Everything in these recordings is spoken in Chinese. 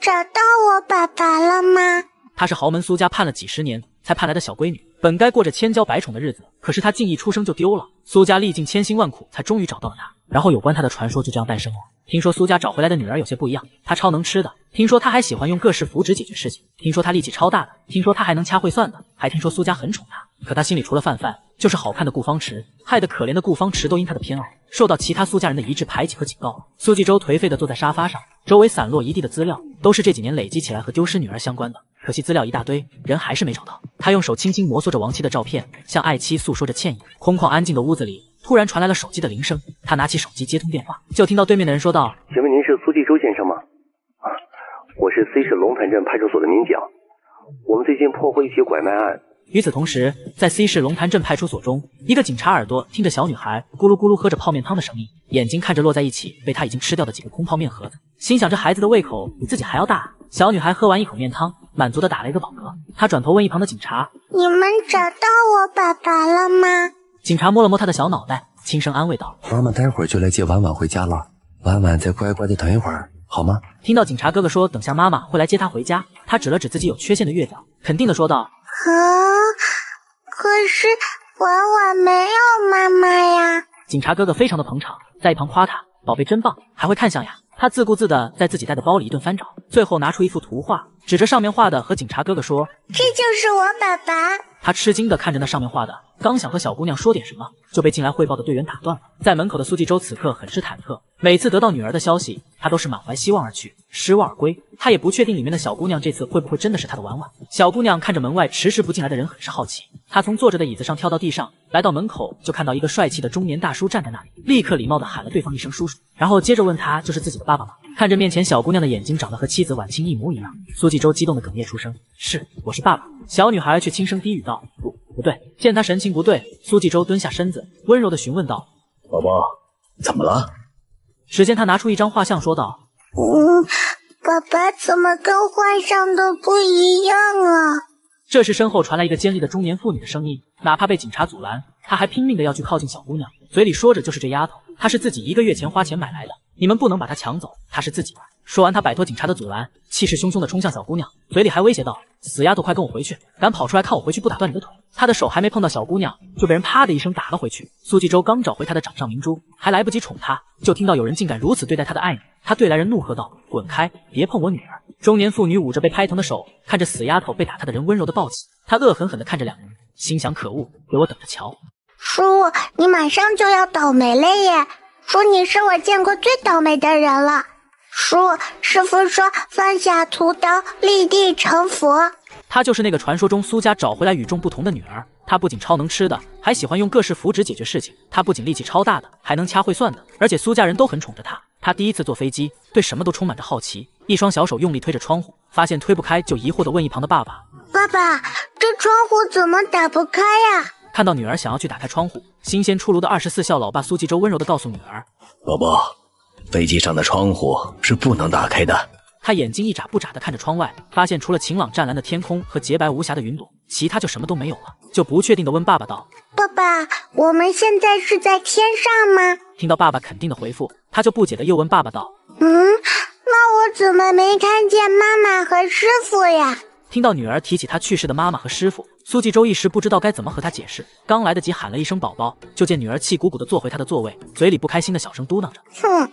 找到我爸爸了吗？她是豪门苏家盼了几十年才盼来的小闺女，本该过着千娇百宠的日子，可是她竟一出生就丢了。苏家历尽千辛万苦，才终于找到了她。然后有关他的传说就这样诞生了。听说苏家找回来的女儿有些不一样，她超能吃的。听说她还喜欢用各式符纸解决事情。听说她力气超大的。听说她还能掐会算的。还听说苏家很宠她，可她心里除了范范，就是好看的顾方池。害得可怜的顾方池都因她的偏爱，受到其他苏家人的一致排挤和警告。苏纪州颓废的坐在沙发上，周围散落一地的资料，都是这几年累积起来和丢失女儿相关的。可惜资料一大堆，人还是没找到。他用手轻轻摩挲着亡妻的照片，向爱妻诉说着歉意。空旷安静的屋子里。突然传来了手机的铃声，他拿起手机接通电话，就听到对面的人说道：“请问您是苏继周先生吗？”“啊，我是 C 市龙潭镇派出所的民警，我们最近破获一起拐卖案。”与此同时，在 C 市龙潭镇派出所中，一个警察耳朵听着小女孩咕噜咕噜喝着泡面汤的声音，眼睛看着落在一起被他已经吃掉的几个空泡面盒子，心想这孩子的胃口比自己还要大。小女孩喝完一口面汤，满足的打了一个饱嗝，她转头问一旁的警察：“你们找到我爸爸了吗？”警察摸了摸他的小脑袋，轻声安慰道：“妈妈待会儿就来接婉婉回家了，婉婉再乖乖的等一会儿，好吗？”听到警察哥哥说等下妈妈会来接他回家，他指了指自己有缺陷的月亮，肯定的说道：“啊，可是婉婉没有妈妈呀。”警察哥哥非常的捧场，在一旁夸他：“宝贝真棒，还会看相呀。”他自顾自的在自己带的包里一顿翻找，最后拿出一幅图画，指着上面画的和警察哥哥说：“这就是我爸爸。”他吃惊地看着那上面画的，刚想和小姑娘说点什么，就被进来汇报的队员打断了。在门口的苏纪州此刻很是忐忑，每次得到女儿的消息，他都是满怀希望而去，失望而归。他也不确定里面的小姑娘这次会不会真的是他的娃娃。小姑娘看着门外迟迟不进来的人，很是好奇。她从坐着的椅子上跳到地上，来到门口就看到一个帅气的中年大叔站在那里，立刻礼貌地喊了对方一声叔叔，然后接着问他就是自己的爸爸吗？看着面前小姑娘的眼睛长得和妻子婉清一模一样，苏纪州激动地哽咽出声：“是，我是爸爸。”小女孩却轻声低语道。不，不对，见他神情不对，苏纪州蹲下身子，温柔的询问道：“宝宝，怎么了？”只见他拿出一张画像，说道：“嗯，爸爸怎么跟画上的不一样啊？”这时，身后传来一个尖利的中年妇女的声音，哪怕被警察阻拦，他还拼命的要去靠近小姑娘。嘴里说着就是这丫头，她是自己一个月前花钱买来的，你们不能把她抢走，她是自己的。说完，他摆脱警察的阻拦，气势汹汹地冲向小姑娘，嘴里还威胁道：“死丫头，快跟我回去！敢跑出来看我回去不打断你的腿！”他的手还没碰到小姑娘，就被人啪的一声打了回去。苏纪州刚找回他的掌上明珠，还来不及宠她，就听到有人竟敢如此对待他的爱女，他对来人怒喝道：“滚开，别碰我女儿！”中年妇女捂着被拍疼的手，看着死丫头被打他的人温柔的抱起，他恶狠狠地看着两人，心想：可恶，给我等着瞧！叔，你马上就要倒霉了耶！叔，你是我见过最倒霉的人了。叔，师傅说放下屠刀，立地成佛。他就是那个传说中苏家找回来与众不同的女儿。他不仅超能吃的，还喜欢用各式符纸解决事情。他不仅力气超大的，还能掐会算的。而且苏家人都很宠着他。他第一次坐飞机，对什么都充满着好奇。一双小手用力推着窗户，发现推不开，就疑惑的问一旁的爸爸：“爸爸，这窗户怎么打不开呀？”看到女儿想要去打开窗户，新鲜出炉的二十四孝老爸苏继周温柔的告诉女儿：“宝宝，飞机上的窗户是不能打开的。”他眼睛一眨不眨的看着窗外，发现除了晴朗湛蓝的天空和洁白无瑕的云朵，其他就什么都没有了，就不确定的问爸爸道：“爸爸，我们现在是在天上吗？”听到爸爸肯定的回复，他就不解的又问爸爸道：“嗯，那我怎么没看见妈妈和师傅呀？”听到女儿提起她去世的妈妈和师傅，苏继周一时不知道该怎么和她解释。刚来得及喊了一声“宝宝”，就见女儿气鼓鼓地坐回她的座位，嘴里不开心的小声嘟囔着：“哼，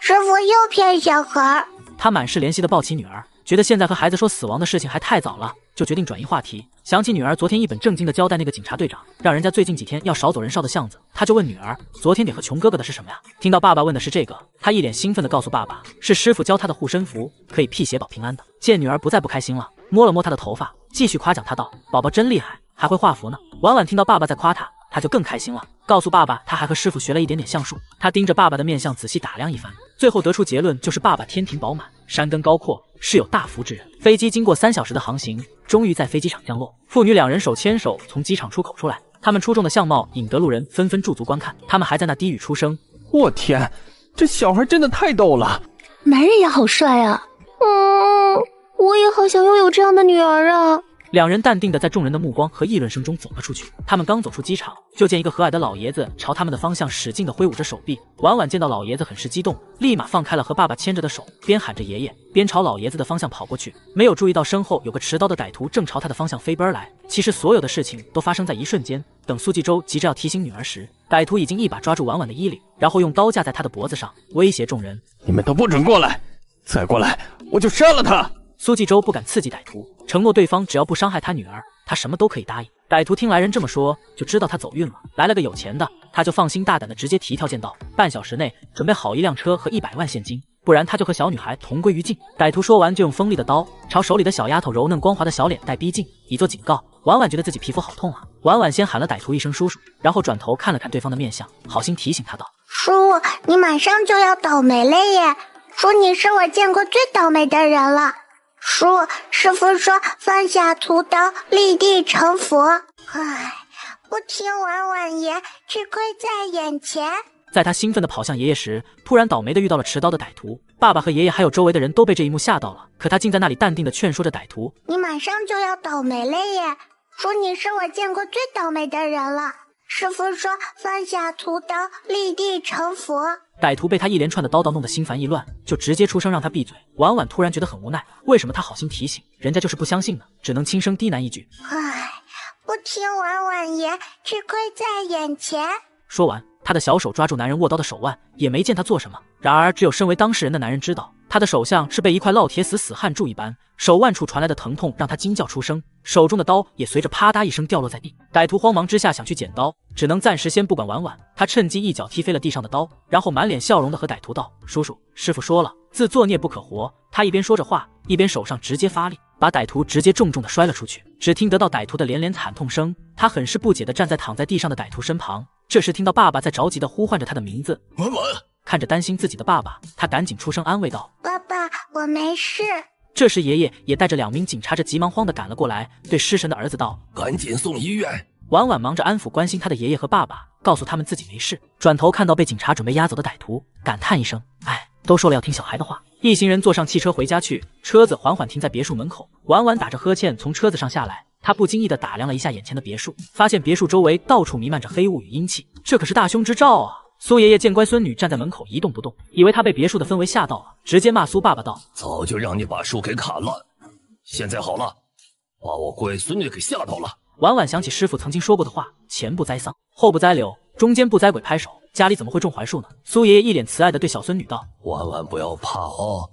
师傅又骗小孩。”他满是怜惜地抱起女儿，觉得现在和孩子说死亡的事情还太早了，就决定转移话题。想起女儿昨天一本正经地交代那个警察队长，让人家最近几天要少走人少的巷子，他就问女儿：“昨天给和琼哥哥的是什么呀？”听到爸爸问的是这个，他一脸兴奋地告诉爸爸：“是师傅教他的护身符，可以辟邪保平安的。”见女儿不再不开心了。摸了摸他的头发，继续夸奖他道：“宝宝真厉害，还会画符呢。”晚晚听到爸爸在夸他，他就更开心了，告诉爸爸他还和师傅学了一点点相术。他盯着爸爸的面相仔细打量一番，最后得出结论就是爸爸天庭饱满，山根高阔，是有大福之人。飞机经过三小时的航行，终于在飞机场降落。父女两人手牵手从机场出口出来，他们出众的相貌引得路人纷纷驻足观看。他们还在那低语出声：“我天，这小孩真的太逗了，男人也好帅啊，嗯。”我也好想拥有这样的女儿啊！两人淡定的在众人的目光和议论声中走了出去。他们刚走出机场，就见一个和蔼的老爷子朝他们的方向使劲的挥舞着手臂。婉婉见到老爷子很是激动，立马放开了和爸爸牵着的手，边喊着爷爷，边朝老爷子的方向跑过去。没有注意到身后有个持刀的歹徒正朝他的方向飞奔来。其实所有的事情都发生在一瞬间。等苏纪州急着要提醒女儿时，歹徒已经一把抓住婉婉的衣领，然后用刀架在他的脖子上，威胁众人：“你们都不准过来，再过来我就杀了他！”苏纪州不敢刺激歹徒，承诺对方只要不伤害他女儿，他什么都可以答应。歹徒听来人这么说，就知道他走运了，来了个有钱的，他就放心大胆的直接提条件道：半小时内准备好一辆车和一百万现金，不然他就和小女孩同归于尽。歹徒说完，就用锋利的刀朝手里的小丫头柔嫩光滑的小脸蛋逼近，以作警告。婉婉觉得自己皮肤好痛啊！婉婉先喊了歹徒一声叔叔，然后转头看了看对方的面相，好心提醒他道：“叔，你马上就要倒霉了耶，叔，你是我见过最倒霉的人了。”叔，师傅说放下屠刀，立地成佛。唉，不听婉婉言，吃亏在眼前。在他兴奋地跑向爷爷时，突然倒霉地遇到了持刀的歹徒。爸爸和爷爷还有周围的人都被这一幕吓到了，可他竟在那里淡定地劝说着歹徒：“你马上就要倒霉了耶！说你是我见过最倒霉的人了。师傅说放下屠刀，立地成佛。”歹徒被他一连串的叨叨弄得心烦意乱，就直接出声让他闭嘴。婉婉突然觉得很无奈，为什么他好心提醒，人家就是不相信呢？只能轻声低喃一句：“唉，不听婉婉言，吃亏在眼前。”说完，他的小手抓住男人握刀的手腕，也没见他做什么。然而，只有身为当事人的男人知道，他的手像是被一块烙铁死死焊住一般，手腕处传来的疼痛让他惊叫出声，手中的刀也随着啪嗒一声掉落在地。歹徒慌忙之下想去捡刀，只能暂时先不管婉婉。他趁机一脚踢飞了地上的刀，然后满脸笑容的和歹徒道：“叔叔，师傅说了，自作孽不可活。”他一边说着话，一边手上直接发力，把歹徒直接重重的摔了出去。只听得到歹徒的连连惨痛声，他很是不解的站在躺在地上的歹徒身旁。这时，听到爸爸在着急的呼唤着他的名字：“婉婉。”看着担心自己的爸爸，他赶紧出声安慰道：“爸爸，我没事。”这时，爷爷也带着两名警察这急忙慌的赶了过来，对失神的儿子道：“赶紧送医院！”婉婉忙着安抚关心他的爷爷和爸爸，告诉他们自己没事。转头看到被警察准备押走的歹徒，感叹一声：“哎，都说了要听小孩的话。”一行人坐上汽车回家去。车子缓缓停在别墅门口，婉婉打着呵欠从车子上下来。她不经意的打量了一下眼前的别墅，发现别墅周围到处弥漫着黑雾与阴气，这可是大凶之兆啊！苏爷爷见乖孙女站在门口一动不动，以为她被别墅的氛围吓到了，直接骂苏爸爸道：“早就让你把树给砍了，现在好了，把我乖孙女给吓到了。”晚晚想起师傅曾经说过的话：“前不栽桑，后不栽柳，中间不栽鬼拍手，家里怎么会种槐树呢？”苏爷爷一脸慈爱的对小孙女道：“晚晚不要怕哦，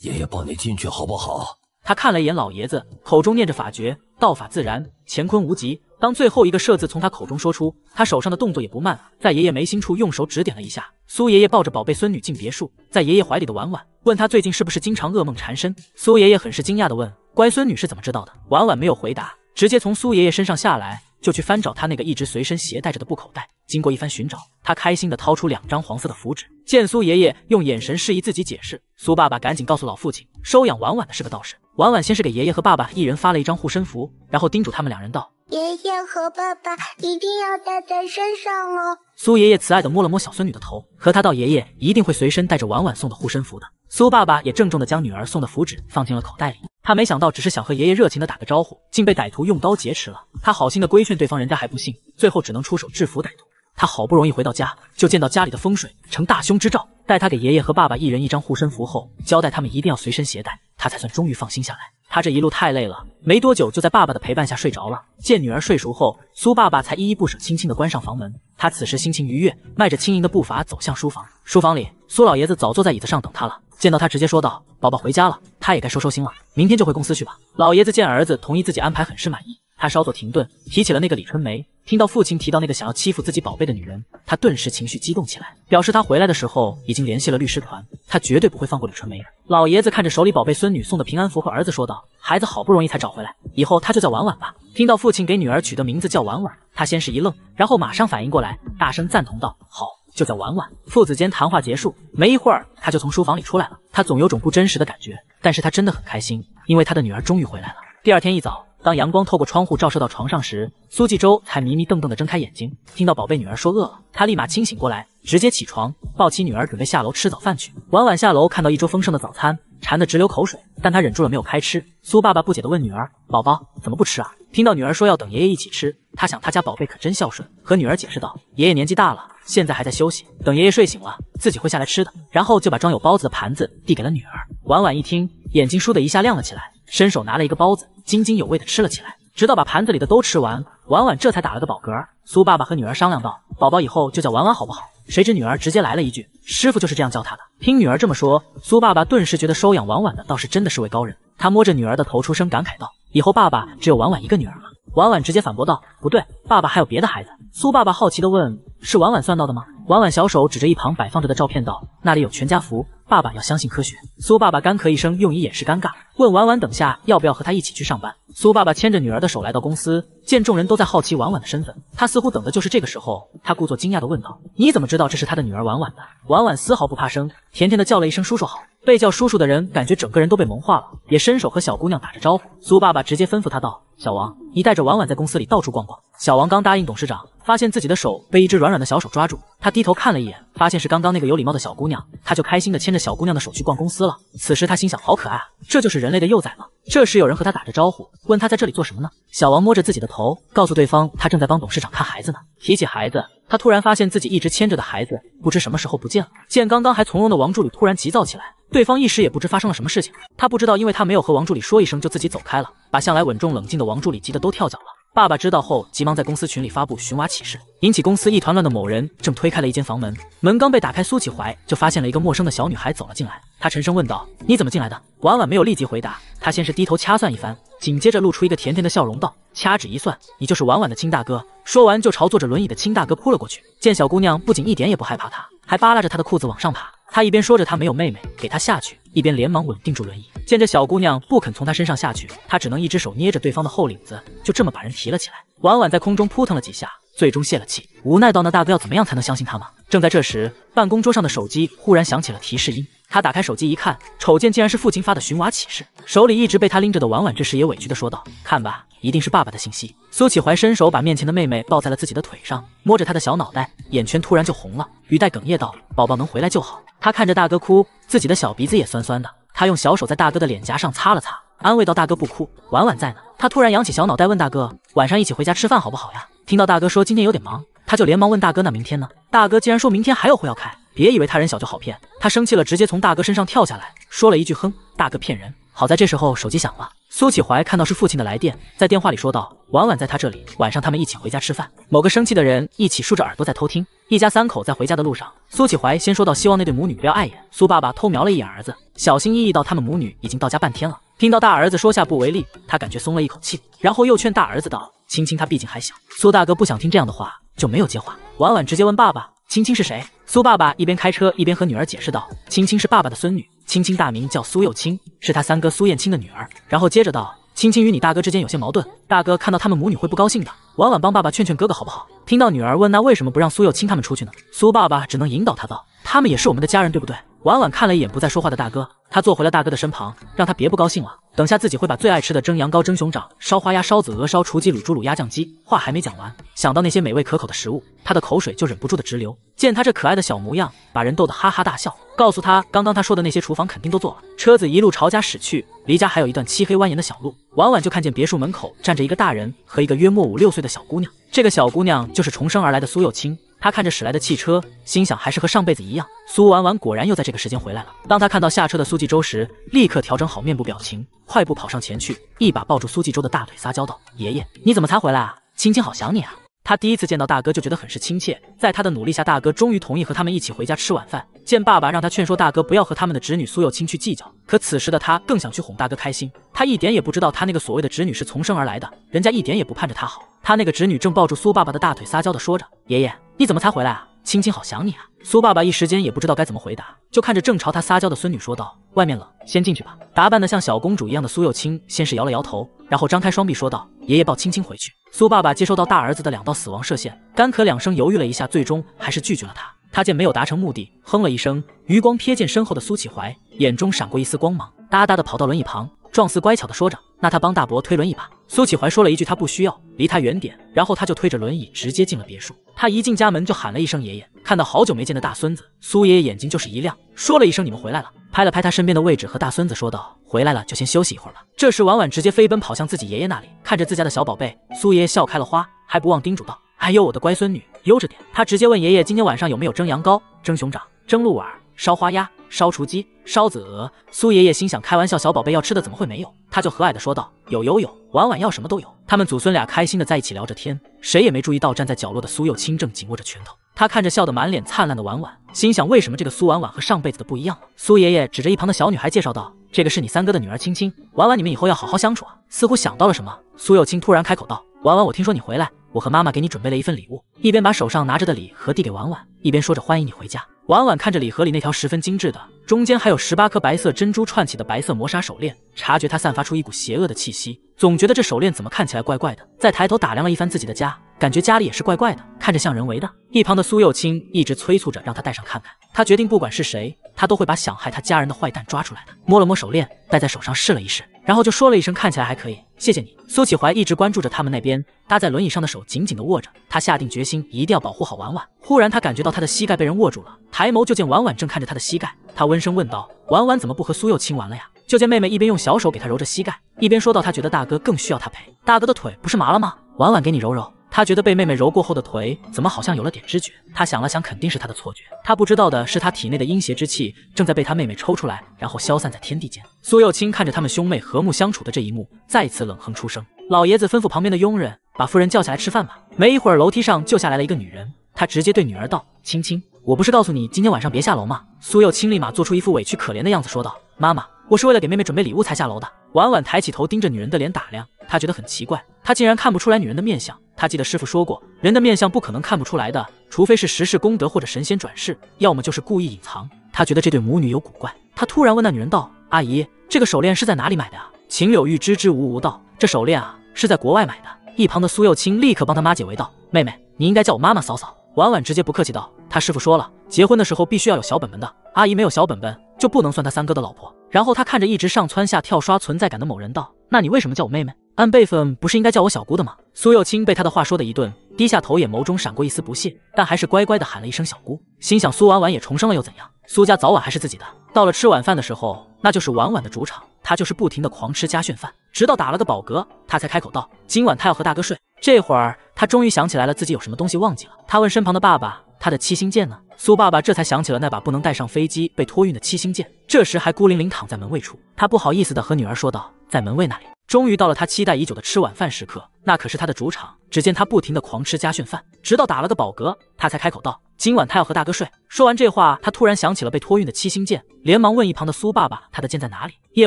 爷爷抱你进去好不好？”他看了一眼老爷子，口中念着法诀：“道法自然，乾坤无极。”当最后一个“设”字从他口中说出，他手上的动作也不慢，在爷爷眉心处用手指点了一下。苏爷爷抱着宝贝孙女进别墅，在爷爷怀里的婉婉问他最近是不是经常噩梦缠身。苏爷爷很是惊讶的问：“乖孙女是怎么知道的？”婉婉没有回答，直接从苏爷爷身上下来就去翻找他那个一直随身携带着的布口袋。经过一番寻找，他开心的掏出两张黄色的符纸。见苏爷爷用眼神示意自己解释，苏爸爸赶紧告诉老父亲，收养婉婉的是个道士。婉婉先是给爷爷和爸爸一人发了一张护身符，然后叮嘱他们两人道。爷爷和爸爸一定要带在身上哦。苏爷爷慈爱的摸了摸小孙女的头，和他道：“爷爷一定会随身带着婉婉送的护身符的。”苏爸爸也郑重的将女儿送的符纸放进了口袋里。他没想到，只是想和爷爷热情的打个招呼，竟被歹徒用刀劫持了。他好心的规劝对方，人家还不信，最后只能出手制服歹徒。他好不容易回到家，就见到家里的风水成大凶之兆。待他给爷爷和爸爸一人一张护身符后，交代他们一定要随身携带，他才算终于放心下来。他这一路太累了，没多久就在爸爸的陪伴下睡着了。见女儿睡熟后，苏爸爸才依依不舍，轻轻地关上房门。他此时心情愉悦，迈着轻盈的步伐走向书房。书房里，苏老爷子早坐在椅子上等他了。见到他，直接说道：“宝宝回家了，他也该收收心了，明天就回公司去吧。”老爷子见儿子同意自己安排，很是满意。他稍作停顿，提起了那个李春梅。听到父亲提到那个想要欺负自己宝贝的女人，他顿时情绪激动起来，表示他回来的时候已经联系了律师团，他绝对不会放过李春梅老爷子看着手里宝贝孙女送的平安符和儿子说道：“孩子好不容易才找回来，以后他就叫婉婉吧。”听到父亲给女儿取的名字叫婉婉，他先是一愣，然后马上反应过来，大声赞同道：“好，就叫婉婉。”父子间谈话结束，没一会儿他就从书房里出来了。他总有种不真实的感觉，但是他真的很开心，因为他的女儿终于回来了。第二天一早。当阳光透过窗户照射到床上时，苏纪州才迷迷瞪瞪的睁开眼睛，听到宝贝女儿说饿了，他立马清醒过来，直接起床抱起女儿准备下楼吃早饭去。晚晚下楼看到一桌丰盛的早餐，馋得直流口水，但他忍住了没有开吃。苏爸爸不解的问女儿：“宝宝怎么不吃啊？”听到女儿说要等爷爷一起吃，他想他家宝贝可真孝顺，和女儿解释道：“爷爷年纪大了，现在还在休息，等爷爷睡醒了，自己会下来吃的。”然后就把装有包子的盘子递给了女儿。晚晚一听，眼睛倏的一下亮了起来。伸手拿了一个包子，津津有味地吃了起来，直到把盘子里的都吃完，婉婉这才打了个饱嗝。苏爸爸和女儿商量道：“宝宝以后就叫婉婉，好不好？”谁知女儿直接来了一句：“师傅就是这样叫她的。”听女儿这么说，苏爸爸顿时觉得收养婉婉的倒是真的是位高人。他摸着女儿的头，出声感慨道：“以后爸爸只有婉婉一个女儿了。”婉婉直接反驳道：“不对，爸爸还有别的孩子。”苏爸爸好奇地问：“是婉婉算到的吗？”婉婉小手指着一旁摆放着的照片道：“那里有全家福。”爸爸要相信科学。苏爸爸干咳一声，用以掩饰尴尬，问婉婉：“等下要不要和他一起去上班？”苏爸爸牵着女儿的手来到公司，见众人都在好奇婉婉的身份，他似乎等的就是这个时候。他故作惊讶的问道：“你怎么知道这是他的女儿婉婉的？”婉婉丝毫不怕生，甜甜的叫了一声“叔叔好”。被叫叔叔的人感觉整个人都被萌化了，也伸手和小姑娘打着招呼。苏爸爸直接吩咐他道。小王，你带着婉婉在公司里到处逛逛。小王刚答应董事长，发现自己的手被一只软软的小手抓住，他低头看了一眼，发现是刚刚那个有礼貌的小姑娘，他就开心地牵着小姑娘的手去逛公司了。此时他心想：好可爱啊，这就是人类的幼崽吗？这时有人和他打着招呼，问他在这里做什么呢？小王摸着自己的头，告诉对方他正在帮董事长看孩子呢。提起孩子，他突然发现自己一直牵着的孩子不知什么时候不见了。见刚刚还从容的王助理突然急躁起来，对方一时也不知发生了什么事情。他不知道，因为他没有和王助理说一声就自己走开了，把向来稳重冷静的王。王助理急得都跳脚了。爸爸知道后，急忙在公司群里发布寻娃启事，引起公司一团乱的某人正推开了一间房门，门刚被打开，苏启怀就发现了一个陌生的小女孩走了进来。他沉声问道：“你怎么进来的？”婉婉没有立即回答，她先是低头掐算一番，紧接着露出一个甜甜的笑容，道：“掐指一算，你就是婉婉的亲大哥。”说完就朝坐着轮椅的亲大哥扑了过去。见小姑娘不仅一点也不害怕，她还扒拉着他的裤子往上爬。他一边说着他没有妹妹，给她下去，一边连忙稳定住轮椅。见这小姑娘不肯从他身上下去，他只能一只手捏着对方的后领子，就这么把人提了起来。婉婉在空中扑腾了几下，最终泄了气，无奈道：“那大哥要怎么样才能相信他吗？”正在这时，办公桌上的手机忽然响起了提示音。他打开手机一看，瞅见竟然是父亲发的寻娃启事。手里一直被他拎着的婉婉这时也委屈的说道：“看吧，一定是爸爸的信息。”苏启怀伸手把面前的妹妹抱在了自己的腿上，摸着她的小脑袋，眼圈突然就红了，语带哽咽道：“宝宝能回来就好。”他看着大哥哭，自己的小鼻子也酸酸的。他用小手在大哥的脸颊上擦了擦，安慰到：“大哥不哭，婉婉在呢。”他突然扬起小脑袋问大哥：“晚上一起回家吃饭好不好呀？”听到大哥说今天有点忙，他就连忙问大哥：“那明天呢？”大哥竟然说明天还有会要开。别以为他人小就好骗，他生气了，直接从大哥身上跳下来，说了一句：“哼，大哥骗人。”好在这时候手机响了，苏启怀看到是父亲的来电，在电话里说道：“婉婉在他这里，晚上他们一起回家吃饭。”某个生气的人一起竖着耳朵在偷听。一家三口在回家的路上，苏启怀先说到：“希望那对母女不要碍眼。”苏爸爸偷瞄了一眼儿子，小心翼翼道：“他们母女已经到家半天了。”听到大儿子说下不为例，他感觉松了一口气，然后又劝大儿子道：“青青他毕竟还小。”苏大哥不想听这样的话，就没有接话。婉婉直接问爸爸。青青是谁？苏爸爸一边开车一边和女儿解释道：“青青是爸爸的孙女，青青大名叫苏幼青，是他三哥苏燕青的女儿。”然后接着道：“青青与你大哥之间有些矛盾，大哥看到他们母女会不高兴的。婉婉帮爸爸劝劝哥哥好不好？”听到女儿问，那为什么不让苏幼青他们出去呢？苏爸爸只能引导他道。他们也是我们的家人，对不对？婉婉看了一眼不再说话的大哥，他坐回了大哥的身旁，让他别不高兴了。等下自己会把最爱吃的蒸羊羔、蒸熊掌、烧花鸭、烧子鹅、烧雏鸡、卤猪、卤鸭、酱鸡。话还没讲完，想到那些美味可口的食物，他的口水就忍不住的直流。见他这可爱的小模样，把人逗得哈哈大笑。告诉他，刚刚他说的那些厨房肯定都做了。车子一路朝家驶去，离家还有一段漆黑蜿蜒的小路。婉婉就看见别墅门口站着一个大人和一个约莫五六岁的小姑娘，这个小姑娘就是重生而来的苏幼青。他看着驶来的汽车，心想还是和上辈子一样。苏婉婉果然又在这个时间回来了。当他看到下车的苏纪州时，立刻调整好面部表情，快步跑上前去，一把抱住苏纪州的大腿，撒娇道：“爷爷，你怎么才回来啊？青青好想你啊！”他第一次见到大哥就觉得很是亲切。在他的努力下，大哥终于同意和他们一起回家吃晚饭。见爸爸让他劝说大哥不要和他们的侄女苏幼清去计较，可此时的他更想去哄大哥开心。他一点也不知道他那个所谓的侄女是从生而来的，人家一点也不盼着他好。他那个侄女正抱住苏爸爸的大腿，撒娇的说着：“爷爷。”你怎么才回来啊？青青好想你啊！苏爸爸一时间也不知道该怎么回答，就看着正朝他撒娇的孙女说道：“外面冷，先进去吧。”打扮的像小公主一样的苏幼青先是摇了摇头，然后张开双臂说道：“爷爷抱青青回去。”苏爸爸接收到大儿子的两道死亡射线，干咳两声，犹豫了一下，最终还是拒绝了他。他见没有达成目的，哼了一声，余光瞥见身后的苏启怀，眼中闪过一丝光芒，哒哒的跑到轮椅旁。壮似乖巧地说着，那他帮大伯推轮椅吧。苏启怀说了一句他不需要，离他远点。然后他就推着轮椅直接进了别墅。他一进家门就喊了一声爷爷，看到好久没见的大孙子，苏爷爷眼睛就是一亮，说了一声你们回来了，拍了拍他身边的位置和大孙子说道，回来了就先休息一会儿了。这时婉婉直接飞奔跑向自己爷爷那里，看着自家的小宝贝，苏爷爷笑开了花，还不忘叮嘱道，哎呦我的乖孙女，悠着点。他直接问爷爷今天晚上有没有蒸羊羔、蒸熊掌、蒸鹿耳、烧花鸭。烧雏鸡，烧子鹅。苏爷爷心想，开玩笑，小宝贝要吃的怎么会没有？他就和蔼的说道：“有有有，婉婉要什么都有。”他们祖孙俩开心的在一起聊着天，谁也没注意到站在角落的苏幼清正紧握着拳头。他看着笑得满脸灿烂的婉婉，心想：为什么这个苏婉婉和上辈子的不一样了？苏爷爷指着一旁的小女孩介绍道：“这个是你三哥的女儿青青，婉婉，你们以后要好好相处啊。”似乎想到了什么，苏幼清突然开口道：“婉婉，我听说你回来。”我和妈妈给你准备了一份礼物，一边把手上拿着的礼盒递给婉婉，一边说着欢迎你回家。婉婉看着礼盒里那条十分精致的，中间还有十八颗白色珍珠串起的白色磨砂手链，察觉它散发出一股邪恶的气息，总觉得这手链怎么看起来怪怪的。再抬头打量了一番自己的家，感觉家里也是怪怪的，看着像人为的。一旁的苏幼清一直催促着让他戴上看看。他决定不管是谁。他都会把想害他家人的坏蛋抓出来的。摸了摸手链，戴在手上试了一试，然后就说了一声：“看起来还可以，谢谢你。”苏启怀一直关注着他们那边，搭在轮椅上的手紧紧地握着。他下定决心，一定要保护好婉婉。忽然，他感觉到他的膝盖被人握住了，抬眸就见婉婉正看着他的膝盖。他温声问道：“婉婉怎么不和苏佑亲完了呀？”就见妹妹一边用小手给他揉着膝盖，一边说道：“他觉得大哥更需要他陪，大哥的腿不是麻了吗？婉婉给你揉揉。”他觉得被妹妹揉过后的腿怎么好像有了点知觉，他想了想，肯定是他的错觉。他不知道的是，他体内的阴邪之气正在被他妹妹抽出来，然后消散在天地间。苏幼清看着他们兄妹和睦相处的这一幕，再一次冷哼出声。老爷子吩咐旁边的佣人，把夫人叫下来吃饭吧。没一会儿，楼梯上就下来了一个女人，她直接对女儿道：“青青，我不是告诉你今天晚上别下楼吗？”苏幼清立马做出一副委屈可怜的样子，说道：“妈妈，我是为了给妹妹准备礼物才下楼的。”婉婉抬起头，盯着女人的脸打量，她觉得很奇怪，她竟然看不出来女人的面相。她记得师傅说过，人的面相不可能看不出来的，除非是时事功德或者神仙转世，要么就是故意隐藏。她觉得这对母女有古怪。她突然问那女人道：“阿姨，这个手链是在哪里买的啊？”秦柳玉支支吾吾道：“这手链啊，是在国外买的。”一旁的苏幼清立刻帮她妈解围道：“妹妹，你应该叫我妈妈嫂嫂。”婉婉直接不客气道：“她师傅说了，结婚的时候必须要有小本本的，阿姨没有小本本。”就不能算他三哥的老婆。然后他看着一直上蹿下跳刷存在感的某人道：“那你为什么叫我妹妹？按辈分不是应该叫我小姑的吗？”苏幼清被他的话说的一顿，低下头，眼眸中闪过一丝不屑，但还是乖乖的喊了一声“小姑”，心想苏婉婉也重生了又怎样？苏家早晚还是自己的。到了吃晚饭的时候，那就是婉婉的主场，他就是不停的狂吃家训饭，直到打了个饱嗝，他才开口道：“今晚他要和大哥睡。”这会儿他终于想起来了，自己有什么东西忘记了。他问身旁的爸爸。他的七星剑呢？苏爸爸这才想起了那把不能带上飞机被托运的七星剑，这时还孤零零躺在门卫处。他不好意思的和女儿说道：“在门卫那里。”终于到了他期待已久的吃晚饭时刻，那可是他的主场。只见他不停的狂吃家炫饭，直到打了个饱嗝，他才开口道：“今晚他要和大哥睡。”说完这话，他突然想起了被托运的七星剑，连忙问一旁的苏爸爸：“他的剑在哪里？”夜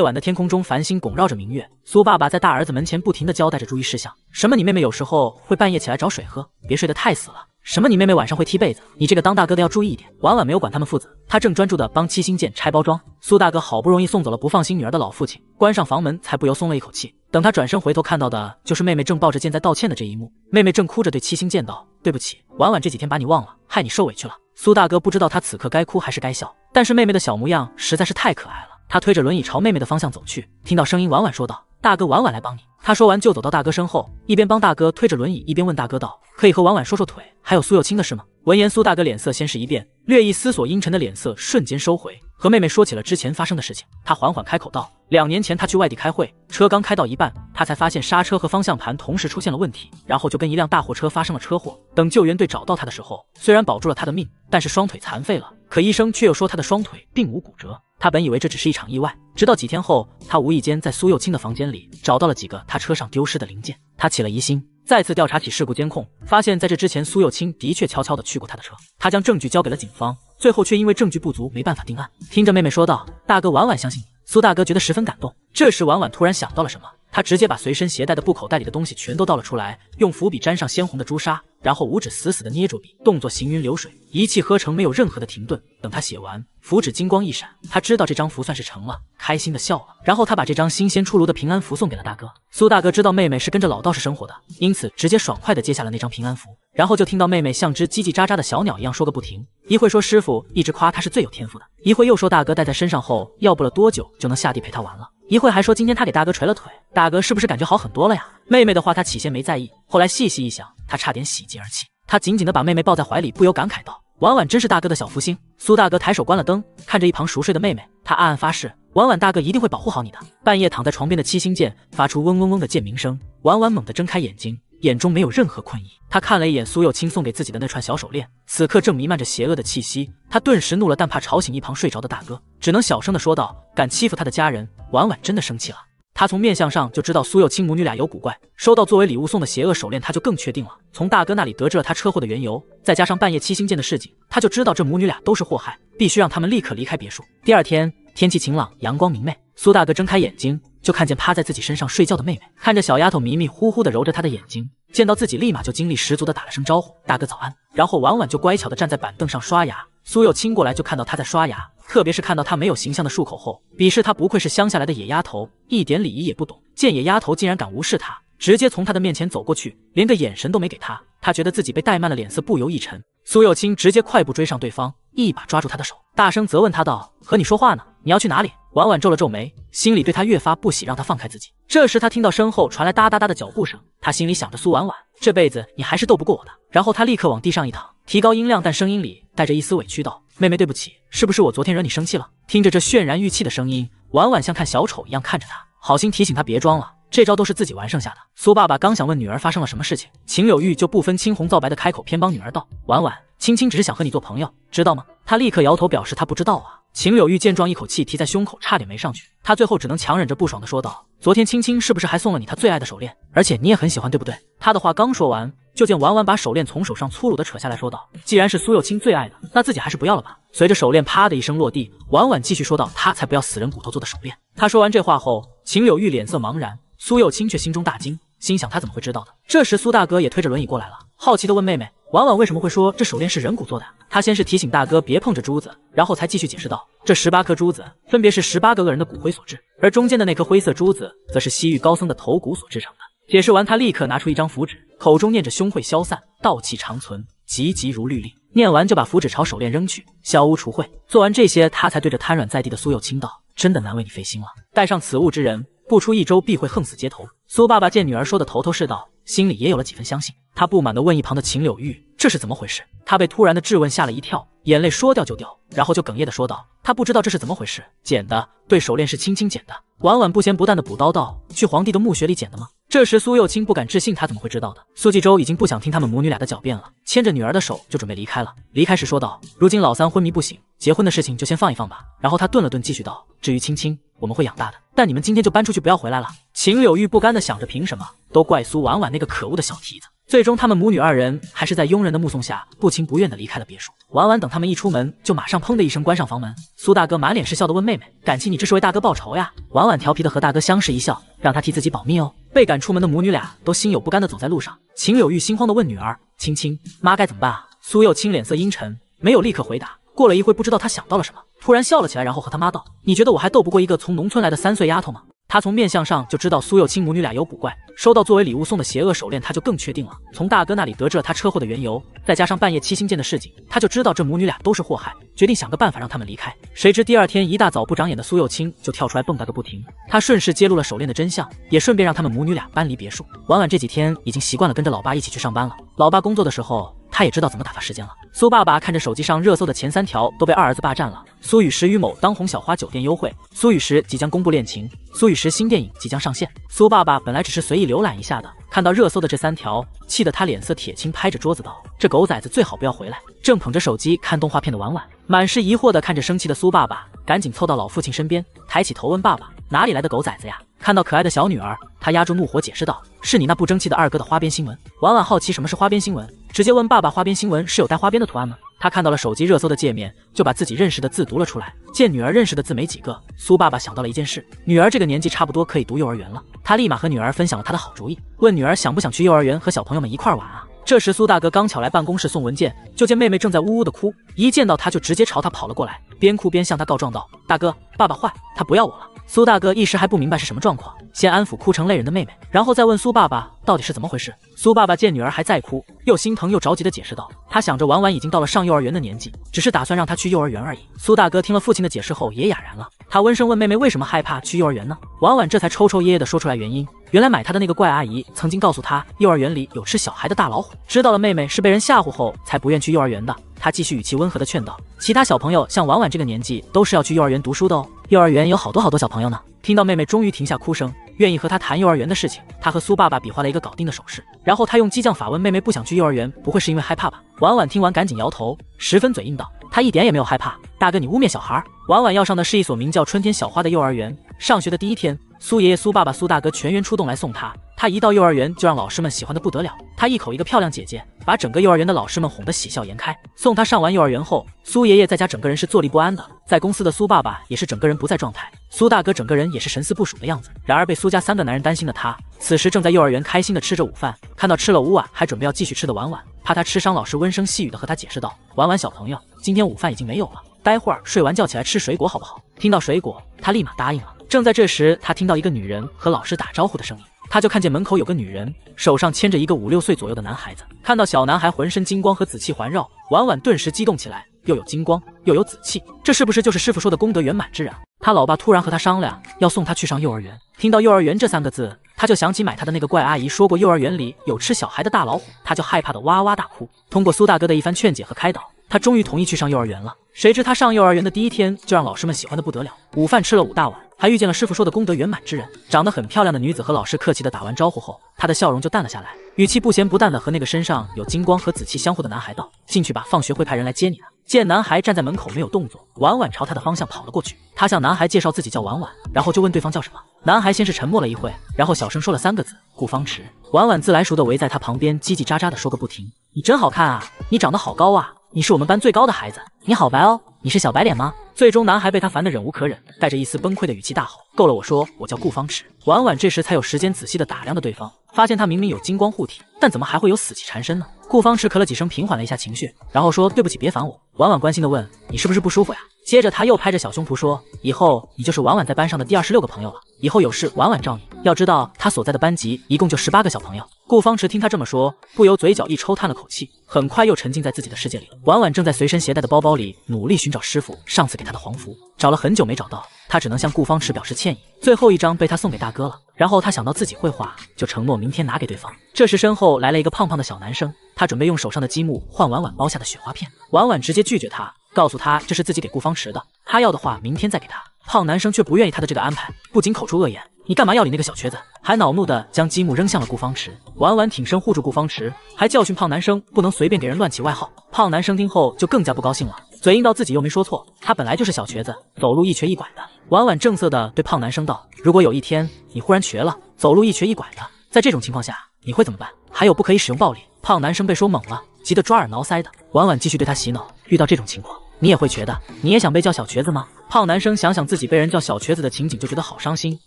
晚的天空中，繁星拱绕着明月。苏爸爸在大儿子门前不停的交代着注意事项：“什么，你妹妹有时候会半夜起来找水喝，别睡得太死了。”什么？你妹妹晚上会踢被子？你这个当大哥的要注意一点。婉婉没有管他们父子，他正专注的帮七星剑拆包装。苏大哥好不容易送走了不放心女儿的老父亲，关上房门才不由松了一口气。等他转身回头看到的，就是妹妹正抱着剑在道歉的这一幕。妹妹正哭着对七星剑道：“对不起，婉婉这几天把你忘了，害你受委屈了。”苏大哥不知道他此刻该哭还是该笑，但是妹妹的小模样实在是太可爱了。他推着轮椅朝妹妹的方向走去，听到声音，婉婉说道。大哥，婉婉来帮你。他说完就走到大哥身后，一边帮大哥推着轮椅，一边问大哥道：“可以和婉婉说说腿，还有苏幼清的事吗？”闻言，苏大哥脸色先是一变，略一思索，阴沉的脸色瞬间收回，和妹妹说起了之前发生的事情。他缓缓开口道：“两年前，他去外地开会，车刚开到一半，他才发现刹车和方向盘同时出现了问题，然后就跟一辆大货车发生了车祸。等救援队找到他的时候，虽然保住了他的命，但是双腿残废了。可医生却又说他的双腿并无骨折。”他本以为这只是一场意外，直到几天后，他无意间在苏幼清的房间里找到了几个他车上丢失的零件，他起了疑心，再次调查起事故监控，发现在这之前，苏幼清的确悄悄的去过他的车。他将证据交给了警方，最后却因为证据不足，没办法定案。听着妹妹说道：“大哥，婉婉相信你。”苏大哥觉得十分感动。这时，婉婉突然想到了什么。他直接把随身携带的布口袋里的东西全都倒了出来，用符笔沾上鲜红的朱砂，然后五指死死的捏住笔，动作行云流水，一气呵成，没有任何的停顿。等他写完，符纸金光一闪，他知道这张符算是成了，开心的笑了。然后他把这张新鲜出炉的平安符送给了大哥苏大哥，知道妹妹是跟着老道士生活的，因此直接爽快的接下了那张平安符。然后就听到妹妹像只叽叽喳喳的小鸟一样说个不停，一会说师傅一直夸他是最有天赋的，一会又说大哥带在身上后，要不了多久就能下地陪他玩了。一会还说今天他给大哥捶了腿，大哥是不是感觉好很多了呀？妹妹的话他起先没在意，后来细细一想，他差点喜极而泣。他紧紧的把妹妹抱在怀里，不由感慨道：“婉婉真是大哥的小福星。”苏大哥抬手关了灯，看着一旁熟睡的妹妹，他暗暗发誓：“婉婉，大哥一定会保护好你的。”半夜躺在床边的七星剑发出嗡嗡嗡的剑鸣声，婉婉猛地睁开眼睛。眼中没有任何困意，他看了一眼苏幼清送给自己的那串小手链，此刻正弥漫着邪恶的气息，他顿时怒了，但怕吵醒一旁睡着的大哥，只能小声的说道：“敢欺负他的家人，婉婉真的生气了。”他从面相上就知道苏幼清母女俩有古怪，收到作为礼物送的邪恶手链，他就更确定了。从大哥那里得知了他车祸的缘由，再加上半夜七星剑的事情，他就知道这母女俩都是祸害，必须让他们立刻离开别墅。第二天天气晴朗，阳光明媚，苏大哥睁开眼睛。就看见趴在自己身上睡觉的妹妹，看着小丫头迷迷糊糊的揉着她的眼睛，见到自己立马就精力十足的打了声招呼：“大哥早安。”然后婉婉就乖巧的站在板凳上刷牙。苏又亲过来就看到她在刷牙，特别是看到她没有形象的漱口后，鄙视她不愧是乡下来的野丫头，一点礼仪也不懂。见野丫头竟然敢无视他，直接从他的面前走过去，连个眼神都没给他。他觉得自己被怠慢了，脸色不由一沉。苏有清直接快步追上对方，一把抓住他的手，大声责问他道：“和你说话呢，你要去哪里？”婉婉皱了皱眉，心里对他越发不喜，让他放开自己。这时，他听到身后传来哒哒哒的脚步声，他心里想着：“苏婉婉，这辈子你还是斗不过我的。”然后他立刻往地上一躺，提高音量，但声音里带着一丝委屈道：“妹妹，对不起，是不是我昨天惹你生气了？”听着这渲然欲泣的声音，婉婉像看小丑一样看着他。好心提醒他别装了，这招都是自己玩剩下的。苏爸爸刚想问女儿发生了什么事情，秦柳玉就不分青红皂白的开口，偏帮女儿道：“婉婉，青青只是想和你做朋友，知道吗？”他立刻摇头表示他不知道啊。秦柳玉见状，一口气提在胸口，差点没上去。他最后只能强忍着不爽的说道：“昨天青青是不是还送了你他最爱的手链？而且你也很喜欢，对不对？”他的话刚说完，就见婉婉把手链从手上粗鲁的扯下来，说道：“既然是苏幼清最爱的，那自己还是不要了吧。”随着手链啪的一声落地，婉婉继续说道：“他才不要死人骨头做的手链。”他说完这话后。秦柳玉脸色茫然，苏幼清却心中大惊，心想他怎么会知道的？这时，苏大哥也推着轮椅过来了，好奇的问妹妹：“婉婉为什么会说这手链是人骨做的？”他先是提醒大哥别碰着珠子，然后才继续解释道：“这十八颗珠子分别是十八个恶人的骨灰所制，而中间的那颗灰色珠子，则是西域高僧的头骨所制成的。”解释完，他立刻拿出一张符纸，口中念着：“凶会消散，道气长存，急急如律令。”念完，就把符纸朝手链扔去，消巫除秽。做完这些，他才对着瘫软在地的苏幼清道。真的难为你费心了。带上此物之人，不出一周必会横死街头。苏爸爸见女儿说的头头是道，心里也有了几分相信。他不满地问一旁的秦柳玉：“这是怎么回事？”他被突然的质问吓了一跳，眼泪说掉就掉，然后就哽咽地说道：“他不知道这是怎么回事，捡的。对手链是轻轻捡的。”晚晚不咸不淡地补刀道：“去皇帝的墓穴里捡的吗？”这时，苏幼清不敢置信，他怎么会知道的？苏纪州已经不想听他们母女俩的狡辩了，牵着女儿的手就准备离开了。离开时说道：“如今老三昏迷不醒，结婚的事情就先放一放吧。”然后他顿了顿，继续道：“至于青青，我们会养大的。但你们今天就搬出去，不要回来了。”秦柳玉不甘的想着：“凭什么？都怪苏婉婉那个可恶的小蹄子！”最终，他们母女二人还是在佣人的目送下，不情不愿的离开了别墅。婉婉等他们一出门，就马上砰的一声关上房门。苏大哥满脸是笑的问妹妹：“感情你这是为大哥报仇呀？”婉婉调皮的和大哥相视一笑，让他替自己保密哦。被赶出门的母女俩都心有不甘的走在路上。秦柳玉心慌的问女儿：“青青，妈该怎么办啊？”苏幼青脸色阴沉，没有立刻回答。过了一会，不知道他想到了什么，突然笑了起来，然后和他妈道：“你觉得我还斗不过一个从农村来的三岁丫头吗？”他从面相上就知道苏幼清母女俩有古怪，收到作为礼物送的邪恶手链，他就更确定了。从大哥那里得知了他车祸的缘由，再加上半夜七星剑的事情，他就知道这母女俩都是祸害，决定想个办法让他们离开。谁知第二天一大早，不长眼的苏幼清就跳出来蹦跶个不停，他顺势揭露了手链的真相，也顺便让他们母女俩搬离别墅。婉婉这几天已经习惯了跟着老爸一起去上班了，老爸工作的时候。他也知道怎么打发时间了。苏爸爸看着手机上热搜的前三条都被二儿子霸占了：苏雨石与某当红小花酒店幽会，苏雨石即将公布恋情，苏雨石新电影即将上线。苏爸爸本来只是随意浏览一下的，看到热搜的这三条，气得他脸色铁青，拍着桌子道：“这狗崽子最好不要回来！”正捧着手机看动画片的婉婉，满是疑惑地看着生气的苏爸爸，赶紧凑到老父亲身边，抬起头问爸爸：“哪里来的狗崽子呀？”看到可爱的小女儿，他压住怒火解释道：“是你那不争气的二哥的花边新闻。”婉婉好奇什么是花边新闻。直接问爸爸，花边新闻是有带花边的图案吗？他看到了手机热搜的界面，就把自己认识的字读了出来。见女儿认识的字没几个，苏爸爸想到了一件事，女儿这个年纪差不多可以读幼儿园了。他立马和女儿分享了他的好主意，问女儿想不想去幼儿园和小朋友们一块玩啊？这时苏大哥刚巧来办公室送文件，就见妹妹正在呜呜的哭，一见到他就直接朝他跑了过来。边哭边向他告状道：“大哥，爸爸坏，他不要我了。”苏大哥一时还不明白是什么状况，先安抚哭成泪人的妹妹，然后再问苏爸爸到底是怎么回事。苏爸爸见女儿还在哭，又心疼又着急的解释道：“他想着婉婉已经到了上幼儿园的年纪，只是打算让她去幼儿园而已。”苏大哥听了父亲的解释后也哑然了，他温声问妹妹：“为什么害怕去幼儿园呢？”婉婉这才抽抽噎噎的说出来原因：原来买她的那个怪阿姨曾经告诉她，幼儿园里有吃小孩的大老虎。知道了妹妹是被人吓唬后才不愿去幼儿园的。他继续语气温和的劝道：“其他小朋友像婉婉这个年纪都是要去幼儿园读书的哦，幼儿园有好多好多小朋友呢。”听到妹妹终于停下哭声，愿意和他谈幼儿园的事情，他和苏爸爸比划了一个搞定的手势，然后他用激将法问妹妹：“不想去幼儿园，不会是因为害怕吧？”婉婉听完赶紧摇头，十分嘴硬道：“他一点也没有害怕，大哥你污蔑小孩。”婉婉要上的是一所名叫“春天小花”的幼儿园，上学的第一天。苏爷爷、苏爸爸、苏大哥全员出动来送他。他一到幼儿园就让老师们喜欢的不得了。他一口一个漂亮姐姐，把整个幼儿园的老师们哄得喜笑颜开。送他上完幼儿园后，苏爷爷在家整个人是坐立不安的。在公司的苏爸爸也是整个人不在状态。苏大哥整个人也是神思不属的样子。然而被苏家三个男人担心的他，此时正在幼儿园开心的吃着午饭。看到吃了五碗还准备要继续吃的婉婉，怕他吃伤，老师温声细语的和他解释道：“婉婉小朋友，今天午饭已经没有了，待会儿睡完觉起来吃水果好不好？”听到水果，他立马答应了。正在这时，他听到一个女人和老师打招呼的声音，他就看见门口有个女人手上牵着一个五六岁左右的男孩子。看到小男孩浑身金光和紫气环绕，婉婉顿时激动起来，又有金光，又有紫气，这是不是就是师傅说的功德圆满之人？他老爸突然和他商量要送他去上幼儿园。听到幼儿园这三个字，他就想起买他的那个怪阿姨说过幼儿园里有吃小孩的大老虎，他就害怕的哇哇大哭。通过苏大哥的一番劝解和开导，他终于同意去上幼儿园了。谁知他上幼儿园的第一天就让老师们喜欢的不得了，午饭吃了五大碗。还遇见了师傅说的功德圆满之人，长得很漂亮的女子和老师客气地打完招呼后，她的笑容就淡了下来，语气不咸不淡地和那个身上有金光和紫气相互的男孩道：“进去吧，放学会派人来接你的。”见男孩站在门口没有动作，婉婉朝他的方向跑了过去。她向男孩介绍自己叫婉婉，然后就问对方叫什么。男孩先是沉默了一会，然后小声说了三个字：“顾方池。”婉婉自来熟地围在他旁边，叽叽喳喳地说个不停：“你真好看啊，你长得好高啊。”你是我们班最高的孩子，你好白哦，你是小白脸吗？最终男孩被他烦得忍无可忍，带着一丝崩溃的语气大吼：够了！我说我叫顾方池。婉婉这时才有时间仔细的打量着对方，发现他明明有金光护体，但怎么还会有死气缠身呢？顾方池咳了几声，平缓了一下情绪，然后说：对不起，别烦我。婉婉关心的问：你是不是不舒服呀？接着他又拍着小胸脯说：“以后你就是婉婉在班上的第二十六个朋友了，以后有事婉婉罩你。要知道他所在的班级一共就十八个小朋友。”顾方池听他这么说，不由嘴角一抽，叹了口气，很快又沉浸在自己的世界里。婉婉正在随身携带的包包里努力寻找师傅上次给他的黄符，找了很久没找到，他只能向顾方池表示歉意。最后一张被他送给大哥了，然后他想到自己会画，就承诺明天拿给对方。这时身后来了一个胖胖的小男生，他准备用手上的积木换婉婉包下的雪花片，婉婉直接拒绝他。告诉他这是自己给顾方池的，他要的话明天再给他。胖男生却不愿意他的这个安排，不仅口出恶言，你干嘛要理那个小瘸子？还恼怒的将积木扔向了顾方池。婉婉挺身护住顾方池，还教训胖男生不能随便给人乱起外号。胖男生听后就更加不高兴了，嘴硬到自己又没说错，他本来就是小瘸子，走路一瘸一拐的。婉婉正色的对胖男生道：“如果有一天你忽然瘸了，走路一瘸一拐的，在这种情况下你会怎么办？还有不可以使用暴力。”胖男生被说懵了，急得抓耳挠腮的。婉婉继续对他洗脑，遇到这种情况。你也会瘸的，你也想被叫小瘸子吗？胖男生想想自己被人叫小瘸子的情景，就觉得好伤心，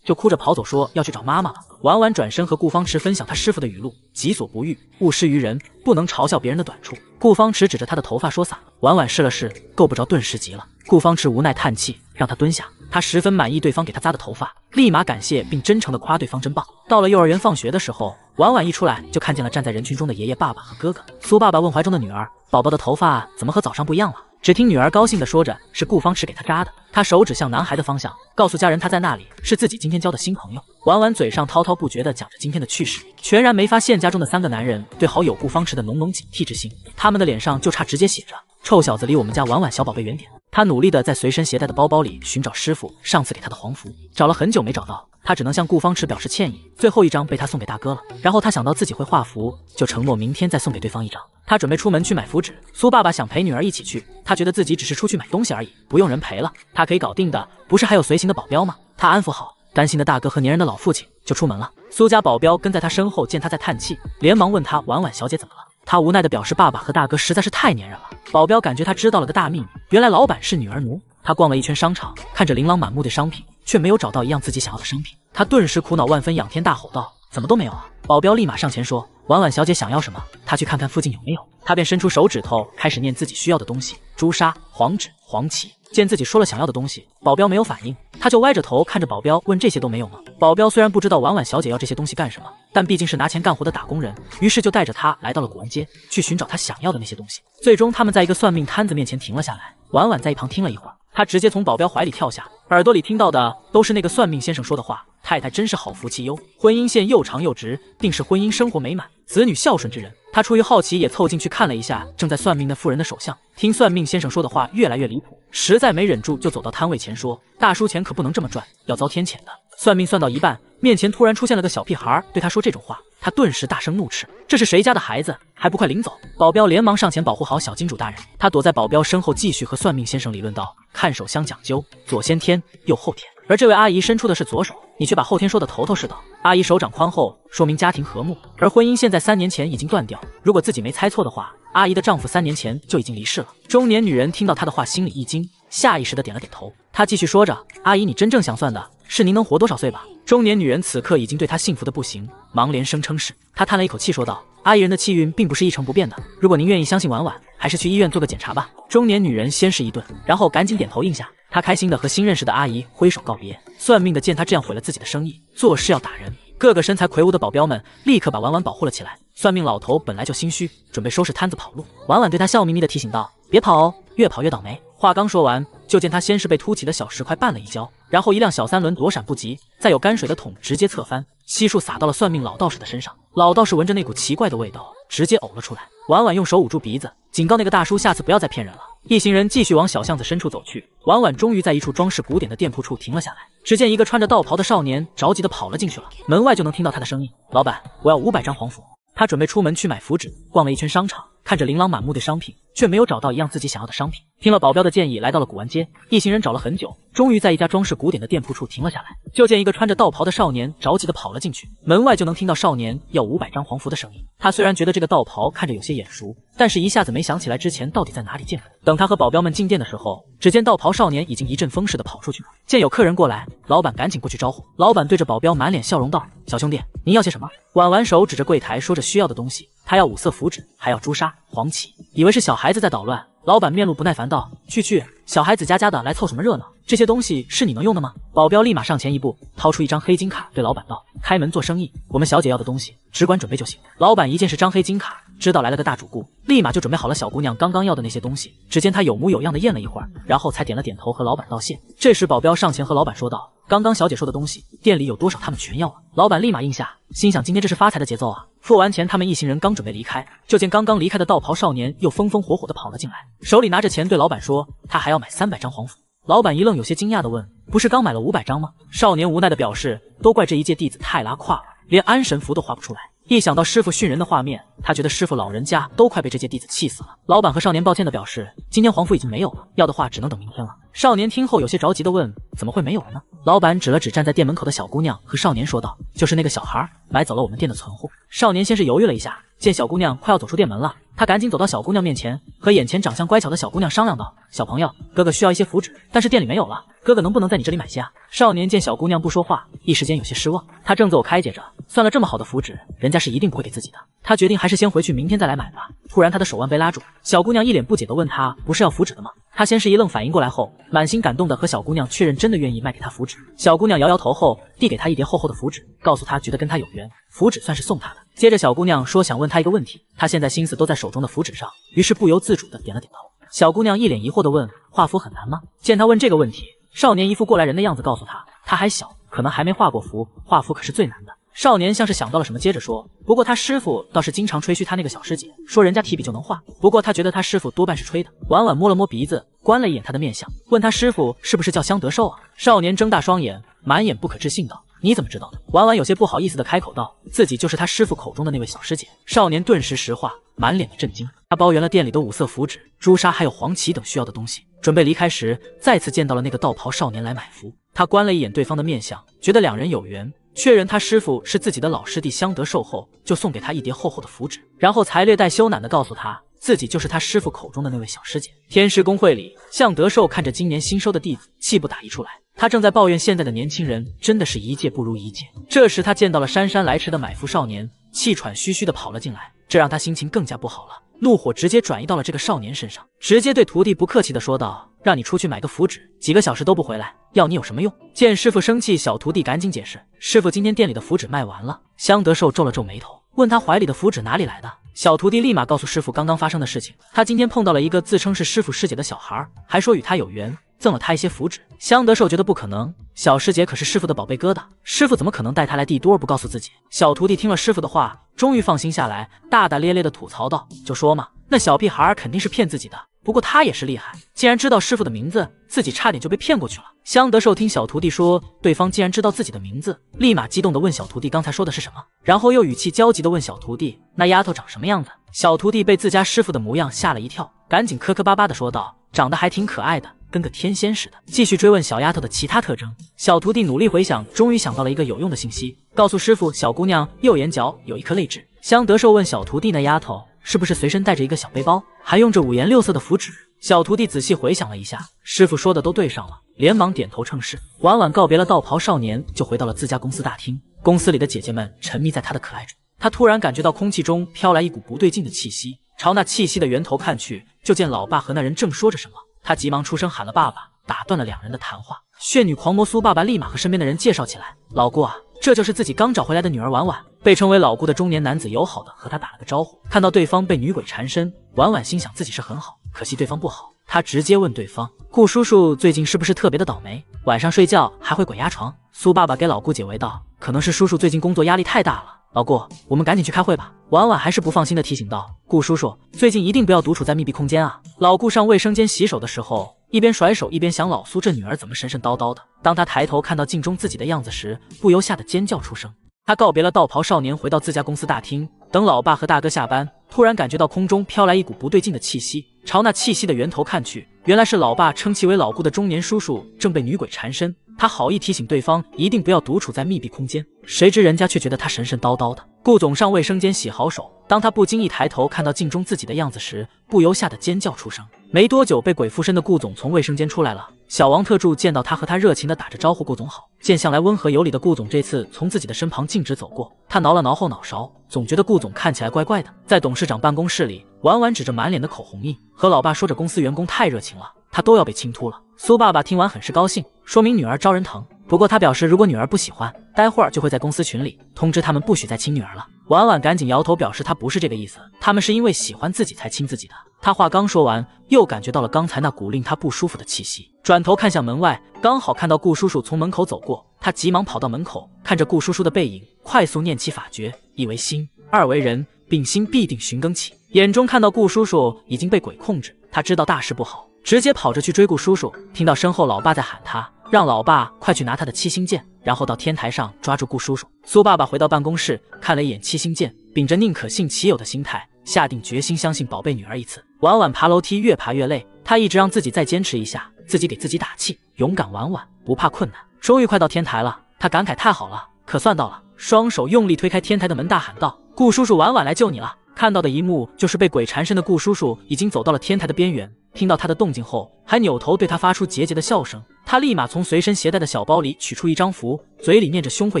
就哭着跑走，说要去找妈妈了。婉婉转身和顾方池分享他师傅的语录：己所不欲，勿施于人，不能嘲笑别人的短处。顾方池指着他的头发说散了。婉婉试了试，够不着，顿时急了。顾方池无奈叹气，让他蹲下。他十分满意对方给他扎的头发，立马感谢并真诚的夸对方真棒。到了幼儿园放学的时候，婉婉一出来就看见了站在人群中的爷爷、爸爸和哥哥。苏爸爸问怀中的女儿：宝宝的头发怎么和早上不一样了？只听女儿高兴地说着，是顾方池给她扎的。她手指向男孩的方向，告诉家人他在那里，是自己今天交的新朋友。婉婉嘴上滔滔不绝地讲着今天的趣事，全然没发现家中的三个男人对好友顾方池的浓浓警惕之心。他们的脸上就差直接写着“臭小子，离我们家婉婉小宝贝远点”。他努力地在随身携带的包包里寻找师傅上次给他的黄符，找了很久没找到。他只能向顾方池表示歉意，最后一张被他送给大哥了。然后他想到自己会画符，就承诺明天再送给对方一张。他准备出门去买符纸。苏爸爸想陪女儿一起去，他觉得自己只是出去买东西而已，不用人陪了，他可以搞定的。不是还有随行的保镖吗？他安抚好担心的大哥和粘人的老父亲，就出门了。苏家保镖跟在他身后，见他在叹气，连忙问他婉婉小姐怎么了。他无奈地表示，爸爸和大哥实在是太粘人了。保镖感觉他知道了个大秘密，原来老板是女儿奴。他逛了一圈商场，看着琳琅满目的商品，却没有找到一样自己想要的商品。他顿时苦恼万分，仰天大吼道：“怎么都没有啊！”保镖立马上前说：“婉婉小姐想要什么？她去看看附近有没有。”他便伸出手指头，开始念自己需要的东西：朱砂、黄纸、黄芪。见自己说了想要的东西，保镖没有反应，他就歪着头看着保镖问：“这些都没有吗？”保镖虽然不知道婉婉小姐要这些东西干什么，但毕竟是拿钱干活的打工人，于是就带着他来到了古玩街，去寻找他想要的那些东西。最终，他们在一个算命摊子面前停了下来。婉婉在一旁听了一会儿，她直接从保镖怀里跳下。耳朵里听到的都是那个算命先生说的话，太太真是好福气哟，婚姻线又长又直，定是婚姻生活美满，子女孝顺之人。他出于好奇也凑进去看了一下正在算命的妇人的手相，听算命先生说的话越来越离谱，实在没忍住就走到摊位前说：“大叔，钱可不能这么赚，要遭天谴的。”算命算到一半，面前突然出现了个小屁孩儿，对他说这种话。他顿时大声怒斥：“这是谁家的孩子？还不快领走！”保镖连忙上前保护好小金主大人。他躲在保镖身后，继续和算命先生理论道：“看手相讲究左先天，右后天。而这位阿姨伸出的是左手，你却把后天说的头头是道。阿姨手掌宽厚，说明家庭和睦，而婚姻现在三年前已经断掉。如果自己没猜错的话，阿姨的丈夫三年前就已经离世了。”中年女人听到他的话，心里一惊。下意识的点了点头，他继续说着：“阿姨，你真正想算的是您能活多少岁吧？”中年女人此刻已经对他幸福的不行，忙连声称是。他叹了一口气说道：“阿姨人的气运并不是一成不变的，如果您愿意相信婉婉，还是去医院做个检查吧。”中年女人先是一顿，然后赶紧点头应下。他开心的和新认识的阿姨挥手告别。算命的见他这样毁了自己的生意，做事要打人，各个身材魁梧的保镖们立刻把婉婉保护了起来。算命老头本来就心虚，准备收拾摊子跑路。婉婉对他笑眯眯地提醒道：“别跑哦，越跑越倒霉。”话刚说完，就见他先是被凸起的小石块绊了一跤，然后一辆小三轮躲闪不及，再有泔水的桶直接侧翻，悉数洒到了算命老道士的身上。老道士闻着那股奇怪的味道，直接呕了出来。婉婉用手捂住鼻子，警告那个大叔下次不要再骗人了。一行人继续往小巷子深处走去。婉婉终于在一处装饰古典的店铺处停了下来，只见一个穿着道袍的少年着急地跑了进去。了门外就能听到他的声音：“老板，我要五百张黄符。”他准备出门去买符纸，逛了一圈商场。看着琳琅满目的商品，却没有找到一样自己想要的商品。听了保镖的建议，来到了古玩街。一行人找了很久，终于在一家装饰古典的店铺处停了下来。就见一个穿着道袍的少年着急地跑了进去，门外就能听到少年要五百张黄符的声音。他虽然觉得这个道袍看着有些眼熟，但是一下子没想起来之前到底在哪里见过。等他和保镖们进店的时候，只见道袍少年已经一阵风似的跑出去。了。见有客人过来，老板赶紧过去招呼。老板对着保镖满脸笑容道：“小兄弟，您要些什么？”挽挽手指着柜台，说着需要的东西。他要五色符纸，还要朱砂、黄芪，以为是小孩子在捣乱。老板面露不耐烦道：“去去，小孩子家家的，来凑什么热闹？这些东西是你能用的吗？”保镖立马上前一步，掏出一张黑金卡，对老板道：“开门做生意，我们小姐要的东西，只管准备就行。”老板一见是张黑金卡。知道来了个大主顾，立马就准备好了小姑娘刚刚要的那些东西。只见他有模有样的验了一会儿，然后才点了点头，和老板道谢。这时保镖上前和老板说道：“刚刚小姐说的东西，店里有多少，他们全要了。”老板立马应下，心想今天这是发财的节奏啊！付完钱，他们一行人刚准备离开，就见刚刚离开的道袍少年又风风火火的跑了进来，手里拿着钱对老板说：“他还要买三百张黄符。”老板一愣，有些惊讶的问：“不是刚买了五百张吗？”少年无奈的表示：“都怪这一届弟子太拉胯了，连安神符都画不出来。”一想到师傅训人的画面，他觉得师傅老人家都快被这些弟子气死了。老板和少年抱歉的表示，今天黄符已经没有了，要的话只能等明天了。少年听后有些着急的问：“怎么会没有了呢？”老板指了指站在店门口的小姑娘和少年说道：“就是那个小孩买走了我们店的存货。”少年先是犹豫了一下。见小姑娘快要走出店门了，他赶紧走到小姑娘面前，和眼前长相乖巧的小姑娘商量道：“小朋友，哥哥需要一些符纸，但是店里没有了，哥哥能不能在你这里买些啊？”少年见小姑娘不说话，一时间有些失望。他正自我开解着，算了，这么好的符纸，人家是一定不会给自己的。他决定还是先回去，明天再来买吧。突然，他的手腕被拉住，小姑娘一脸不解的问他：“不是要符纸的吗？”他先是一愣，反应过来后，满心感动的和小姑娘确认真的愿意卖给她符纸。小姑娘摇摇头后，递给她一叠厚厚的符纸，告诉她觉得跟她有缘，符纸算是送她的。接着，小姑娘说想问他一个问题。他现在心思都在手中的符纸上，于是不由自主的点了点头。小姑娘一脸疑惑的问：“画符很难吗？”见她问这个问题，少年一副过来人的样子，告诉他他还小，可能还没画过符，画符可是最难的。少年像是想到了什么，接着说：“不过他师傅倒是经常吹嘘他那个小师姐，说人家提笔就能画。不过他觉得他师傅多半是吹的。”晚晚摸了摸鼻子，观了一眼他的面相，问他师傅是不是叫香德寿啊？少年睁大双眼，满眼不可置信道：“你怎么知道的？”晚晚有些不好意思的开口道：“自己就是他师傅口中的那位小师姐。”少年顿时石化，满脸的震惊。他包圆了店里的五色符纸、朱砂还有黄旗等需要的东西，准备离开时，再次见到了那个道袍少年来买符。他观了一眼对方的面相，觉得两人有缘。确认他师傅是自己的老师弟相德寿后，就送给他一叠厚厚的符纸，然后才略带羞赧的告诉他自己就是他师傅口中的那位小师姐。天师公会里，向德寿看着今年新收的弟子，气不打一处来。他正在抱怨现在的年轻人真的是一届不如一届。这时他见到了姗姗来迟的买符少年，气喘吁吁的跑了进来。这让他心情更加不好了，怒火直接转移到了这个少年身上，直接对徒弟不客气的说道：“让你出去买个符纸，几个小时都不回来，要你有什么用？”见师傅生气，小徒弟赶紧解释：“师傅，今天店里的符纸卖完了。”香德寿皱了皱眉头，问他怀里的符纸哪里来的。小徒弟立马告诉师傅刚刚发生的事情，他今天碰到了一个自称是师傅师姐的小孩，还说与他有缘，赠了他一些符纸。香德寿觉得不可能，小师姐可是师傅的宝贝疙瘩，师傅怎么可能带他来帝都而不告诉自己？小徒弟听了师傅的话，终于放心下来，大大咧咧的吐槽道：“就说嘛，那小屁孩肯定是骗自己的。”不过他也是厉害，竟然知道师傅的名字，自己差点就被骗过去了。香德寿听小徒弟说对方竟然知道自己的名字，立马激动的问小徒弟刚才说的是什么，然后又语气焦急的问小徒弟那丫头长什么样子。小徒弟被自家师傅的模样吓了一跳，赶紧磕磕巴巴的说道长得还挺可爱的，跟个天仙似的。继续追问小丫头的其他特征，小徒弟努力回想，终于想到了一个有用的信息，告诉师傅小姑娘右眼角有一颗泪痣。香德寿问小徒弟那丫头。是不是随身带着一个小背包，还用着五颜六色的符纸？小徒弟仔细回想了一下，师傅说的都对上了，连忙点头称是。婉婉告别了道袍少年，就回到了自家公司大厅。公司里的姐姐们沉迷在他的可爱中，他突然感觉到空气中飘来一股不对劲的气息，朝那气息的源头看去，就见老爸和那人正说着什么。他急忙出声喊了爸爸，打断了两人的谈话。血女狂魔苏爸爸立马和身边的人介绍起来：“老顾啊。”这就是自己刚找回来的女儿婉婉，被称为老顾的中年男子友好的和他打了个招呼。看到对方被女鬼缠身，婉婉心想自己是很好，可惜对方不好。他直接问对方，顾叔叔最近是不是特别的倒霉，晚上睡觉还会鬼压床？苏爸爸给老顾解围道，可能是叔叔最近工作压力太大了。老顾，我们赶紧去开会吧。婉婉还是不放心的提醒道，顾叔叔最近一定不要独处在密闭空间啊。老顾上卫生间洗手的时候。一边甩手，一边想老苏这女儿怎么神神叨叨的。当他抬头看到镜中自己的样子时，不由吓得尖叫出声。他告别了道袍少年，回到自家公司大厅，等老爸和大哥下班，突然感觉到空中飘来一股不对劲的气息，朝那气息的源头看去，原来是老爸称其为老顾的中年叔叔正被女鬼缠身。他好意提醒对方一定不要独处在密闭空间，谁知人家却觉得他神神叨叨的。顾总上卫生间洗好手，当他不经意抬头看到镜中自己的样子时，不由吓得尖叫出声。没多久，被鬼附身的顾总从卫生间出来了。小王特助见到他，和他热情地打着招呼：“顾总好！”见向来温和有礼的顾总这次从自己的身旁径直走过，他挠了挠后脑勺，总觉得顾总看起来怪怪的。在董事长办公室里，婉婉指着满脸的口红印，和老爸说着：“公司员工太热情了，他都要被亲秃了。”苏爸爸听完很是高兴，说明女儿招人疼。不过他表示，如果女儿不喜欢，待会儿就会在公司群里通知他们不许再亲女儿了。婉婉赶紧摇头，表示她不是这个意思，他们是因为喜欢自己才亲自己的。他话刚说完，又感觉到了刚才那股令他不舒服的气息，转头看向门外，刚好看到顾叔叔从门口走过。他急忙跑到门口，看着顾叔叔的背影，快速念起法诀：一为心，二为人，秉心必定寻根起。眼中看到顾叔叔已经被鬼控制，他知道大事不好，直接跑着去追顾叔叔。听到身后老爸在喊他，让老爸快去拿他的七星剑，然后到天台上抓住顾叔叔。苏爸爸回到办公室，看了一眼七星剑，秉着宁可信其有的心态，下定决心相信宝贝女儿一次。婉婉爬楼梯，越爬越累。她一直让自己再坚持一下，自己给自己打气，勇敢。婉婉不怕困难。终于快到天台了，她感慨太好了，可算到了。双手用力推开天台的门，大喊道：“顾叔叔，婉婉来救你了！”看到的一幕就是被鬼缠身的顾叔叔已经走到了天台的边缘，听到他的动静后，还扭头对他发出桀桀的笑声。他立马从随身携带的小包里取出一张符，嘴里念着“凶会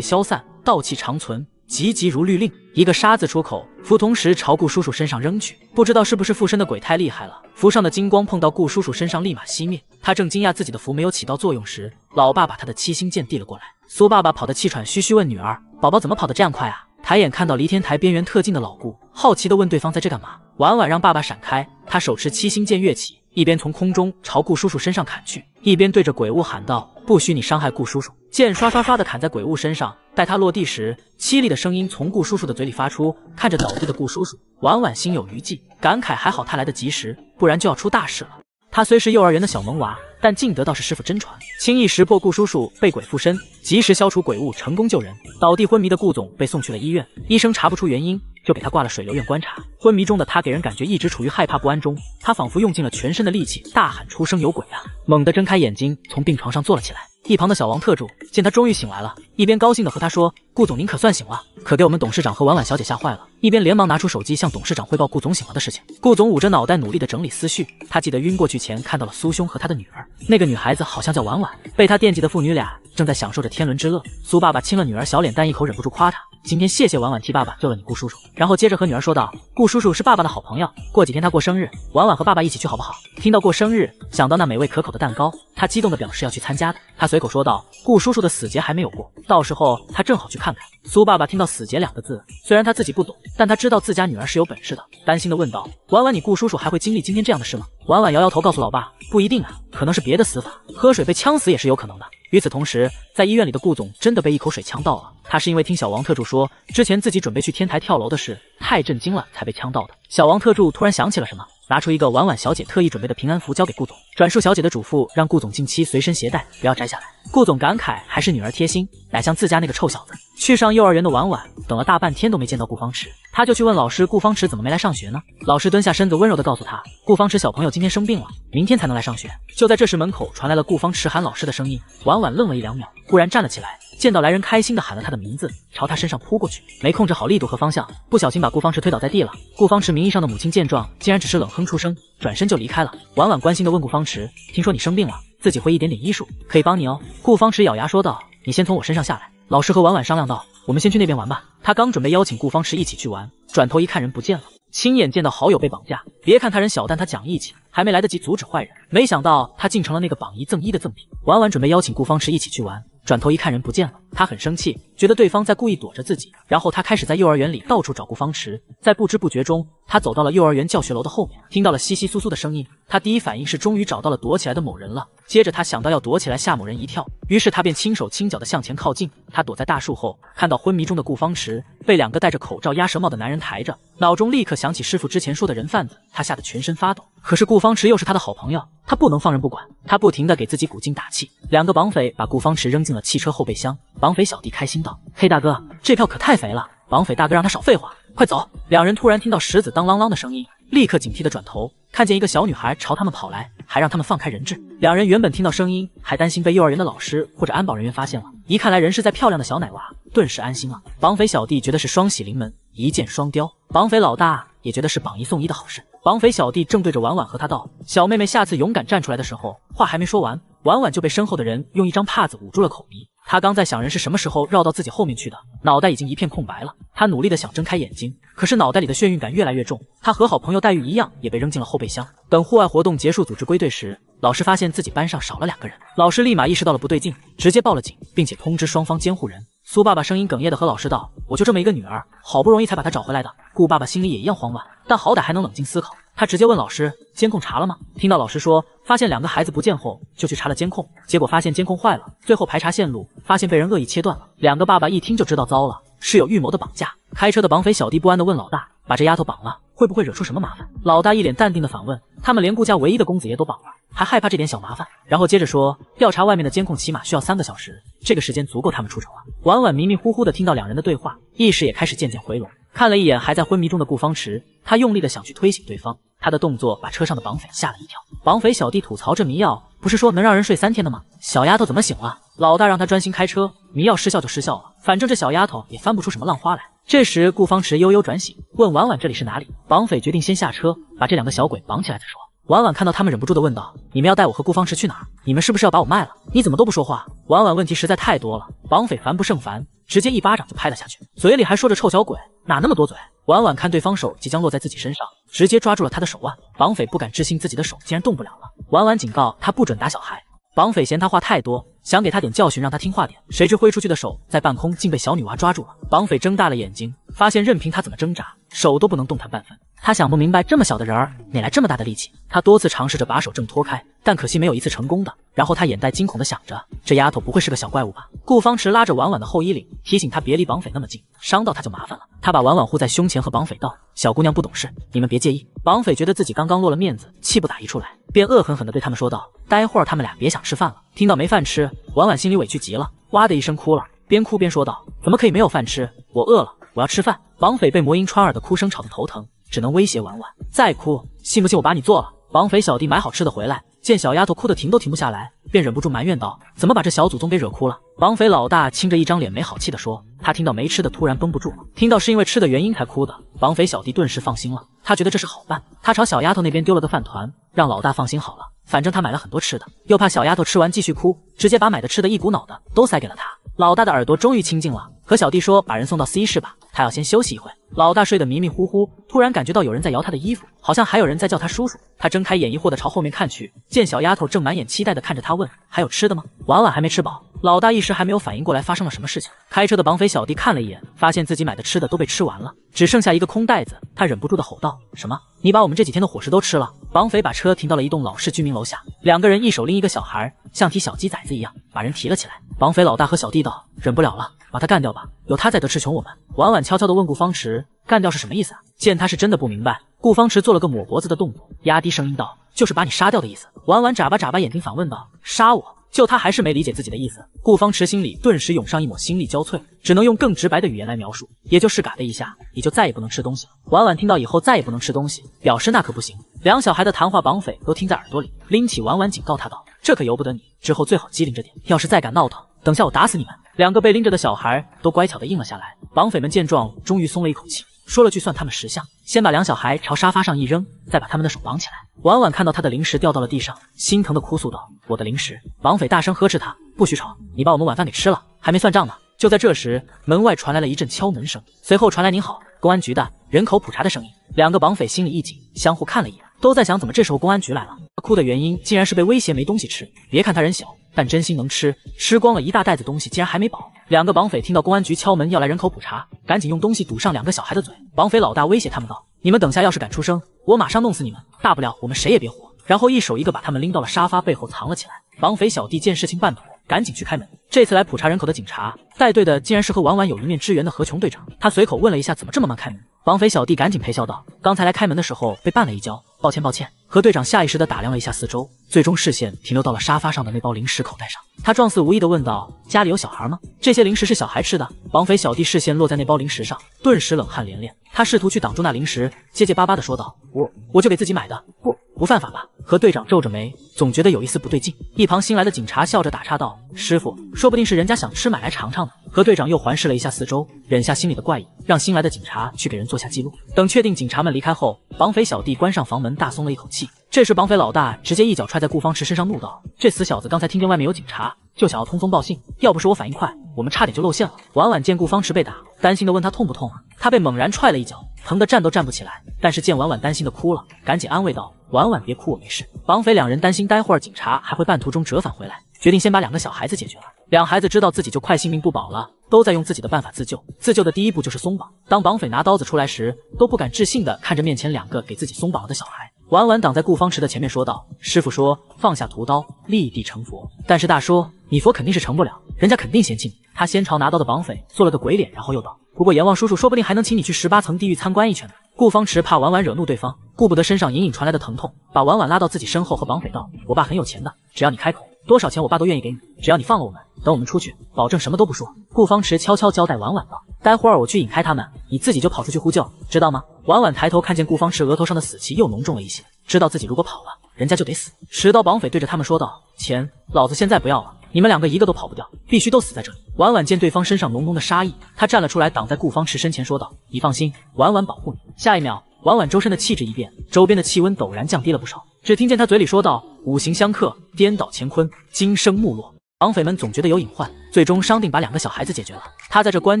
消散，道气长存”。急急如律令，一个杀字出口，符同时朝顾叔叔身上扔去。不知道是不是附身的鬼太厉害了，符上的金光碰到顾叔叔身上立马熄灭。他正惊讶自己的符没有起到作用时，老爸把他的七星剑递了过来。苏爸爸跑得气喘吁吁，问女儿：“宝宝怎么跑得这样快啊？”抬眼看到离天台边缘特近的老顾，好奇地问对方在这干嘛。婉婉让爸爸闪开，他手持七星剑跃起，一边从空中朝顾叔叔身上砍去，一边对着鬼物喊道：“不许你伤害顾叔叔！”剑刷刷刷地砍在鬼物身上。在他落地时，凄厉的声音从顾叔叔的嘴里发出。看着倒地的顾叔叔，婉婉心有余悸，感慨还好他来得及时，不然就要出大事了。他虽是幼儿园的小萌娃，但尽得倒是师傅真传，轻易识破顾叔叔被鬼附身，及时消除鬼物，成功救人。倒地昏迷的顾总被送去了医院，医生查不出原因，就给他挂了水流院观察。昏迷中的他给人感觉一直处于害怕不安中，他仿佛用尽了全身的力气，大喊出声有鬼啊！猛地睁开眼睛，从病床上坐了起来。一旁的小王特助见他终于醒来了，一边高兴地和他说：“顾总，您可算醒了，可给我们董事长和婉婉小姐吓坏了。”一边连忙拿出手机向董事长汇报顾总醒了的事情。顾总捂着脑袋，努力地整理思绪。他记得晕过去前看到了苏兄和他的女儿，那个女孩子好像叫婉婉。被他惦记的父女俩正在享受着天伦之乐。苏爸爸亲了女儿小脸蛋一口，忍不住夸她。今天谢谢婉婉替爸爸救了你。”顾叔叔。然后接着和女儿说道：“顾叔叔是爸爸的好朋友，过几天他过生日，婉婉和爸爸一起去好不好？”听到过生日，想到那美味可口的蛋糕，他激动的表示要去参加的。他。随口说道：“顾叔叔的死劫还没有过，到时候他正好去看看。”苏爸爸听到“死劫”两个字，虽然他自己不懂，但他知道自家女儿是有本事的，担心的问道：“婉婉，你顾叔叔还会经历今天这样的事吗？”婉婉摇摇头，告诉老爸：“不一定啊，可能是别的死法，喝水被呛死也是有可能的。”与此同时，在医院里的顾总真的被一口水呛到了，他是因为听小王特助说之前自己准备去天台跳楼的事太震惊了，才被呛到的。小王特助突然想起了什么。拿出一个婉婉小姐特意准备的平安符，交给顾总，转述小姐的嘱咐，让顾总近期随身携带，不要摘下来。顾总感慨，还是女儿贴心，哪像自家那个臭小子。去上幼儿园的婉婉，等了大半天都没见到顾方池，他就去问老师，顾方池怎么没来上学呢？老师蹲下身子，温柔地告诉他，顾方池小朋友今天生病了，明天才能来上学。就在这时，门口传来了顾方池喊老师的声音。婉婉愣了一两秒，忽然站了起来。见到来人，开心的喊了他的名字，朝他身上扑过去，没控制好力度和方向，不小心把顾方池推倒在地了。顾方池名义上的母亲见状，竟然只是冷哼出声，转身就离开了。婉婉关心的问顾方池：“听说你生病了，自己会一点点医术，可以帮你哦。”顾方池咬牙说道：“你先从我身上下来。”老师和婉婉商量道：“我们先去那边玩吧。”他刚准备邀请顾方池一起去玩，转头一看人不见了。亲眼见到好友被绑架，别看他人小，但他讲义气，还没来得及阻止坏人，没想到他竟成了那个榜一赠一的赠品。婉婉准备邀请顾方池一起去玩。转头一看，人不见了。他很生气，觉得对方在故意躲着自己。然后他开始在幼儿园里到处找顾方池，在不知不觉中。他走到了幼儿园教学楼的后面，听到了窸窸窣窣的声音。他第一反应是终于找到了躲起来的某人了。接着他想到要躲起来吓某人一跳，于是他便轻手轻脚的向前靠近。他躲在大树后，看到昏迷中的顾方池被两个戴着口罩鸭舌帽的男人抬着，脑中立刻想起师傅之前说的人贩子，他吓得全身发抖。可是顾方池又是他的好朋友，他不能放任不管。他不停的给自己鼓劲打气。两个绑匪把顾方池扔进了汽车后备箱，绑匪小弟开心道：“嘿大哥，这票可太肥了。”绑匪大哥让他少废话。快走！两人突然听到石子当啷啷的声音，立刻警惕的转头，看见一个小女孩朝他们跑来，还让他们放开人质。两人原本听到声音还担心被幼儿园的老师或者安保人员发现了一看，来人是在漂亮的小奶娃，顿时安心了。绑匪小弟觉得是双喜临门，一箭双雕；绑匪老大也觉得是绑一送一的好事。绑匪小弟正对着婉婉和他道：“小妹妹，下次勇敢站出来的时候。”话还没说完。婉婉就被身后的人用一张帕子捂住了口鼻，他刚在想人是什么时候绕到自己后面去的，脑袋已经一片空白了。他努力的想睁开眼睛，可是脑袋里的眩晕感越来越重。他和好朋友黛玉一样，也被扔进了后备箱。等户外活动结束，组织归队时，老师发现自己班上少了两个人，老师立马意识到了不对劲，直接报了警，并且通知双方监护人。苏爸爸声音哽咽的和老师道：“我就这么一个女儿，好不容易才把她找回来的。”顾爸爸心里也一样慌乱，但好歹还能冷静思考。他直接问老师：“监控查了吗？”听到老师说发现两个孩子不见后，就去查了监控，结果发现监控坏了。最后排查线路，发现被人恶意切断了。两个爸爸一听就知道糟了，是有预谋的绑架。开车的绑匪小弟不安地问老大：“把这丫头绑了，会不会惹出什么麻烦？”老大一脸淡定地反问：“他们连顾家唯一的公子爷都绑了，还害怕这点小麻烦？”然后接着说：“调查外面的监控起码需要三个小时，这个时间足够他们出城了。”晚晚迷迷糊糊地听到两人的对话，意识也开始渐渐回笼。看了一眼还在昏迷中的顾方池，他用力的想去推醒对方。他的动作把车上的绑匪吓了一跳，绑匪小弟吐槽：“这迷药不是说能让人睡三天的吗？小丫头怎么醒了？老大让他专心开车，迷药失效就失效了，反正这小丫头也翻不出什么浪花来。”这时，顾方池悠悠转醒，问婉婉：“这里是哪里？”绑匪决定先下车，把这两个小鬼绑起来再说。婉婉看到他们，忍不住的问道：“你们要带我和顾方池去哪？儿？你们是不是要把我卖了？你怎么都不说话？”婉婉问题实在太多了，绑匪烦不胜烦。直接一巴掌就拍了下去，嘴里还说着“臭小鬼，哪那么多嘴”。婉婉看对方手即将落在自己身上，直接抓住了他的手腕。绑匪不敢置信自己的手竟然动不了了。婉婉警告他不准打小孩。绑匪嫌他话太多，想给他点教训，让他听话点。谁知挥出去的手在半空竟被小女娃抓住了。绑匪睁大了眼睛，发现任凭他怎么挣扎，手都不能动弹半分。他想不明白，这么小的人儿哪来这么大的力气？他多次尝试着把手挣脱开，但可惜没有一次成功的。然后他眼带惊恐的想着，这丫头不会是个小怪物吧？顾方池拉着婉婉的后衣领，提醒她别离绑匪那么近，伤到她就麻烦了。他把婉婉护在胸前，和绑匪道：“小姑娘不懂事，你们别介意。”绑匪觉得自己刚刚落了面子，气不打一处来，便恶狠狠地对他们说道：“待会儿他们俩别想吃饭了。”听到没饭吃，婉婉心里委屈极了，哇的一声哭了，边哭边说道：“怎么可以没有饭吃？我饿了，我要吃饭。”绑匪被魔音穿耳的哭声吵得头疼。只能威胁婉婉，再哭，信不信我把你做了？绑匪小弟买好吃的回来，见小丫头哭得停都停不下来，便忍不住埋怨道：“怎么把这小祖宗给惹哭了？”绑匪老大青着一张脸，没好气地说：“他听到没吃的，突然绷不住了。听到是因为吃的原因才哭的，绑匪小弟顿时放心了，他觉得这是好办。他朝小丫头那边丢了个饭团，让老大放心好了，反正他买了很多吃的，又怕小丫头吃完继续哭，直接把买的吃的一股脑的都塞给了他。老大的耳朵终于清静了，和小弟说：“把人送到 C 市吧。”他要先休息一会。老大睡得迷迷糊糊，突然感觉到有人在摇他的衣服，好像还有人在叫他叔叔。他睁开眼，疑惑地朝后面看去，见小丫头正满眼期待地看着他，问：“还有吃的吗？晚晚还没吃饱。”老大一时还没有反应过来发生了什么事情。开车的绑匪小弟看了一眼，发现自己买的吃的都被吃完了，只剩下一个空袋子。他忍不住地吼道：“什么？你把我们这几天的伙食都吃了？”绑匪把车停到了一栋老式居民楼下，两个人一手拎一个小孩，像提小鸡崽子一样把人提了起来。绑匪老大和小弟道：“忍不了了，把他干掉吧，有他在得吃穷我们。”晚晚。悄悄地问顾方池：“干掉是什么意思？”啊？”见他是真的不明白，顾方池做了个抹脖子的动作，压低声音道：“就是把你杀掉的意思。”婉婉眨巴眨巴眼睛，反问道：“杀我就他还是没理解自己的意思。”顾方池心里顿时涌上一抹心力交瘁，只能用更直白的语言来描述：“也就是嘎的一下，你就再也不能吃东西了。”婉婉听到以后再也不能吃东西，表示那可不行。两小孩的谈话，绑匪都听在耳朵里，拎起婉婉警告他道：“这可由不得你，之后最好机灵着点，要是再敢闹腾。”等下，我打死你们！两个被拎着的小孩都乖巧的应了下来。绑匪们见状，终于松了一口气，说了句“算他们识相”，先把两小孩朝沙发上一扔，再把他们的手绑起来。婉婉看到他的零食掉到了地上，心疼的哭诉道：“我的零食！”绑匪大声呵斥他：“不许吵！你把我们晚饭给吃了，还没算账呢！”就在这时，门外传来了一阵敲门声，随后传来“您好，公安局的人口普查”的声音。两个绑匪心里一紧，相互看了一眼，都在想怎么这时候公安局来了。哭的原因竟然是被威胁没东西吃。别看他人小。但真心能吃，吃光了一大袋子东西，竟然还没饱。两个绑匪听到公安局敲门要来人口普查，赶紧用东西堵上两个小孩的嘴。绑匪老大威胁他们道：“你们等下要是敢出声，我马上弄死你们！大不了我们谁也别活。”然后一手一个把他们拎到了沙发背后藏了起来。绑匪小弟见事情办妥，赶紧去开门。这次来普查人口的警察带队的，竟然是和婉婉有一面之缘的何琼队长。他随口问了一下：“怎么这么慢开门？”绑匪小弟赶紧赔笑道：“刚才来开门的时候被绊了一跤，抱歉抱歉。”何队长下意识地打量了一下四周，最终视线停留到了沙发上的那包零食口袋上。他状似无意地问道：“家里有小孩吗？这些零食是小孩吃的？”绑匪小弟视线落在那包零食上，顿时冷汗连连。他试图去挡住那零食，结结巴巴地说道：“我我就给自己买的，不不犯法吧？”何队长皱着眉，总觉得有一丝不对劲。一旁新来的警察笑着打岔道：“师傅，说不定是人家想吃，买来尝尝呢。”何队长又环视了一下四周，忍下心里的怪异，让新来的警察去给人做下记录。等确定警察们离开后，绑匪小弟关上房门，大松了一口气。这时，绑匪老大直接一脚踹在顾方池身上，怒道：“这死小子刚才听见外面有警察，就想要通风报信。要不是我反应快，我们差点就露馅了。”婉婉见顾方池被打，担心的问他痛不痛啊？他被猛然踹了一脚，疼得站都站不起来。但是见婉婉担心的哭了，赶紧安慰道：“婉婉别哭，我没事。”绑匪两人担心待会儿警察还会半途中折返回来，决定先把两个小孩子解决了。两孩子知道自己就快性命不保了，都在用自己的办法自救。自救的第一步就是松绑。当绑匪拿刀子出来时，都不敢置信的看着面前两个给自己松绑了的小孩。婉婉挡在顾方池的前面说道：“师傅说放下屠刀，立地成佛。但是大叔，你佛肯定是成不了，人家肯定嫌弃你。”他先朝拿刀的绑匪做了个鬼脸，然后又道：“不过阎王叔叔说不定还能请你去十八层地狱参观一圈呢。”顾方池怕婉婉惹怒对方，顾不得身上隐隐传来的疼痛，把婉婉拉到自己身后，和绑匪道：“我爸很有钱的，只要你开口，多少钱我爸都愿意给你。只要你放了我们，等我们出去，保证什么都不说。”顾方池悄悄交代婉婉道：“待会儿我去引开他们，你自己就跑出去呼救，知道吗？”婉婉抬头看见顾方池额头上的死气又浓重了一些，知道自己如果跑了，人家就得死。持刀绑匪对着他们说道：“钱，老子现在不要了。”你们两个一个都跑不掉，必须都死在这里。婉婉见对方身上浓浓的杀意，她站了出来，挡在顾方池身前，说道：“你放心，婉婉保护你。”下一秒，婉婉周身的气质一变，周边的气温陡然降低了不少。只听见她嘴里说道：“五行相克，颠倒乾坤，今生没落。”绑匪们总觉得有隐患，最终商定把两个小孩子解决了。他在这关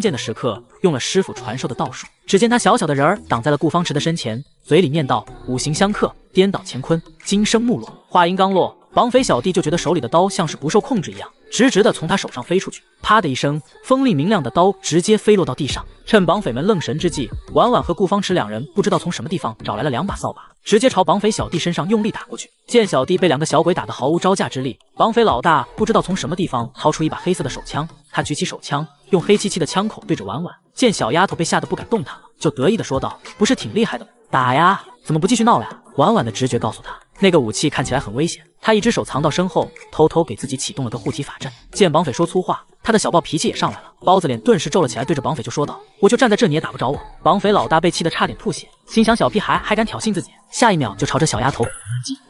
键的时刻用了师傅传授的道术，只见他小小的人儿挡在了顾方池的身前，嘴里念道：“五行相克，颠倒乾坤，今生没落。”话音刚落。绑匪小弟就觉得手里的刀像是不受控制一样，直直的从他手上飞出去，啪的一声，锋利明亮的刀直接飞落到地上。趁绑匪们愣神之际，婉婉和顾方池两人不知道从什么地方找来了两把扫把，直接朝绑匪小弟身上用力打过去。见小弟被两个小鬼打得毫无招架之力，绑匪老大不知道从什么地方掏出一把黑色的手枪，他举起手枪，用黑漆漆的枪口对着婉婉。见小丫头被吓得不敢动弹了，就得意的说道：“不是挺厉害的吗？打呀，怎么不继续闹了呀？”婉婉的直觉告诉他。那个武器看起来很危险，他一只手藏到身后，偷偷给自己启动了个护体法阵。见绑匪说粗话，他的小暴脾气也上来了，包子脸顿时皱了起来，对着绑匪就说道：“我就站在这，你也打不着我。”绑匪老大被气得差点吐血，心想小屁孩还敢挑衅自己，下一秒就朝着小丫头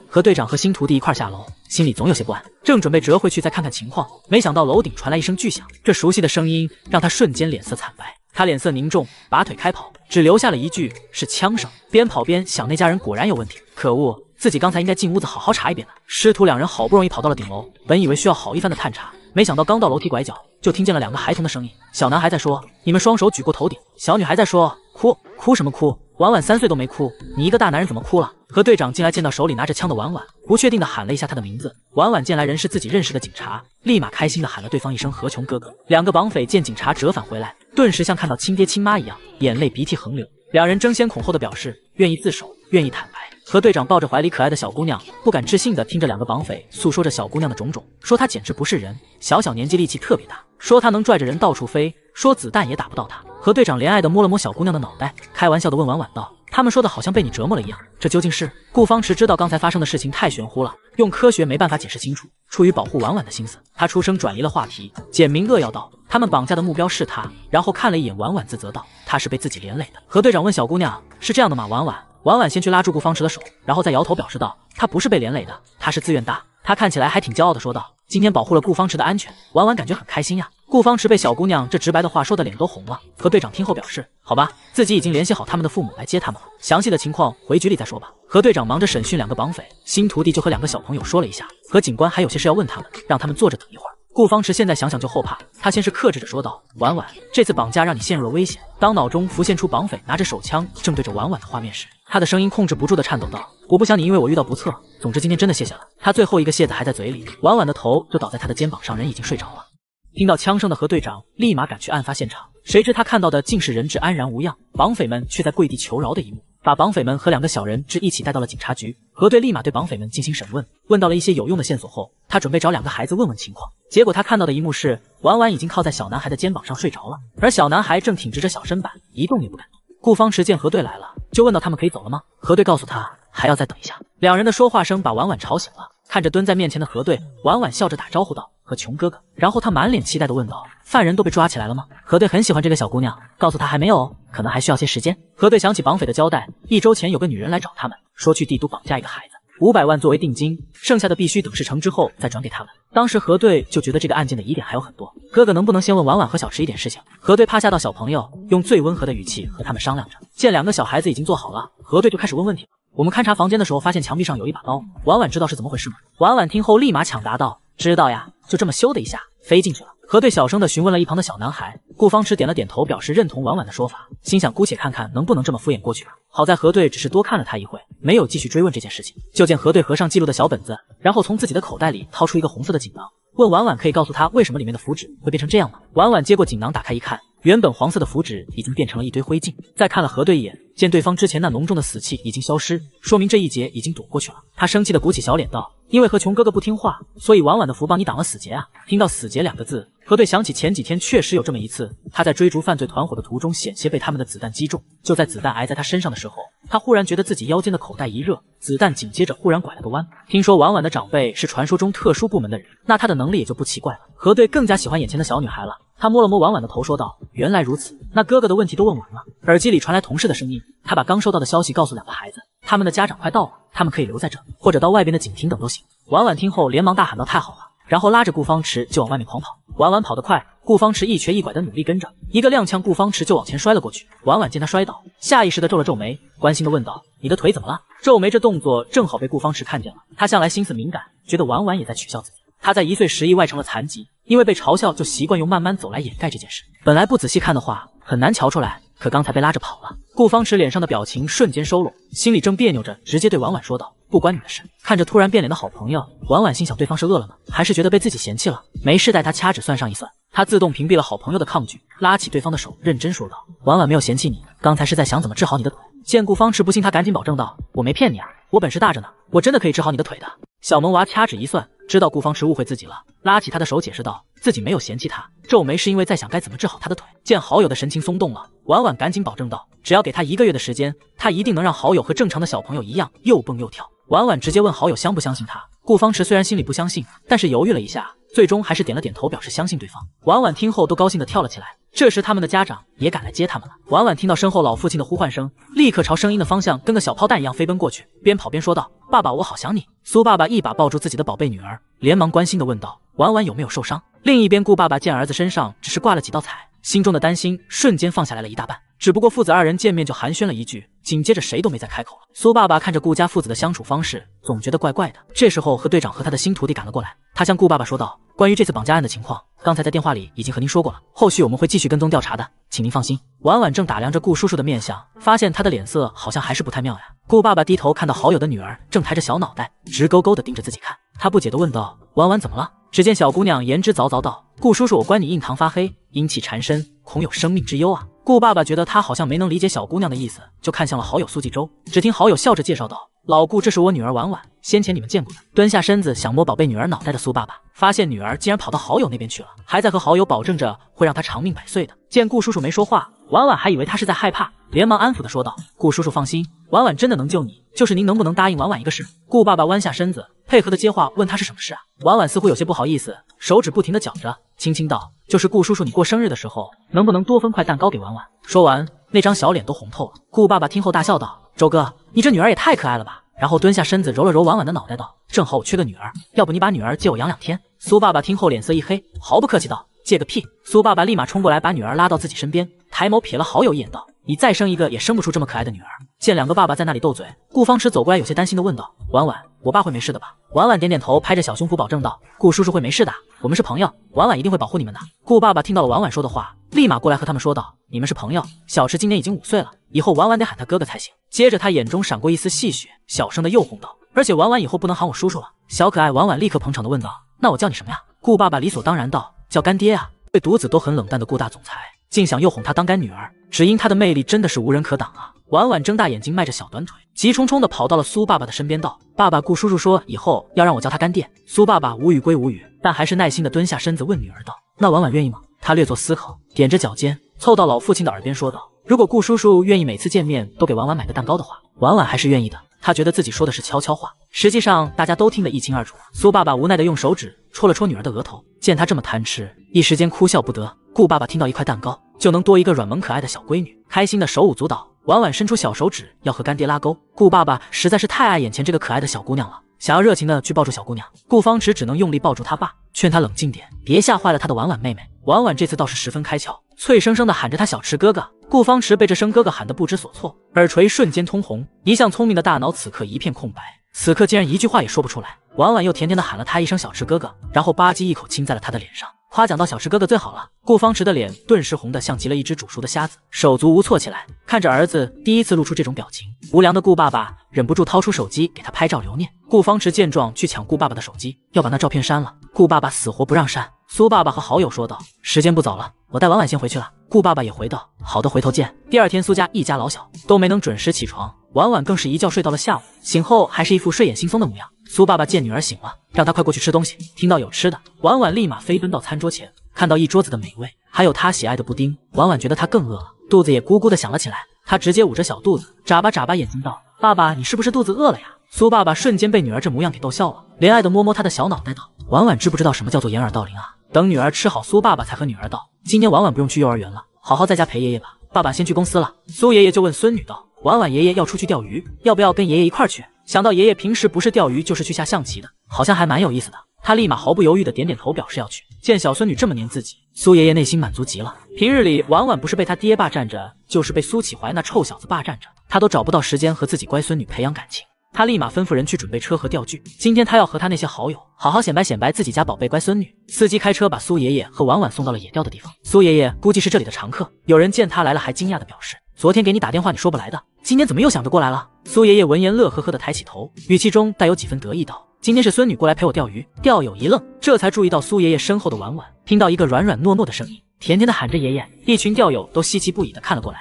和队长和新徒弟一块下楼，心里总有些不安，正准备折回去再看看情况，没想到楼顶传来一声巨响，这熟悉的声音让他瞬间脸色惨白，他脸色凝重，拔腿开跑，只留下了一句：“是枪声。”边跑边想，那家人果然有问题，可恶。自己刚才应该进屋子好好查一遍的。师徒两人好不容易跑到了顶楼，本以为需要好一番的探查，没想到刚到楼梯拐角，就听见了两个孩童的声音。小男孩在说：“你们双手举过头顶。”小女孩在说：“哭哭什么哭？婉婉三岁都没哭，你一个大男人怎么哭了？”何队长进来见到手里拿着枪的婉婉，不确定的喊了一下他的名字。婉婉见来人是自己认识的警察，立马开心的喊了对方一声“何琼哥哥”。两个绑匪见警察折返回来，顿时像看到亲爹亲妈一样，眼泪鼻涕横流，两人争先恐后的表示愿意自首，愿意坦白。何队长抱着怀里可爱的小姑娘，不敢置信地听着两个绑匪诉说着小姑娘的种种，说她简直不是人，小小年纪力气特别大，说她能拽着人到处飞，说子弹也打不到她。何队长怜爱地摸了摸小姑娘的脑袋，开玩笑地问婉婉道：“他们说的好像被你折磨了一样，这究竟是？”顾方池知道刚才发生的事情太玄乎了，用科学没办法解释清楚，出于保护婉婉的心思，他出声转移了话题，简明扼要道：“他们绑架的目标是他。”然后看了一眼婉婉，自责道：“他是被自己连累的。”何队长问小姑娘：“是这样的吗，婉婉？”婉婉先去拉住顾方池的手，然后再摇头表示道：“他不是被连累的，他是自愿搭。”他看起来还挺骄傲的，说道：“今天保护了顾方池的安全，婉婉感觉很开心呀。”顾方池被小姑娘这直白的话说的脸都红了。何队长听后表示：“好吧，自己已经联系好他们的父母来接他们了，详细的情况回局里再说吧。”何队长忙着审讯两个绑匪，新徒弟就和两个小朋友说了一下，何警官还有些事要问他们，让他们坐着等一会儿。顾方池现在想想就后怕，他先是克制着说道：“婉婉，这次绑架让你陷入了危险。”当脑中浮现出绑匪拿着手枪正对着婉婉的画面时，他的声音控制不住的颤抖道：“我不想你因为我遇到不测。总之今天真的谢谢了。”他最后一个谢字还在嘴里，婉婉的头就倒在他的肩膀上，人已经睡着了。听到枪声的何队长立马赶去案发现场，谁知他看到的竟是人质安然无恙，绑匪们却在跪地求饶的一幕。把绑匪们和两个小人质一起带到了警察局，何队立马对绑匪们进行审问，问到了一些有用的线索后，他准备找两个孩子问问情况。结果他看到的一幕是，婉婉已经靠在小男孩的肩膀上睡着了，而小男孩正挺直着小身板，一动也不敢动。顾方池见何队来了，就问到他们可以走了吗？何队告诉他还要再等一下。两人的说话声把婉婉吵醒了，看着蹲在面前的何队，婉婉笑着打招呼道。和琼哥哥，然后他满脸期待地问道：“犯人都被抓起来了吗？”何队很喜欢这个小姑娘，告诉她还没有，可能还需要些时间。何队想起绑匪的交代，一周前有个女人来找他们，说去帝都绑架一个孩子，五百万作为定金，剩下的必须等事成之后再转给他们。当时何队就觉得这个案件的疑点还有很多。哥哥能不能先问婉婉和小池一点事情？何队怕吓到小朋友，用最温和的语气和他们商量着。见两个小孩子已经坐好了，何队就开始问问题：“我们勘察房间的时候发现墙壁上有一把刀，婉婉知道是怎么回事吗？”婉婉听后立马抢答道：“知道呀。”就这么咻的一下飞进去了。何队小声的询问了一旁的小男孩，顾方池点了点头，表示认同婉婉的说法，心想姑且看看能不能这么敷衍过去吧。好在何队只是多看了他一会，没有继续追问这件事情。就见何队合上记录的小本子，然后从自己的口袋里掏出一个红色的锦囊，问婉婉：“可以告诉他为什么里面的符纸会变成这样吗？”婉婉接过锦囊，打开一看。原本黄色的符纸已经变成了一堆灰烬，再看了何对一眼，见对方之前那浓重的死气已经消失，说明这一劫已经躲过去了。他生气的鼓起小脸道：“因为和琼哥哥不听话，所以晚晚的符帮你挡了死劫啊！”听到“死劫”两个字。何队想起前几天确实有这么一次，他在追逐犯罪团伙的途中，险些被他们的子弹击中。就在子弹挨在他身上的时候，他忽然觉得自己腰间的口袋一热，子弹紧接着忽然拐了个弯。听说婉婉的长辈是传说中特殊部门的人，那她的能力也就不奇怪了。何队更加喜欢眼前的小女孩了。他摸了摸婉婉的头，说道：“原来如此，那哥哥的问题都问完了。”耳机里传来同事的声音，他把刚收到的消息告诉两个孩子，他们的家长快到了，他们可以留在这，或者到外边的警亭等都行。婉婉听后连忙大喊道：“太好了！”然后拉着顾方池就往外面狂跑，婉婉跑得快，顾方池一瘸一拐的努力跟着，一个踉跄，顾方池就往前摔了过去。婉婉见他摔倒，下意识的皱了皱眉，关心的问道：“你的腿怎么了？”皱眉这动作正好被顾方池看见了，他向来心思敏感，觉得婉婉也在取笑自己。他在一岁时意外成了残疾，因为被嘲笑，就习惯用慢慢走来掩盖这件事。本来不仔细看的话，很难瞧出来。可刚才被拉着跑了，顾方池脸上的表情瞬间收拢，心里正别扭着，直接对婉婉说道：“不关你的事。”看着突然变脸的好朋友，婉婉心想对方是饿了呢，还是觉得被自己嫌弃了？没事，带他掐指算上一算，他自动屏蔽了好朋友的抗拒，拉起对方的手，认真说道：“婉婉没有嫌弃你，刚才是在想怎么治好你的腿。”见顾方池不信，他赶紧保证道：“我没骗你啊，我本事大着呢，我真的可以治好你的腿的。”小萌娃掐指一算。知道顾方池误会自己了，拉起他的手解释道：“自己没有嫌弃他，皱眉是因为在想该怎么治好他的腿。”见好友的神情松动了，婉婉赶紧保证道：“只要给他一个月的时间，他一定能让好友和正常的小朋友一样又蹦又跳。”婉婉直接问好友相不相信他。顾方池虽然心里不相信，但是犹豫了一下。最终还是点了点头，表示相信对方。婉婉听后都高兴的跳了起来。这时，他们的家长也赶来接他们了。婉婉听到身后老父亲的呼唤声，立刻朝声音的方向跟个小炮弹一样飞奔过去，边跑边说道：“爸爸，我好想你。”苏爸爸一把抱住自己的宝贝女儿，连忙关心的问道：“婉婉有没有受伤？”另一边，顾爸爸见儿子身上只是挂了几道彩，心中的担心瞬间放下来了一大半。只不过父子二人见面就寒暄了一句，紧接着谁都没再开口。了。苏爸爸看着顾家父子的相处方式，总觉得怪怪的。这时候，和队长和他的新徒弟赶了过来，他向顾爸爸说道：“关于这次绑架案的情况，刚才在电话里已经和您说过了，后续我们会继续跟踪调查的，请您放心。”婉婉正打量着顾叔叔的面相，发现他的脸色好像还是不太妙呀。顾爸爸低头看到好友的女儿正抬着小脑袋，直勾勾的盯着自己看，他不解地问道：“婉婉怎么了？”只见小姑娘言之凿凿道：“顾叔叔，我观你印堂发黑，阴气缠身，恐有生命之忧啊。”顾爸爸觉得他好像没能理解小姑娘的意思，就看向了好友苏纪州。只听好友笑着介绍道：“老顾，这是我女儿婉婉，先前你们见过的。”蹲下身子想摸宝贝女儿脑袋的苏爸爸，发现女儿竟然跑到好友那边去了，还在和好友保证着会让她长命百岁的。见顾叔叔没说话，婉婉还以为他是在害怕，连忙安抚的说道：“顾叔叔放心，婉婉真的能救你，就是您能不能答应婉婉一个事？”顾爸爸弯下身子，配合的接话，问他是什么事啊？婉婉似乎有些不好意思，手指不停的搅着，轻轻道。就是顾叔叔，你过生日的时候能不能多分块蛋糕给婉婉？说完，那张小脸都红透了。顾爸爸听后大笑道：“周哥，你这女儿也太可爱了吧！”然后蹲下身子揉了揉婉婉的脑袋，道：“正好我缺个女儿，要不你把女儿借我养两天？”苏爸爸听后脸色一黑，毫不客气道：“借个屁！”苏爸爸立马冲过来把女儿拉到自己身边，抬眸瞥了好友一眼，道：“你再生一个也生不出这么可爱的女儿。”见两个爸爸在那里斗嘴，顾方池走过来，有些担心的问道：“婉婉，我爸会没事的吧？”婉婉点点头，拍着小胸脯保证道：“顾叔叔会没事的。”我们是朋友，婉婉一定会保护你们的。顾爸爸听到了婉婉说的话，立马过来和他们说道：“你们是朋友，小池今年已经五岁了，以后婉婉得喊他哥哥才行。”接着他眼中闪过一丝戏谑，小声的又哄道：“而且婉婉以后不能喊我叔叔了。”小可爱婉婉立刻捧场的问道：“那我叫你什么呀？”顾爸爸理所当然道：“叫干爹啊！”对独子都很冷淡的顾大总裁，竟想又哄他当干女儿，只因他的魅力真的是无人可挡啊！婉婉睁大眼睛，迈着小短腿，急冲冲地跑到了苏爸爸的身边，道：“爸爸，顾叔叔说以后要让我叫他干爹。”苏爸爸无语归无语，但还是耐心地蹲下身子，问女儿道：“那婉婉愿意吗？”他略作思考，踮着脚尖凑到老父亲的耳边说道：“如果顾叔叔愿意每次见面都给婉婉买个蛋糕的话，婉婉还是愿意的。”他觉得自己说的是悄悄话，实际上大家都听得一清二楚。苏爸爸无奈地用手指戳了戳女儿的额头，见她这么贪吃，一时间哭笑不得。顾爸爸听到一块蛋糕就能多一个软萌可爱的小闺女，开心的手舞足蹈。婉婉伸出小手指要和干爹拉钩，顾爸爸实在是太爱眼前这个可爱的小姑娘了，想要热情的去抱住小姑娘，顾方池只能用力抱住他爸，劝他冷静点，别吓坏了他的婉婉妹妹。婉婉这次倒是十分开窍，脆生生的喊着他小池哥哥。顾方池被这声哥哥喊得不知所措，耳垂瞬间通红，一向聪明的大脑此刻一片空白，此刻竟然一句话也说不出来。婉婉又甜甜的喊了他一声小池哥哥，然后吧唧一口亲在了他的脸上。夸奖到小池哥哥最好了，顾方池的脸顿时红的像极了一只煮熟的虾子，手足无措起来。看着儿子第一次露出这种表情，无良的顾爸爸忍不住掏出手机给他拍照留念。顾方池见状，去抢顾爸爸的手机，要把那照片删了。顾爸爸死活不让删。苏爸爸和好友说道：“时间不早了，我带婉婉先回去了。”顾爸爸也回道：“好的，回头见。”第二天，苏家一家老小都没能准时起床，婉婉更是一觉睡到了下午，醒后还是一副睡眼惺忪的模样。苏爸爸见女儿醒了，让她快过去吃东西。听到有吃的，婉婉立马飞奔到餐桌前，看到一桌子的美味，还有她喜爱的布丁，婉婉觉得她更饿了，肚子也咕咕的响了起来。她直接捂着小肚子，眨巴眨巴眼睛道：“爸爸，你是不是肚子饿了呀？”苏爸爸瞬间被女儿这模样给逗笑了，怜爱的摸摸她的小脑袋道：“婉婉，知不知道什么叫做掩耳盗铃啊？”等女儿吃好，苏爸爸才和女儿道：“今天婉婉不用去幼儿园了，好好在家陪爷爷吧。爸爸先去公司了。”苏爷爷就问孙女道：“婉婉，爷爷要出去钓鱼，要不要跟爷爷一块去？”想到爷爷平时不是钓鱼就是去下象棋的，好像还蛮有意思的。他立马毫不犹豫的点点头，表示要去。见小孙女这么黏自己，苏爷爷内心满足极了。平日里婉婉不是被他爹霸占着，就是被苏启怀那臭小子霸占着，他都找不到时间和自己乖孙女培养感情。他立马吩咐人去准备车和钓具，今天他要和他那些好友好好显摆显摆自己家宝贝乖孙女。司机开车把苏爷爷和婉婉送到了野钓的地方。苏爷爷估计是这里的常客，有人见他来了还惊讶的表示。昨天给你打电话，你说不来的，今天怎么又想着过来了？苏爷爷闻言乐呵呵的抬起头，语气中带有几分得意道：“今天是孙女过来陪我钓鱼。”钓友一愣，这才注意到苏爷爷身后的婉婉，听到一个软软糯糯的声音，甜甜的喊着爷爷。一群钓友都稀奇不已的看了过来。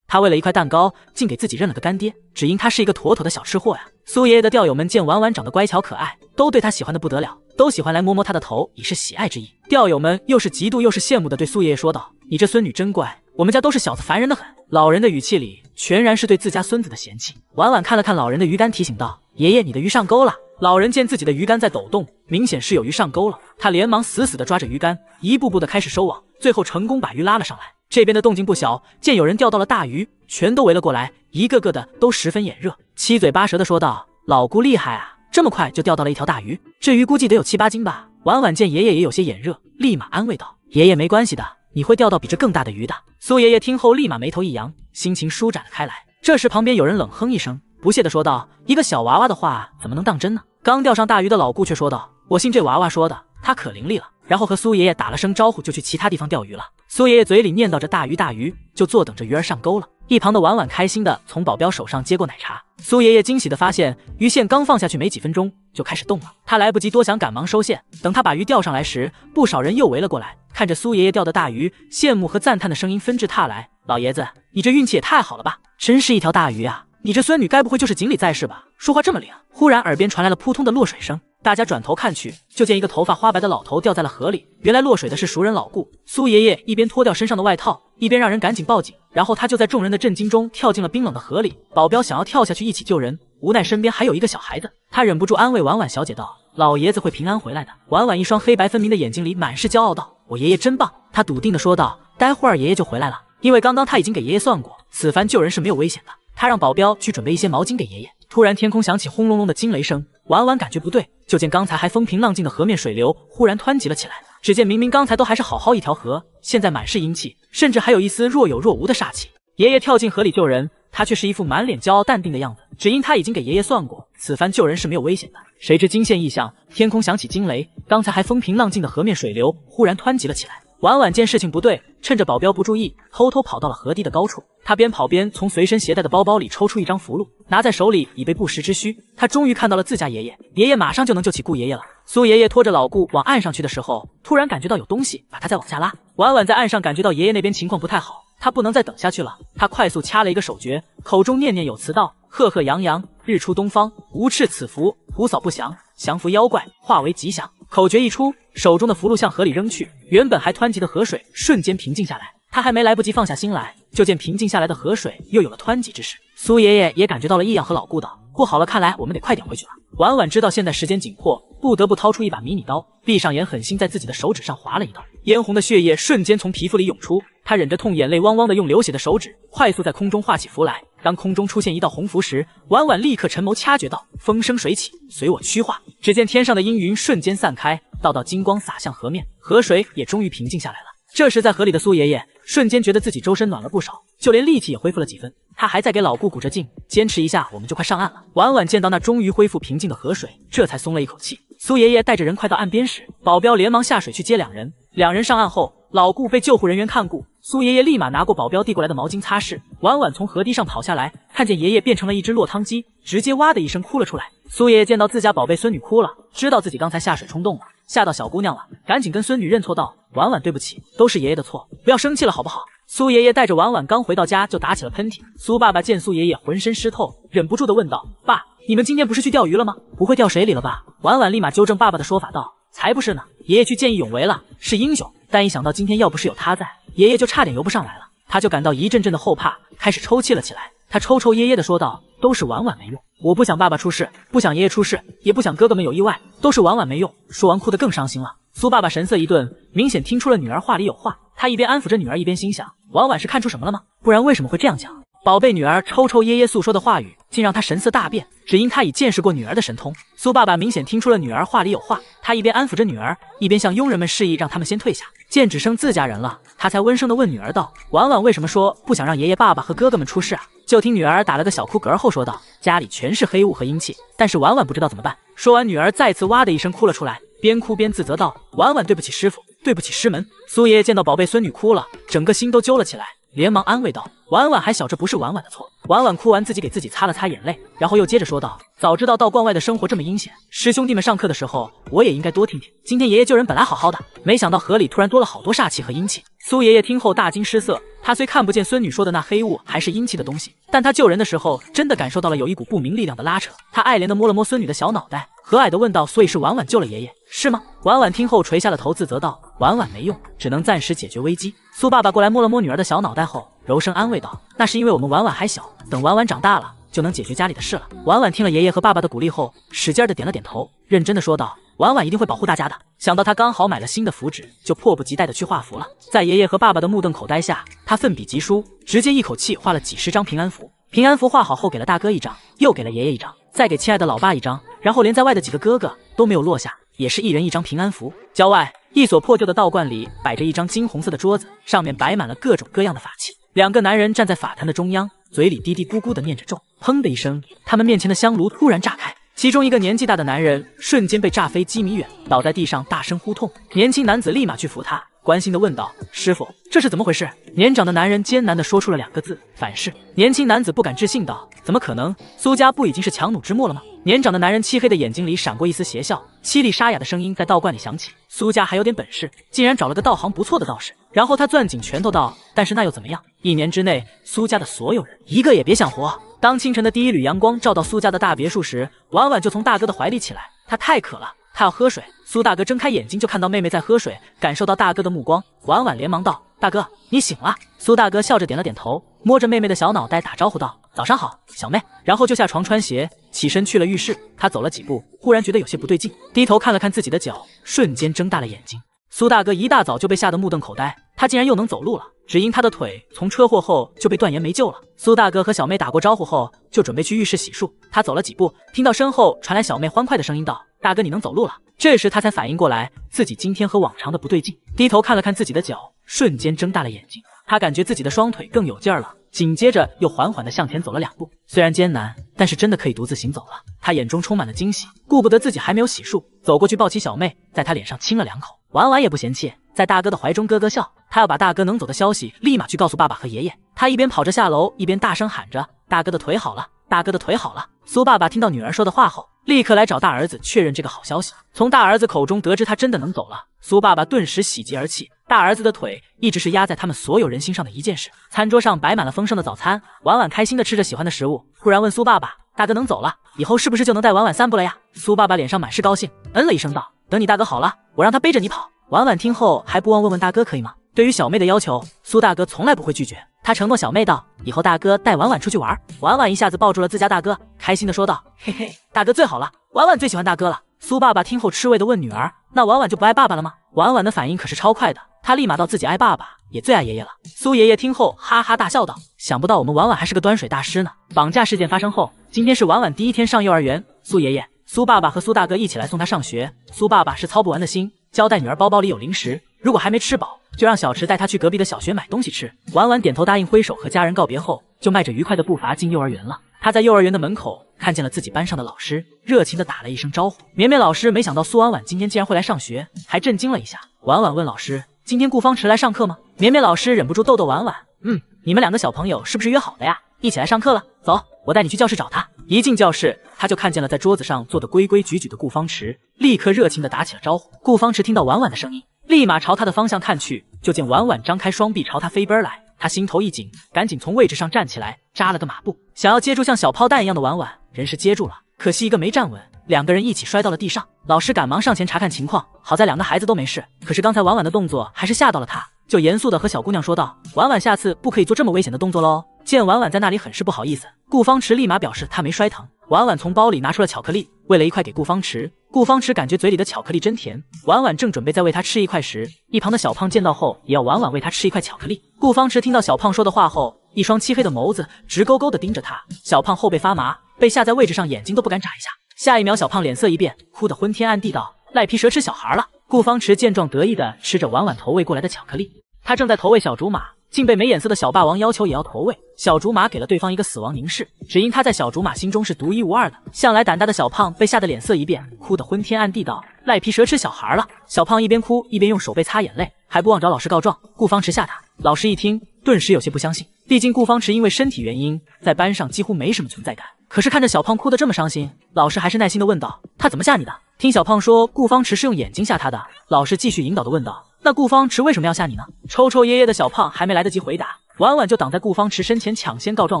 他为了一块蛋糕，竟给自己认了个干爹，只因他是一个妥妥的小吃货呀。苏爷爷的钓友们见婉婉长得乖巧可爱，都对她喜欢的不得了，都喜欢来摸摸她的头，以示喜爱之意。钓友们又是嫉妒又是羡慕的对苏爷爷说道：“你这孙女真乖。”我们家都是小子，烦人的很。老人的语气里全然是对自家孙子的嫌弃。婉婉看了看老人的鱼竿，提醒道：“爷爷，你的鱼上钩了。”老人见自己的鱼竿在抖动，明显是有鱼上钩了，他连忙死死的抓着鱼竿，一步步的开始收网，最后成功把鱼拉了上来。这边的动静不小，见有人钓到了大鱼，全都围了过来，一个个的都十分眼热，七嘴八舌的说道：“老姑厉害啊，这么快就钓到了一条大鱼，这鱼估计得有七八斤吧。”婉婉见爷爷也有些眼热，立马安慰道：“爷爷，没关系的。”你会钓到比这更大的鱼的。苏爷爷听后立马眉头一扬，心情舒展了开来。这时，旁边有人冷哼一声，不屑的说道：“一个小娃娃的话怎么能当真呢？”刚钓上大鱼的老顾却说道：“我信这娃娃说的，他可伶俐了。”然后和苏爷爷打了声招呼，就去其他地方钓鱼了。苏爷爷嘴里念叨着大鱼大鱼，就坐等着鱼儿上钩了。一旁的婉婉开心的从保镖手上接过奶茶，苏爷爷惊喜的发现鱼线刚放下去没几分钟就开始动了，他来不及多想，赶忙收线。等他把鱼钓上来时，不少人又围了过来，看着苏爷爷钓的大鱼，羡慕和赞叹的声音纷至沓来。老爷子，你这运气也太好了吧，真是一条大鱼啊！你这孙女该不会就是锦鲤在世吧？说话这么灵。忽然耳边传来了扑通的落水声。大家转头看去，就见一个头发花白的老头掉在了河里。原来落水的是熟人老顾苏爷爷。一边脱掉身上的外套，一边让人赶紧报警。然后他就在众人的震惊中跳进了冰冷的河里。保镖想要跳下去一起救人，无奈身边还有一个小孩子，他忍不住安慰婉婉小姐道：“老爷子会平安回来的。”婉婉一双黑白分明的眼睛里满是骄傲道：“我爷爷真棒！”他笃定的说道：“待会儿爷爷就回来了，因为刚刚他已经给爷爷算过，此番救人是没有危险的。”他让保镖去准备一些毛巾给爷爷。突然，天空响起轰隆隆的惊雷声。婉婉感觉不对，就见刚才还风平浪静的河面水流忽然湍急了起来。只见明明刚才都还是好好一条河，现在满是阴气，甚至还有一丝若有若无的煞气。爷爷跳进河里救人，他却是一副满脸骄傲淡定的样子，只因他已经给爷爷算过，此番救人是没有危险的。谁知惊现异象，天空响起惊雷，刚才还风平浪静的河面水流忽然湍急了起来。婉婉见事情不对，趁着保镖不注意，偷偷跑到了河堤的高处。她边跑边从随身携带的包包里抽出一张符箓，拿在手里，以备不时之需。她终于看到了自家爷爷，爷爷马上就能救起顾爷爷了。苏爷爷拖着老顾往岸上去的时候，突然感觉到有东西把他再往下拉。婉婉在岸上感觉到爷爷那边情况不太好，她不能再等下去了。她快速掐了一个手诀，口中念念有词道：“赫赫扬扬，日出东方，无赤此符，胡扫不祥，降服妖怪，化为吉祥。”口诀一出。手中的符箓向河里扔去，原本还湍急的河水瞬间平静下来。他还没来不及放下心来，就见平静下来的河水又有了湍急之势。苏爷爷也感觉到了异样，和老顾道：“不好了，看来我们得快点回去了。”婉婉知道现在时间紧迫，不得不掏出一把迷你刀，闭上眼，狠心在自己的手指上划了一道，嫣红的血液瞬间从皮肤里涌出。他忍着痛，眼泪汪汪的用流血的手指快速在空中画起符来。当空中出现一道红符时，婉婉立刻沉眸掐诀道：“风生水起，随我驱化。”只见天上的阴云瞬间散开，道道金光洒向河面，河水也终于平静下来了。这时，在河里的苏爷爷瞬间觉得自己周身暖了不少，就连力气也恢复了几分。他还在给老顾鼓着劲，坚持一下，我们就快上岸了。婉婉见到那终于恢复平静的河水，这才松了一口气。苏爷爷带着人快到岸边时，保镖连忙下水去接两人。两人上岸后。老顾被救护人员看顾，苏爷爷立马拿过保镖递过来的毛巾擦拭。婉婉从河堤上跑下来，看见爷爷变成了一只落汤鸡，直接哇的一声哭了出来。苏爷爷见到自家宝贝孙女哭了，知道自己刚才下水冲动了，吓到小姑娘了，赶紧跟孙女认错道：“婉婉，对不起，都是爷爷的错，不要生气了，好不好？”苏爷爷带着婉婉刚回到家就打起了喷嚏。苏爸爸见苏爷爷浑身湿透，忍不住的问道：“爸，你们今天不是去钓鱼了吗？不会掉水里了吧？”婉婉立马纠正爸爸的说法道。才不是呢！爷爷去见义勇为了，是英雄。但一想到今天要不是有他在，爷爷就差点游不上来了，他就感到一阵阵的后怕，开始抽泣了起来。他抽抽噎噎地说道：“都是婉婉没用，我不想爸爸出事，不想爷爷出事，也不想哥哥们有意外，都是婉婉没用。”说完，哭得更伤心了。苏爸爸神色一顿，明显听出了女儿话里有话。他一边安抚着女儿，一边心想：婉婉是看出什么了吗？不然为什么会这样讲？宝贝女儿抽抽噎噎诉说的话语，竟让他神色大变。只因他已见识过女儿的神通。苏爸爸明显听出了女儿话里有话，他一边安抚着女儿，一边向佣人们示意让他们先退下。见只剩自家人了，他才温声的问女儿道：“婉婉，为什么说不想让爷爷、爸爸和哥哥们出事啊？”就听女儿打了个小哭嗝后说道：“家里全是黑雾和阴气，但是婉婉不知道怎么办。”说完，女儿再次哇的一声哭了出来，边哭边自责道：“婉婉对不起师傅，对不起师门。”苏爷爷见到宝贝孙女哭了，整个心都揪了起来。连忙安慰道：“婉婉还小，这不是婉婉的错。”婉婉哭完，自己给自己擦了擦眼泪，然后又接着说道：“早知道道观外的生活这么阴险，师兄弟们上课的时候，我也应该多听听。今天爷爷救人本来好好的，没想到河里突然多了好多煞气和阴气。”苏爷爷听后大惊失色，他虽看不见孙女说的那黑雾还是阴气的东西，但他救人的时候真的感受到了有一股不明力量的拉扯。他爱怜的摸了摸孙女的小脑袋，和蔼的问道：“所以是婉婉救了爷爷，是吗？”婉婉听后垂下了头，自责道：“婉婉没用，只能暂时解决危机。” 苏爸爸过来摸了摸女儿的小脑袋后，柔声安慰道：“那是因为我们婉婉还小，等婉婉长大了，就能解决家里的事了。”婉婉听了爷爷和爸爸的鼓励后，使劲的点了点头，认真的说道：“婉婉一定会保护大家的。”想到他刚好买了新的符纸，就迫不及待的去画符了。在爷爷和爸爸的目瞪口呆下，他奋笔疾书，直接一口气画了几十张平安符。平安符画好后，给了大哥一张，又给了爷爷一张，再给亲爱的老爸一张，然后连在外的几个哥哥都没有落下，也是一人一张平安符。郊外。一所破旧的道观里，摆着一张金红色的桌子，上面摆满了各种各样的法器。两个男人站在法坛的中央，嘴里嘀嘀咕咕地念着咒。砰的一声，他们面前的香炉突然炸开，其中一个年纪大的男人瞬间被炸飞几米远，倒在地上大声呼痛。年轻男子立马去扶他。关心地问道：“师傅，这是怎么回事？”年长的男人艰难地说出了两个字：“反噬。”年轻男子不敢置信道：“怎么可能？苏家不已经是强弩之末了吗？”年长的男人漆黑的眼睛里闪过一丝邪笑，凄厉沙哑的声音在道观里响起：“苏家还有点本事，竟然找了个道行不错的道士。”然后他攥紧拳头道：“但是那又怎么样？一年之内，苏家的所有人一个也别想活。”当清晨的第一缕阳光照到苏家的大别墅时，婉婉就从大哥的怀里起来，他太渴了。他要喝水，苏大哥睁开眼睛就看到妹妹在喝水，感受到大哥的目光，婉婉连忙道：“大哥，你醒了。”苏大哥笑着点了点头，摸着妹妹的小脑袋打招呼道：“早上好，小妹。”然后就下床穿鞋，起身去了浴室。他走了几步，忽然觉得有些不对劲，低头看了看自己的脚，瞬间睁大了眼睛。苏大哥一大早就被吓得目瞪口呆，他竟然又能走路了！只因他的腿从车祸后就被断言没救了。苏大哥和小妹打过招呼后，就准备去浴室洗漱。他走了几步，听到身后传来小妹欢快的声音道。大哥，你能走路了？这时他才反应过来，自己今天和往常的不对劲。低头看了看自己的脚，瞬间睁大了眼睛。他感觉自己的双腿更有劲儿了。紧接着又缓缓地向前走了两步，虽然艰难，但是真的可以独自行走了。他眼中充满了惊喜，顾不得自己还没有洗漱，走过去抱起小妹，在她脸上亲了两口。婉婉也不嫌弃，在大哥的怀中咯咯笑。他要把大哥能走的消息立马去告诉爸爸和爷爷。他一边跑着下楼，一边大声喊着：“大哥的腿好了！”大哥的腿好了。苏爸爸听到女儿说的话后，立刻来找大儿子确认这个好消息。从大儿子口中得知他真的能走了，苏爸爸顿时喜极而泣。大儿子的腿一直是压在他们所有人心上的一件事。餐桌上摆满了丰盛的早餐，婉婉开心的吃着喜欢的食物，忽然问苏爸爸：“大哥能走了，以后是不是就能带婉婉散步了呀？”苏爸爸脸上满是高兴，嗯了一声道：“等你大哥好了，我让他背着你跑。”婉婉听后还不忘问问大哥可以吗？对于小妹的要求，苏大哥从来不会拒绝。他承诺小妹道：“以后大哥带婉婉出去玩。”婉婉一下子抱住了自家大哥，开心的说道：“嘿嘿，大哥最好了，婉婉最喜欢大哥了。”苏爸爸听后吃味的问女儿：“那婉婉就不爱爸爸了吗？”婉婉的反应可是超快的，她立马道：“自己爱爸爸，也最爱爷爷了。”苏爷爷听后哈哈大笑道：“想不到我们婉婉还是个端水大师呢。”绑架事件发生后，今天是婉婉第一天上幼儿园。苏爷爷、苏爸爸和苏大哥一起来送她上学。苏爸爸是操不完的心，交代女儿包包里有零食。如果还没吃饱，就让小池带他去隔壁的小学买东西吃。婉婉点头答应，挥手和家人告别后，就迈着愉快的步伐进幼儿园了。他在幼儿园的门口看见了自己班上的老师，热情地打了一声招呼。绵绵老师没想到苏婉婉今天竟然会来上学，还震惊了一下。婉婉问老师：“今天顾方池来上课吗？”绵绵老师忍不住逗逗婉婉：“嗯，你们两个小朋友是不是约好的呀？一起来上课了，走，我带你去教室找他。”一进教室，他就看见了在桌子上坐得规规矩矩的顾方池，立刻热情地打起了招呼。顾方池听到婉婉的声音。立马朝他的方向看去，就见婉婉张开双臂朝他飞奔来，他心头一紧，赶紧从位置上站起来，扎了个马步，想要接住像小炮弹一样的婉婉，人是接住了，可惜一个没站稳，两个人一起摔到了地上。老师赶忙上前查看情况，好在两个孩子都没事，可是刚才婉婉的动作还是吓到了他，就严肃的和小姑娘说道：“婉婉，下次不可以做这么危险的动作喽。”见婉婉在那里很是不好意思，顾方池立马表示他没摔疼。婉婉从包里拿出了巧克力，喂了一块给顾方池。顾方池感觉嘴里的巧克力真甜，婉婉正准备再喂他吃一块时，一旁的小胖见到后也要婉婉喂他吃一块巧克力。顾方池听到小胖说的话后，一双漆黑的眸子直勾勾的盯着他，小胖后背发麻，被吓在位置上，眼睛都不敢眨一下。下一秒，小胖脸色一变，哭得昏天暗地道：“赖皮蛇吃小孩了！”顾方池见状，得意的吃着婉婉投喂过来的巧克力，他正在投喂小竹马。竟被没眼色的小霸王要求也要投喂，小竹马给了对方一个死亡凝视，只因他在小竹马心中是独一无二的。向来胆大的小胖被吓得脸色一变，哭得昏天暗地道：“赖皮蛇吃小孩了！”小胖一边哭一边用手背擦眼泪，还不忘找老师告状。顾方池吓他，老师一听顿时有些不相信，毕竟顾方池因为身体原因在班上几乎没什么存在感。可是看着小胖哭得这么伤心，老师还是耐心的问道：“他怎么吓你的？”听小胖说，顾方池是用眼睛吓他的。老师继续引导的问道。那顾方池为什么要吓你呢？抽抽噎噎的小胖还没来得及回答，婉婉就挡在顾方池身前，抢先告状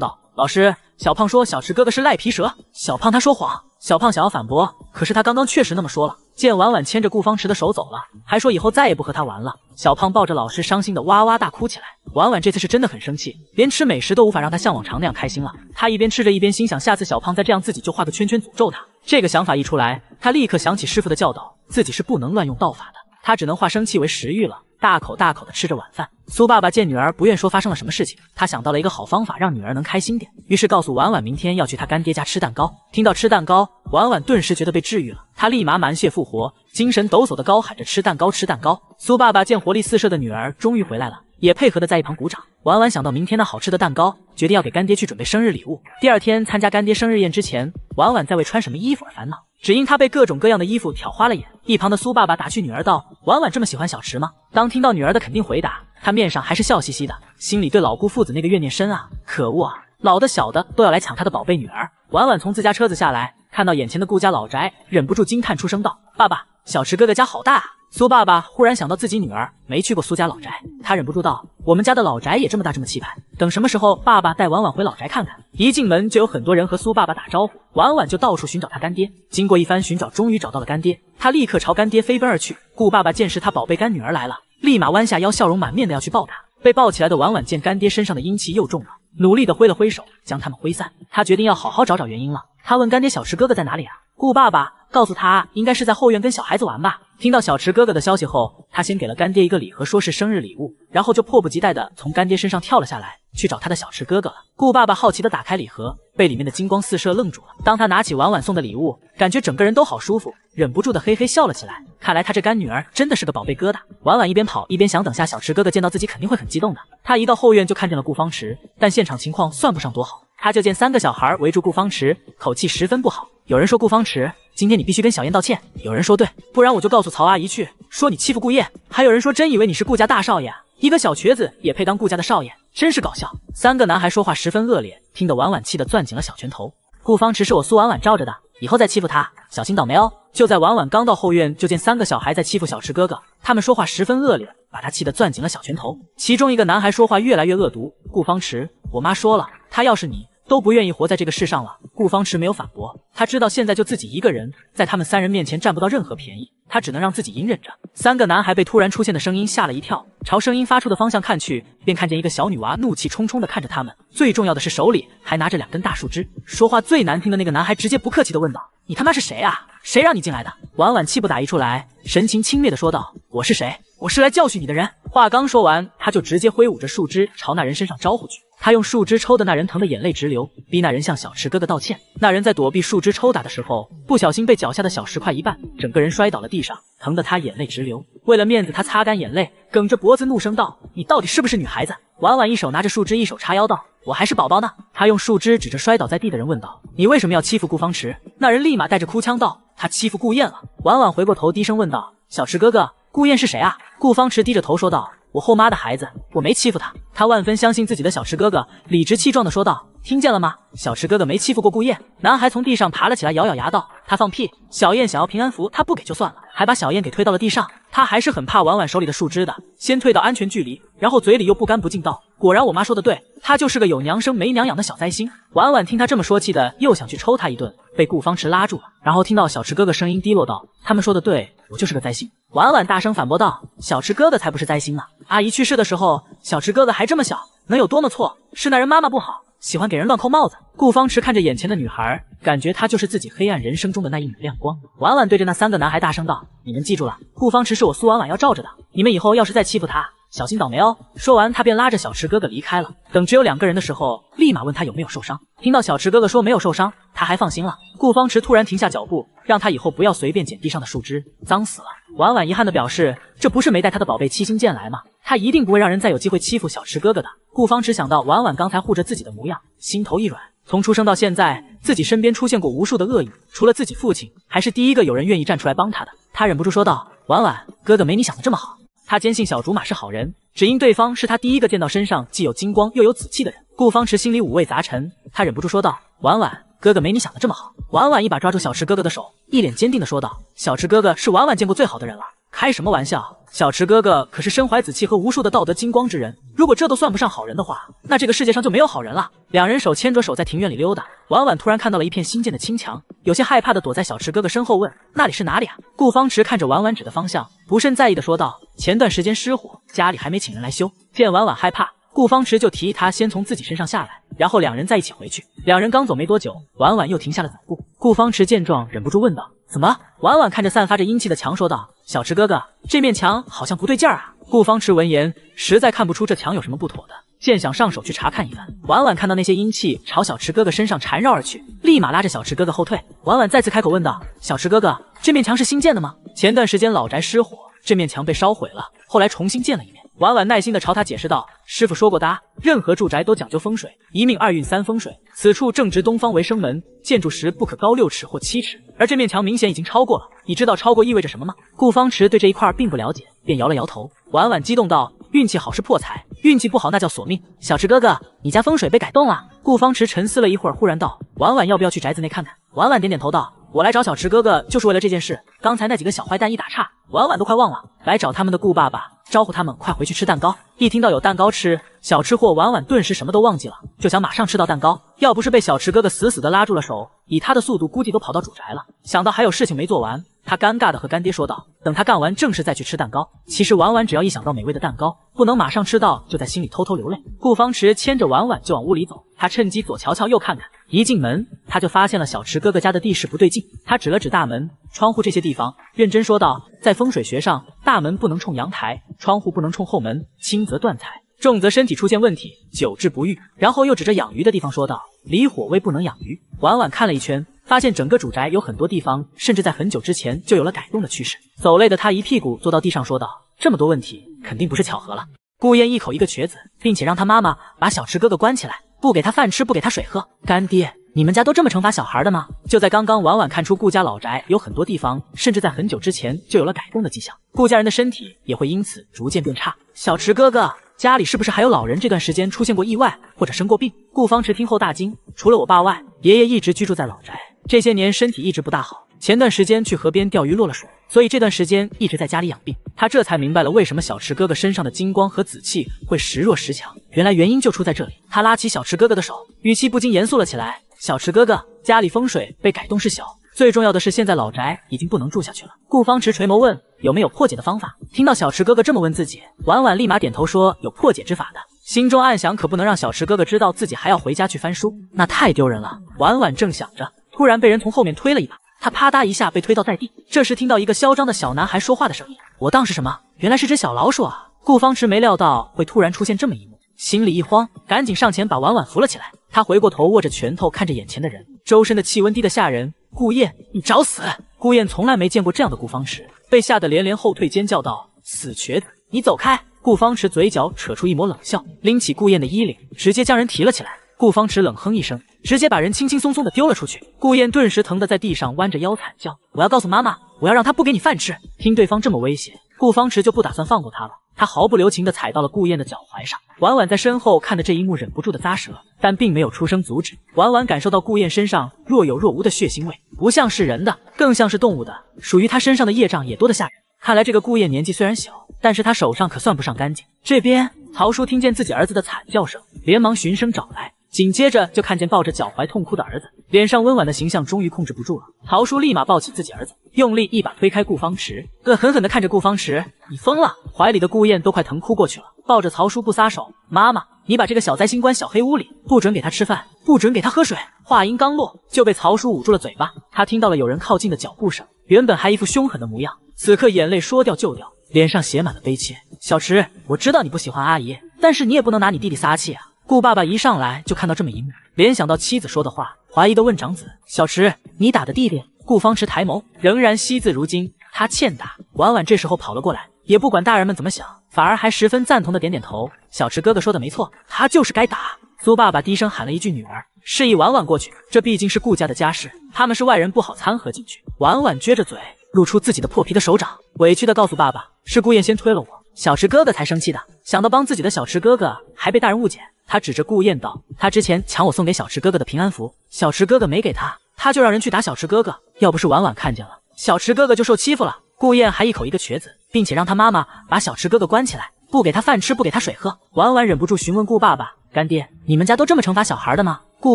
道：“老师，小胖说小池哥哥是赖皮蛇，小胖他说谎。”小胖想要反驳，可是他刚刚确实那么说了。见婉婉牵着顾方池的手走了，还说以后再也不和他玩了，小胖抱着老师伤心的哇哇大哭起来。婉婉这次是真的很生气，连吃美食都无法让他像往常那样开心了。他一边吃着，一边心想下次小胖再这样，自己就画个圈圈诅咒他。这个想法一出来，他立刻想起师傅的教导，自己是不能乱用道法的。他只能化生气为食欲了，大口大口的吃着晚饭。苏爸爸见女儿不愿说发生了什么事情，他想到了一个好方法，让女儿能开心点，于是告诉婉婉明天要去他干爹家吃蛋糕。听到吃蛋糕，婉婉顿时觉得被治愈了，她立马满血复活，精神抖擞的高喊着吃蛋糕，吃蛋糕。苏爸爸见活力四射的女儿终于回来了，也配合的在一旁鼓掌。婉婉想到明天的好吃的蛋糕，决定要给干爹去准备生日礼物。第二天参加干爹生日宴之前，婉婉在为穿什么衣服而烦恼。只因他被各种各样的衣服挑花了眼，一旁的苏爸爸打趣女儿道：“婉婉这么喜欢小池吗？”当听到女儿的肯定回答，他面上还是笑嘻嘻的，心里对老顾父子那个怨念深啊，可恶啊！老的小的都要来抢他的宝贝女儿。婉婉从自家车子下来，看到眼前的顾家老宅，忍不住惊叹出声道：“爸爸，小池哥哥家好大啊！”苏爸爸忽然想到自己女儿没去过苏家老宅，他忍不住道：“我们家的老宅也这么大，这么气派。等什么时候，爸爸带婉婉回老宅看看。”一进门就有很多人和苏爸爸打招呼，婉婉就到处寻找他干爹。经过一番寻找，终于找到了干爹，他立刻朝干爹飞奔而去。顾爸爸见是他宝贝干女儿来了，立马弯下腰，笑容满面的要去抱他。被抱起来的婉婉见干爹身上的阴气又重了，努力的挥了挥手，将他们挥散。他决定要好好找找原因了。他问干爹：“小池哥哥在哪里啊？”顾爸爸告诉他：“应该是在后院跟小孩子玩吧。”听到小池哥哥的消息后，他先给了干爹一个礼盒，说是生日礼物，然后就迫不及待的从干爹身上跳了下来，去找他的小池哥哥了。顾爸爸好奇的打开礼盒，被里面的金光四射愣住了。当他拿起婉婉送的礼物，感觉整个人都好舒服，忍不住的嘿嘿笑了起来。看来他这干女儿真的是个宝贝疙瘩。婉婉一边跑一边想，等下小池哥哥见到自己肯定会很激动的。他一到后院就看见了顾方池，但现场情况算不上多好。他就见三个小孩围住顾方池，口气十分不好。有人说顾方池，今天你必须跟小燕道歉。有人说对，不然我就告诉曹阿姨去，说你欺负顾燕。还有人说真以为你是顾家大少爷，一个小瘸子也配当顾家的少爷，真是搞笑。三个男孩说话十分恶劣，听得婉婉气得攥紧了小拳头。顾方池是我苏婉婉罩着的，以后再欺负他，小心倒霉哦。就在婉婉刚到后院，就见三个小孩在欺负小池哥哥，他们说话十分恶劣，把他气得攥紧了小拳头。其中一个男孩说话越来越恶毒，顾方池，我妈说了，他要是你。都不愿意活在这个世上了。顾方池没有反驳，他知道现在就自己一个人，在他们三人面前占不到任何便宜，他只能让自己隐忍着。三个男孩被突然出现的声音吓了一跳，朝声音发出的方向看去，便看见一个小女娃怒气冲冲地看着他们，最重要的是手里还拿着两根大树枝。说话最难听的那个男孩直接不客气地问道：“你他妈是谁啊？谁让你进来的？”婉婉气不打一处来，神情轻蔑地说道：“我是谁？”我是来教训你的人。话刚说完，他就直接挥舞着树枝朝那人身上招呼去。他用树枝抽的那人疼得眼泪直流，逼那人向小池哥哥道歉。那人在躲避树枝抽打的时候，不小心被脚下的小石块一绊，整个人摔倒了地上，疼得他眼泪直流。为了面子，他擦干眼泪，梗着脖子怒声道：“你到底是不是女孩子？”婉婉一手拿着树枝，一手叉腰道：“我还是宝宝呢。”他用树枝指着摔倒在地的人问道：“你为什么要欺负顾方池？”那人立马带着哭腔道：“他欺负顾砚了。”婉婉回过头低声问道：“小池哥哥。”顾燕是谁啊？顾方池低着头说道：“我后妈的孩子，我没欺负他。”他万分相信自己的小池哥哥，理直气壮的说道：“听见了吗？小池哥哥没欺负过顾燕。”男孩从地上爬了起来，咬咬牙道：“他放屁！小燕想要平安符，他不给就算了，还把小燕给推到了地上。他还是很怕婉婉手里的树枝的，先退到安全距离，然后嘴里又不干不净道：“果然我妈说的对，他就是个有娘生没娘养的小灾星。”婉婉听他这么说，气的又想去抽他一顿，被顾方池拉住了。然后听到小池哥哥声音低落道：“他们说的对，我就是个灾星。”婉婉大声反驳道：“小池哥哥才不是灾星呢！阿姨去世的时候，小池哥哥还这么小，能有多么错？是那人妈妈不好，喜欢给人乱扣帽子。”顾方池看着眼前的女孩，感觉她就是自己黑暗人生中的那一缕亮光。婉婉对着那三个男孩大声道：“你们记住了，顾方池是我苏婉婉要罩着的，你们以后要是再欺负他……”小心倒霉哦！说完，他便拉着小池哥哥离开了。等只有两个人的时候，立马问他有没有受伤。听到小池哥哥说没有受伤，他还放心了。顾方池突然停下脚步，让他以后不要随便捡地上的树枝，脏死了。婉婉遗憾的表示，这不是没带他的宝贝七星剑来吗？他一定不会让人再有机会欺负小池哥哥的。顾方池想到婉婉刚才护着自己的模样，心头一软。从出生到现在，自己身边出现过无数的恶意，除了自己父亲，还是第一个有人愿意站出来帮他的。他忍不住说道：“婉婉，哥哥没你想的这么好。”他坚信小竹马是好人，只因对方是他第一个见到身上既有金光又有紫气的人。顾方池心里五味杂陈，他忍不住说道：“婉婉，哥哥没你想的这么好。”婉婉一把抓住小池哥哥的手，一脸坚定地说道：“小池哥哥是婉婉见过最好的人了。”开什么玩笑！小池哥哥可是身怀紫气和无数的道德金光之人，如果这都算不上好人的话，那这个世界上就没有好人了。两人手牵着手在庭院里溜达，婉婉突然看到了一片新建的青墙，有些害怕的躲在小池哥哥身后，问：“那里是哪里啊？”顾方池看着婉婉指的方向，不甚在意的说道：“前段时间失火，家里还没请人来修。”见婉婉害怕，顾方池就提议他先从自己身上下来，然后两人再一起回去。两人刚走没多久，婉婉又停下了脚步。顾方池见状，忍不住问道：“怎么？”婉婉看着散发着阴气的墙，说道。小池哥哥，这面墙好像不对劲儿啊！顾方池闻言，实在看不出这墙有什么不妥的，见想上手去查看一番。婉婉看到那些阴气朝小池哥哥身上缠绕而去，立马拉着小池哥哥后退。婉婉再次开口问道：“小池哥哥，这面墙是新建的吗？前段时间老宅失火，这面墙被烧毁了，后来重新建了一面。”婉婉耐心地朝他解释道：“师傅说过哒，任何住宅都讲究风水，一命二运三风水。此处正值东方为生门，建筑时不可高六尺或七尺，而这面墙明显已经超过了。你知道超过意味着什么吗？”顾方池对这一块并不了解，便摇了摇头。婉婉激动道：“运气好是破财，运气不好那叫索命。小池哥哥，你家风水被改动了。”顾方池沉思了一会儿，忽然道：“婉婉，要不要去宅子内看看？”婉婉点点头道。我来找小池哥哥就是为了这件事。刚才那几个小坏蛋一打岔，婉婉都快忘了来找他们的顾爸爸招呼他们快回去吃蛋糕。一听到有蛋糕吃，小吃货婉婉顿时什么都忘记了，就想马上吃到蛋糕。要不是被小池哥哥死死的拉住了手，以他的速度估计都跑到主宅了。想到还有事情没做完，他尴尬的和干爹说道：“等他干完正事再去吃蛋糕。”其实婉婉只要一想到美味的蛋糕不能马上吃到，就在心里偷偷流泪。顾方池牵着婉婉就往屋里走，他趁机左瞧瞧右看看。一进门，他就发现了小池哥哥家的地势不对劲。他指了指大门、窗户这些地方，认真说道：“在风水学上，大门不能冲阳台，窗户不能冲后门，轻则断财，重则身体出现问题，久治不愈。”然后又指着养鱼的地方说道：“离火位不能养鱼。”晚晚看了一圈，发现整个主宅有很多地方，甚至在很久之前就有了改动的趋势。走累的他一屁股坐到地上，说道：“这么多问题，肯定不是巧合了。”顾燕一口一个瘸子，并且让他妈妈把小池哥哥关起来。不给他饭吃，不给他水喝，干爹，你们家都这么惩罚小孩的吗？就在刚刚，婉婉看出顾家老宅有很多地方，甚至在很久之前就有了改动的迹象，顾家人的身体也会因此逐渐变差。小池哥哥，家里是不是还有老人？这段时间出现过意外或者生过病？顾方池听后大惊，除了我爸外，爷爷一直居住在老宅，这些年身体一直不大好，前段时间去河边钓鱼落了水。所以这段时间一直在家里养病，他这才明白了为什么小池哥哥身上的金光和紫气会时弱时强，原来原因就出在这里。他拉起小池哥哥的手，语气不禁严肃了起来：“小池哥哥，家里风水被改动是小，最重要的是现在老宅已经不能住下去了。”顾方池垂眸问：“有没有破解的方法？”听到小池哥哥这么问自己，婉婉立马点头说：“有破解之法的。”心中暗想，可不能让小池哥哥知道自己还要回家去翻书，那太丢人了。婉婉正想着，突然被人从后面推了一把。他啪嗒一下被推倒在地，这时听到一个嚣张的小男孩说话的声音，我当是什么？原来是只小老鼠啊！顾方池没料到会突然出现这么一幕，心里一慌，赶紧上前把婉婉扶了起来。他回过头，握着拳头看着眼前的人，周身的气温低得吓人。顾燕，你找死！顾燕从来没见过这样的顾方池，被吓得连连后退，尖叫道：“死瘸子，你走开！”顾方池嘴角扯出一抹冷笑，拎起顾燕的衣领，直接将人提了起来。顾方池冷哼一声，直接把人轻轻松松的丢了出去。顾燕顿时疼得在地上弯着腰惨叫：“我要告诉妈妈，我要让她不给你饭吃！”听对方这么威胁，顾方池就不打算放过他了。他毫不留情的踩到了顾燕的脚踝上。婉婉在身后看的这一幕，忍不住的咂舌，但并没有出声阻止。婉婉感受到顾燕身上若有若无的血腥味，不像是人的，更像是动物的。属于他身上的业障也多得吓人。看来这个顾燕年纪虽然小，但是他手上可算不上干净。这边曹叔听见自己儿子的惨叫声，连忙循声找来。紧接着就看见抱着脚踝痛哭的儿子，脸上温婉的形象终于控制不住了。曹叔立马抱起自己儿子，用力一把推开顾方池，恶狠狠地看着顾方池：“你疯了！”怀里的顾砚都快疼哭过去了，抱着曹叔不撒手：“妈妈，你把这个小灾星关小黑屋里，不准给他吃饭，不准给他喝水。”话音刚落，就被曹叔捂住了嘴巴。他听到了有人靠近的脚步声，原本还一副凶狠的模样，此刻眼泪说掉就掉，脸上写满了悲切。小池，我知道你不喜欢阿姨，但是你也不能拿你弟弟撒气啊。顾爸爸一上来就看到这么一幕，联想到妻子说的话，怀疑的问长子小池：“你打的弟弟？”顾方池抬眸，仍然惜字如金。他欠打。婉婉这时候跑了过来，也不管大人们怎么想，反而还十分赞同的点点头：“小池哥哥说的没错，他就是该打。”苏爸爸低声喊了一句女儿，示意婉婉过去。这毕竟是顾家的家事，他们是外人不好掺和进去。婉婉撅着嘴，露出自己的破皮的手掌，委屈的告诉爸爸：“是顾砚先推了我，小池哥哥才生气的。”想到帮自己的小池哥哥还被大人误解。他指着顾燕道：“他之前抢我送给小池哥哥的平安符，小池哥哥没给他，他就让人去打小池哥哥。要不是婉婉看见了，小池哥哥就受欺负了。”顾燕还一口一个瘸子，并且让他妈妈把小池哥哥关起来，不给他饭吃，不给他水喝。婉婉忍不住询问顾爸爸：“干爹，你们家都这么惩罚小孩的吗？”顾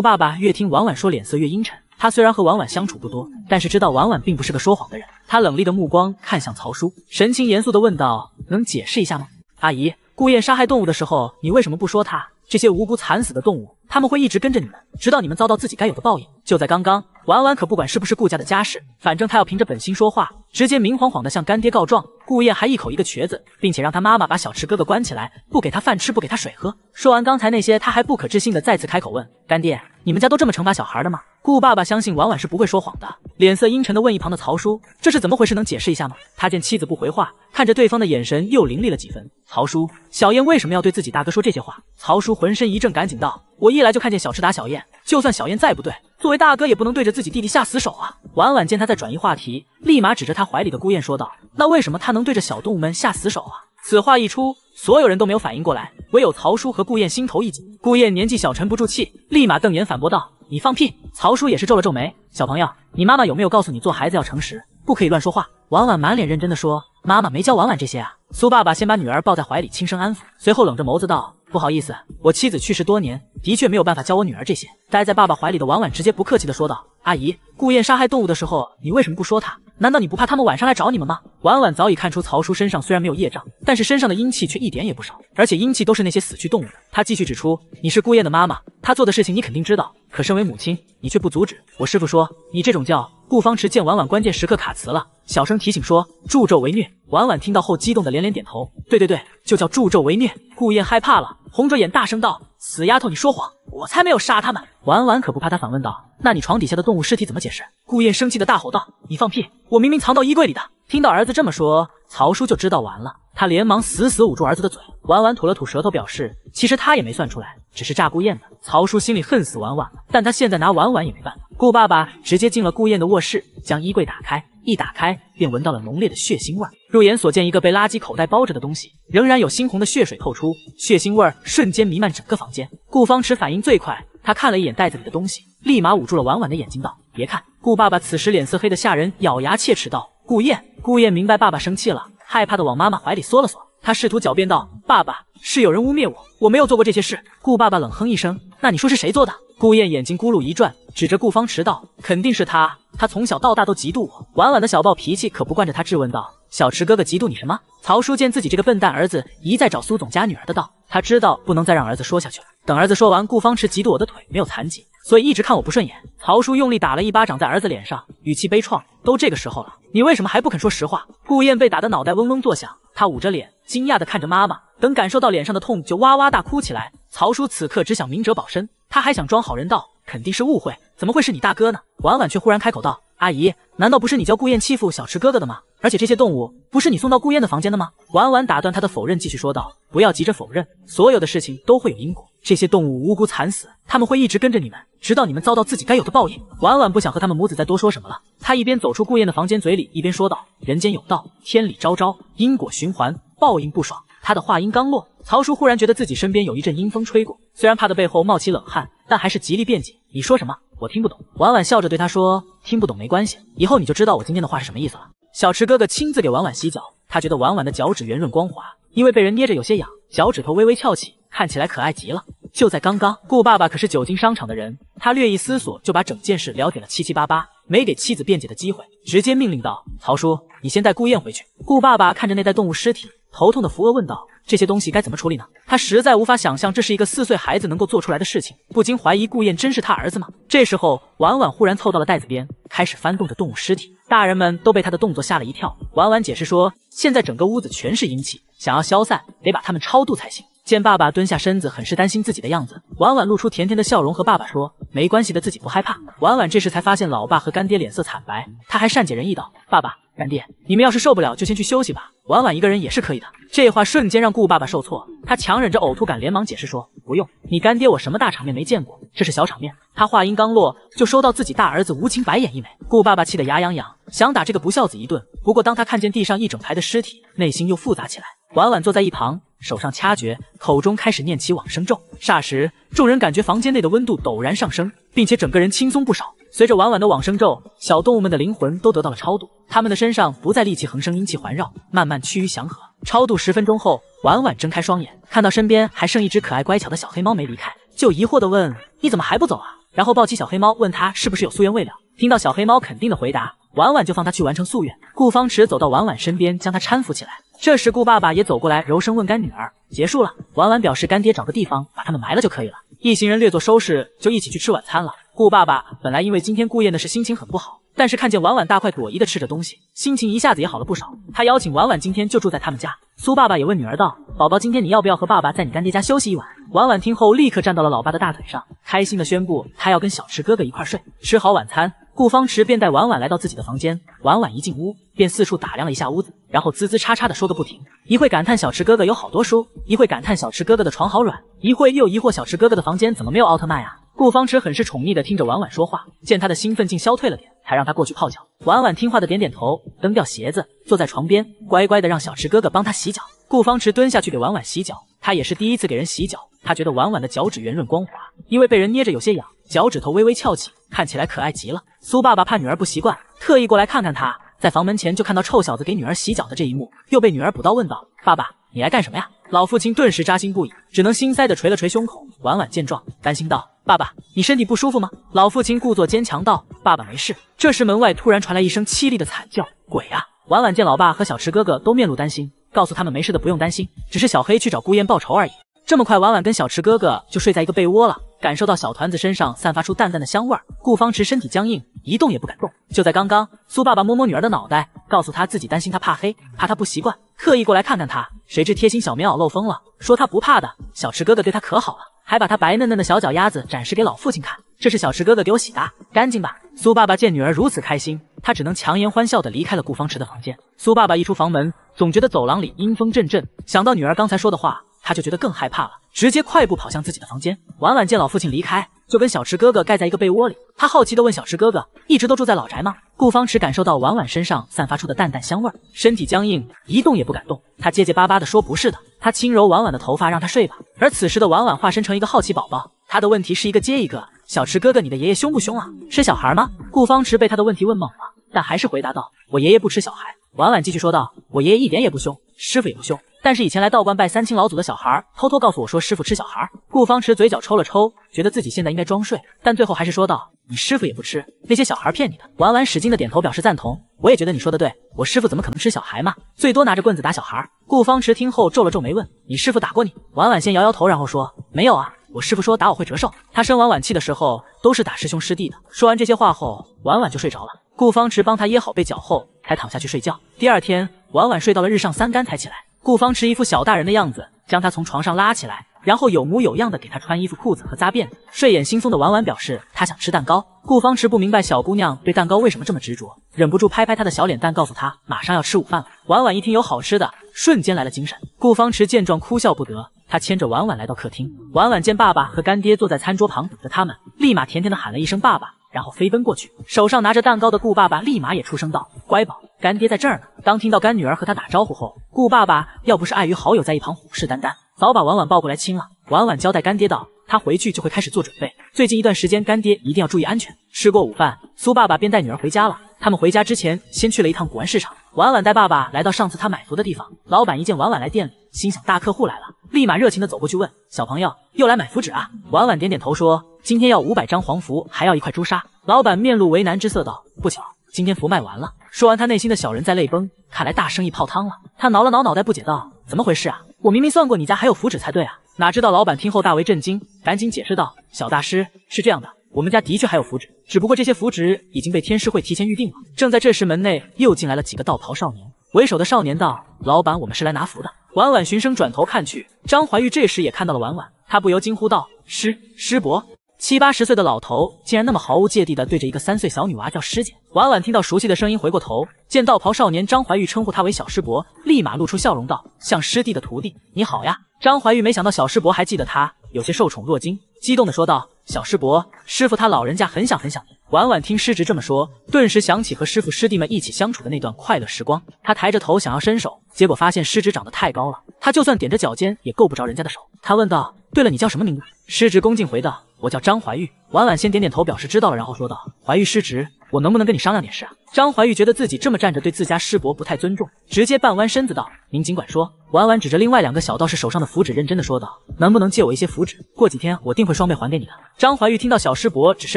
爸爸越听婉婉说，脸色越阴沉。他虽然和婉婉相处不多，但是知道婉婉并不是个说谎的人。他冷厉的目光看向曹叔，神情严肃地问道：“能解释一下吗，阿姨？顾燕杀害动物的时候，你为什么不说他？”这些无辜惨死的动物。他们会一直跟着你们，直到你们遭到自己该有的报应。就在刚刚，婉婉可不管是不是顾家的家事，反正她要凭着本心说话，直接明晃晃的向干爹告状。顾燕还一口一个瘸子，并且让他妈妈把小池哥哥关起来，不给他饭吃，不给他水喝。说完刚才那些，他还不可置信的再次开口问干爹：“你们家都这么惩罚小孩的吗？”顾爸爸相信婉婉是不会说谎的，脸色阴沉的问一旁的曹叔：“这是怎么回事？能解释一下吗？”他见妻子不回话，看着对方的眼神又凌厉了几分。曹叔，小燕为什么要对自己大哥说这些话？曹叔浑身一震，赶紧道。我一来就看见小池打小燕，就算小燕再不对，作为大哥也不能对着自己弟弟下死手啊！婉婉见他在转移话题，立马指着他怀里的孤雁说道：“那为什么他能对着小动物们下死手啊？”此话一出，所有人都没有反应过来，唯有曹叔和顾雁心头一紧。顾雁年纪小，沉不住气，立马瞪眼反驳道。你放屁！曹叔也是皱了皱眉。小朋友，你妈妈有没有告诉你，做孩子要诚实，不可以乱说话？婉婉满脸认真的说：“妈妈没教婉婉这些啊。”苏爸爸先把女儿抱在怀里，轻声安抚，随后冷着眸子道：“不好意思，我妻子去世多年，的确没有办法教我女儿这些。”待在爸爸怀里的婉婉直接不客气的说道：“阿姨，顾燕杀害动物的时候，你为什么不说他？”难道你不怕他们晚上来找你们吗？婉婉早已看出曹叔身上虽然没有业障，但是身上的阴气却一点也不少，而且阴气都是那些死去动物的。他继续指出，你是顾燕的妈妈，她做的事情你肯定知道，可身为母亲，你却不阻止。我师父说，你这种叫……顾方池见婉婉关键时刻卡词了。小声提醒说：“助纣为虐。”婉婉听到后，激动的连连点头：“对对对，就叫助纣为虐。”顾燕害怕了，红着眼大声道：“死丫头，你说谎，我才没有杀他们！”婉婉可不怕他，反问道：“那你床底下的动物尸体怎么解释？”顾燕生气的大吼道：“你放屁！我明明藏到衣柜里的。”听到儿子这么说，曹叔就知道完了，他连忙死死捂住儿子的嘴。婉婉吐了吐舌头，表示其实他也没算出来，只是诈顾燕的。曹叔心里恨死婉婉，但他现在拿婉婉也没办法。顾爸爸直接进了顾燕的卧室，将衣柜打开。一打开，便闻到了浓烈的血腥味。入眼所见，一个被垃圾口袋包着的东西，仍然有猩红的血水透出，血腥味儿瞬间弥漫整个房间。顾方池反应最快，他看了一眼袋子里的东西，立马捂住了婉婉的眼睛，道：“别看。”顾爸爸此时脸色黑得吓人，咬牙切齿道：“顾燕。”顾燕明白爸爸生气了，害怕的往妈妈怀里缩了缩。他试图狡辩道：“爸爸是有人污蔑我，我没有做过这些事。”顾爸爸冷哼一声：“那你说是谁做的？”顾燕眼睛咕噜一转，指着顾方池道：“肯定是他，他从小到大都嫉妒我。”婉婉的小暴脾气可不惯着他，质问道：“小池哥哥嫉妒你什么？”曹叔见自己这个笨蛋儿子一再找苏总家女儿的道，他知道不能再让儿子说下去了。等儿子说完，顾方池嫉妒我的腿没有残疾，所以一直看我不顺眼。曹叔用力打了一巴掌在儿子脸上，语气悲怆：“都这个时候了，你为什么还不肯说实话？”顾燕被打得脑袋嗡嗡作响，他捂着脸，惊讶地看着妈妈。等感受到脸上的痛，就哇哇大哭起来。曹叔此刻只想明哲保身，他还想装好人道，肯定是误会，怎么会是你大哥呢？婉婉却忽然开口道：“阿姨，难道不是你教顾燕欺负小池哥哥的吗？而且这些动物不是你送到顾燕的房间的吗？”婉婉打断他的否认，继续说道：“不要急着否认，所有的事情都会有因果，这些动物无辜惨死，他们会一直跟着你们，直到你们遭到自己该有的报应。”婉婉不想和他们母子再多说什么了，他一边走出顾燕的房间，嘴里一边说道：“人间有道，天理昭昭，因果循环，报应不爽。”他的话音刚落，曹叔忽然觉得自己身边有一阵阴风吹过，虽然怕的背后冒起冷汗，但还是极力辩解：“你说什么？我听不懂。”婉婉笑着对他说：“听不懂没关系，以后你就知道我今天的话是什么意思了。”小池哥哥亲自给婉婉洗脚，他觉得婉婉的脚趾圆润光滑，因为被人捏着有些痒，脚趾头微微翘起，看起来可爱极了。就在刚刚，顾爸爸可是久经商场的人，他略一思索就把整件事了解了七七八八，没给妻子辩解的机会，直接命令道：“曹叔，你先带顾燕回去。”顾爸爸看着那袋动物尸体。头痛的福娥问道：“这些东西该怎么处理呢？”他实在无法想象这是一个四岁孩子能够做出来的事情，不禁怀疑顾燕真是他儿子吗？这时候，婉婉忽然凑到了袋子边，开始翻动着动物尸体。大人们都被他的动作吓了一跳。婉婉解释说：“现在整个屋子全是阴气，想要消散，得把他们超度才行。”见爸爸蹲下身子，很是担心自己的样子，婉婉露出甜甜的笑容和爸爸说：“没关系的，自己不害怕。”婉婉这时才发现老爸和干爹脸色惨白，他还善解人意道：“爸爸。”干爹，你们要是受不了，就先去休息吧。婉婉一个人也是可以的。这话瞬间让顾爸爸受挫，他强忍着呕吐感，连忙解释说：“不用，你干爹我什么大场面没见过，这是小场面。”他话音刚落，就收到自己大儿子无情白眼一枚。顾爸爸气得牙痒痒，想打这个不孝子一顿。不过当他看见地上一整排的尸体，内心又复杂起来。婉婉坐在一旁，手上掐诀，口中开始念起往生咒。霎时，众人感觉房间内的温度陡然上升，并且整个人轻松不少。随着婉婉的往生咒，小动物们的灵魂都得到了超度，他们的身上不再戾气横生，阴气环绕，慢慢趋于祥和。超度十分钟后，婉婉睁开双眼，看到身边还剩一只可爱乖巧的小黑猫没离开，就疑惑的问：“你怎么还不走啊？”然后抱起小黑猫，问他是不是有夙愿未了。听到小黑猫肯定的回答，婉婉就放他去完成夙愿。顾方池走到婉婉身边，将她搀扶起来。这时，顾爸爸也走过来，柔声问干女儿：“结束了？”婉婉表示：“干爹找个地方把他们埋了就可以了。”一行人略作收拾，就一起去吃晚餐了。顾爸爸本来因为今天顾燕的事心情很不好，但是看见婉婉大快朵颐的吃着东西，心情一下子也好了不少。他邀请婉婉今天就住在他们家。苏爸爸也问女儿道：“宝宝，今天你要不要和爸爸在你干爹家休息一晚？”婉婉听后立刻站到了老爸的大腿上，开心的宣布他要跟小池哥哥一块睡。吃好晚餐，顾方池便带婉婉来到自己的房间。婉婉一进屋便四处打量了一下屋子，然后滋滋叉叉的说个不停。一会感叹小池哥哥有好多书，一会感叹小池哥哥的床好软，一会又疑惑小池哥哥的房间怎么没有奥特曼啊。顾方池很是宠溺的听着婉婉说话，见她的兴奋劲消退了点，才让她过去泡脚。婉婉听话的点点头，蹬掉鞋子，坐在床边，乖乖的让小池哥哥帮她洗脚。顾方池蹲下去给婉婉洗脚，他也是第一次给人洗脚，他觉得婉婉的脚趾圆润光滑，因为被人捏着有些痒，脚趾头微微翘起，看起来可爱极了。苏爸爸怕女儿不习惯，特意过来看看她，在房门前就看到臭小子给女儿洗脚的这一幕，又被女儿补刀问道：“爸爸，你来干什么呀？”老父亲顿时扎心不已，只能心塞的捶了捶胸口。婉婉见状，担心道。爸爸，你身体不舒服吗？老父亲故作坚强道：“爸爸没事。”这时门外突然传来一声凄厉的惨叫，“鬼呀！”婉婉见老爸和小池哥哥都面露担心，告诉他们没事的，不用担心，只是小黑去找孤雁报仇而已。这么快，婉婉跟小池哥哥就睡在一个被窝了，感受到小团子身上散发出淡淡的香味儿，顾方池身体僵硬，一动也不敢动。就在刚刚，苏爸爸摸摸女儿的脑袋，告诉她自己担心她怕黑，怕她不习惯，特意过来看看她。谁知贴心小棉袄漏风了，说她不怕的，小池哥哥对她可好了。还把他白嫩嫩的小脚丫子展示给老父亲看，这是小池哥哥给我洗的，干净吧？苏爸爸见女儿如此开心，他只能强颜欢笑的离开了顾方池的房间。苏爸爸一出房门，总觉得走廊里阴风阵阵，想到女儿刚才说的话，他就觉得更害怕了。直接快步跑向自己的房间。婉婉见老父亲离开，就跟小池哥哥盖在一个被窝里。他好奇的问小池哥哥：“一直都住在老宅吗？”顾方池感受到婉婉身上散发出的淡淡香味，身体僵硬，一动也不敢动。他结结巴巴的说：“不是的。”他轻柔婉婉的头发，让她睡吧。而此时的婉婉化身成一个好奇宝宝，他的问题是一个接一个：“小池哥哥，你的爷爷凶不凶啊？吃小孩吗？”顾方池被他的问题问懵了，但还是回答道：“我爷爷不吃小孩。”婉婉继续说道：“我爷爷一点也不凶，师傅也不凶。”但是以前来道观拜三清老祖的小孩偷偷告诉我，说师傅吃小孩。顾方池嘴角抽了抽，觉得自己现在应该装睡，但最后还是说道：“你师傅也不吃那些小孩，骗你的。”婉婉使劲的点头表示赞同，我也觉得你说的对，我师傅怎么可能吃小孩嘛？最多拿着棍子打小孩。顾方池听后皱了皱眉，问：“你师傅打过你？”婉婉先摇摇头，然后说：“没有啊，我师傅说打我会折寿。”他生婉婉气的时候都是打师兄师弟的。说完这些话后，婉婉就睡着了。顾方池帮他掖好被角后，才躺下去睡觉。第二天，婉婉睡到了日上三竿才起来。顾方池一副小大人的样子，将他从床上拉起来，然后有模有样的给他穿衣服、裤子和扎辫子。睡眼惺忪的婉婉表示他想吃蛋糕。顾方池不明白小姑娘对蛋糕为什么这么执着，忍不住拍拍她的小脸蛋，告诉她马上要吃午饭了。婉婉一听有好吃的，瞬间来了精神。顾方池见状哭笑不得，他牵着婉婉来到客厅。婉婉见爸爸和干爹坐在餐桌旁等着他们，立马甜甜的喊了一声爸爸。然后飞奔过去，手上拿着蛋糕的顾爸爸立马也出声道：“乖宝，干爹在这儿呢。”当听到干女儿和他打招呼后，顾爸爸要不是碍于好友在一旁虎视眈眈，早把婉婉抱过来亲了。婉婉交代干爹道：“他回去就会开始做准备。最近一段时间，干爹一定要注意安全。”吃过午饭，苏爸爸便带女儿回家了。他们回家之前，先去了一趟古玩市场。婉婉带爸爸来到上次他买足的地方，老板一见婉婉来店里。心想大客户来了，立马热情的走过去问小朋友又来买符纸啊？婉婉点点头说今天要五百张黄符，还要一块朱砂。老板面露为难之色道不巧，今天符卖完了。说完他内心的小人在泪崩，看来大生意泡汤了。他挠了挠脑袋不解道怎么回事啊？我明明算过你家还有符纸才对啊！哪知道老板听后大为震惊，赶紧解释道小大师是这样的，我们家的确还有符纸，只不过这些符纸已经被天师会提前预定了。正在这时门内又进来了几个道袍少年。为首的少年道：“老板，我们是来拿符的。”婉婉循声转头看去，张怀玉这时也看到了婉婉，他不由惊呼道：“师师伯，七八十岁的老头，竟然那么毫无芥蒂的对着一个三岁小女娃叫师姐。”婉婉听到熟悉的声音，回过头，见道袍少年张怀玉称呼他为小师伯，立马露出笑容道：“向师弟的徒弟，你好呀！”张怀玉没想到小师伯还记得他，有些受宠若惊，激动的说道：“小师伯，师傅他老人家很想很想你。”婉婉听师侄这么说，顿时想起和师父、师弟们一起相处的那段快乐时光。他抬着头想要伸手，结果发现师侄长得太高了，他就算踮着脚尖也够不着人家的手。他问道：“对了，你叫什么名字？”师侄恭敬回道。我叫张怀玉，婉婉先点点头表示知道了，然后说道：“怀玉失职，我能不能跟你商量点事啊？”张怀玉觉得自己这么站着对自家师伯不太尊重，直接半弯身子道：“您尽管说。”婉婉指着另外两个小道士手上的符纸，认真的说道：“能不能借我一些符纸？过几天我定会双倍还给你的。”张怀玉听到小师伯只是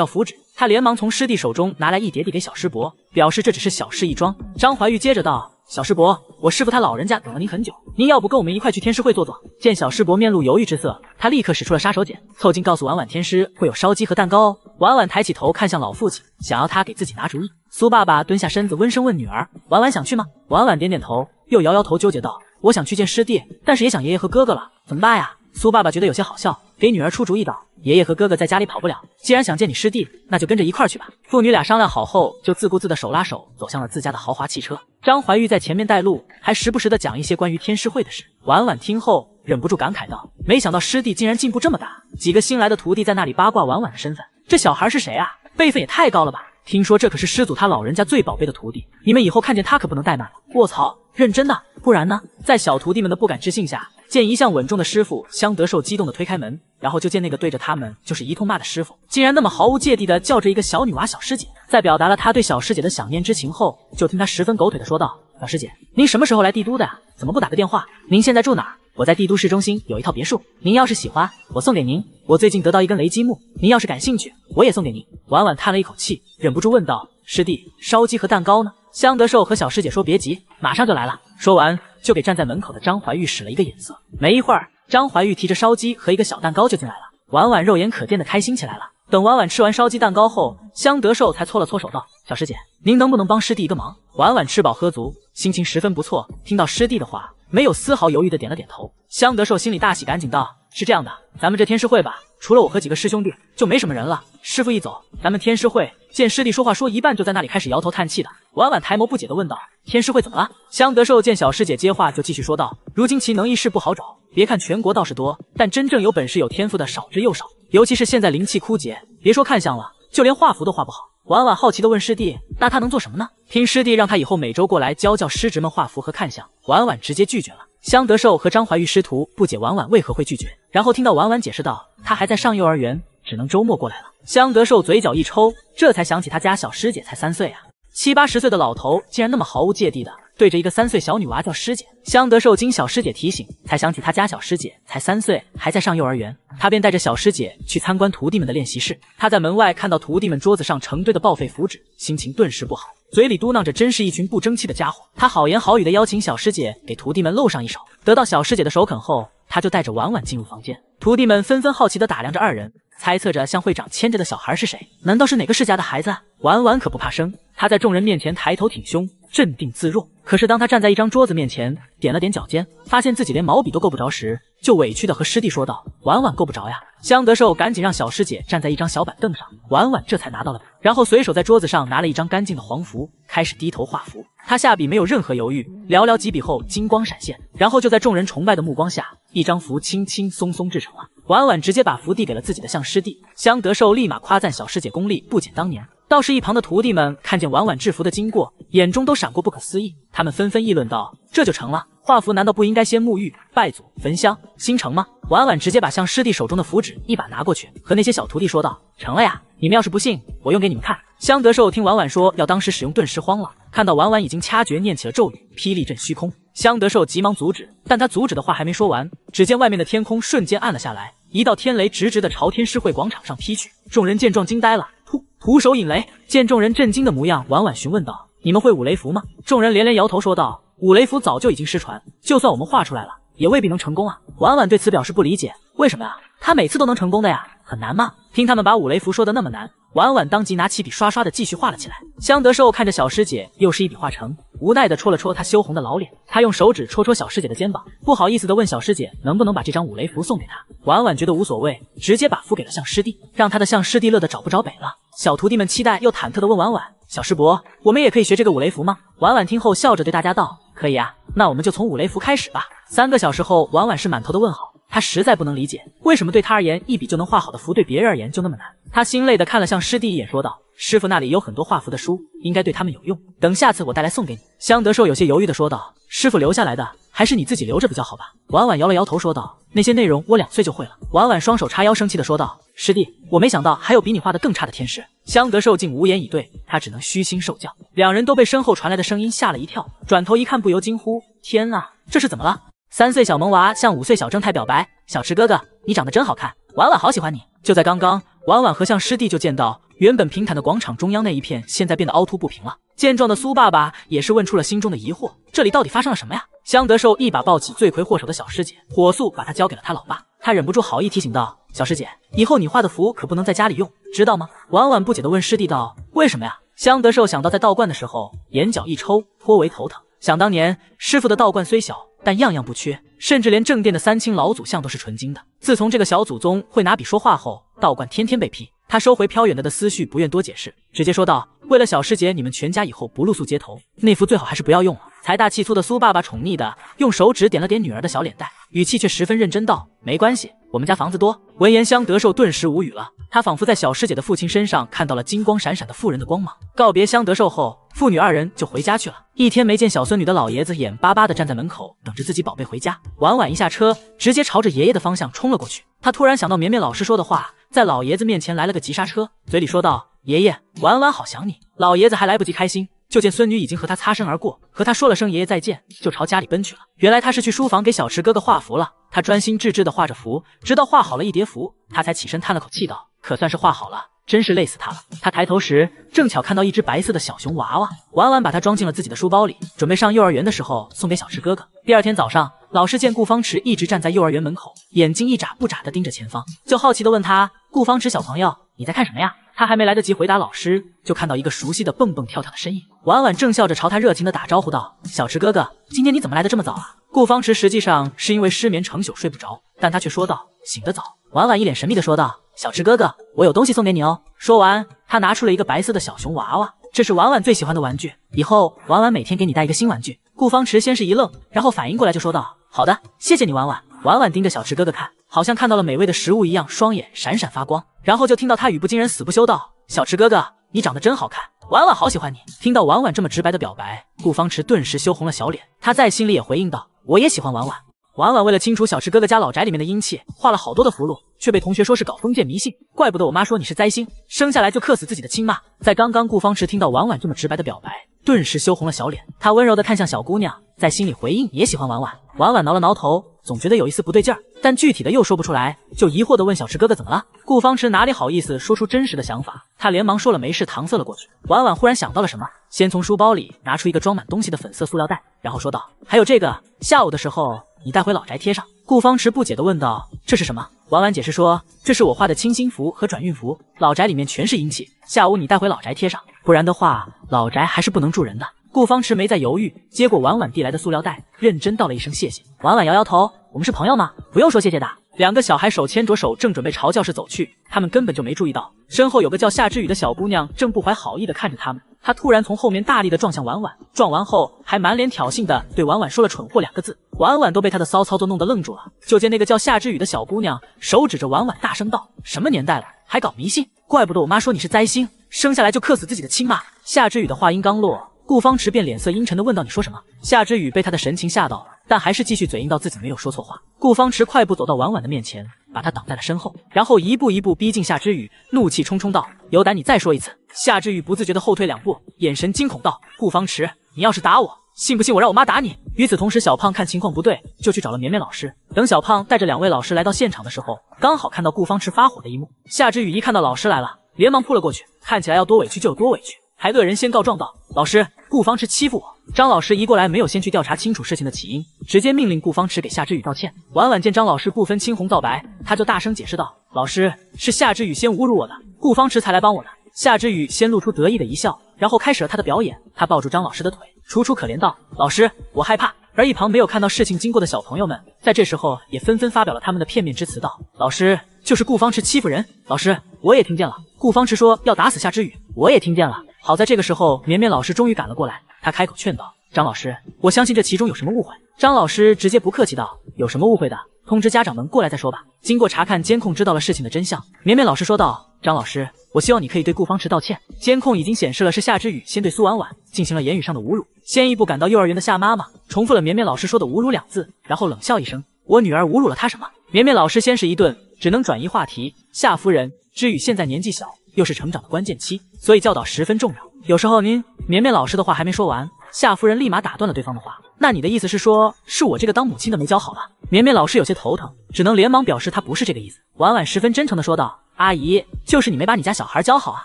要符纸，他连忙从师弟手中拿来一叠递给小师伯，表示这只是小事一桩。张怀玉接着道。小师伯，我师父他老人家等了您很久，您要不跟我们一块去天师会坐坐？见小师伯面露犹豫之色，他立刻使出了杀手锏，凑近告诉婉婉，天师会有烧鸡和蛋糕哦。婉婉抬起头看向老父亲，想要他给自己拿主意。苏爸爸蹲下身子，温声问女儿：“婉婉想去吗？”婉婉点点头，又摇摇头，纠结道：“我想去见师弟，但是也想爷爷和哥哥了，怎么办呀？”苏爸爸觉得有些好笑，给女儿出主意道：“爷爷和哥哥在家里跑不了，既然想见你师弟，那就跟着一块儿去吧。”父女俩商量好后，就自顾自的手拉手走向了自家的豪华汽车。张怀玉在前面带路，还时不时的讲一些关于天师会的事。婉婉听后忍不住感慨道：“没想到师弟竟然进步这么大！”几个新来的徒弟在那里八卦婉婉的身份：“这小孩是谁啊？辈分也太高了吧！听说这可是师祖他老人家最宝贝的徒弟，你们以后看见他可不能怠慢了。”“卧槽，认真的？不然呢？”在小徒弟们的不敢置信下。见一向稳重的师傅香德寿激动的推开门，然后就见那个对着他们就是一通骂的师傅，竟然那么毫无芥蒂的叫着一个小女娃小师姐，在表达了他对小师姐的想念之情后，就听他十分狗腿的说道：“小师姐，您什么时候来帝都的呀？怎么不打个电话？您现在住哪儿？我在帝都市中心有一套别墅，您要是喜欢，我送给您。我最近得到一根雷击木，您要是感兴趣，我也送给您。”婉婉叹了一口气，忍不住问道：“师弟，烧鸡和蛋糕呢？”香德寿和小师姐说：“别急，马上就来了。”说完。就给站在门口的张怀玉使了一个眼色，没一会儿，张怀玉提着烧鸡和一个小蛋糕就进来了。婉婉肉眼可见的开心起来了。等婉婉吃完烧鸡蛋糕后，香德寿才搓了搓手道：“小师姐，您能不能帮师弟一个忙？”婉婉吃饱喝足，心情十分不错，听到师弟的话，没有丝毫犹豫的点了点头。香德寿心里大喜，赶紧道：“是这样的，咱们这天师会吧。”除了我和几个师兄弟，就没什么人了。师傅一走，咱们天师会见师弟说话说一半，就在那里开始摇头叹气的。婉婉抬眸不解的问道：“天师会怎么了？”香德寿见小师姐接话，就继续说道：“如今其能异事不好找，别看全国道士多，但真正有本事、有天赋的少之又少。尤其是现在灵气枯竭，别说看相了，就连画符都画不好。”婉婉好奇的问师弟：“那他能做什么呢？”听师弟让他以后每周过来教教师侄们画符和看相，婉婉直接拒绝了。香德寿和张怀玉师徒不解婉婉为何会拒绝，然后听到婉婉解释道：“她还在上幼儿园，只能周末过来了。”香德寿嘴角一抽，这才想起他家小师姐才三岁啊，七八十岁的老头竟然那么毫无芥蒂的对着一个三岁小女娃叫师姐。香德寿经小师姐提醒，才想起他家小师姐才三岁，还在上幼儿园，他便带着小师姐去参观徒弟们的练习室。他在门外看到徒弟们桌子上成堆的报废符纸，心情顿时不好。嘴里嘟囔着：“真是一群不争气的家伙。”他好言好语的邀请小师姐给徒弟们露上一手。得到小师姐的首肯后，他就带着婉婉进入房间。徒弟们纷纷好奇地打量着二人，猜测着向会长牵着的小孩是谁。难道是哪个世家的孩子？婉婉可不怕生，他在众人面前抬头挺胸，镇定自若。可是当他站在一张桌子面前，点了点脚尖，发现自己连毛笔都够不着时，就委屈地和师弟说道：“婉婉够不着呀。”江德寿赶紧让小师姐站在一张小板凳上，婉婉这才拿到了笔。然后随手在桌子上拿了一张干净的黄符，开始低头画符。他下笔没有任何犹豫，寥寥几笔后，金光闪现，然后就在众人崇拜的目光下，一张符轻轻松松制成了。婉婉直接把符递给了自己的向师弟香德寿，立马夸赞小师姐功力不减当年。倒是，一旁的徒弟们看见婉婉制符的经过，眼中都闪过不可思议，他们纷纷议论道：“这就成了？画符难道不应该先沐浴、拜祖、焚香、心诚吗？”婉婉直接把向师弟手中的符纸一把拿过去，和那些小徒弟说道：“成了呀。”你们要是不信，我用给你们看。香德寿听婉婉说要当时使用，顿时慌了。看到婉婉已经掐诀念起了咒语，霹雳震虚空。香德寿急忙阻止，但他阻止的话还没说完，只见外面的天空瞬间暗了下来，一道天雷直直的朝天师会广场上劈去。众人见状惊呆了，徒徒手引雷。见众人震惊的模样，婉婉询问道：“你们会五雷符吗？”众人连连摇头说道：“五雷符早就已经失传，就算我们画出来了，也未必能成功啊。”婉婉对此表示不理解：“为什么呀？他每次都能成功的呀。”很难吗？听他们把五雷符说的那么难，婉婉当即拿起笔，刷刷的继续画了起来。香德寿看着小师姐，又是一笔画成，无奈的戳了戳她羞红的老脸。他用手指戳戳小师姐的肩膀，不好意思的问小师姐能不能把这张五雷符送给他。婉婉觉得无所谓，直接把符给了向师弟，让他的向师弟乐得找不着北了。小徒弟们期待又忐忑的问婉婉，小师伯，我们也可以学这个五雷符吗？婉婉听后笑着对大家道，可以啊，那我们就从五雷符开始吧。三个小时后，婉婉是满头的问号。他实在不能理解，为什么对他而言一笔就能画好的符，对别人而言就那么难。他心累的看了向师弟一眼，说道：“师傅那里有很多画符的书，应该对他们有用。等下次我带来送给你。”香德寿有些犹豫的说道：“师傅留下来的，还是你自己留着比较好吧。”婉婉摇了摇头，说道：“那些内容我两岁就会了。”婉婉双手叉腰，生气的说道：“师弟，我没想到还有比你画的更差的天师。”香德寿竟无言以对，他只能虚心受教。两人都被身后传来的声音吓了一跳，转头一看，不由惊呼：“天啊，这是怎么了？”三岁小萌娃向五岁小正太表白：“小池哥哥，你长得真好看，婉婉好喜欢你。”就在刚刚，婉婉和向师弟就见到原本平坦的广场中央那一片，现在变得凹凸不平了。见状的苏爸爸也是问出了心中的疑惑：“这里到底发生了什么呀？”香德寿一把抱起罪魁祸首的小师姐，火速把她交给了他老爸。他忍不住好意提醒道：“小师姐，以后你画的符可不能在家里用，知道吗？”婉婉不解地问师弟道：“为什么呀？”香德寿想到在道观的时候，眼角一抽，颇为头疼。想当年，师傅的道观虽小。但样样不缺，甚至连正殿的三清老祖像都是纯金的。自从这个小祖宗会拿笔说话后，道观天天被批。他收回飘远的的思绪，不愿多解释，直接说道：“为了小师姐，你们全家以后不露宿街头，那幅最好还是不要用了。”财大气粗的苏爸爸宠溺的用手指点了点女儿的小脸蛋，语气却十分认真道：“没关系，我们家房子多。”闻言香德寿顿时无语了，他仿佛在小师姐的父亲身上看到了金光闪闪的富人的光芒。告别香德寿后，父女二人就回家去了。一天没见小孙女的老爷子眼巴巴的站在门口等着自己宝贝回家。婉婉一下车，直接朝着爷爷的方向冲了过去。他突然想到绵绵老师说的话，在老爷子面前来了个急刹车，嘴里说道：“爷爷，婉婉好想你。”老爷子还来不及开心。就见孙女已经和他擦身而过，和他说了声爷爷再见，就朝家里奔去了。原来他是去书房给小池哥哥画符了。他专心致志地画着符，直到画好了一叠符，他才起身叹了口气道：“可算是画好了，真是累死他了。”他抬头时，正巧看到一只白色的小熊娃娃，婉婉把它装进了自己的书包里，准备上幼儿园的时候送给小池哥哥。第二天早上，老师见顾方池一直站在幼儿园门口，眼睛一眨不眨地盯着前方，就好奇地问他：“顾方池小朋友，你在看什么呀？”他还没来得及回答老师，就看到一个熟悉的蹦蹦跳跳的身影，婉婉正笑着朝他热情的打招呼道：“小池哥哥，今天你怎么来的这么早啊？”顾方池实际上是因为失眠成宿睡不着，但他却说道：“醒得早。”婉婉一脸神秘的说道：“小池哥哥，我有东西送给你哦。”说完，他拿出了一个白色的小熊娃娃，这是婉婉最喜欢的玩具，以后婉婉每天给你带一个新玩具。顾方池先是一愣，然后反应过来就说道：“好的，谢谢你婉婉。”婉婉盯着小池哥哥看，好像看到了美味的食物一样，双眼闪闪发光。然后就听到他语不惊人死不休道：“小池哥哥，你长得真好看，婉婉好喜欢你。”听到婉婉这么直白的表白，顾方池顿时羞红了小脸，他在心里也回应道：“我也喜欢婉婉。”婉婉为了清除小池哥哥家老宅里面的阴气，画了好多的符箓，却被同学说是搞封建迷信。怪不得我妈说你是灾星，生下来就克死自己的亲妈。在刚刚，顾方池听到婉婉这么直白的表白，顿时羞红了小脸。他温柔的看向小姑娘，在心里回应也喜欢婉婉。婉婉挠了挠头，总觉得有一丝不对劲，但具体的又说不出来，就疑惑地问小池哥哥怎么了。顾方池哪里好意思说出真实的想法，他连忙说了没事，搪塞了过去。婉婉忽然想到了什么，先从书包里拿出一个装满东西的粉色塑料袋，然后说道：“还有这个，下午的时候。”你带回老宅贴上。顾方池不解地问道：“这是什么？”婉婉解释说：“这是我画的清新符和转运符。老宅里面全是阴气，下午你带回老宅贴上，不然的话，老宅还是不能住人的。”顾方池没再犹豫，接过婉婉递来的塑料袋，认真道了一声谢谢。婉婉摇摇头：“我们是朋友吗？不用说谢谢的。”两个小孩手牵着手，正准备朝教室走去，他们根本就没注意到身后有个叫夏之雨的小姑娘正不怀好意的看着他们。她突然从后面大力的撞向婉婉，撞完后还满脸挑衅的对婉婉说了“蠢货”两个字。婉婉都被她的骚操作弄得愣住了。就见那个叫夏之雨的小姑娘手指着婉婉，大声道：“什么年代了，还搞迷信？怪不得我妈说你是灾星，生下来就克死自己的亲妈。”夏之雨的话音刚落，顾方池便脸色阴沉的问道：“你说什么？”夏之雨被他的神情吓到了。但还是继续嘴硬，到自己没有说错话。顾方池快步走到婉婉的面前，把她挡在了身后，然后一步一步逼近夏之雨，怒气冲冲道：“有胆你再说一次！”夏之雨不自觉地后退两步，眼神惊恐道：“顾方池，你要是打我，信不信我让我妈打你？”与此同时，小胖看情况不对，就去找了绵绵老师。等小胖带着两位老师来到现场的时候，刚好看到顾方池发火的一幕。夏之雨一看到老师来了，连忙扑了过去，看起来要多委屈就有多委屈。还恶人先告状道：“老师，顾方池欺负我。”张老师一过来，没有先去调查清楚事情的起因，直接命令顾方池给夏之雨道歉。婉婉见张老师不分青红皂白，他就大声解释道：“老师，是夏之雨先侮辱我的，顾方池才来帮我的。”夏之雨先露出得意的一笑，然后开始了他的表演。他抱住张老师的腿，楚楚可怜道：“老师，我害怕。”而一旁没有看到事情经过的小朋友们，在这时候也纷纷发表了他们的片面之词，道：“老师，就是顾方池欺负人。”“老师，我也听见了。”“顾方池说要打死夏之雨。”“我也听见了。”好在这个时候，绵绵老师终于赶了过来。他开口劝道：“张老师，我相信这其中有什么误会。”张老师直接不客气道：“有什么误会的，通知家长们过来再说吧。”经过查看监控，知道了事情的真相。绵绵老师说道：“张老师，我希望你可以对顾方池道歉。”监控已经显示了，是夏之雨先对苏婉婉进行了言语上的侮辱，先一步赶到幼儿园的夏妈妈重复了绵绵老师说的“侮辱”两字，然后冷笑一声：“我女儿侮辱了她什么？”绵绵老师先是一顿，只能转移话题：“夏夫人，之雨现在年纪小。”又是成长的关键期，所以教导十分重要。有时候您，绵绵老师的话还没说完，夏夫人立马打断了对方的话。那你的意思是说，是我这个当母亲的没教好了？绵绵老师有些头疼，只能连忙表示她不是这个意思。婉婉十分真诚的说道：“阿姨，就是你没把你家小孩教好啊。”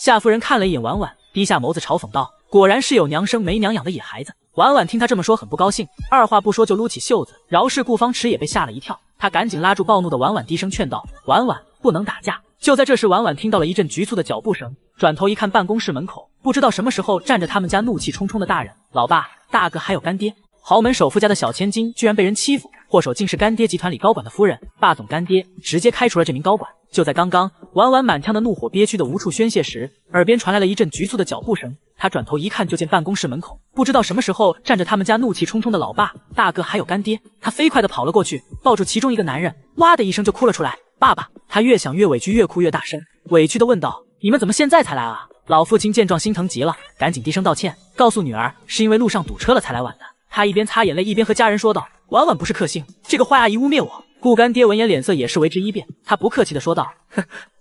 夏夫人看了一眼婉婉，低下眸子嘲讽道：“果然是有娘生没娘养的野孩子。”婉婉听她这么说，很不高兴，二话不说就撸起袖子。饶是顾方池也被吓了一跳。他赶紧拉住暴怒的婉婉，低声劝道：“婉婉，不能打架。”就在这时，婉婉听到了一阵局促的脚步声，转头一看，办公室门口不知道什么时候站着他们家怒气冲冲的大人、老爸、大哥还有干爹。豪门首富家的小千金居然被人欺负，祸首竟是干爹集团里高管的夫人。霸总干爹直接开除了这名高管。就在刚刚，婉婉满腔的怒火憋屈的无处宣泄时，耳边传来了一阵局促的脚步声。她转头一看，就见办公室门口不知道什么时候站着他们家怒气冲冲的老爸、大哥还有干爹。她飞快的跑了过去，抱住其中一个男人，哇的一声就哭了出来。爸爸，她越想越委屈，越哭越大声，委屈的问道：“你们怎么现在才来啊？”老父亲见状心疼极了，赶紧低声道歉，告诉女儿是因为路上堵车了才来晚的。他一边擦眼泪，一边和家人说道：“婉婉不是克星，这个坏阿姨污蔑我。”顾干爹闻言脸色也是为之一变，他不客气的说道：“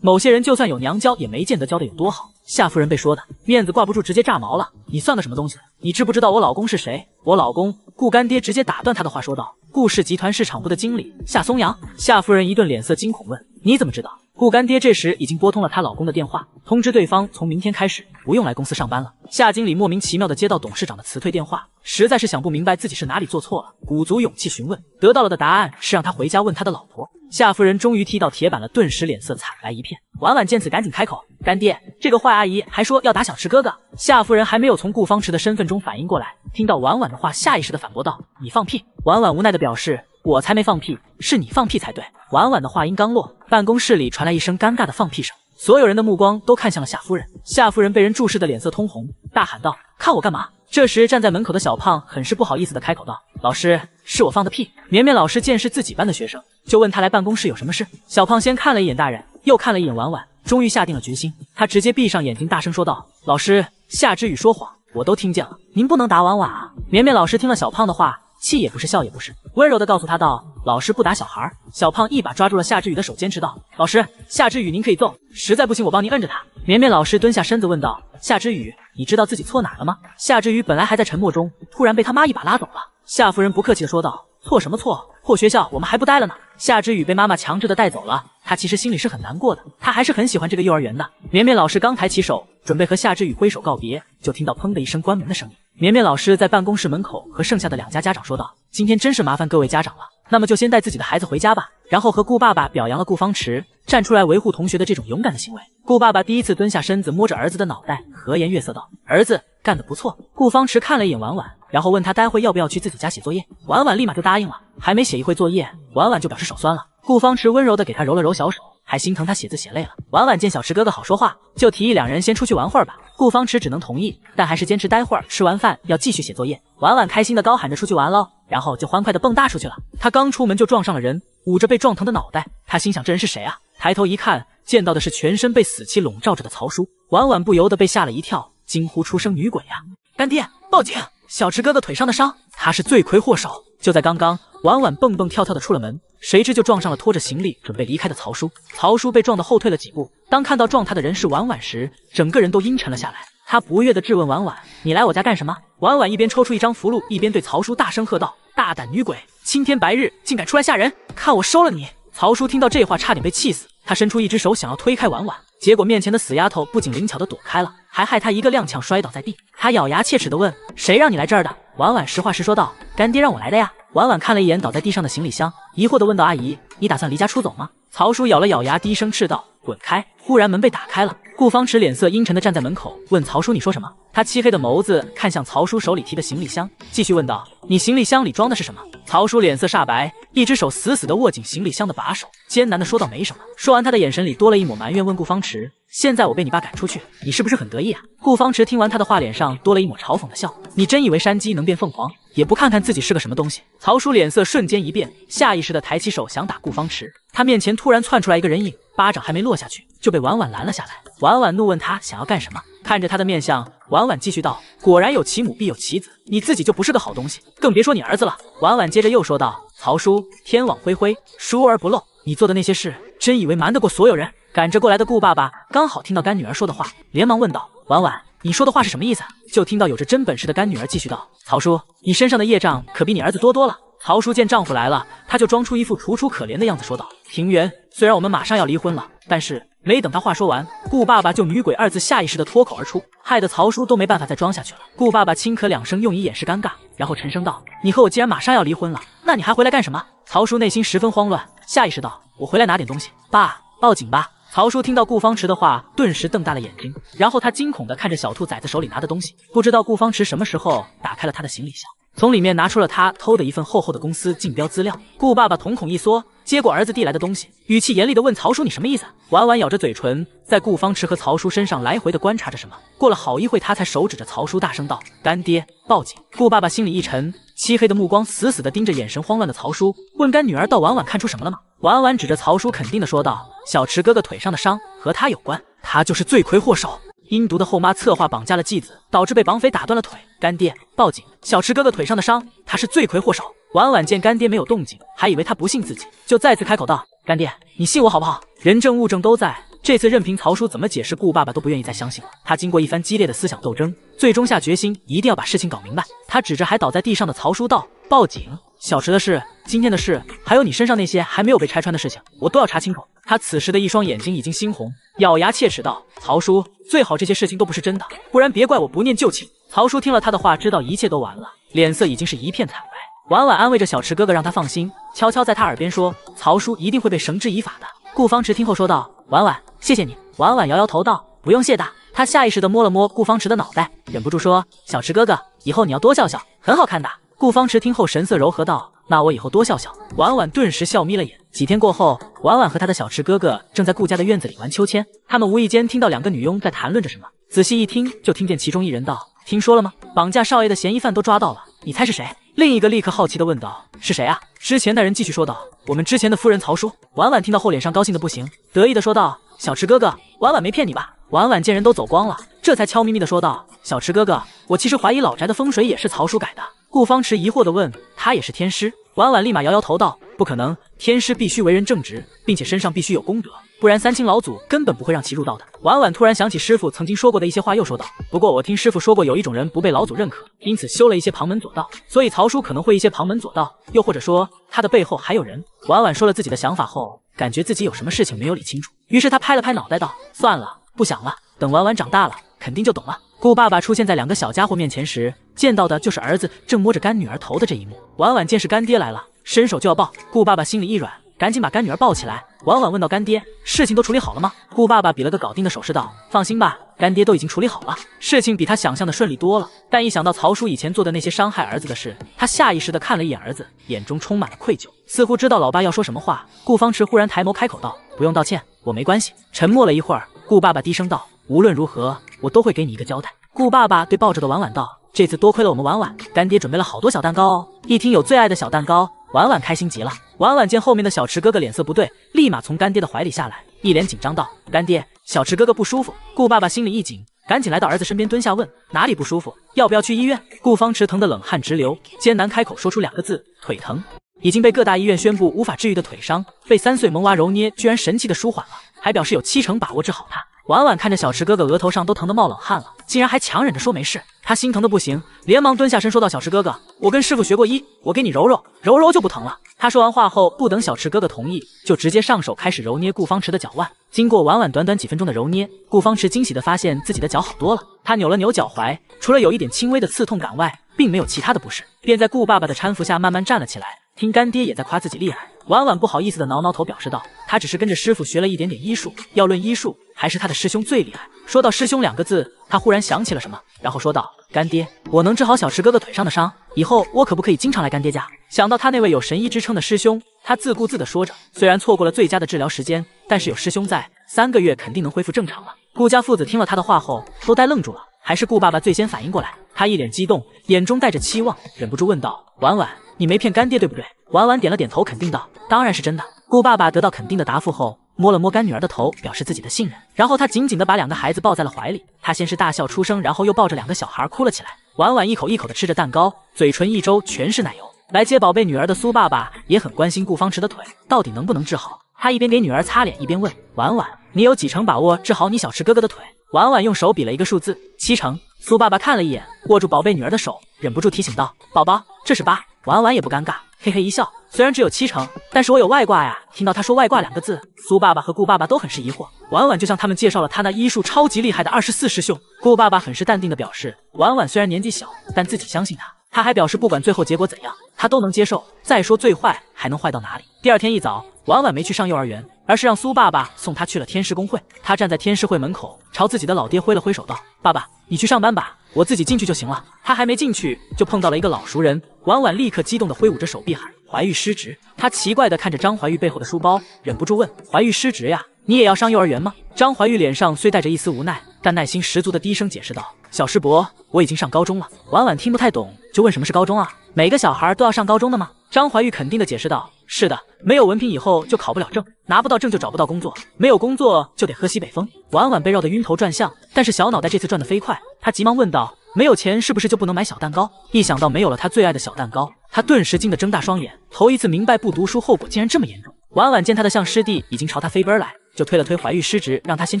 某些人就算有娘教，也没见得教的有多好。”夏夫人被说的面子挂不住，直接炸毛了：“你算个什么东西？你知不知道我老公是谁？我老公顾干爹直接打断他的话说道：‘顾氏集团市场部的经理夏松阳。’夏夫人一顿脸色惊恐，问：‘你怎么知道？’顾干爹这时已经拨通了她老公的电话，通知对方从明天开始不用来公司上班了。夏经理莫名其妙的接到董事长的辞退电话，实在是想不明白自己是哪里做错了，鼓足勇气询问，得到了的答案是让他回家问他的老婆。夏夫人终于踢到铁板了，顿时脸色惨白一片。婉婉见此，赶紧开口：“干爹，这个坏阿姨还说要打小池哥哥。”夏夫人还没有从顾方池的身份中反应过来，听到婉婉的话，下意识的反驳道：“你放屁！”婉婉无奈的表示。我才没放屁，是你放屁才对。婉婉的话音刚落，办公室里传来一声尴尬的放屁声，所有人的目光都看向了夏夫人。夏夫人被人注视的脸色通红，大喊道：“看我干嘛？”这时，站在门口的小胖很是不好意思的开口道：“老师，是我放的屁。”绵绵老师见是自己班的学生，就问他来办公室有什么事。小胖先看了一眼大人，又看了一眼婉婉，终于下定了决心，他直接闭上眼睛，大声说道：“老师，夏之雨说谎。”我都听见了，您不能打婉婉啊！绵绵老师听了小胖的话，气也不是，笑也不是，温柔的告诉他道：“老师不打小孩。”小胖一把抓住了夏之雨的手，坚持道：“老师，夏之雨，您可以揍，实在不行我帮您摁着他。”绵绵老师蹲下身子问道：“夏之雨，你知道自己错哪了吗？”夏之雨本来还在沉默中，突然被他妈一把拉走了。夏夫人不客气的说道。错什么错？破学校，我们还不待了呢。夏之雨被妈妈强制的带走了，他其实心里是很难过的。他还是很喜欢这个幼儿园的。绵绵老师刚抬起手准备和夏之雨挥手告别，就听到砰的一声关门的声音。绵绵老师在办公室门口和剩下的两家家长说道：“今天真是麻烦各位家长了。”那么就先带自己的孩子回家吧，然后和顾爸爸表扬了顾方池站出来维护同学的这种勇敢的行为。顾爸爸第一次蹲下身子，摸着儿子的脑袋，和颜悦色道：“儿子干得不错。”顾方池看了一眼婉婉，然后问他待会要不要去自己家写作业。婉婉立马就答应了。还没写一会作业，婉婉就表示手酸了。顾方池温柔地给他揉了揉小手，还心疼他写字写累了。婉婉见小池哥哥好说话，就提议两人先出去玩会儿吧。顾方池只能同意，但还是坚持待会儿吃完饭要继续写作业。婉婉开心地高喊着出去玩喽。然后就欢快的蹦跶出去了。他刚出门就撞上了人，捂着被撞疼的脑袋，他心想这人是谁啊？抬头一看，见到的是全身被死气笼罩着的曹叔。婉婉不由得被吓了一跳，惊呼出声：“女鬼呀，干爹，报警！小池哥哥腿上的伤，他是罪魁祸首！”就在刚刚，婉婉蹦蹦跳跳的出了门，谁知就撞上了拖着行李准备离开的曹叔。曹叔被撞得后退了几步，当看到撞他的人是婉婉时，整个人都阴沉了下来。他不悦地质问婉婉：“你来我家干什么？”婉婉一边抽出一张符箓，一边对曹叔大声喝道：“大胆女鬼，青天白日竟敢出来吓人，看我收了你！”曹叔听到这话，差点被气死。他伸出一只手想要推开婉婉，结果面前的死丫头不仅灵巧的躲开了，还害他一个踉跄摔倒在地。他咬牙切齿的问：“谁让你来这儿的？”婉婉实话实说道：“干爹让我来的呀。”婉婉看了一眼倒在地上的行李箱，疑惑的问道：“阿姨，你打算离家出走吗？”曹叔咬了咬牙，低声斥道。滚开！忽然门被打开了，顾方池脸色阴沉的站在门口，问曹叔：“你说什么？”他漆黑的眸子看向曹叔手里提的行李箱，继续问道：“你行李箱里装的是什么？”曹叔脸色煞白，一只手死死的握紧行李箱的把手，艰难的说道：“没什么。”说完，他的眼神里多了一抹埋怨，问顾方池：“现在我被你爸赶出去，你是不是很得意啊？”顾方池听完他的话，脸上多了一抹嘲讽的笑：“你真以为山鸡能变凤凰？”也不看看自己是个什么东西！曹叔脸色瞬间一变，下意识的抬起手想打顾方池，他面前突然窜出来一个人影，巴掌还没落下去就被婉婉拦了下来。婉婉怒问他想要干什么，看着他的面相，婉婉继续道：“果然有其母必有其子，你自己就不是个好东西，更别说你儿子了。”婉婉接着又说道：“曹叔，天网恢恢，疏而不漏，你做的那些事，真以为瞒得过所有人？”赶着过来的顾爸爸刚好听到干女儿说的话，连忙问道：“婉婉。”你说的话是什么意思？就听到有着真本事的干女儿继续道：“曹叔，你身上的业障可比你儿子多多了。”曹叔见丈夫来了，他就装出一副楚楚可怜的样子说道：“庭媛，虽然我们马上要离婚了，但是……”没等他话说完，顾爸爸就“女鬼”二字下意识的脱口而出，害得曹叔都没办法再装下去了。顾爸爸轻咳两声，用以掩饰尴尬，然后沉声道：“你和我既然马上要离婚了，那你还回来干什么？”曹叔内心十分慌乱，下意识道：“我回来拿点东西，爸，报警吧。”曹叔听到顾方池的话，顿时瞪大了眼睛，然后他惊恐地看着小兔崽子手里拿的东西，不知道顾方池什么时候打开了他的行李箱，从里面拿出了他偷的一份厚厚的公司竞标资料。顾爸爸瞳孔一缩，接过儿子递来的东西，语气严厉地问曹叔：“你什么意思？”婉婉咬着嘴唇，在顾方池和曹叔身上来回地观察着什么。过了好一会，他才手指着曹叔，大声道：“干爹，报警！”顾爸爸心里一沉。漆黑的目光死死地盯着，眼神慌乱的曹叔问干女儿：“到婉婉看出什么了吗？”婉婉指着曹叔，肯定的说道：“小池哥哥腿上的伤和他有关，他就是罪魁祸首。阴毒的后妈策划绑架了继子，导致被绑匪打断了腿。干爹，报警！小池哥哥腿上的伤，他是罪魁祸首。”婉婉见干爹没有动静，还以为他不信自己，就再次开口道：“干爹，你信我好不好？人证物证都在。”这次任凭曹叔怎么解释，顾爸爸都不愿意再相信了。他经过一番激烈的思想斗争，最终下决心一定要把事情搞明白。他指着还倒在地上的曹叔道：“报警！小池的事，今天的事，还有你身上那些还没有被拆穿的事情，我都要查清楚。”他此时的一双眼睛已经猩红，咬牙切齿道：“曹叔，最好这些事情都不是真的，不然别怪我不念旧情。”曹叔听了他的话，知道一切都完了，脸色已经是一片惨白。婉婉安慰着小池哥哥，让他放心，悄悄在他耳边说：“曹叔一定会被绳之以法的。”顾方池听后说道。婉婉，谢谢你。婉婉摇摇头道：“不用谢的。”她下意识的摸了摸顾方池的脑袋，忍不住说：“小池哥哥，以后你要多笑笑，很好看的。”顾方池听后神色柔和道：“那我以后多笑笑。”婉婉顿时笑眯了眼。几天过后，婉婉和他的小池哥哥正在顾家的院子里玩秋千，他们无意间听到两个女佣在谈论着什么，仔细一听，就听见其中一人道：“听说了吗？绑架少爷的嫌疑犯都抓到了，你猜是谁？”另一个立刻好奇的问道：“是谁啊？”之前那人继续说道：“我们之前的夫人曹叔。”婉婉听到后脸上高兴的不行，得意的说道：“小池哥哥，婉婉没骗你吧？”婉婉见人都走光了，这才悄咪咪的说道：“小池哥哥，我其实怀疑老宅的风水也是曹叔改的。”顾方池疑惑的问他：“也是天师？”婉婉立马摇摇头道：“不可能，天师必须为人正直，并且身上必须有功德。”不然，三清老祖根本不会让其入道的。婉婉突然想起师傅曾经说过的一些话，又说道：“不过我听师傅说过，有一种人不被老祖认可，因此修了一些旁门左道。所以曹叔可能会一些旁门左道，又或者说他的背后还有人。”婉婉说了自己的想法后，感觉自己有什么事情没有理清楚，于是他拍了拍脑袋道：“算了，不想了。等婉婉长大了，肯定就懂了。”顾爸爸出现在两个小家伙面前时，见到的就是儿子正摸着干女儿头的这一幕。婉婉见是干爹来了，伸手就要抱。顾爸爸心里一软。赶紧把干女儿抱起来，婉婉问道：“干爹，事情都处理好了吗？”顾爸爸比了个搞定的手势，道：“放心吧，干爹都已经处理好了，事情比他想象的顺利多了。”但一想到曹叔以前做的那些伤害儿子的事，他下意识地看了一眼儿子，眼中充满了愧疚。似乎知道老爸要说什么话，顾方池忽然抬眸开口道：“不用道歉，我没关系。”沉默了一会儿，顾爸爸低声道：“无论如何，我都会给你一个交代。”顾爸爸对抱着的婉婉道：“这次多亏了我们婉婉，干爹准备了好多小蛋糕哦。”一听有最爱的小蛋糕，婉婉开心极了。婉婉见后面的小池哥哥脸色不对，立马从干爹的怀里下来，一脸紧张道：“干爹，小池哥哥不舒服。”顾爸爸心里一紧，赶紧来到儿子身边蹲下问：“哪里不舒服？要不要去医院？”顾方池疼得冷汗直流，艰难开口说出两个字：“腿疼。”已经被各大医院宣布无法治愈的腿伤，被三岁萌娃揉捏，居然神奇的舒缓了，还表示有七成把握治好他。婉婉看着小池哥哥额头上都疼得冒冷汗了，竟然还强忍着说没事。他心疼的不行，连忙蹲下身说道：“小池哥哥，我跟师傅学过医，我给你揉揉揉揉就不疼了。”他说完话后，不等小池哥哥同意，就直接上手开始揉捏顾方池的脚腕。经过婉婉短短几分钟的揉捏，顾方池惊喜地发现自己的脚好多了。他扭了扭脚踝，除了有一点轻微的刺痛感外，并没有其他的不适，便在顾爸爸的搀扶下慢慢站了起来。听干爹也在夸自己厉害，婉婉不好意思的挠挠头，表示道：“他只是跟着师傅学了一点点医术，要论医术，还是他的师兄最厉害。”说到“师兄”两个字，他忽然想起了什么，然后说道：“干爹，我能治好小池哥哥腿上的伤，以后我可不可以经常来干爹家？”想到他那位有神医之称的师兄，他自顾自的说着：“虽然错过了最佳的治疗时间，但是有师兄在，三个月肯定能恢复正常了。”顾家父子听了他的话后，都呆愣住了。还是顾爸爸最先反应过来，他一脸激动，眼中带着期望，忍不住问道：“婉婉。”你没骗干爹，对不对？婉婉点了点头，肯定道：“当然是真的。”顾爸爸得到肯定的答复后，摸了摸干女儿的头，表示自己的信任。然后他紧紧地把两个孩子抱在了怀里。他先是大笑出声，然后又抱着两个小孩哭了起来。婉婉一口一口地吃着蛋糕，嘴唇一周全是奶油。来接宝贝女儿的苏爸爸也很关心顾方池的腿到底能不能治好。他一边给女儿擦脸，一边问：“婉婉，你有几成把握治好你小池哥哥的腿？”婉婉用手比了一个数字，七成。苏爸爸看了一眼，握住宝贝女儿的手，忍不住提醒道：“宝宝，这是八。”婉婉也不尴尬，嘿嘿一笑。虽然只有七成，但是我有外挂呀！听到他说“外挂”两个字，苏爸爸和顾爸爸都很是疑惑。婉婉就向他们介绍了他那医术超级厉害的二十四师兄。顾爸爸很是淡定的表示，婉婉虽然年纪小，但自己相信他。他还表示，不管最后结果怎样，他都能接受。再说最坏还能坏到哪里？第二天一早，婉婉没去上幼儿园，而是让苏爸爸送他去了天师公会。他站在天师会门口，朝自己的老爹挥了挥手，道：“爸爸，你去上班吧。”我自己进去就行了。他还没进去，就碰到了一个老熟人。婉婉立刻激动地挥舞着手臂，喊：“怀玉失职！”他奇怪地看着张怀玉背后的书包，忍不住问：“怀玉失职呀？你也要上幼儿园吗？”张怀玉脸上虽带着一丝无奈，但耐心十足地低声解释道：“小师伯，我已经上高中了。”婉婉听不太懂，就问：“什么是高中啊？每个小孩都要上高中的吗？”张怀玉肯定的解释道。是的，没有文凭以后就考不了证，拿不到证就找不到工作，没有工作就得喝西北风。婉婉被绕得晕头转向，但是小脑袋这次转得飞快，他急忙问道：“没有钱是不是就不能买小蛋糕？”一想到没有了他最爱的小蛋糕，他顿时惊得睁大双眼，头一次明白不读书后果竟然这么严重。婉婉见他的像师弟已经朝他飞奔来，就推了推怀玉师侄，让他先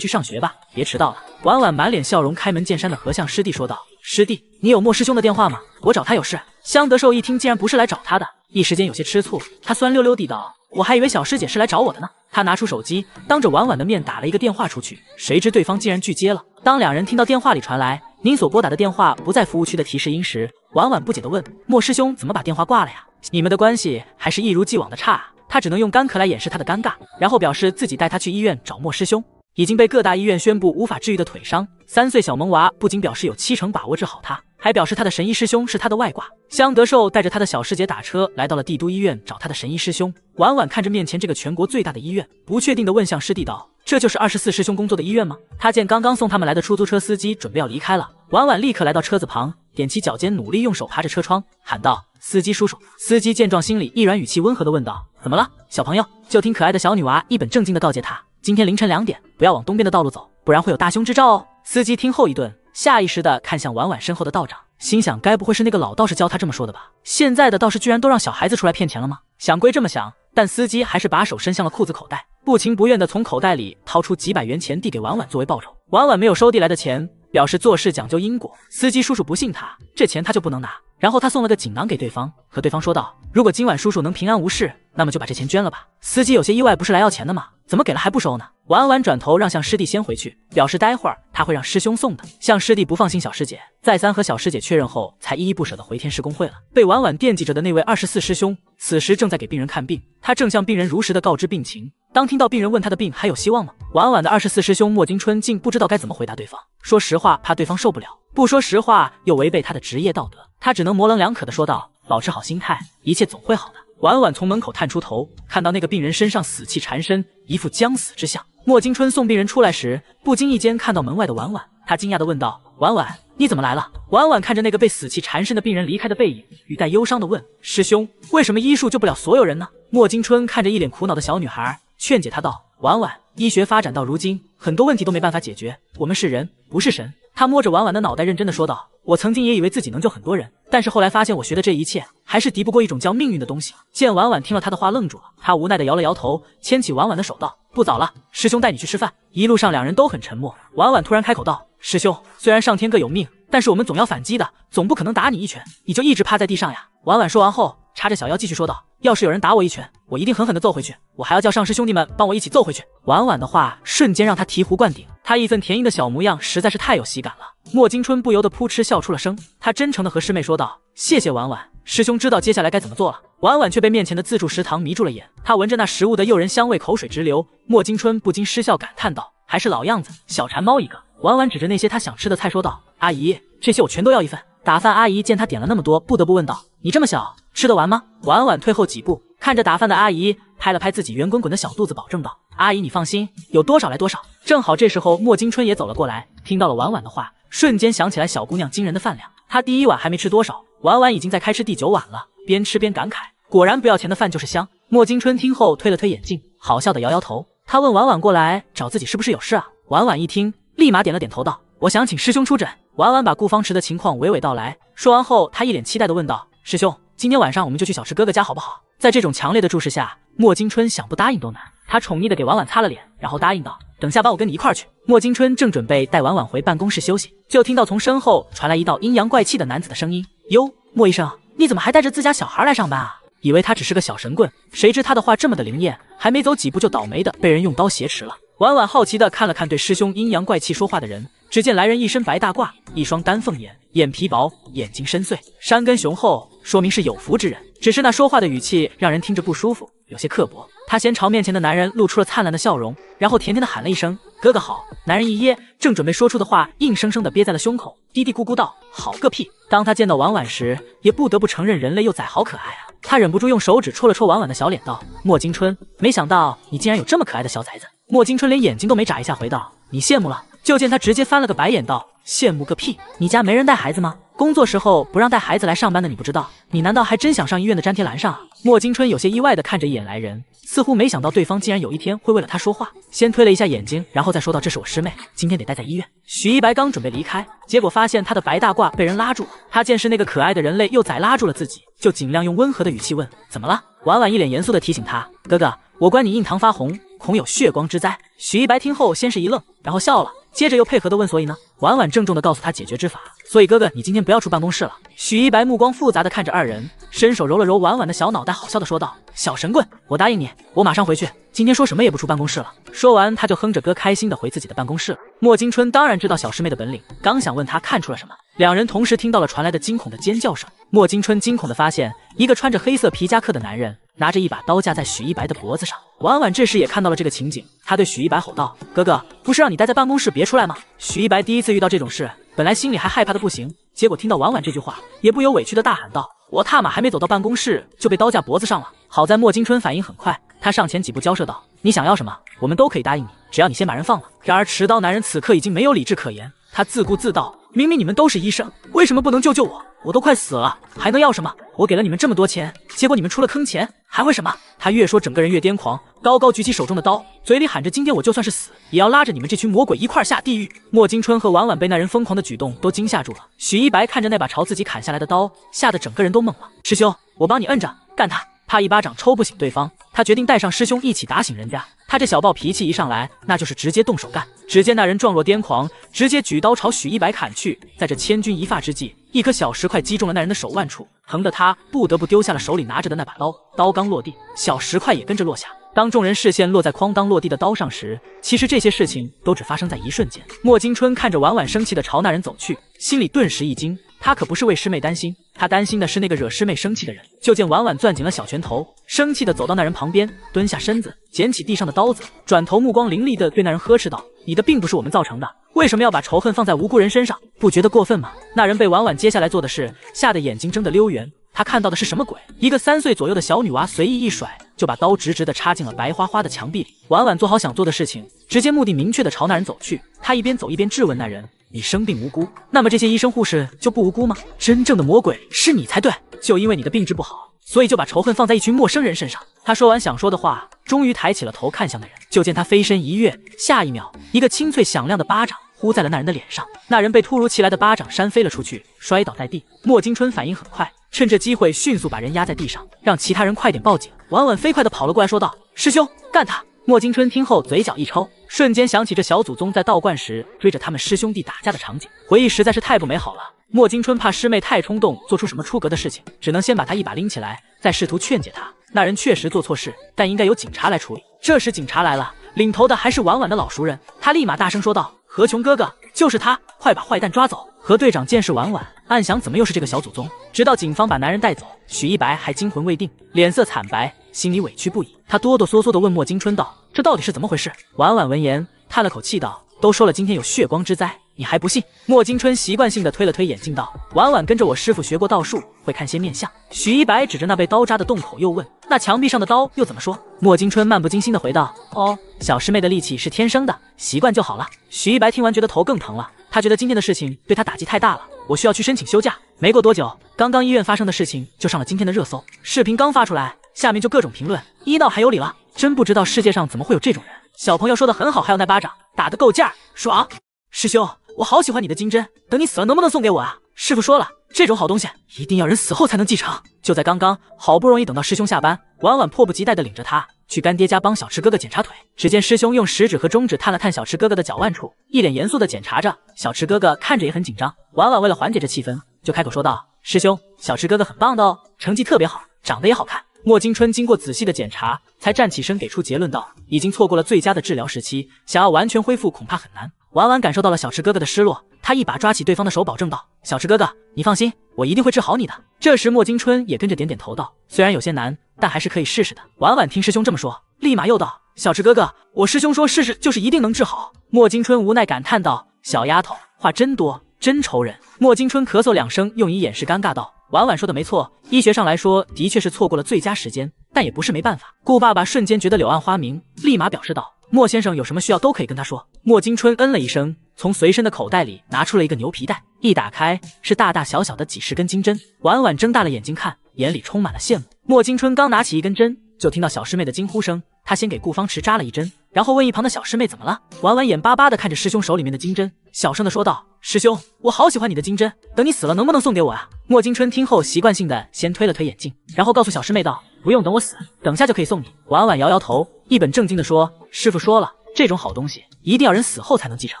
去上学吧，别迟到了。婉婉满脸笑容，开门见山的和向师弟说道：“师弟，你有莫师兄的电话吗？我找他有事。”香德寿一听，竟然不是来找他的，一时间有些吃醋。他酸溜溜地道：“我还以为小师姐是来找我的呢。”他拿出手机，当着婉婉的面打了一个电话出去，谁知对方竟然拒接了。当两人听到电话里传来“您所拨打的电话不在服务区”的提示音时，婉婉不解地问：“莫师兄怎么把电话挂了呀？你们的关系还是一如既往的差？”他只能用干咳来掩饰他的尴尬，然后表示自己带他去医院找莫师兄。已经被各大医院宣布无法治愈的腿伤，三岁小萌娃不仅表示有七成把握治好他。还表示他的神医师兄是他的外挂。香德寿带着他的小师姐打车来到了帝都医院找他的神医师兄。婉婉看着面前这个全国最大的医院，不确定的问向师弟道：“这就是二十四师兄工作的医院吗？”他见刚刚送他们来的出租车司机准备要离开了，婉婉立刻来到车子旁，踮起脚尖，努力用手爬着车窗，喊道：“司机叔叔！”司机见状，心里一软，语气温和的问道：“怎么了，小朋友？”就听可爱的小女娃一本正经的告诫他：“今天凌晨两点，不要往东边的道路走，不然会有大凶之兆哦！”司机听后一顿。下意识地看向婉婉身后的道长，心想：该不会是那个老道士教他这么说的吧？现在的道士居然都让小孩子出来骗钱了吗？想归这么想，但司机还是把手伸向了裤子口袋，不情不愿地从口袋里掏出几百元钱递给婉婉作为报酬。婉婉没有收递来的钱，表示做事讲究因果。司机叔叔不信他，这钱他就不能拿。然后他送了个锦囊给对方，和对方说道：“如果今晚叔叔能平安无事，那么就把这钱捐了吧。”司机有些意外，不是来要钱的吗？怎么给了还不收呢？婉婉转头让向师弟先回去，表示待会儿他会让师兄送的。向师弟不放心小师姐，再三和小师姐确认后，才依依不舍的回天师公会了。被婉婉惦记着的那位二十四师兄，此时正在给病人看病，他正向病人如实的告知病情。当听到病人问他的病还有希望吗？晚晚的二十四师兄莫金春竟不知道该怎么回答对方。说实话，怕对方受不了；不说实话，又违背他的职业道德。他只能模棱两可的说道：“保持好心态，一切总会好的。”婉婉从门口探出头，看到那个病人身上死气缠身，一副将死之相。莫金春送病人出来时，不经意间看到门外的婉婉，他惊讶的问道：“婉婉，你怎么来了？”婉婉看着那个被死气缠身的病人离开的背影，语带忧伤的问：“师兄，为什么医术救不了所有人呢？”莫金春看着一脸苦恼的小女孩。劝解他道：“婉婉，医学发展到如今，很多问题都没办法解决。我们是人，不是神。”他摸着婉婉的脑袋，认真的说道：“我曾经也以为自己能救很多人，但是后来发现我学的这一切，还是敌不过一种叫命运的东西。”见婉婉听了他的话愣住了，他无奈的摇了摇头，牵起婉婉的手道：“不早了，师兄带你去吃饭。”一路上，两人都很沉默。婉婉突然开口道。师兄，虽然上天各有命，但是我们总要反击的，总不可能打你一拳你就一直趴在地上呀！婉婉说完后，叉着小腰继续说道：“要是有人打我一拳，我一定狠狠地揍回去，我还要叫上师兄弟们帮我一起揍回去。”婉婉的话瞬间让他醍醐灌顶，他义愤填膺的小模样实在是太有喜感了。莫金春不由得扑哧笑出了声，他真诚的和师妹说道：“谢谢婉婉师兄，知道接下来该怎么做了。”婉婉却被面前的自助食堂迷住了眼，她闻着那食物的诱人香味，口水直流。莫金春不禁失笑，感叹道：“还是老样子，小馋猫一个。”婉婉指着那些她想吃的菜说道：“阿姨，这些我全都要一份。”打饭阿姨见她点了那么多，不得不问道：“你这么小，吃得完吗？”婉婉退后几步，看着打饭的阿姨，拍了拍自己圆滚滚的小肚子，保证道：“阿姨，你放心，有多少来多少。”正好这时候莫金春也走了过来，听到了婉婉的话，瞬间想起来小姑娘惊人的饭量。她第一碗还没吃多少，婉婉已经在开吃第九碗了，边吃边感慨：“果然不要钱的饭就是香。”莫金春听后推了推眼镜，好笑的摇摇头，他问婉婉：“过来找自己是不是有事啊？”婉婉一听。立马点了点头，道：“我想请师兄出诊。”婉婉把顾方池的情况娓娓道来。说完后，他一脸期待的问道：“师兄，今天晚上我们就去小池哥哥家，好不好？”在这种强烈的注视下，莫金春想不答应都难。他宠溺的给婉婉擦了脸，然后答应道：“等下班我跟你一块去。”莫金春正准备带婉婉回办公室休息，就听到从身后传来一道阴阳怪气的男子的声音：“哟，莫医生，你怎么还带着自家小孩来上班啊？以为他只是个小神棍，谁知他的话这么的灵验，还没走几步就倒霉的被人用刀挟持了。”婉婉好奇的看了看对师兄阴阳怪气说话的人，只见来人一身白大褂，一双丹凤眼，眼皮薄，眼睛深邃，山根雄厚，说明是有福之人。只是那说话的语气让人听着不舒服，有些刻薄。他先朝面前的男人露出了灿烂的笑容，然后甜甜的喊了一声：“哥哥好。”男人一噎，正准备说出的话硬生生的憋在了胸口，嘀嘀咕咕道：“好个屁！”当他见到婉婉时，也不得不承认人类幼崽好可爱啊！他忍不住用手指戳了戳婉婉的小脸，道：“莫金春，没想到你竟然有这么可爱的小崽子。”莫金春连眼睛都没眨一下，回道：“你羡慕了？”就见他直接翻了个白眼，道：“羡慕个屁！你家没人带孩子吗？工作时候不让带孩子来上班的，你不知道？你难道还真想上医院的粘贴栏上啊？”莫金春有些意外的看着一眼来人，似乎没想到对方竟然有一天会为了他说话。先推了一下眼睛，然后再说道：“这是我师妹，今天得待在医院。”许一白刚准备离开，结果发现他的白大褂被人拉住。他见是那个可爱的人类幼崽拉住了自己，就尽量用温和的语气问：“怎么了？”婉婉一脸严肃的提醒他：“哥哥，我观你印堂发红。”恐有血光之灾。许一白听后，先是一愣，然后笑了，接着又配合的问：“所以呢？”婉婉郑重的告诉他解决之法：“所以哥哥，你今天不要出办公室了。”许一白目光复杂的看着二人，伸手揉了揉婉婉的小脑袋，好笑的说道：“小神棍，我答应你，我马上回去，今天说什么也不出办公室了。”说完，他就哼着歌，开心的回自己的办公室了。莫金春当然知道小师妹的本领，刚想问他看出了什么，两人同时听到了传来的惊恐的尖叫声。莫金春惊恐的发现，一个穿着黑色皮夹克的男人拿着一把刀架在许一白的脖子上。婉婉这时也看到了这个情景，他对许一白吼道：“哥哥，不是让你待在办公室别出来吗？”许一白第一次遇到这种事，本来心里还害怕的不行，结果听到婉婉这句话，也不由委屈的大喊道：“我踏马还没走到办公室就被刀架脖子上了！”好在莫金春反应很快，他上前几步交涉道：“你想要什么，我们都可以答应你，只要你先把人放了。”然而持刀男人此刻已经没有理智可言，他自顾自道：“明明你们都是医生，为什么不能救救我？”我都快死了，还能要什么？我给了你们这么多钱，结果你们出了坑钱，还会什么？他越说，整个人越癫狂，高高举起手中的刀，嘴里喊着：“今天我就算是死，也要拉着你们这群魔鬼一块儿下地狱。”莫金春和婉婉被那人疯狂的举动都惊吓住了。许一白看着那把朝自己砍下来的刀，吓得整个人都懵了。师兄，我帮你摁着，干他！怕一巴掌抽不醒对方，他决定带上师兄一起打醒人家。他这小暴脾气一上来，那就是直接动手干。只见那人状若癫狂，直接举刀朝许一白砍去。在这千钧一发之际，一颗小石块击中了那人的手腕处，疼得他不得不丢下了手里拿着的那把刀。刀刚落地，小石块也跟着落下。当众人视线落在哐当落地的刀上时，其实这些事情都只发生在一瞬间。莫金春看着婉婉生气的朝那人走去。心里顿时一惊，他可不是为师妹担心，他担心的是那个惹师妹生气的人。就见婉婉攥紧了小拳头，生气的走到那人旁边，蹲下身子，捡起地上的刀子，转头目光凌厉的对那人呵斥道：“你的并不是我们造成的，为什么要把仇恨放在无辜人身上？不觉得过分吗？”那人被婉婉接下来做的事吓得眼睛睁得溜圆，他看到的是什么鬼？一个三岁左右的小女娃随意一甩，就把刀直直的插进了白花花的墙壁里。婉婉做好想做的事情，直接目的明确的朝那人走去，她一边走一边质问那人。你生病无辜，那么这些医生护士就不无辜吗？真正的魔鬼是你才对！就因为你的病治不好，所以就把仇恨放在一群陌生人身上。他说完想说的话，终于抬起了头看向那人，就见他飞身一跃，下一秒，一个清脆响亮的巴掌呼在了那人的脸上。那人被突如其来的巴掌扇飞了出去，摔倒在地。莫金春反应很快，趁这机会迅速把人压在地上，让其他人快点报警。婉婉飞快地跑了过来，说道：“师兄，干他！”莫金春听后嘴角一抽，瞬间想起这小祖宗在道观时追着他们师兄弟打架的场景，回忆实在是太不美好了。莫金春怕师妹太冲动做出什么出格的事情，只能先把她一把拎起来，再试图劝解她。那人确实做错事，但应该由警察来处理。这时警察来了，领头的还是婉婉的老熟人，他立马大声说道。何琼哥哥就是他，快把坏蛋抓走！何队长见是婉婉，暗想怎么又是这个小祖宗。直到警方把男人带走，许一白还惊魂未定，脸色惨白，心里委屈不已。他哆哆嗦嗦地问莫金春道：“这到底是怎么回事？”婉婉闻言叹了口气道：“都说了，今天有血光之灾。”你还不信？莫金春习惯性的推了推眼镜，道：“婉婉跟着我师父学过道术，会看些面相。”许一白指着那被刀扎的洞口，又问：“那墙壁上的刀又怎么说？”莫金春漫不经心的回道：“哦，小师妹的力气是天生的，习惯就好了。”许一白听完觉得头更疼了，他觉得今天的事情对他打击太大了，我需要去申请休假。没过多久，刚刚医院发生的事情就上了今天的热搜，视频刚发出来，下面就各种评论：“医闹还有理了？真不知道世界上怎么会有这种人！”小朋友说的很好，还有那巴掌打的够劲儿，爽！师兄。我好喜欢你的金针，等你死了能不能送给我啊？师傅说了，这种好东西一定要人死后才能继承。就在刚刚，好不容易等到师兄下班，婉婉迫不及待地领着他去干爹家帮小池哥哥检查腿。只见师兄用食指和中指探了探小池哥哥的脚腕处，一脸严肃地检查着。小池哥哥看着也很紧张。婉婉为了缓解这气氛，就开口说道：“师兄，小池哥哥很棒的哦，成绩特别好，长得也好看。”莫金春经过仔细的检查，才站起身给出结论道：“已经错过了最佳的治疗时期，想要完全恢复恐怕很难。”婉婉感受到了小池哥哥的失落，他一把抓起对方的手，保证道：“小池哥哥，你放心，我一定会治好你的。”这时莫金春也跟着点点头道：“虽然有些难，但还是可以试试的。”婉婉听师兄这么说，立马又道：“小池哥哥，我师兄说试试就是一定能治好。”莫金春无奈感叹道：“小丫头话真多，真愁人。”莫金春咳嗽两声，用以掩饰尴尬道：“婉婉说的没错，医学上来说的确是错过了最佳时间，但也不是没办法。”顾爸爸瞬间觉得柳暗花明，立马表示道。莫先生有什么需要都可以跟他说。莫金春嗯了一声，从随身的口袋里拿出了一个牛皮袋，一打开是大大小小的几十根金针。婉婉睁大了眼睛看，眼里充满了羡慕。莫金春刚拿起一根针，就听到小师妹的惊呼声。他先给顾方池扎了一针，然后问一旁的小师妹怎么了。婉婉眼巴巴的看着师兄手里面的金针，小声的说道：“师兄，我好喜欢你的金针，等你死了能不能送给我啊？”莫金春听后，习惯性的先推了推眼镜，然后告诉小师妹道：“不用等我死，等下就可以送你。”婉婉摇摇头。一本正经地说：“师傅说了，这种好东西一定要人死后才能继承。”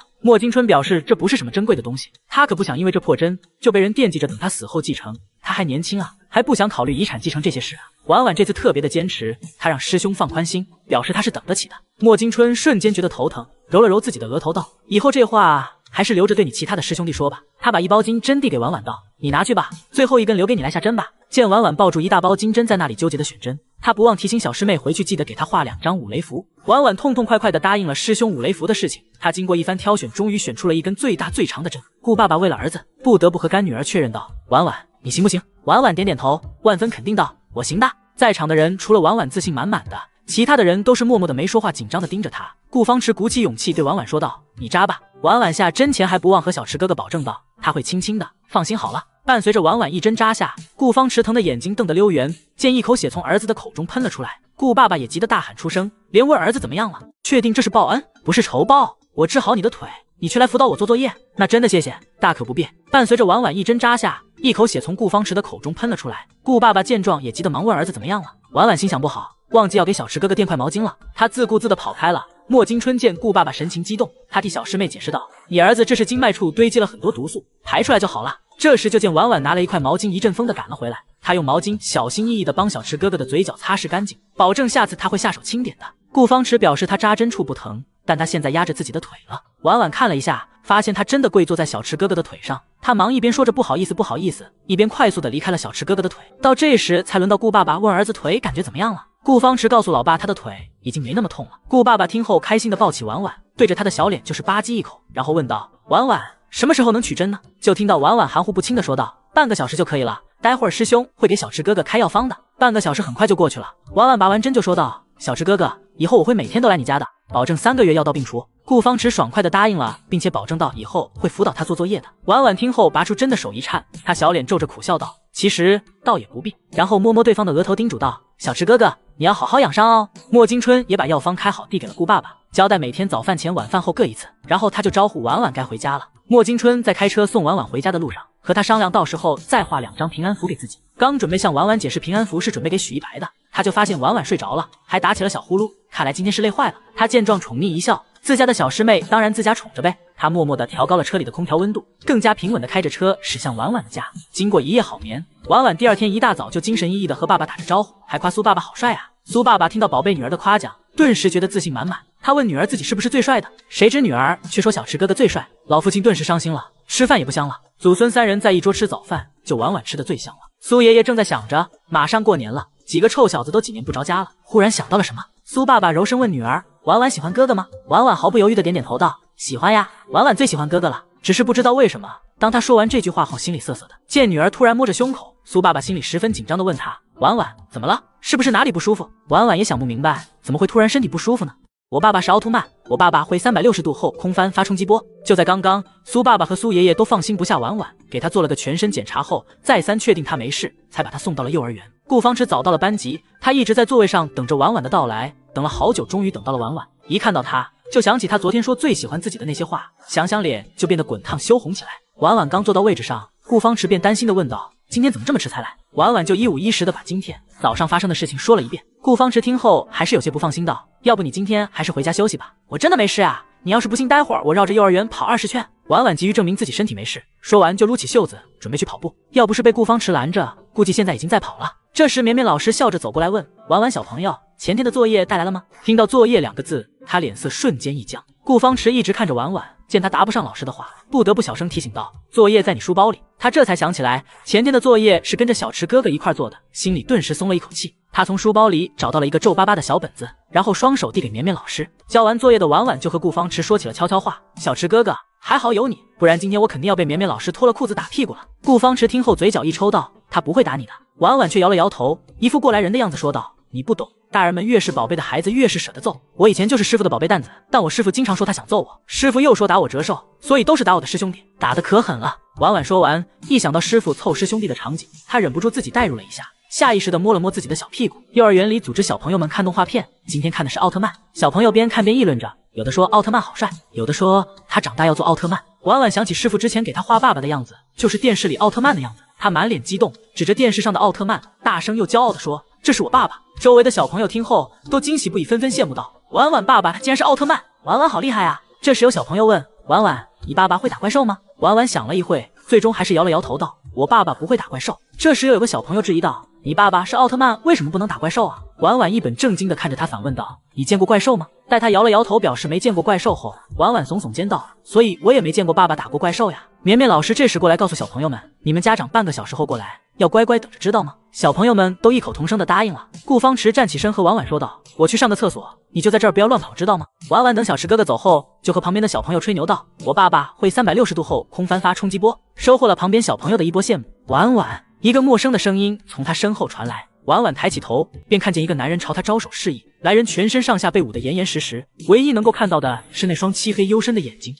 莫金春表示：“这不是什么珍贵的东西，他可不想因为这破针就被人惦记着等他死后继承。他还年轻啊，还不想考虑遗产继承这些事。”婉婉这次特别的坚持，他让师兄放宽心，表示他是等得起的。莫金春瞬间觉得头疼，揉了揉自己的额头，道：“以后这话。”还是留着对你其他的师兄弟说吧。他把一包金针递给婉婉，道：“你拿去吧，最后一根留给你来下针吧。”见婉婉抱住一大包金针在那里纠结的选针，他不忘提醒小师妹回去记得给她画两张五雷符。婉婉痛痛快快的答应了师兄五雷符的事情。他经过一番挑选，终于选出了一根最大最长的针。顾爸爸为了儿子，不得不和干女儿确认道：“婉婉，你行不行？”婉婉点点头，万分肯定道：“我行的。”在场的人除了婉婉，自信满满的。其他的人都是默默的没说话，紧张的盯着他。顾方池鼓起勇气对婉婉说道：“你扎吧。”婉婉下针前还不忘和小池哥哥保证道：“他会轻轻的，放心好了。”伴随着婉婉一针扎下，顾方池疼的眼睛瞪得溜圆，见一口血从儿子的口中喷了出来，顾爸爸也急得大喊出声，连问儿子怎么样了，确定这是报恩不是仇报？我治好你的腿，你却来辅导我做作业？那真的谢谢，大可不必。伴随着婉婉一针扎下，一口血从顾方池的口中喷了出来，顾爸爸见状也急得忙问儿子怎么样了。婉婉心想不好。忘记要给小池哥哥垫块毛巾了，他自顾自的跑开了。莫金春见顾爸爸神情激动，他替小师妹解释道：“你儿子这是经脉处堆积了很多毒素，排出来就好了。”这时就见婉婉拿了一块毛巾，一阵风的赶了回来，他用毛巾小心翼翼的帮小池哥哥的嘴角擦拭干净，保证下次他会下手轻点的。顾方池表示他扎针处不疼，但他现在压着自己的腿了。婉婉看了一下，发现他真的跪坐在小池哥哥的腿上，他忙一边说着不好意思不好意思，一边快速的离开了小池哥哥的腿。到这时才轮到顾爸爸问儿子腿感觉怎么样了。顾方池告诉老爸，他的腿已经没那么痛了。顾爸爸听后开心的抱起婉婉，对着他的小脸就是吧唧一口，然后问道：“婉婉什么时候能取针呢？”就听到婉婉含糊不清的说道：“半个小时就可以了，待会儿师兄会给小池哥哥开药方的。”半个小时很快就过去了，婉婉拔完针就说道：“小池哥哥，以后我会每天都来你家的，保证三个月药到病除。”顾方池爽快地答应了，并且保证到以后会辅导他做作业的。婉婉听后，拔出针的手一颤，她小脸皱着，苦笑道：“其实倒也不必。”然后摸摸对方的额头，叮嘱道：“小池哥哥，你要好好养伤哦。”莫金春也把药方开好，递给了顾爸爸，交代每天早饭前、晚饭后各一次。然后他就招呼婉婉该回家了。莫金春在开车送婉婉回家的路上，和他商量到时候再画两张平安符给自己。刚准备向婉婉解释平安符是准备给许一白的，他就发现婉婉睡着了，还打起了小呼噜，看来今天是累坏了。他见状，宠溺一笑。自家的小师妹当然自家宠着呗，他默默地调高了车里的空调温度，更加平稳地开着车驶向婉婉的家。经过一夜好眠，婉婉第二天一大早就精神奕奕地和爸爸打着招呼，还夸苏爸爸好帅啊！苏爸爸听到宝贝女儿的夸奖，顿时觉得自信满满。他问女儿自己是不是最帅的，谁知女儿却说小池哥哥最帅。老父亲顿时伤心了，吃饭也不香了。祖孙三人在一桌吃早饭，就婉婉吃得最香了。苏爷爷正在想着，马上过年了，几个臭小子都几年不着家了，忽然想到了什么，苏爸爸柔声问女儿。婉婉喜欢哥哥吗？婉婉毫不犹豫的点点头，道：“喜欢呀，婉婉最喜欢哥哥了。只是不知道为什么，当她说完这句话后，心里涩涩的。见女儿突然摸着胸口，苏爸爸心里十分紧张的问她：‘婉婉，怎么了？是不是哪里不舒服？’婉婉也想不明白，怎么会突然身体不舒服呢？我爸爸是奥特曼。”我爸爸会三百六十度后空翻发冲击波。就在刚刚，苏爸爸和苏爷爷都放心不下婉婉，给他做了个全身检查后，再三确定他没事，才把他送到了幼儿园。顾方池早到了班级，他一直在座位上等着婉婉的到来，等了好久，终于等到了婉婉。一看到他，就想起他昨天说最喜欢自己的那些话，想想脸就变得滚烫羞红起来。婉婉刚坐到位置上，顾方池便担心的问道。今天怎么这么迟才来？婉婉就一五一十的把今天早上发生的事情说了一遍。顾方池听后还是有些不放心，道：“要不你今天还是回家休息吧，我真的没事啊。你要是不信，待会儿我绕着幼儿园跑二十圈。”婉婉急于证明自己身体没事，说完就撸起袖子准备去跑步。要不是被顾方池拦着，估计现在已经在跑了。这时，绵绵老师笑着走过来问：“婉婉小朋友，前天的作业带来了吗？”听到作业两个字，他脸色瞬间一僵。顾方池一直看着婉婉。见他答不上老师的话，不得不小声提醒道：“作业在你书包里。”他这才想起来，前天的作业是跟着小池哥哥一块做的，心里顿时松了一口气。他从书包里找到了一个皱巴巴的小本子，然后双手递给绵绵老师。交完作业的晚晚就和顾方池说起了悄悄话：“小池哥哥。”还好有你，不然今天我肯定要被绵绵老师脱了裤子打屁股了。顾方池听后嘴角一抽，道：“他不会打你的。”婉婉却摇了摇头，一副过来人的样子说道：“你不懂，大人们越是宝贝的孩子，越是舍得揍。我以前就是师傅的宝贝蛋子，但我师傅经常说他想揍我，师傅又说打我折寿，所以都是打我的师兄弟，打得可狠了。”婉婉说完，一想到师傅凑师兄弟的场景，他忍不住自己代入了一下。下意识地摸了摸自己的小屁股。幼儿园里组织小朋友们看动画片，今天看的是奥特曼。小朋友边看边议论着，有的说奥特曼好帅，有的说他长大要做奥特曼。婉婉想起师傅之前给他画爸爸的样子，就是电视里奥特曼的样子，他满脸激动，指着电视上的奥特曼，大声又骄傲地说：“这是我爸爸。”周围的小朋友听后都惊喜不已，纷纷羡慕道：“婉婉爸爸竟然是奥特曼，婉婉好厉害啊！”这时有小朋友问：“婉婉，你爸爸会打怪兽吗？”婉婉想了一会，最终还是摇了摇头道。我爸爸不会打怪兽。这时，又有个小朋友质疑道：“你爸爸是奥特曼，为什么不能打怪兽啊？”婉婉一本正经地看着他，反问道：“你见过怪兽吗？”待他摇了摇头，表示没见过怪兽后，婉婉耸耸肩道：“所以我也没见过爸爸打过怪兽呀。”绵绵老师这时过来告诉小朋友们：“你们家长半个小时后过来，要乖乖等着，知道吗？”小朋友们都异口同声的答应了。顾方池站起身和婉婉说道：“我去上个厕所，你就在这儿不要乱跑，知道吗？”婉婉等小池哥哥走后，就和旁边的小朋友吹牛道：“我爸爸会三百六十度后空翻发冲击波，收获了旁边小朋友的一波羡慕。”婉婉一个陌生的声音从他身后传来。婉婉抬起头，便看见一个男人朝她招手示意。来人全身上下被捂得严严实实，唯一能够看到的是那双漆黑幽深的眼睛。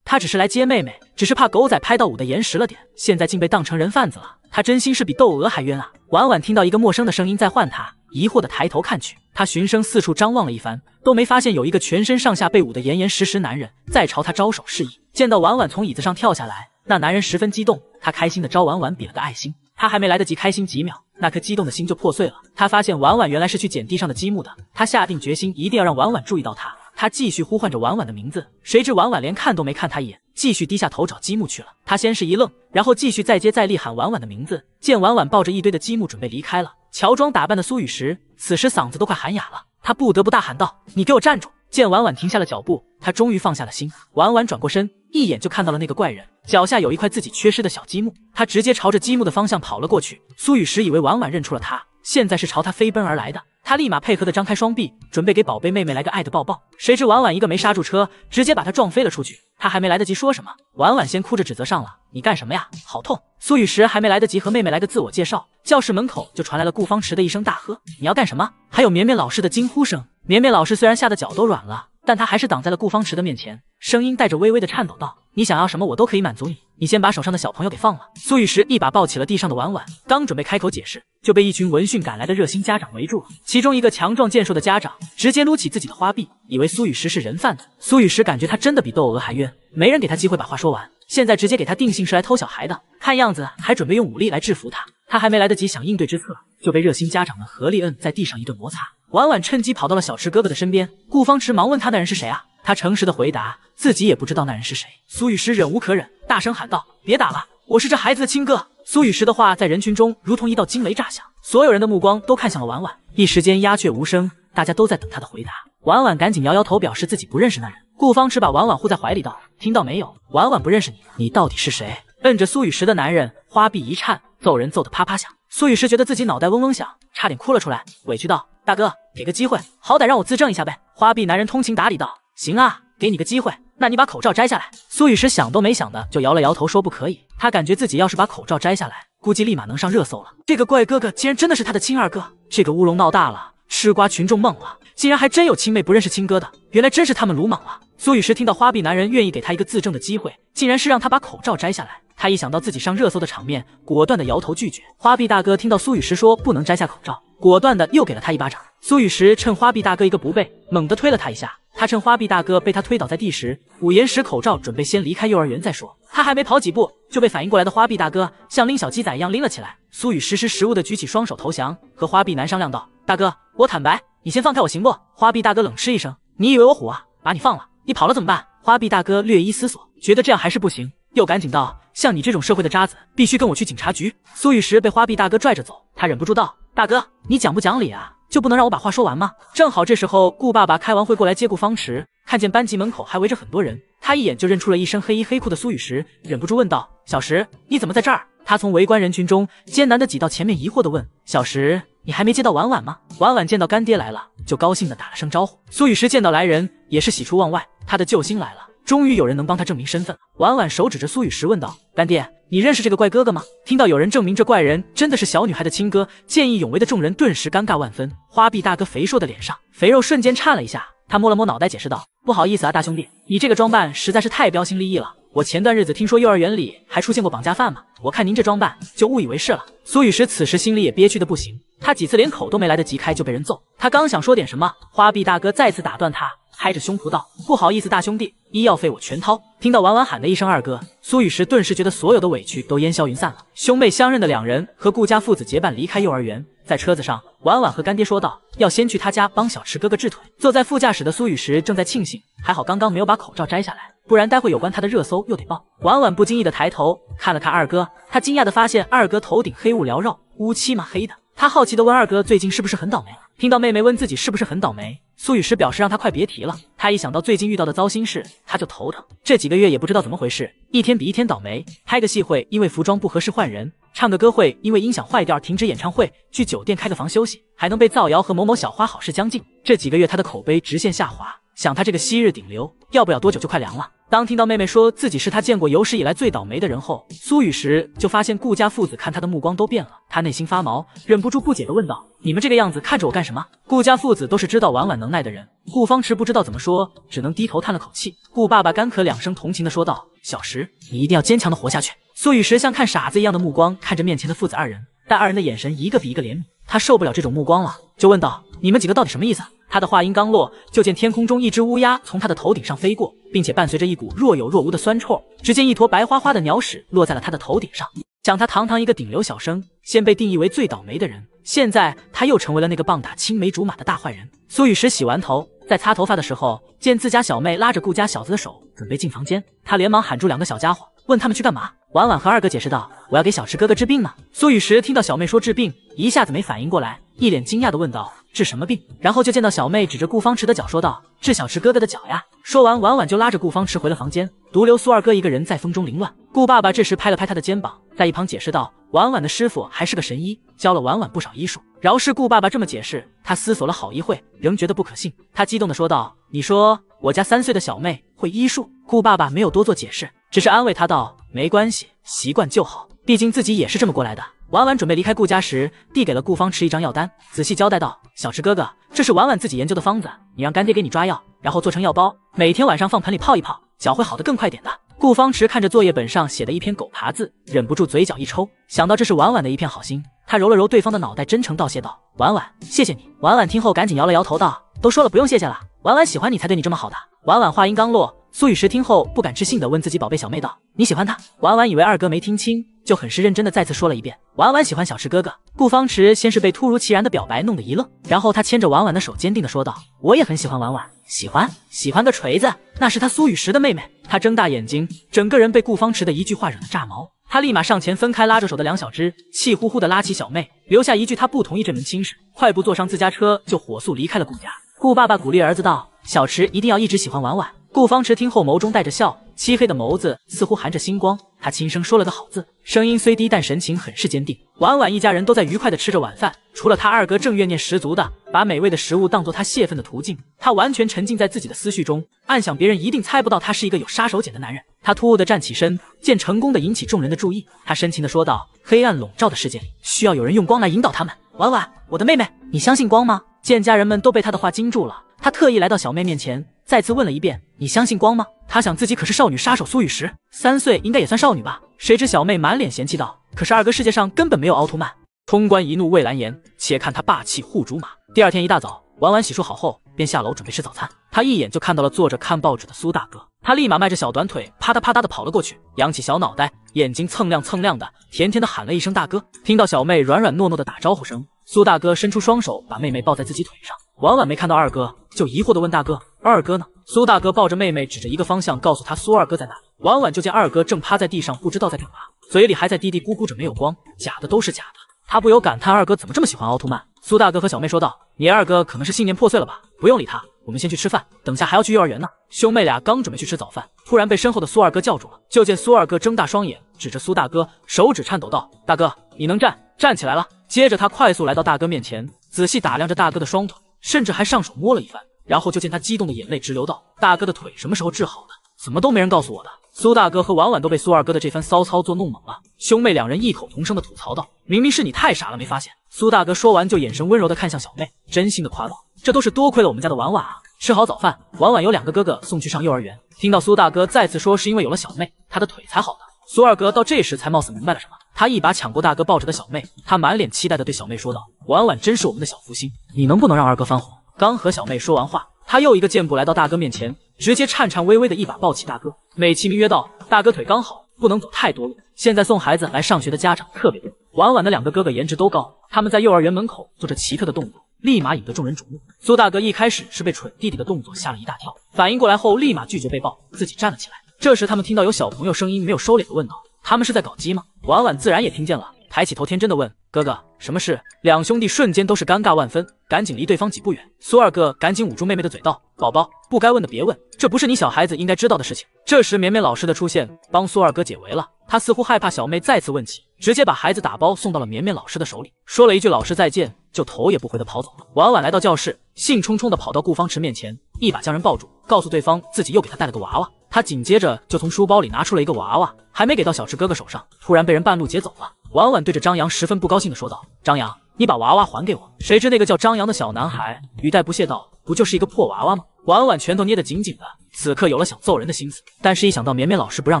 他只是来接妹妹，只是怕狗仔拍到捂得严实了点，现在竟被当成人贩子了。他真心是比窦娥还冤啊！婉婉听到一个陌生的声音在唤他，疑惑的抬头看去。他循声四处张望了一番，都没发现有一个全身上下被捂得严严实实男人在朝他招手示意。见到婉婉从椅子上跳下来，那男人十分激动，他开心的朝婉婉比了个爱心。他还没来得及开心几秒。那颗激动的心就破碎了。他发现婉婉原来是去捡地上的积木的。他下定决心，一定要让婉婉注意到他。他继续呼唤着婉婉的名字，谁知婉婉连看都没看他一眼，继续低下头找积木去了。他先是一愣，然后继续再接再厉喊婉婉的名字。见婉婉抱着一堆的积木准备离开了，乔装打扮的苏雨石此时嗓子都快喊哑了，他不得不大喊道：“你给我站住！”见婉婉停下了脚步，他终于放下了心。婉婉转过身。一眼就看到了那个怪人脚下有一块自己缺失的小积木，他直接朝着积木的方向跑了过去。苏雨石以为婉婉认出了他，现在是朝他飞奔而来的，他立马配合的张开双臂，准备给宝贝妹妹来个爱的抱抱。谁知婉婉一个没刹住车，直接把他撞飞了出去。他还没来得及说什么，婉婉先哭着指责上了：“你干什么呀？好痛！”苏雨石还没来得及和妹妹来个自我介绍，教室门口就传来了顾方池的一声大喝：“你要干什么？”还有绵绵老师的惊呼声。绵绵老师虽然吓得脚都软了。但他还是挡在了顾方池的面前，声音带着微微的颤抖道：“你想要什么，我都可以满足你。你先把手上的小朋友给放了。”苏雨石一把抱起了地上的婉婉，刚准备开口解释，就被一群闻讯赶来的热心家长围住了。其中一个强壮健硕的家长直接撸起自己的花臂，以为苏雨石是人贩子。苏雨石感觉他真的比窦娥还冤，没人给他机会把话说完，现在直接给他定性是来偷小孩的，看样子还准备用武力来制服他。他还没来得及想应对之策，就被热心家长们合力摁在地上一顿摩擦。婉婉趁机跑到了小池哥哥的身边，顾方池忙问他那人是谁啊？他诚实的回答自己也不知道那人是谁。苏雨石忍无可忍，大声喊道：别打了，我是这孩子的亲哥。苏雨石的话在人群中如同一道惊雷炸响，所有人的目光都看向了婉婉，一时间鸦雀无声，大家都在等他的回答。婉婉赶紧摇摇头，表示自己不认识那人。顾方池把婉婉护在怀里道：听到没有，婉婉不认识你，你到底是谁？摁着苏雨石的男人，花臂一颤，揍人揍得啪啪响。苏雨石觉得自己脑袋嗡嗡响，差点哭了出来，委屈道：“大哥，给个机会，好歹让我自证一下呗。”花臂男人通情达理道：“行啊，给你个机会，那你把口罩摘下来。”苏雨石想都没想的就摇了摇头，说：“不可以。”他感觉自己要是把口罩摘下来，估计立马能上热搜了。这个怪哥哥竟然真的是他的亲二哥，这个乌龙闹大了，吃瓜群众懵了，竟然还真有亲妹不认识亲哥的，原来真是他们鲁莽了。苏雨石听到花臂男人愿意给他一个自证的机会，竟然是让他把口罩摘下来。他一想到自己上热搜的场面，果断的摇头拒绝。花臂大哥听到苏雨石说不能摘下口罩，果断的又给了他一巴掌。苏雨石趁花臂大哥一个不备，猛地推了他一下。他趁花臂大哥被他推倒在地时，捂严实口罩，准备先离开幼儿园再说。他还没跑几步，就被反应过来的花臂大哥像拎小鸡仔一样拎了起来。苏雨石识时务的举起双手投降，和花臂男商量道：“大哥，我坦白，你先放开我行不？”花臂大哥冷嗤一声：“你以为我虎啊？把你放了？”你跑了怎么办？花臂大哥略一思索，觉得这样还是不行，又赶紧道：“像你这种社会的渣子，必须跟我去警察局。”苏雨石被花臂大哥拽着走，他忍不住道：“大哥，你讲不讲理啊？就不能让我把话说完吗？”正好这时候，顾爸爸开完会过来接顾方池，看见班级门口还围着很多人，他一眼就认出了一身黑衣黑裤的苏雨石，忍不住问道：“小石，你怎么在这儿？”他从围观人群中艰难的挤到前面，疑惑地问：“小石，你还没接到婉婉吗？”婉婉见到干爹来了，就高兴地打了声招呼。苏雨石见到来人，也是喜出望外，他的救星来了，终于有人能帮他证明身份。婉婉手指着苏雨石问道：“干爹，你认识这个怪哥哥吗？”听到有人证明这怪人真的是小女孩的亲哥，见义勇为的众人顿时尴尬万分。花臂大哥肥硕的脸上肥肉瞬间颤了一下。他摸了摸脑袋，解释道：“不好意思啊，大兄弟，你这个装扮实在是太标新立异了。我前段日子听说幼儿园里还出现过绑架犯嘛，我看您这装扮就误以为是了。”苏雨石此时心里也憋屈的不行，他几次连口都没来得及开就被人揍。他刚想说点什么，花臂大哥再次打断他，拍着胸脯道：“不好意思，大兄弟，医药费我全掏。”听到婉婉喊的一声“二哥”，苏雨石顿时觉得所有的委屈都烟消云散了。兄妹相认的两人和顾家父子结伴离开幼儿园。在车子上，婉婉和干爹说道：“要先去他家帮小池哥哥治腿。”坐在副驾驶的苏雨石正在庆幸，还好刚刚没有把口罩摘下来，不然待会有关他的热搜又得爆。婉婉不经意的抬头看了看二哥，他惊讶的发现二哥头顶黑雾缭绕，乌漆嘛黑的。他好奇的问二哥：“最近是不是很倒霉？”听到妹妹问自己是不是很倒霉，苏雨石表示让她快别提了。他一想到最近遇到的糟心事，他就头疼。这几个月也不知道怎么回事，一天比一天倒霉。拍个戏会因为服装不合适换人，唱个歌会因为音响坏掉而停止演唱会，去酒店开个房休息还能被造谣和某某小花好事将近。这几个月他的口碑直线下滑。想他这个昔日顶流，要不了多久就快凉了。当听到妹妹说自己是他见过有史以来最倒霉的人后，苏雨时就发现顾家父子看他的目光都变了。他内心发毛，忍不住不解的问道：“你们这个样子看着我干什么？”顾家父子都是知道婉婉能耐的人，顾方池不知道怎么说，只能低头叹了口气。顾爸爸干咳两声，同情的说道：“小石，你一定要坚强的活下去。”苏雨时像看傻子一样的目光看着面前的父子二人，但二人的眼神一个比一个怜悯。他受不了这种目光了，就问道。你们几个到底什么意思？他的话音刚落，就见天空中一只乌鸦从他的头顶上飞过，并且伴随着一股若有若无的酸臭。只见一坨白花花的鸟屎落在了他的头顶上。想他堂堂一个顶流小生，先被定义为最倒霉的人，现在他又成为了那个棒打青梅竹马的大坏人。苏雨石洗完头，在擦头发的时候，见自家小妹拉着顾家小子的手准备进房间，他连忙喊住两个小家伙，问他们去干嘛。婉婉和二哥解释道：“我要给小池哥哥治病呢。”苏雨石听到小妹说治病，一下子没反应过来，一脸惊讶地问道。治什么病？然后就见到小妹指着顾方池的脚说道：“治小池哥哥的脚呀！”说完，婉婉就拉着顾方池回了房间，独留苏二哥一个人在风中凌乱。顾爸爸这时拍了拍他的肩膀，在一旁解释道：“婉婉的师傅还是个神医，教了婉婉不少医术。”饶是顾爸爸这么解释，他思索了好一会，仍觉得不可信。他激动的说道：“你说我家三岁的小妹会医术？”顾爸爸没有多做解释，只是安慰他道：“没关系，习惯就好。毕竟自己也是这么过来的。”婉婉准备离开顾家时，递给了顾方池一张药单，仔细交代道：“小池哥哥，这是婉婉自己研究的方子，你让干爹给你抓药，然后做成药包，每天晚上放盆里泡一泡，脚会好的更快点的。”顾方池看着作业本上写的一篇狗爬字，忍不住嘴角一抽，想到这是婉婉的一片好心，他揉了揉对方的脑袋，真诚道谢道：“婉婉，谢谢你。”婉婉听后赶紧摇了摇头，道：“都说了不用谢谢了，婉婉喜欢你才对你这么好的。”婉婉话音刚落。苏雨石听后不敢置信地问自己宝贝小妹道：“你喜欢他？”婉婉以为二哥没听清，就很是认真的再次说了一遍：“婉婉喜欢小池哥哥。”顾方池先是被突如其然的表白弄得一愣，然后他牵着婉婉的手，坚定地说道：“我也很喜欢婉婉，喜欢喜欢个锤子，那是他苏雨石的妹妹。”他睁大眼睛，整个人被顾方池的一句话惹得炸毛，他立马上前分开拉着手的两小只，气呼呼地拉起小妹，留下一句他不同意这门亲事，快步坐上自家车就火速离开了顾家。顾爸爸鼓励儿子道：“小池一定要一直喜欢婉婉。”顾方池听后，眸中带着笑，漆黑的眸子似乎含着星光。他轻声说了个“好”字，声音虽低，但神情很是坚定。婉婉一家人都在愉快的吃着晚饭，除了他二哥正怨念十足的把美味的食物当做他泄愤的途径，他完全沉浸在自己的思绪中，暗想别人一定猜不到他是一个有杀手锏的男人。他突兀的站起身，见成功的引起众人的注意，他深情地说道：“黑暗笼罩的世界里，需要有人用光来引导他们。婉婉，我的妹妹，你相信光吗？”见家人们都被他的话惊住了，他特意来到小妹面前。再次问了一遍：“你相信光吗？”他想自己可是少女杀手苏雨石，三岁应该也算少女吧？谁知小妹满脸嫌弃道：“可是二哥世界上根本没有奥特曼。”冲冠一怒为蓝颜，且看他霸气护竹马。第二天一大早，婉婉洗漱好后便下楼准备吃早餐。她一眼就看到了坐着看报纸的苏大哥，她立马迈着小短腿，啪嗒啪嗒的跑了过去，扬起小脑袋，眼睛蹭亮蹭亮的，甜甜的喊了一声：“大哥！”听到小妹软软糯糯的打招呼声，苏大哥伸出双手把妹妹抱在自己腿上。婉婉没看到二哥，就疑惑的问：“大哥？”二哥呢？苏大哥抱着妹妹，指着一个方向，告诉他苏二哥在哪婉晚晚就见二哥正趴在地上，不知道在干嘛，嘴里还在嘀嘀咕咕着：“没有光，假的都是假的。”他不由感叹：“二哥怎么这么喜欢奥特曼？”苏大哥和小妹说道：“你二哥可能是信念破碎了吧？不用理他，我们先去吃饭，等下还要去幼儿园呢。”兄妹俩刚准备去吃早饭，突然被身后的苏二哥叫住了。就见苏二哥睁大双眼，指着苏大哥，手指颤抖道：“大哥，你能站站起来了？”接着他快速来到大哥面前，仔细打量着大哥的双腿，甚至还上手摸了一番。然后就见他激动的眼泪直流，道：“大哥的腿什么时候治好的？怎么都没人告诉我的。”苏大哥和婉婉都被苏二哥的这番骚操作弄懵了，兄妹两人异口同声的吐槽道：“明明是你太傻了，没发现。”苏大哥说完就眼神温柔的看向小妹，真心的夸道：“这都是多亏了我们家的婉婉啊！”吃好早饭，婉婉有两个哥哥送去上幼儿园。听到苏大哥再次说是因为有了小妹，他的腿才好的，苏二哥到这时才貌似明白了什么，他一把抢过大哥抱着的小妹，他满脸期待的对小妹说道：“婉婉真是我们的小福星，你能不能让二哥翻红？”刚和小妹说完话，他又一个箭步来到大哥面前，直接颤颤巍巍的一把抱起大哥，美其名曰道：“大哥腿刚好，不能走太多路。现在送孩子来上学的家长特别多，晚晚的两个哥哥颜值都高，他们在幼儿园门口做着奇特的动作，立马引得众人瞩目。苏大哥一开始是被蠢弟弟的动作吓了一大跳，反应过来后立马拒绝被抱，自己站了起来。这时他们听到有小朋友声音没有收敛的问道：他们是在搞基吗？晚晚自然也听见了。”抬起头，天真的问哥哥：“什么事？”两兄弟瞬间都是尴尬万分，赶紧离对方几步远。苏二哥赶紧捂住妹妹的嘴，道：“宝宝，不该问的别问，这不是你小孩子应该知道的事情。”这时，绵绵老师的出现帮苏二哥解围了。他似乎害怕小妹再次问起，直接把孩子打包送到了绵绵老师的手里，说了一句“老师再见”，就头也不回的跑走了。晚晚来到教室，兴冲冲的跑到顾方池面前，一把将人抱住，告诉对方自己又给他带了个娃娃。他紧接着就从书包里拿出了一个娃娃，还没给到小池哥哥手上，突然被人半路劫走了。婉婉对着张扬十分不高兴地说道：“张扬，你把娃娃还给我！”谁知那个叫张扬的小男孩语带不屑道：“不就是一个破娃娃吗？”婉婉拳头捏得紧紧的，此刻有了想揍人的心思，但是一想到绵绵老师不让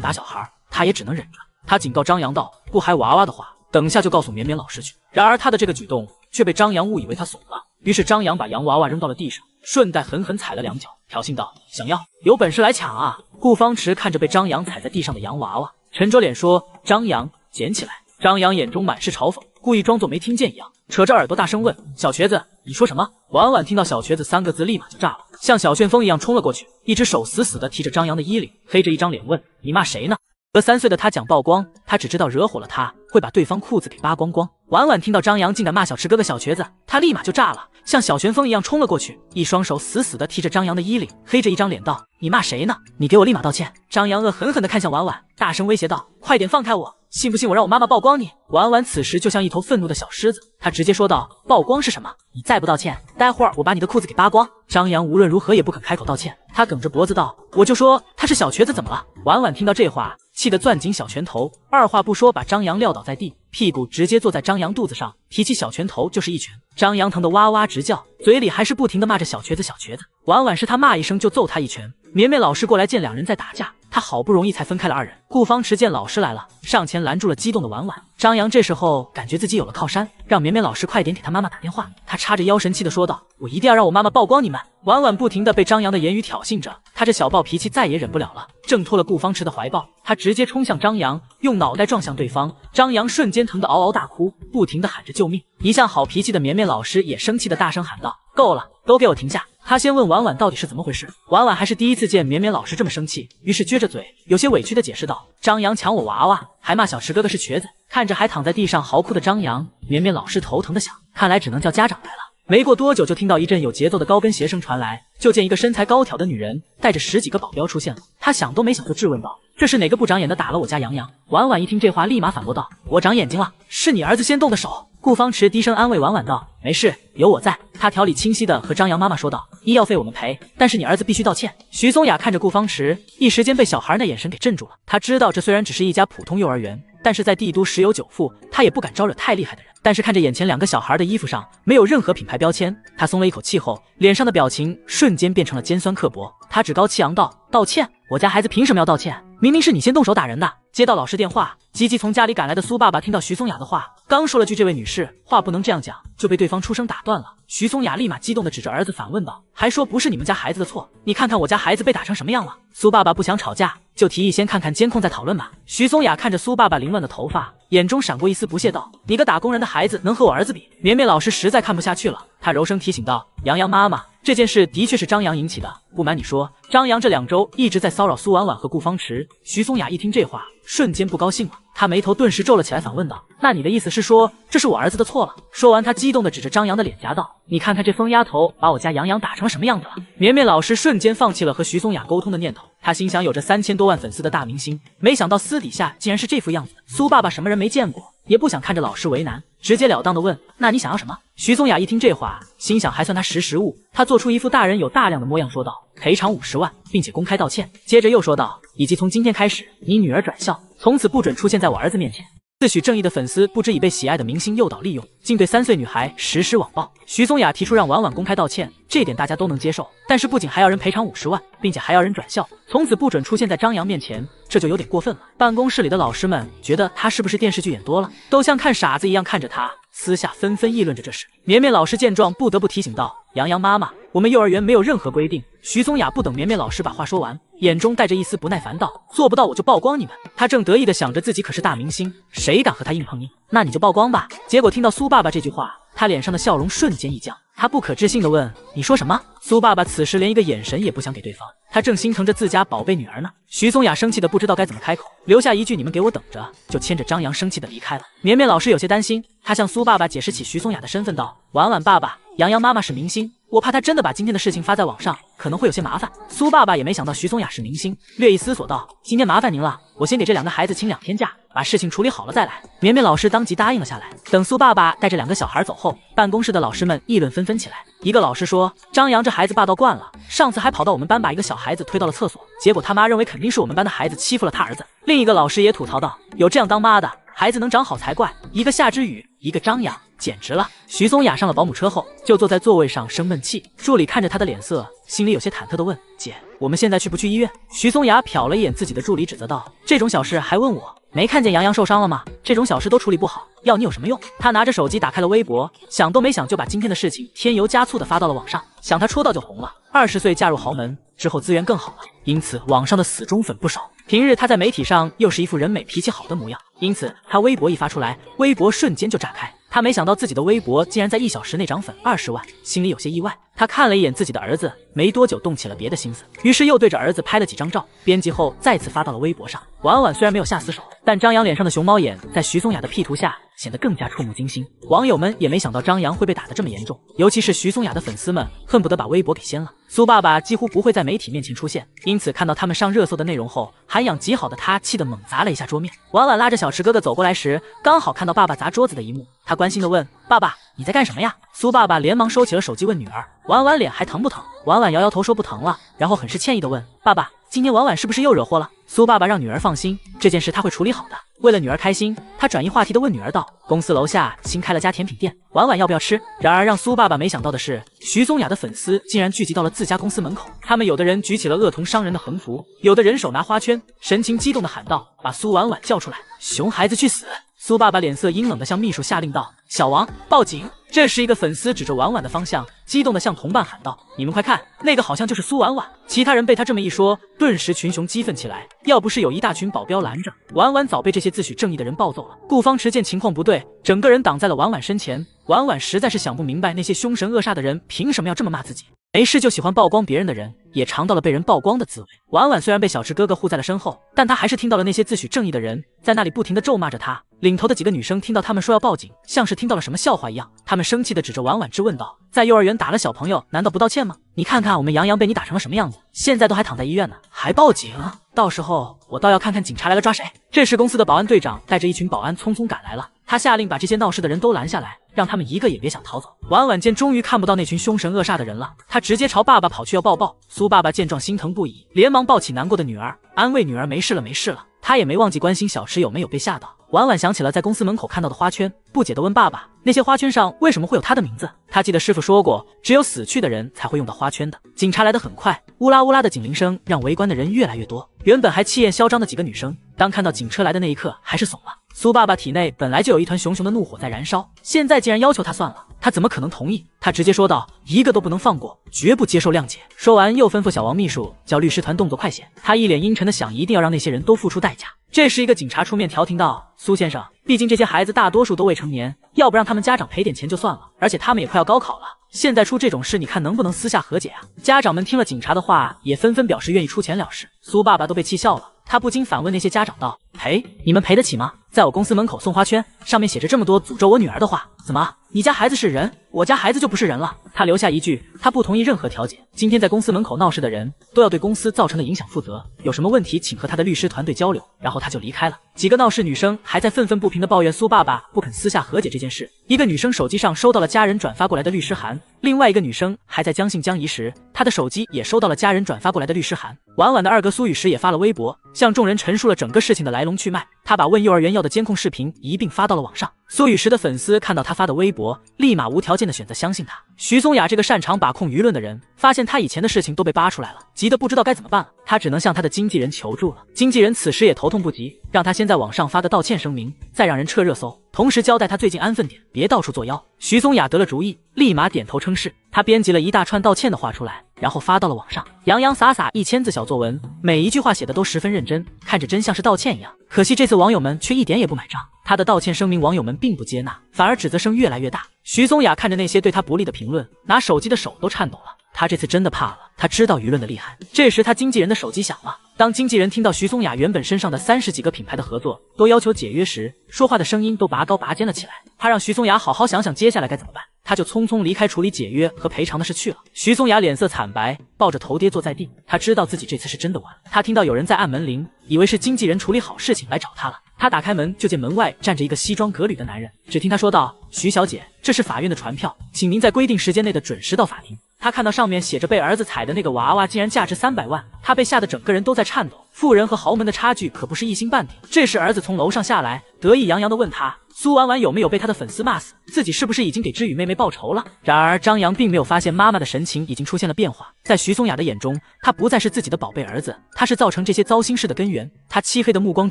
打小孩，他也只能忍着。他警告张扬道：“不还娃娃的话，等下就告诉绵绵老师去。”然而他的这个举动却被张扬误以为他怂了，于是张扬把洋娃娃扔到了地上，顺带狠狠踩了两脚，挑衅道：“想要有本事来抢啊！”顾方池看着被张扬踩在地上的洋娃娃，沉着脸说：“张扬，捡起来。”张扬眼中满是嘲讽，故意装作没听见一样，扯着耳朵大声问：“小瘸子，你说什么？”婉婉听到“小瘸子”三个字，立马就炸了，像小旋风一样冲了过去，一只手死死的提着张扬的衣领，黑着一张脸问：“你骂谁呢？”和三岁的他讲曝光，他只知道惹火了他会把对方裤子给扒光光。婉婉听到张扬竟敢骂小池哥哥“小瘸子”，他立马就炸了，像小旋风一样冲了过去，一双手死死的提着张扬的衣领，黑着一张脸道：“你骂谁呢？你给我立马道歉！”张扬恶狠狠的看向婉婉，大声威胁道：“快点放开我！”信不信我让我妈妈曝光你？婉婉此时就像一头愤怒的小狮子，她直接说道：“曝光是什么？你再不道歉，待会儿我把你的裤子给扒光！”张扬无论如何也不肯开口道歉，他梗着脖子道：“我就说他是小瘸子，怎么了？”婉婉听到这话，气得攥紧小拳头，二话不说把张扬撂倒在地，屁股直接坐在张扬肚子上，提起小拳头就是一拳。张扬疼得哇哇直叫，嘴里还是不停的骂着小瘸子，小瘸子。婉婉是他骂一声就揍他一拳。绵绵老师过来见两人在打架。他好不容易才分开了二人。顾方池见老师来了，上前拦住了激动的婉婉。张扬这时候感觉自己有了靠山，让绵绵老师快点给他妈妈打电话。他叉着腰，神气的说道：“我一定要让我妈妈曝光你们！”婉婉不停的被张扬的言语挑衅着，他这小暴脾气再也忍不了了，挣脱了顾方池的怀抱，他直接冲向张扬，用脑袋撞向对方。张扬瞬间疼得嗷嗷大哭，不停的喊着救命。一向好脾气的绵绵老师也生气的大声喊道：“够了，都给我停下！”他先问婉婉到底是怎么回事，婉婉还是第一次见绵绵老师这么生气，于是撅着嘴，有些委屈的解释道：“张扬抢我娃娃，还骂小池哥哥是瘸子。”看着还躺在地上嚎哭的张扬，绵绵老师头疼的想，看来只能叫家长来了。没过多久，就听到一阵有节奏的高跟鞋声传来，就见一个身材高挑的女人带着十几个保镖出现了。她想都没想就质问道：“这是哪个不长眼的打了我家杨洋？”婉婉一听这话，立马反驳道：“我长眼睛了，是你儿子先动的手。”顾方池低声安慰婉婉道：“没事，有我在。”他条理清晰地和张扬妈妈说道：“医药费我们赔，但是你儿子必须道歉。”徐松雅看着顾方池，一时间被小孩那眼神给镇住了。他知道这虽然只是一家普通幼儿园。但是在帝都十有九富，他也不敢招惹太厉害的人。但是看着眼前两个小孩的衣服上没有任何品牌标签，他松了一口气后，脸上的表情瞬间变成了尖酸刻薄。他趾高气扬道：“道歉？我家孩子凭什么要道歉？”明明是你先动手打人的。接到老师电话，急急从家里赶来的苏爸爸听到徐松雅的话，刚说了句“这位女士，话不能这样讲”，就被对方出声打断了。徐松雅立马激动地指着儿子反问道：“还说不是你们家孩子的错？你看看我家孩子被打成什么样了？”苏爸爸不想吵架，就提议先看看监控再讨论吧。徐松雅看着苏爸爸凌乱的头发，眼中闪过一丝不屑，道：“你个打工人的孩子能和我儿子比？”绵绵老师实在看不下去了，他柔声提醒道：“杨杨妈妈。”这件事的确是张扬引起的。不瞒你说，张扬这两周一直在骚扰苏婉婉和顾方池。徐松雅一听这话。瞬间不高兴了，他眉头顿时皱了起来，反问道：“那你的意思是说，这是我儿子的错了？”说完，他激动地指着张扬的脸颊道：“你看看这疯丫头把我家杨洋打成什么样子了！”绵绵老师瞬间放弃了和徐松雅沟通的念头，他心想有着三千多万粉丝的大明星，没想到私底下竟然是这副样子。苏爸爸什么人没见过，也不想看着老师为难，直截了当地问：“那你想要什么？”徐松雅一听这话，心想还算他识时务，他做出一副大人有大量的模样，说道。赔偿五十万，并且公开道歉。接着又说道，以及从今天开始，你女儿转校，从此不准出现在我儿子面前。自诩正义的粉丝不知已被喜爱的明星诱导利用，竟对三岁女孩实施网暴。徐松雅提出让婉婉公开道歉，这点大家都能接受，但是不仅还要人赔偿五十万，并且还要人转校，从此不准出现在张扬面前，这就有点过分了。办公室里的老师们觉得他是不是电视剧演多了，都像看傻子一样看着他。私下纷纷议论着这事，绵绵老师见状，不得不提醒道：“杨洋妈妈，我们幼儿园没有任何规定。”徐松雅不等绵绵老师把话说完，眼中带着一丝不耐烦道：“做不到我就曝光你们。”她正得意的想着自己可是大明星，谁敢和她硬碰硬，那你就曝光吧。结果听到苏爸爸这句话，她脸上的笑容瞬间一僵。他不可置信地问：“你说什么？”苏爸爸此时连一个眼神也不想给对方，他正心疼着自家宝贝女儿呢。徐松雅生气的不知道该怎么开口，留下一句“你们给我等着”，就牵着张扬生气的离开了。绵绵老师有些担心，他向苏爸爸解释起徐松雅的身份，道：“婉婉爸爸，阳阳妈妈是明星。”我怕他真的把今天的事情发在网上，可能会有些麻烦。苏爸爸也没想到徐松雅是明星，略一思索道：“今天麻烦您了，我先给这两个孩子请两天假，把事情处理好了再来。”绵绵老师当即答应了下来。等苏爸爸带着两个小孩走后，办公室的老师们议论纷纷起来。一个老师说：“张扬这孩子霸道惯了，上次还跑到我们班把一个小孩子推到了厕所，结果他妈认为肯定是我们班的孩子欺负了他儿子。”另一个老师也吐槽道：“有这样当妈的？”孩子能长好才怪，一个夏之雨，一个张扬，简直了。徐松雅上了保姆车后，就坐在座位上生闷气。助理看着她的脸色，心里有些忐忑的问：“姐，我们现在去不去医院？”徐松雅瞟了一眼自己的助理，指责道：“这种小事还问我？没看见杨洋受伤了吗？这种小事都处理不好，要你有什么用？”她拿着手机打开了微博，想都没想就把今天的事情添油加醋的发到了网上，想她出道就红了，二十岁嫁入豪门之后资源更好了，因此网上的死忠粉不少。平日他在媒体上又是一副人美脾气好的模样，因此他微博一发出来，微博瞬间就炸开。他没想到自己的微博竟然在一小时内涨粉二十万，心里有些意外。他看了一眼自己的儿子，没多久动起了别的心思，于是又对着儿子拍了几张照，编辑后再次发到了微博上。婉婉虽然没有下死手，但张扬脸上的熊猫眼在徐松雅的 P 图下显得更加触目惊心。网友们也没想到张扬会被打得这么严重，尤其是徐松雅的粉丝们，恨不得把微博给掀了。苏爸爸几乎不会在媒体面前出现，因此看到他们上热搜的内容后，涵养极好的他气得猛砸了一下桌面。婉婉拉着小池哥哥走过来时，刚好看到爸爸砸桌子的一幕，他关心的问：“爸爸。”你在干什么呀？苏爸爸连忙收起了手机，问女儿：“婉婉，脸还疼不疼？”婉婉摇摇头说：“不疼了。”然后很是歉意的问：“爸爸，今天婉婉是不是又惹祸了？”苏爸爸让女儿放心，这件事他会处理好的。为了女儿开心，他转移话题的问女儿道：“公司楼下新开了家甜品店，婉婉要不要吃？”然而让苏爸爸没想到的是，徐宗雅的粉丝竟然聚集到了自家公司门口，他们有的人举起了恶童伤人的横幅，有的人手拿花圈，神情激动的喊道：“把苏婉婉叫出来，熊孩子去死！”苏爸爸脸色阴冷的向秘书下令道：“小王，报警！”这时，一个粉丝指着婉婉的方向，激动地向同伴喊道：“你们快看，那个好像就是苏婉婉！”其他人被他这么一说，顿时群雄激愤起来。要不是有一大群保镖拦着，婉婉早被这些自诩正义的人暴揍了。顾方池见情况不对，整个人挡在了婉婉身前。婉婉实在是想不明白，那些凶神恶煞的人凭什么要这么骂自己？没事就喜欢曝光别人的人，也尝到了被人曝光的滋味。婉婉虽然被小池哥哥护在了身后，但他还是听到了那些自诩正义的人在那里不停的咒骂着他。领头的几个女生听到他们说要报警，像是听到了什么笑话一样。他们生气地指着婉婉质问道：“在幼儿园打了小朋友，难道不道歉吗？你看看我们杨洋被你打成了什么样子，现在都还躺在医院呢，还报警？到时候我倒要看看警察来了抓谁。”这时，公司的保安队长带着一群保安匆匆赶来了，他下令把这些闹事的人都拦下来，让他们一个也别想逃走。婉婉见终于看不到那群凶神恶煞的人了，她直接朝爸爸跑去要抱抱。苏爸爸见状心疼不已，连忙抱起难过的女儿，安慰女儿：“没事了，没事了。”他也没忘记关心小池有没有被吓到。婉婉想起了在公司门口看到的花圈，不解地问爸爸：“那些花圈上为什么会有他的名字？”他记得师傅说过，只有死去的人才会用到花圈的。警察来得很快，乌拉乌拉的警铃声让围观的人越来越多。原本还气焰嚣张的几个女生，当看到警车来的那一刻，还是怂了。苏爸爸体内本来就有一团熊熊的怒火在燃烧，现在竟然要求他算了。他怎么可能同意？他直接说道：“一个都不能放过，绝不接受谅解。”说完，又吩咐小王秘书叫律师团动作快些。他一脸阴沉的想，一定要让那些人都付出代价。这时，一个警察出面调停道：“苏先生，毕竟这些孩子大多数都未成年，要不让他们家长赔点钱就算了。而且他们也快要高考了，现在出这种事，你看能不能私下和解啊？”家长们听了警察的话，也纷纷表示愿意出钱了事。苏爸爸都被气笑了，他不禁反问那些家长道：“赔，你们赔得起吗？在我公司门口送花圈，上面写着这么多诅咒我女儿的话，怎么？你家孩子是人，我家孩子就不是人了？”他留下一句：“他不同意任何调解，今天在公司门口闹事的人都要对公司造成的影响负责，有什么问题请和他的律师团队交流。”然后他就离开了。几个闹事女生还在愤愤不平地抱怨苏爸爸不肯私下和解这件事。一个女生手机上收到了家人转发过来的律师函，另外一个女生还在将信将疑时，她的手机也收到了家人转发过来的律师函。晚晚的二哥。苏雨石也发了微博，向众人陈述了整个事情的来龙去脉。他把问幼儿园要的监控视频一并发到了网上。苏雨石的粉丝看到他发的微博，立马无条件的选择相信他。徐宗雅这个擅长把控舆论的人，发现他以前的事情都被扒出来了，急得不知道该怎么办了。他只能向他的经纪人求助了。经纪人此时也头痛不已，让他先在网上发个道歉声明，再让人撤热搜，同时交代他最近安分点，别到处作妖。徐宗雅得了主意，立马点头称是。他编辑了一大串道歉的话出来。然后发到了网上，洋洋洒洒一千字小作文，每一句话写的都十分认真，看着真像是道歉一样。可惜这次网友们却一点也不买账，他的道歉声明网友们并不接纳，反而指责声越来越大。徐宗雅看着那些对他不利的评论，拿手机的手都颤抖了。他这次真的怕了，他知道舆论的厉害。这时，他经纪人的手机响了。当经纪人听到徐松雅原本身上的三十几个品牌的合作都要求解约时，说话的声音都拔高拔尖了起来。他让徐松雅好好想想接下来该怎么办，他就匆匆离开处理解约和赔偿的事去了。徐松雅脸色惨白，抱着头跌坐在地。他知道自己这次是真的完。他听到有人在按门铃，以为是经纪人处理好事情来找他了。他打开门，就见门外站着一个西装革履的男人。只听他说道：“徐小姐，这是法院的传票，请您在规定时间内的准时到法庭。”他看到上面写着被儿子踩的那个娃娃竟然价值三百万，他被吓得整个人都在颤抖。富人和豪门的差距可不是一星半点。这时，儿子从楼上下来，得意洋洋地问他：“苏婉婉有没有被他的粉丝骂死？自己是不是已经给知雨妹妹报仇了？”然而，张扬并没有发现妈妈的神情已经出现了变化。在徐松雅的眼中，他不再是自己的宝贝儿子，他是造成这些糟心事的根源。他漆黑的目光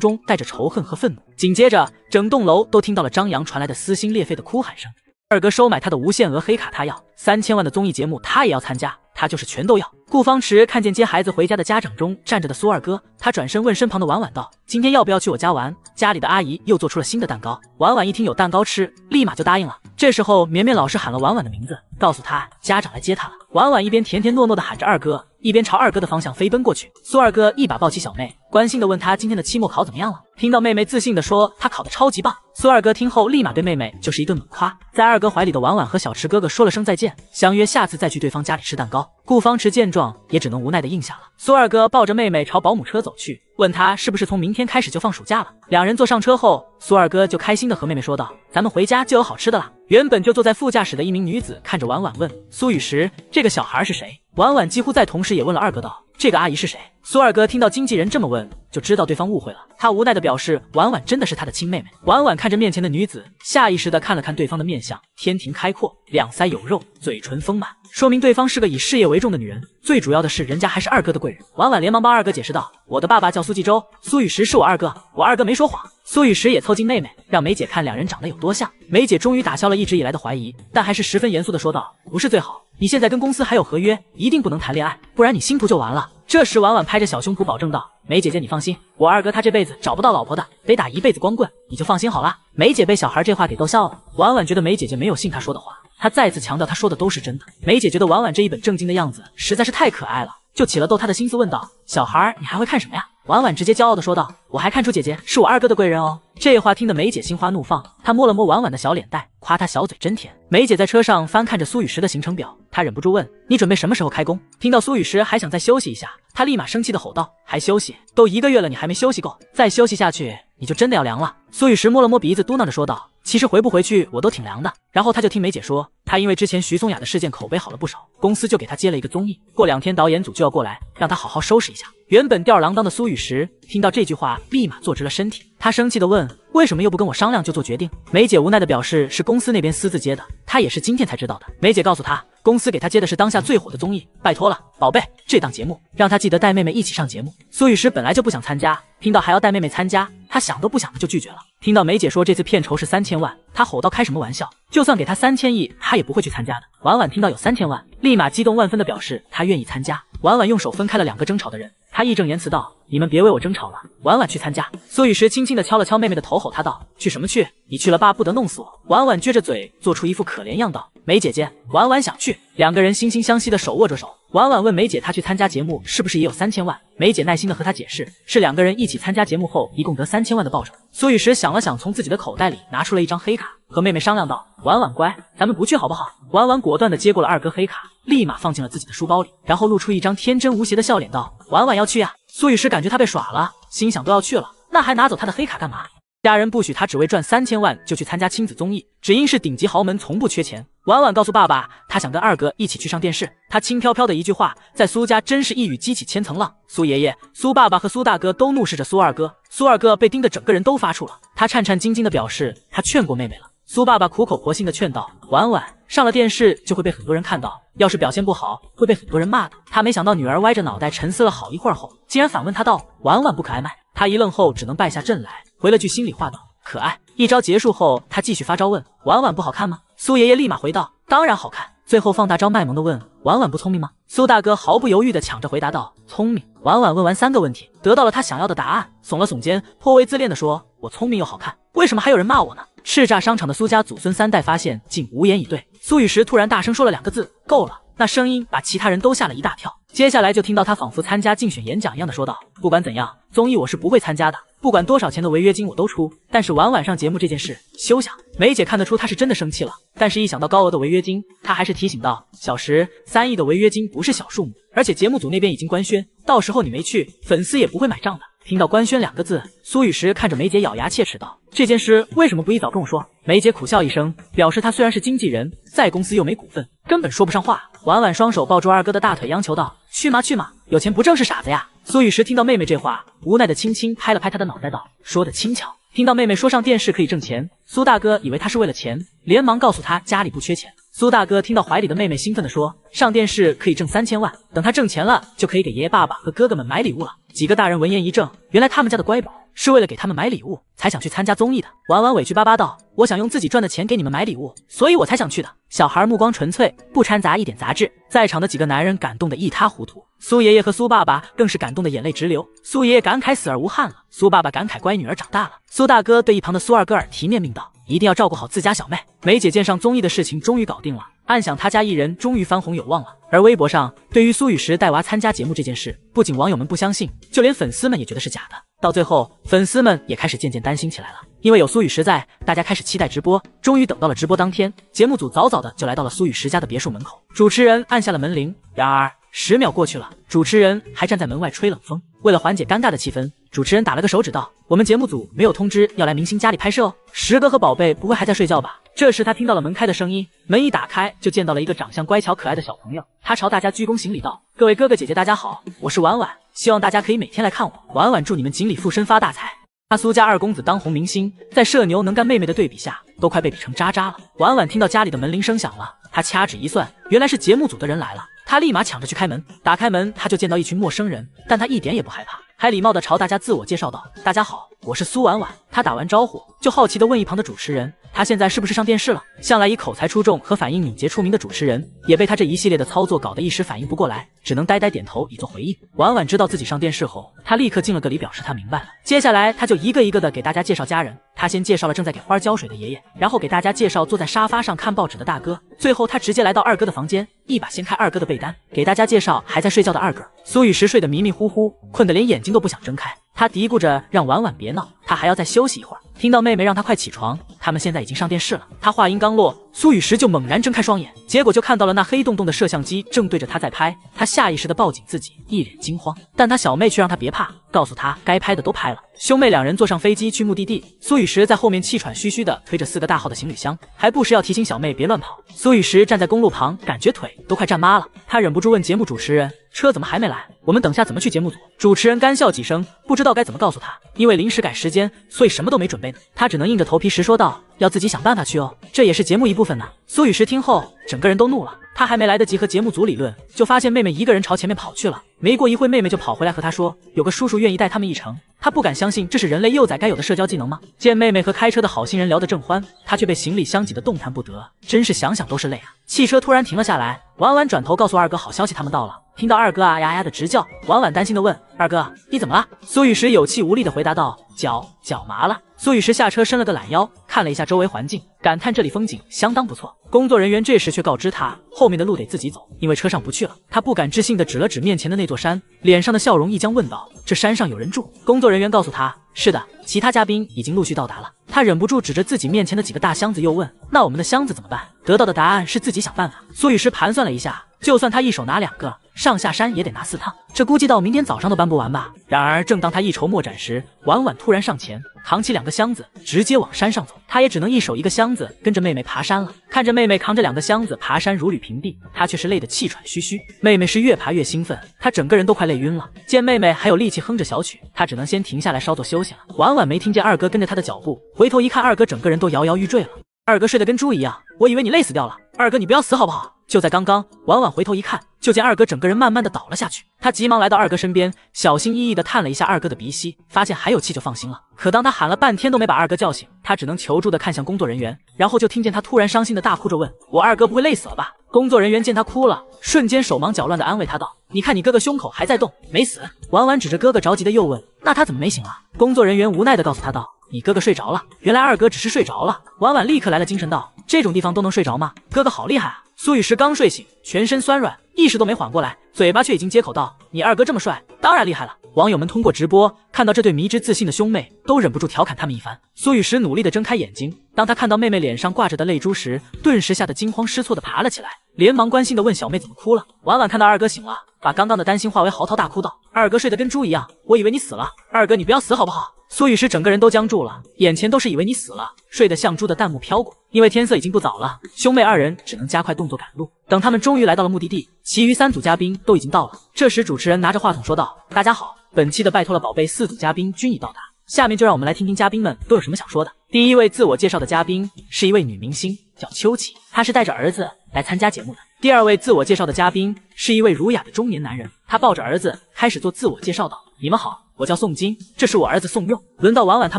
中带着仇恨和愤怒。紧接着，整栋楼都听到了张扬传来的撕心裂肺的哭喊声。二哥收买他的无限额黑卡，他要三千万的综艺节目，他也要参加，他就是全都要。顾方池看见接孩子回家的家长中站着的苏二哥，他转身问身旁的婉婉道：“今天要不要去我家玩？”家里的阿姨又做出了新的蛋糕，婉婉一听有蛋糕吃，立马就答应了。这时候绵绵老师喊了婉婉的名字，告诉他家长来接他了。婉婉一边甜甜糯糯的喊着二哥，一边朝二哥的方向飞奔过去。苏二哥一把抱起小妹。关心的问他今天的期末考怎么样了。听到妹妹自信的说她考的超级棒，苏二哥听后立马对妹妹就是一顿猛夸。在二哥怀里的婉婉和小池哥哥说了声再见，相约下次再去对方家里吃蛋糕。顾方池见状也只能无奈的应下了。苏二哥抱着妹妹朝保姆车走去，问她是不是从明天开始就放暑假了。两人坐上车后，苏二哥就开心的和妹妹说道：“咱们回家就有好吃的了。”原本就坐在副驾驶的一名女子看着婉婉问苏雨石：“这个小孩是谁？”婉婉几乎在同时也问了二哥道。这个阿姨是谁？苏二哥听到经纪人这么问，就知道对方误会了。他无奈的表示，婉婉真的是他的亲妹妹。婉婉看着面前的女子，下意识的看了看对方的面相，天庭开阔，两腮有肉，嘴唇丰满，说明对方是个以事业为重的女人。最主要的是，人家还是二哥的贵人。婉婉连忙帮二哥解释道：“我的爸爸叫苏纪州，苏雨石是我二哥，我二哥没说谎。”苏雨石也凑近妹妹，让梅姐看两人长得有多像。梅姐终于打消了一直以来的怀疑，但还是十分严肃的说道：“不是最好。”你现在跟公司还有合约，一定不能谈恋爱，不然你新途就完了。这时，婉婉拍着小胸脯保证道：“梅姐姐，你放心，我二哥他这辈子找不到老婆的，得打一辈子光棍，你就放心好了。”梅姐被小孩这话给逗笑了。婉婉觉得梅姐姐没有信她说的话，她再次强调她说的都是真的。梅姐觉得婉婉这一本正经的样子实在是太可爱了。就起了逗他的心思，问道：“小孩，你还会看什么呀？”婉婉直接骄傲的说道：“我还看出姐姐是我二哥的贵人哦。”这话听得梅姐心花怒放，她摸了摸婉婉的小脸蛋，夸她小嘴真甜。梅姐在车上翻看着苏雨石的行程表，她忍不住问：“你准备什么时候开工？”听到苏雨石还想再休息一下，她立马生气的吼道：“还休息？都一个月了，你还没休息够？再休息下去，你就真的要凉了。”苏雨石摸了摸鼻子，嘟囔着说道。其实回不回去我都挺凉的。然后他就听梅姐说，他因为之前徐松雅的事件口碑好了不少，公司就给他接了一个综艺，过两天导演组就要过来，让他好好收拾一下。原本吊儿郎当的苏雨石听到这句话，立马坐直了身体。他生气的问：“为什么又不跟我商量就做决定？”梅姐无奈的表示：“是公司那边私自接的，他也是今天才知道的。”梅姐告诉他。公司给他接的是当下最火的综艺，拜托了，宝贝，这档节目让他记得带妹妹一起上节目。苏雨石本来就不想参加，听到还要带妹妹参加，他想都不想的就拒绝了。听到梅姐说这次片酬是三千万，他吼道：“开什么玩笑？就算给他三千亿，他也不会去参加的。”婉婉听到有三千万，立马激动万分的表示他愿意参加。婉婉用手分开了两个争吵的人，他义正言辞道：“你们别为我争吵了，婉婉去参加。”苏雨石轻轻的敲了敲妹妹的头，吼她道：“去什么去？你去了爸不得弄死我！”婉婉撅着嘴，做出一副可怜样道。梅姐姐，婉婉想去。两个人惺惺相惜的手握着手。婉婉问梅姐，她去参加节目是不是也有三千万？梅姐耐心的和她解释，是两个人一起参加节目后，一共得三千万的报酬。苏雨石想了想，从自己的口袋里拿出了一张黑卡，和妹妹商量道：“婉婉乖，咱们不去好不好？”婉婉果断的接过了二哥黑卡，立马放进了自己的书包里，然后露出一张天真无邪的笑脸，道：“婉婉要去呀！”苏雨石感觉他被耍了，心想都要去了，那还拿走他的黑卡干嘛？家人不许他只为赚三千万就去参加亲子综艺，只因是顶级豪门，从不缺钱。婉婉告诉爸爸，他想跟二哥一起去上电视。他轻飘飘的一句话，在苏家真是一语激起千层浪。苏爷爷、苏爸爸和苏大哥都怒视着苏二哥，苏二哥被盯得整个人都发怵了。他颤颤兢兢的表示，他劝过妹妹了。苏爸爸苦口婆心的劝道，婉婉上了电视就会被很多人看到，要是表现不好，会被很多人骂的。他没想到女儿歪着脑袋沉思了好一会儿后，竟然反问他道：“婉婉不可爱卖。”他一愣后，只能败下阵来。回了句心里话道：“可爱。”一招结束后，他继续发招问：“婉婉不好看吗？”苏爷爷立马回道：“当然好看。”最后放大招卖萌的问：“婉婉不聪明吗？”苏大哥毫不犹豫的抢着回答道：“聪明。”婉婉问完三个问题，得到了他想要的答案，耸了耸肩，颇为自恋的说：“我聪明又好看，为什么还有人骂我呢？”叱咤商场的苏家祖孙三代发现竟无言以对，苏雨石突然大声说了两个字：“够了！”那声音把其他人都吓了一大跳。接下来就听到他仿佛参加竞选演讲一样的说道：“不管怎样，综艺我是不会参加的。不管多少钱的违约金我都出，但是晚晚上节目这件事休想。”梅姐看得出他是真的生气了，但是一想到高额的违约金，她还是提醒道：“小时，三亿的违约金不是小数目，而且节目组那边已经官宣，到时候你没去，粉丝也不会买账的。”听到“官宣”两个字，苏雨石看着梅姐咬牙切齿道：“这件事为什么不一早跟我说？”梅姐苦笑一声，表示她虽然是经纪人，在公司又没股份，根本说不上话。婉婉双手抱住二哥的大腿，央求道：“去嘛去嘛，有钱不挣是傻子呀！”苏雨石听到妹妹这话，无奈的轻轻拍了拍他的脑袋，道：“说的轻巧。”听到妹妹说上电视可以挣钱，苏大哥以为他是为了钱，连忙告诉他家里不缺钱。苏大哥听到怀里的妹妹兴奋地说：“上电视可以挣三千万，等他挣钱了，就可以给爷爷、爸爸和哥哥们买礼物了。”几个大人闻言一怔，原来他们家的乖宝是为了给他们买礼物才想去参加综艺的。婉婉委屈巴巴道：“我想用自己赚的钱给你们买礼物，所以我才想去的。”小孩目光纯粹，不掺杂一点杂质，在场的几个男人感动得一塌糊涂，苏爷爷和苏爸爸更是感动得眼泪直流。苏爷爷感慨死而无憾了，苏爸爸感慨乖女儿长大了。苏大哥对一旁的苏二哥儿提面命道。一定要照顾好自家小妹。梅姐见上综艺的事情终于搞定了，暗想她家艺人终于翻红有望了。而微博上对于苏雨时带娃参加节目这件事，不仅网友们不相信，就连粉丝们也觉得是假的。到最后，粉丝们也开始渐渐担心起来了，因为有苏雨时在，大家开始期待直播。终于等到了直播当天，节目组早早的就来到了苏雨时家的别墅门口，主持人按下了门铃。然而十秒过去了，主持人还站在门外吹冷风。为了缓解尴尬的气氛，主持人打了个手指道：“我们节目组没有通知要来明星家里拍摄哦，石哥和宝贝不会还在睡觉吧？”这时他听到了门开的声音，门一打开就见到了一个长相乖巧可爱的小朋友。他朝大家鞠躬行礼道：“各位哥哥姐姐，大家好，我是婉婉，希望大家可以每天来看我。婉婉祝你们锦鲤附身发大财。”他苏家二公子当红明星，在社牛能干妹妹的对比下，都快被比成渣渣了。婉婉听到家里的门铃声响了，他掐指一算，原来是节目组的人来了。他立马抢着去开门，打开门他就见到一群陌生人，但他一点也不害怕。还礼貌地朝大家自我介绍道：“大家好，我是苏婉婉。”他打完招呼，就好奇地问一旁的主持人。他现在是不是上电视了？向来以口才出众和反应敏捷出名的主持人，也被他这一系列的操作搞得一时反应不过来，只能呆呆点头以作回应。婉婉知道自己上电视后，他立刻敬了个礼，表示他明白了。接下来，他就一个一个的给大家介绍家人。他先介绍了正在给花浇水的爷爷，然后给大家介绍坐在沙发上看报纸的大哥，最后他直接来到二哥的房间，一把掀开二哥的被单，给大家介绍还在睡觉的二哥。苏雨石睡得迷迷糊糊，困得连眼睛都不想睁开。他嘀咕着让婉婉别闹，他还要再休息一会儿。听到妹妹让他快起床，他们现在已经上电视了。他话音刚落。苏雨石就猛然睁开双眼，结果就看到了那黑洞洞的摄像机正对着他在拍。他下意识地抱紧自己，一脸惊慌。但他小妹却让他别怕，告诉他该拍的都拍了。兄妹两人坐上飞机去目的地。苏雨石在后面气喘吁吁地推着四个大号的行李箱，还不时要提醒小妹别乱跑。苏雨石站在公路旁，感觉腿都快站麻了。他忍不住问节目主持人：“车怎么还没来？我们等下怎么去节目组？”主持人干笑几声，不知道该怎么告诉他，因为临时改时间，所以什么都没准备呢。他只能硬着头皮时说道：“要自己想办法去哦。”这也是节目一部。分呢？苏雨石听后整个人都怒了。他还没来得及和节目组理论，就发现妹妹一个人朝前面跑去了。没过一会妹妹就跑回来和他说，有个叔叔愿意带他们一程。他不敢相信，这是人类幼崽该有的社交技能吗？见妹妹和开车的好心人聊得正欢，他却被行李箱挤得动弹不得，真是想想都是泪啊！汽车突然停了下来，婉婉转头告诉二哥好消息，他们到了。听到二哥啊呀呀的直叫，婉婉担心的问二哥你怎么了？苏雨石有气无力的回答道，脚脚麻了。苏雨石下车，伸了个懒腰，看了一下周围环境，感叹这里风景相当不错。工作人员这时却告知他，后面的路得自己走，因为车上不去了。他不敢置信的指了指面前的那座山，脸上的笑容一僵，问道：“这山上有人住？”工作人员告诉他：“是的，其他嘉宾已经陆续到达了。”他忍不住指着自己面前的几个大箱子，又问：“那我们的箱子怎么办？”得到的答案是自己想办法。苏雨石盘算了一下，就算他一手拿两个。上下山也得拿四趟，这估计到明天早上都搬不完吧。然而，正当他一筹莫展时，婉婉突然上前，扛起两个箱子，直接往山上走。他也只能一手一个箱子，跟着妹妹爬山了。看着妹妹扛着两个箱子爬山如履平地，他却是累得气喘吁吁。妹妹是越爬越兴奋，他整个人都快累晕了。见妹妹还有力气哼着小曲，他只能先停下来稍作休息了。婉婉没听见二哥跟着他的脚步，回头一看，二哥整个人都摇摇欲坠了。二哥睡得跟猪一样，我以为你累死掉了。二哥，你不要死好不好？就在刚刚，婉婉回头一看，就见二哥整个人慢慢的倒了下去。他急忙来到二哥身边，小心翼翼的探了一下二哥的鼻息，发现还有气就放心了。可当他喊了半天都没把二哥叫醒，他只能求助的看向工作人员，然后就听见他突然伤心的大哭着问我二哥不会累死了吧？工作人员见他哭了，瞬间手忙脚乱的安慰他道：“你看你哥哥胸口还在动，没死。”婉婉指着哥哥着急的又问：“那他怎么没醒啊？”工作人员无奈的告诉他道：“你哥哥睡着了，原来二哥只是睡着了。”婉婉立刻来了精神道：“这种地方都能睡着吗？哥哥好厉害啊！”苏雨石刚睡醒。全身酸软，意识都没缓过来，嘴巴却已经接口道：“你二哥这么帅，当然厉害了。”网友们通过直播看到这对迷之自信的兄妹，都忍不住调侃他们一番。苏雨石努力的睁开眼睛，当他看到妹妹脸上挂着的泪珠时，顿时吓得惊慌失措的爬了起来，连忙关心的问小妹怎么哭了。婉婉看到二哥醒了，把刚刚的担心化为嚎啕大哭道：“二哥睡得跟猪一样，我以为你死了，二哥你不要死好不好？”苏雨石整个人都僵住了，眼前都是以为你死了，睡得像猪的弹幕飘过。因为天色已经不早了，兄妹二人只能加快动作赶路。等他们终于来到了目的地，其余三组嘉宾都已经到了。这时，主持人拿着话筒说道：“大家好，本期的拜托了宝贝，四组嘉宾均已到达，下面就让我们来听听嘉宾们都有什么想说的。”第一位自我介绍的嘉宾是一位女明星，叫秋琪，她是带着儿子来参加节目的。第二位自我介绍的嘉宾是一位儒雅的中年男人，他抱着儿子开始做自我介绍道：“你们好，我叫宋金，这是我儿子宋佑。”轮到婉婉他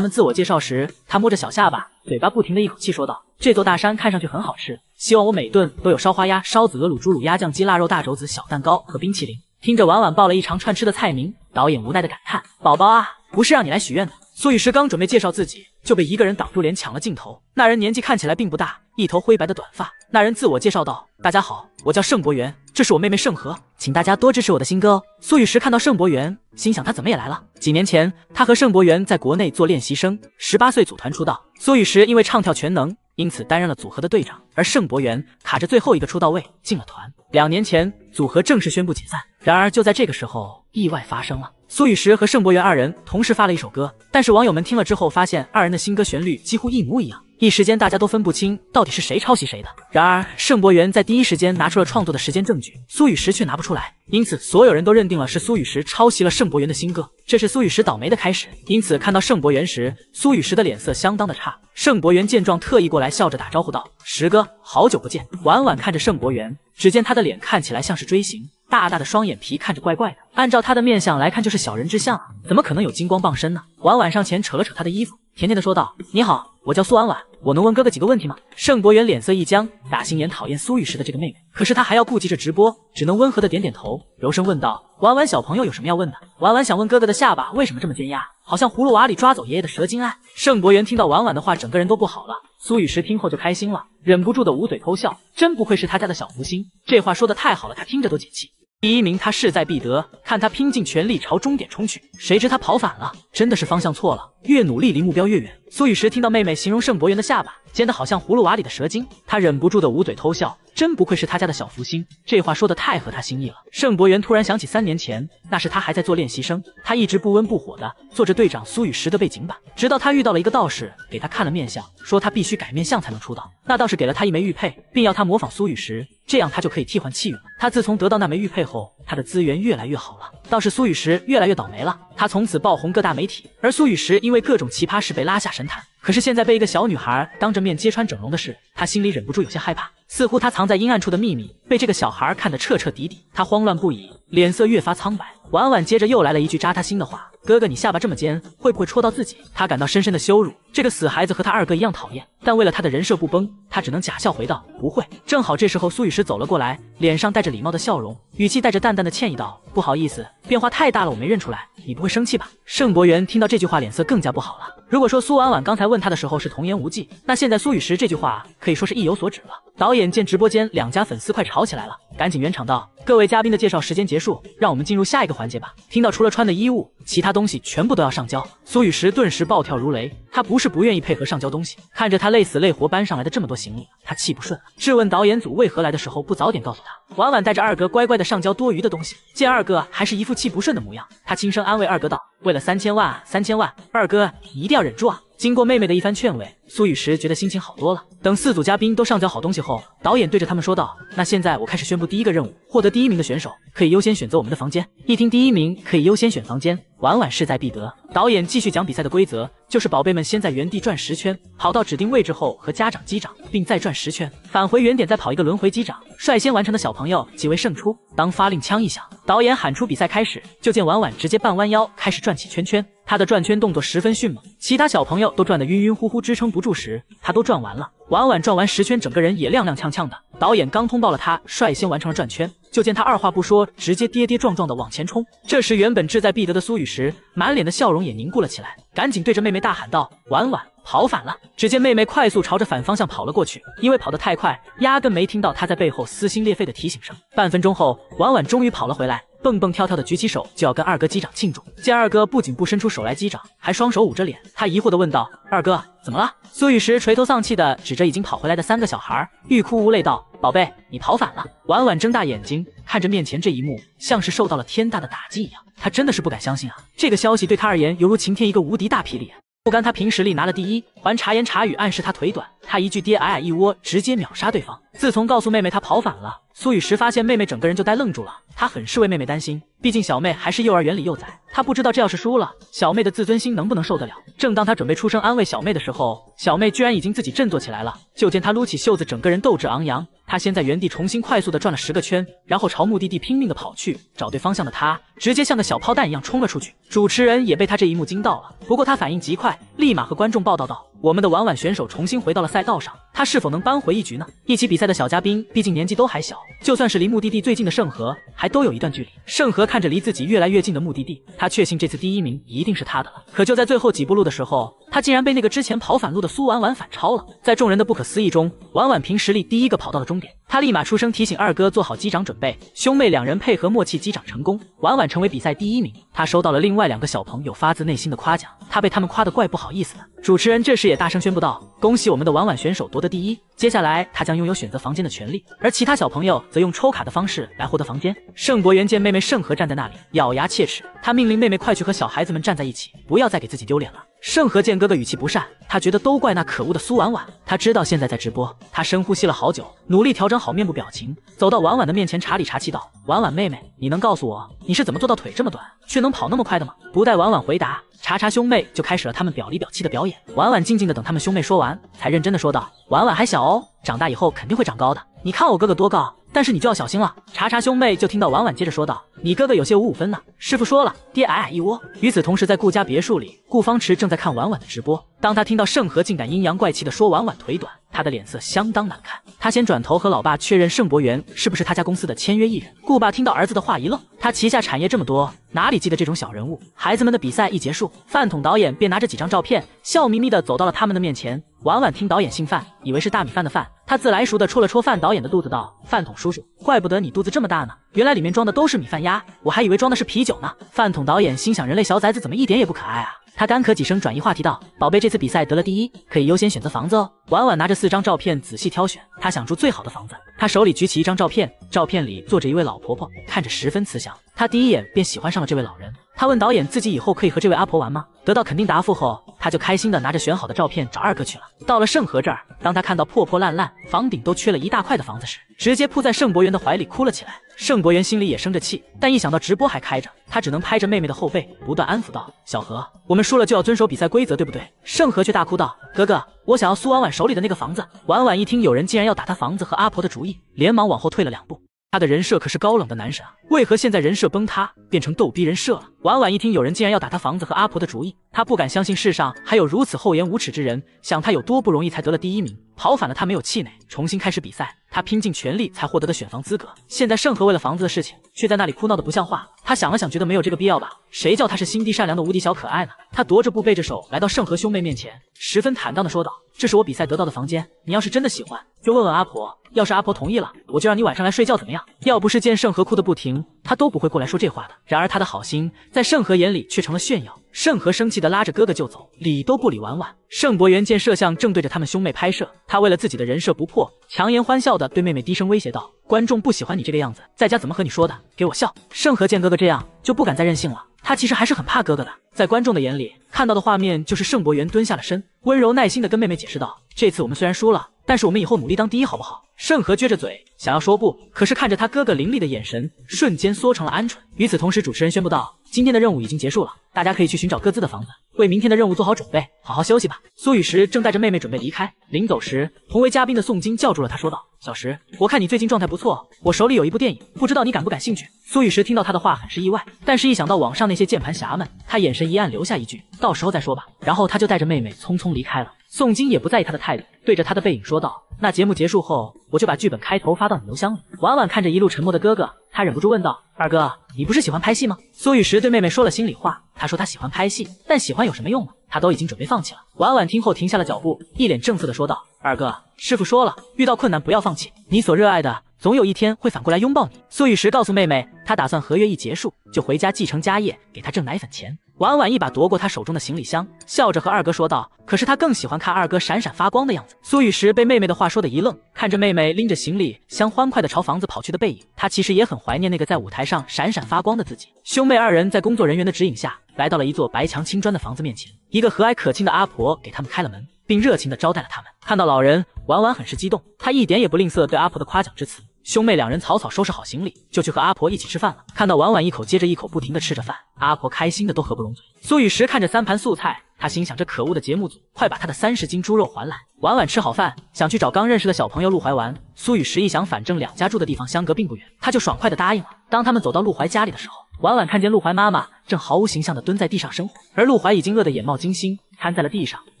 们自我介绍时，他摸着小下巴，嘴巴不停的一口气说道：“这座大山看上去很好吃。”希望我每顿都有烧花鸭、烧子鹅、卤猪、卤鸭、酱鸡、腊肉、大肘子、小蛋糕和冰淇淋。听着婉婉报了一长串吃的菜名，导演无奈的感叹：“宝宝啊，不是让你来许愿的。”苏雨石刚准备介绍自己，就被一个人挡住脸抢了镜头。那人年纪看起来并不大，一头灰白的短发。那人自我介绍道：“大家好，我叫盛博元，这是我妹妹盛和，请大家多支持我的新歌。”哦。苏雨石看到盛博元，心想他怎么也来了？几年前，他和盛博元在国内做练习生，十八岁组团出道。苏雨石因为唱跳全能。因此，担任了组合的队长，而盛博源卡着最后一个出道位进了团。两年前，组合正式宣布解散。然而，就在这个时候，意外发生了。苏雨石和盛博源二人同时发了一首歌，但是网友们听了之后发现，二人的新歌旋律几乎一模一样。一时间，大家都分不清到底是谁抄袭谁的。然而，盛博元在第一时间拿出了创作的时间证据，苏雨石却拿不出来，因此所有人都认定了是苏雨石抄袭了盛博元的新歌。这是苏雨石倒霉的开始。因此，看到盛博元时，苏雨石的脸色相当的差。盛博元见状，特意过来笑着打招呼道：“石哥，好久不见。”婉婉看着盛博元，只见他的脸看起来像是锥形，大大的双眼皮看着怪怪的。按照他的面相来看，就是小人之相啊，怎么可能有金光傍身呢？婉婉上前扯了扯他的衣服。甜甜的说道：“你好，我叫苏婉婉，我能问哥哥几个问题吗？”盛博元脸色一僵，打心眼讨厌苏雨石的这个妹妹，可是他还要顾及着直播，只能温和的点点头，柔声问道：“婉婉小朋友有什么要问的？”婉婉想问哥哥的下巴为什么这么尖呀，好像葫芦娃里抓走爷爷的蛇精哎。盛博元听到婉婉的话，整个人都不好了。苏雨石听后就开心了，忍不住的捂嘴偷笑，真不愧是他家的小福星，这话说的太好了，他听着都解气。第一名，他势在必得，看他拼尽全力朝终点冲去，谁知他跑反了，真的是方向错了，越努力离目标越远。苏雨石听到妹妹形容盛博远的下巴。尖得好像葫芦娃里的蛇精，他忍不住的捂嘴偷笑，真不愧是他家的小福星，这话说的太合他心意了。盛博元突然想起三年前，那是他还在做练习生，他一直不温不火的做着队长苏雨石的背景板，直到他遇到了一个道士，给他看了面相，说他必须改面相才能出道。那道士给了他一枚玉佩，并要他模仿苏雨石，这样他就可以替换气运了。他自从得到那枚玉佩后，他的资源越来越好了，倒是苏雨石越来越倒霉了。他从此爆红各大媒体，而苏雨石因为各种奇葩事被拉下神坛。可是现在被一个小女孩当着面揭穿整容的事，他心里忍不住有些害怕，似乎他藏在阴暗处的秘密被这个小孩看得彻彻底底，他慌乱不已，脸色越发苍白。婉婉接着又来了一句扎他心的话：“哥哥，你下巴这么尖，会不会戳到自己？”他感到深深的羞辱。这个死孩子和他二哥一样讨厌，但为了他的人设不崩，他只能假笑回道：“不会。”正好这时候苏雨石走了过来，脸上带着礼貌的笑容，语气带着淡淡的歉意道：“不好意思，变化太大了，我没认出来，你不会生气吧？”盛博元听到这句话，脸色更加不好了。如果说苏婉婉刚才问他的时候是童言无忌，那现在苏雨石这句话可以说是意有所指了。导演见直播间两家粉丝快吵起来了，赶紧圆场道。各位嘉宾的介绍时间结束，让我们进入下一个环节吧。听到除了穿的衣物，其他东西全部都要上交，苏雨石顿时暴跳如雷。他不是不愿意配合上交东西，看着他累死累活搬上来的这么多行李，他气不顺，质问导演组为何来的时候不早点告诉他。婉婉带着二哥乖乖的上交多余的东西，见二哥还是一副气不顺的模样，他轻声安慰二哥道：“为了三千万啊，三千万，二哥你一定要忍住啊。”经过妹妹的一番劝慰，苏雨石觉得心情好多了。等四组嘉宾都上交好东西后，导演对着他们说道：“那现在我开始宣布第一个任务，获得第一名的选手可以优先选择我们的房间。”一听第一名可以优先选房间，婉婉势在必得。导演继续讲比赛的规则，就是宝贝们先在原地转十圈，跑到指定位置后和家长击掌，并再转十圈，返回原点再跑一个轮回击掌，率先完成的小朋友即为胜出。当发令枪一响，导演喊出比赛开始，就见婉婉直接半弯腰开始转起圈圈。他的转圈动作十分迅猛，其他小朋友都转得晕晕乎乎，支撑不住时，他都转完了。婉婉转完十圈，整个人也踉踉跄跄的。导演刚通报了他率先完成了转圈。就见他二话不说，直接跌跌撞撞的往前冲。这时，原本志在必得的苏雨石满脸的笑容也凝固了起来，赶紧对着妹妹大喊道：“婉婉，跑反了！”只见妹妹快速朝着反方向跑了过去，因为跑得太快，压根没听到他在背后撕心裂肺的提醒声。半分钟后，婉婉终于跑了回来，蹦蹦跳跳的举起手，就要跟二哥击掌庆祝。见二哥不仅不伸出手来击掌，还双手捂着脸，他疑惑地问道：“二哥，怎么了？”苏雨石垂头丧气地指着已经跑回来的三个小孩，欲哭无泪道。宝贝，你跑反了！婉婉睁大眼睛看着面前这一幕，像是受到了天大的打击一样。她真的是不敢相信啊！这个消息对她而言犹如晴天一个无敌大霹雳。不甘他凭实力拿了第一，还茶言茶语暗示他腿短。他一句“爹矮矮一窝”，直接秒杀对方。自从告诉妹妹他跑反了，苏雨石发现妹妹整个人就呆愣住了，他很是为妹妹担心，毕竟小妹还是幼儿园里幼崽。他不知道这要是输了，小妹的自尊心能不能受得了。正当他准备出声安慰小妹的时候，小妹居然已经自己振作起来了。就见他撸起袖子，整个人斗志昂扬。他先在原地重新快速的转了十个圈，然后朝目的地拼命的跑去。找对方向的他，直接像个小炮弹一样冲了出去。主持人也被他这一幕惊到了，不过他反应极快，立马和观众报道道：“我们的婉婉选手重新回到了。”赛道上。他是否能扳回一局呢？一起比赛的小嘉宾毕竟年纪都还小，就算是离目的地最近的盛和，还都有一段距离。盛和看着离自己越来越近的目的地，他确信这次第一名一定是他的了。可就在最后几步路的时候，他竟然被那个之前跑反路的苏婉婉反超了。在众人的不可思议中，婉婉凭实力第一个跑到了终点。他立马出声提醒二哥做好击掌准备，兄妹两人配合默契，击掌成功，婉婉成为比赛第一名。他收到了另外两个小朋友发自内心的夸奖，他被他们夸得怪不好意思的。主持人这时也大声宣布道：“恭喜我们的婉婉选手夺！”得第一，接下来他将拥有选择房间的权利，而其他小朋友则用抽卡的方式来获得房间。盛博元见妹妹盛和站在那里，咬牙切齿，他命令妹妹快去和小孩子们站在一起，不要再给自己丢脸了。盛和见哥哥语气不善，他觉得都怪那可恶的苏婉婉。他知道现在在直播，他深呼吸了好久，努力调整好面部表情，走到婉婉的面前，查理查气道：“婉婉妹妹，你能告诉我你是怎么做到腿这么短却能跑那么快的吗？”不待婉婉回答。查查兄妹就开始了他们表里表气的表演，婉婉静静的等他们兄妹说完，才认真的说道：“婉婉还小哦，长大以后肯定会长高的。你看我哥哥多高，但是你就要小心了。”查查兄妹就听到婉婉接着说道：“你哥哥有些五五分呢，师傅说了，爹矮矮一窝。”与此同时，在顾家别墅里，顾方池正在看婉婉的直播，当他听到盛和竟敢阴阳怪气的说婉婉腿短。他的脸色相当难看，他先转头和老爸确认盛博源是不是他家公司的签约艺人。顾爸听到儿子的话一愣，他旗下产业这么多，哪里记得这种小人物？孩子们的比赛一结束，饭桶导演便拿着几张照片，笑眯眯地走到了他们的面前。婉婉听导演姓范，以为是大米饭的饭，他自来熟地戳了戳饭导演的肚子，道：“饭桶叔叔，怪不得你肚子这么大呢，原来里面装的都是米饭鸭，我还以为装的是啤酒呢。”饭桶导演心想：人类小崽子怎么一点也不可爱啊？他干咳几声，转移话题道：“宝贝，这次比赛得了第一，可以优先选择房子哦。”婉婉拿着四张照片仔细挑选，她想住最好的房子。她手里举起一张照片，照片里坐着一位老婆婆，看着十分慈祥。她第一眼便喜欢上了这位老人。她问导演自己以后可以和这位阿婆玩吗？得到肯定答复后，她就开心的拿着选好的照片找二哥去了。到了盛和这儿，当她看到破破烂烂、房顶都缺了一大块的房子时，直接扑在盛博源的怀里哭了起来。盛博源心里也生着气，但一想到直播还开着，他只能拍着妹妹的后背，不断安抚道：“小何，我们输了就要遵守比赛规则，对不对？”盛和却大哭道：“哥哥，我想要苏婉婉手里的那个房子。”婉婉一听有人竟然要打他房子和阿婆的主意，连忙往后退了两步。他的人设可是高冷的男神啊，为何现在人设崩塌，变成逗逼人设了？婉婉一听有人竟然要打他房子和阿婆的主意，他不敢相信世上还有如此厚颜无耻之人。想他有多不容易才得了第一名。跑反了，他没有气馁，重新开始比赛。他拼尽全力才获得的选房资格，现在盛和为了房子的事情，却在那里哭闹的不像话。他想了想，觉得没有这个必要吧，谁叫他是心地善良的无敌小可爱呢？他踱着步，背着手来到盛和兄妹面前，十分坦荡地说道：“这是我比赛得到的房间，你要是真的喜欢，就问问阿婆，要是阿婆同意了，我就让你晚上来睡觉，怎么样？要不是见盛和哭的不停，他都不会过来说这话的。然而他的好心，在盛和眼里却成了炫耀。”盛和生气地拉着哥哥就走，理都不理婉婉。盛博元见摄像正对着他们兄妹拍摄，他为了自己的人设不破，强颜欢笑地对妹妹低声威胁道：“观众不喜欢你这个样子，在家怎么和你说的？给我笑！”盛和见哥哥这样，就不敢再任性了。他其实还是很怕哥哥的，在观众的眼里看到的画面就是盛博元蹲下了身，温柔耐心地跟妹妹解释道：“这次我们虽然输了，但是我们以后努力当第一，好不好？”盛和撅着嘴想要说不，可是看着他哥哥凌厉的眼神，瞬间缩成了鹌鹑。与此同时，主持人宣布道：“今天的任务已经结束了，大家可以去寻找各自的房子，为明天的任务做好准备，好好休息吧。”苏雨石正带着妹妹准备离开，临走时，同为嘉宾的宋金叫住了他，说道。小石，我看你最近状态不错，我手里有一部电影，不知道你感不感兴趣。苏雨石听到他的话，很是意外，但是一想到网上那些键盘侠们，他眼神一暗，留下一句“到时候再说吧”。然后他就带着妹妹匆匆离开了。宋金也不在意他的态度，对着他的背影说道：“那节目结束后，我就把剧本开头发到你邮箱里。”婉婉看着一路沉默的哥哥，他忍不住问道：“二哥，你不是喜欢拍戏吗？”苏雨石对妹妹说了心里话，他说他喜欢拍戏，但喜欢有什么用呢？他都已经准备放弃了。婉婉听后停下了脚步，一脸正色的说道：“二哥，师傅说了，遇到困难不要放弃，你所热爱的总有一天会反过来拥抱你。”苏雨石告诉妹妹，他打算合约一结束就回家继承家业，给她挣奶粉钱。婉婉一把夺过他手中的行李箱，笑着和二哥说道：“可是他更喜欢看二哥闪闪发光的样子。”苏雨石被妹妹的话说的一愣，看着妹妹拎着行李箱欢快的朝房子跑去的背影，他其实也很怀念那个在舞台上闪闪发光的自己。兄妹二人在工作人员的指引下来到了一座白墙青砖的房子面前，一个和蔼可亲的阿婆。给他们开了门，并热情的招待了他们。看到老人，婉婉很是激动，她一点也不吝啬对阿婆的夸奖之词。兄妹两人草草收拾好行李，就去和阿婆一起吃饭了。看到婉婉一口接着一口不停的吃着饭，阿婆开心的都合不拢嘴。苏雨石看着三盘素菜，他心想这可恶的节目组，快把他的三十斤猪肉还来。婉婉吃好饭，想去找刚认识的小朋友陆怀玩。苏雨石一想，反正两家住的地方相隔并不远，他就爽快的答应了。当他们走到陆怀家里的时候，婉婉看见陆怀妈妈正毫无形象的蹲在地上生火，而陆怀已经饿得眼冒金星。瘫在了地上，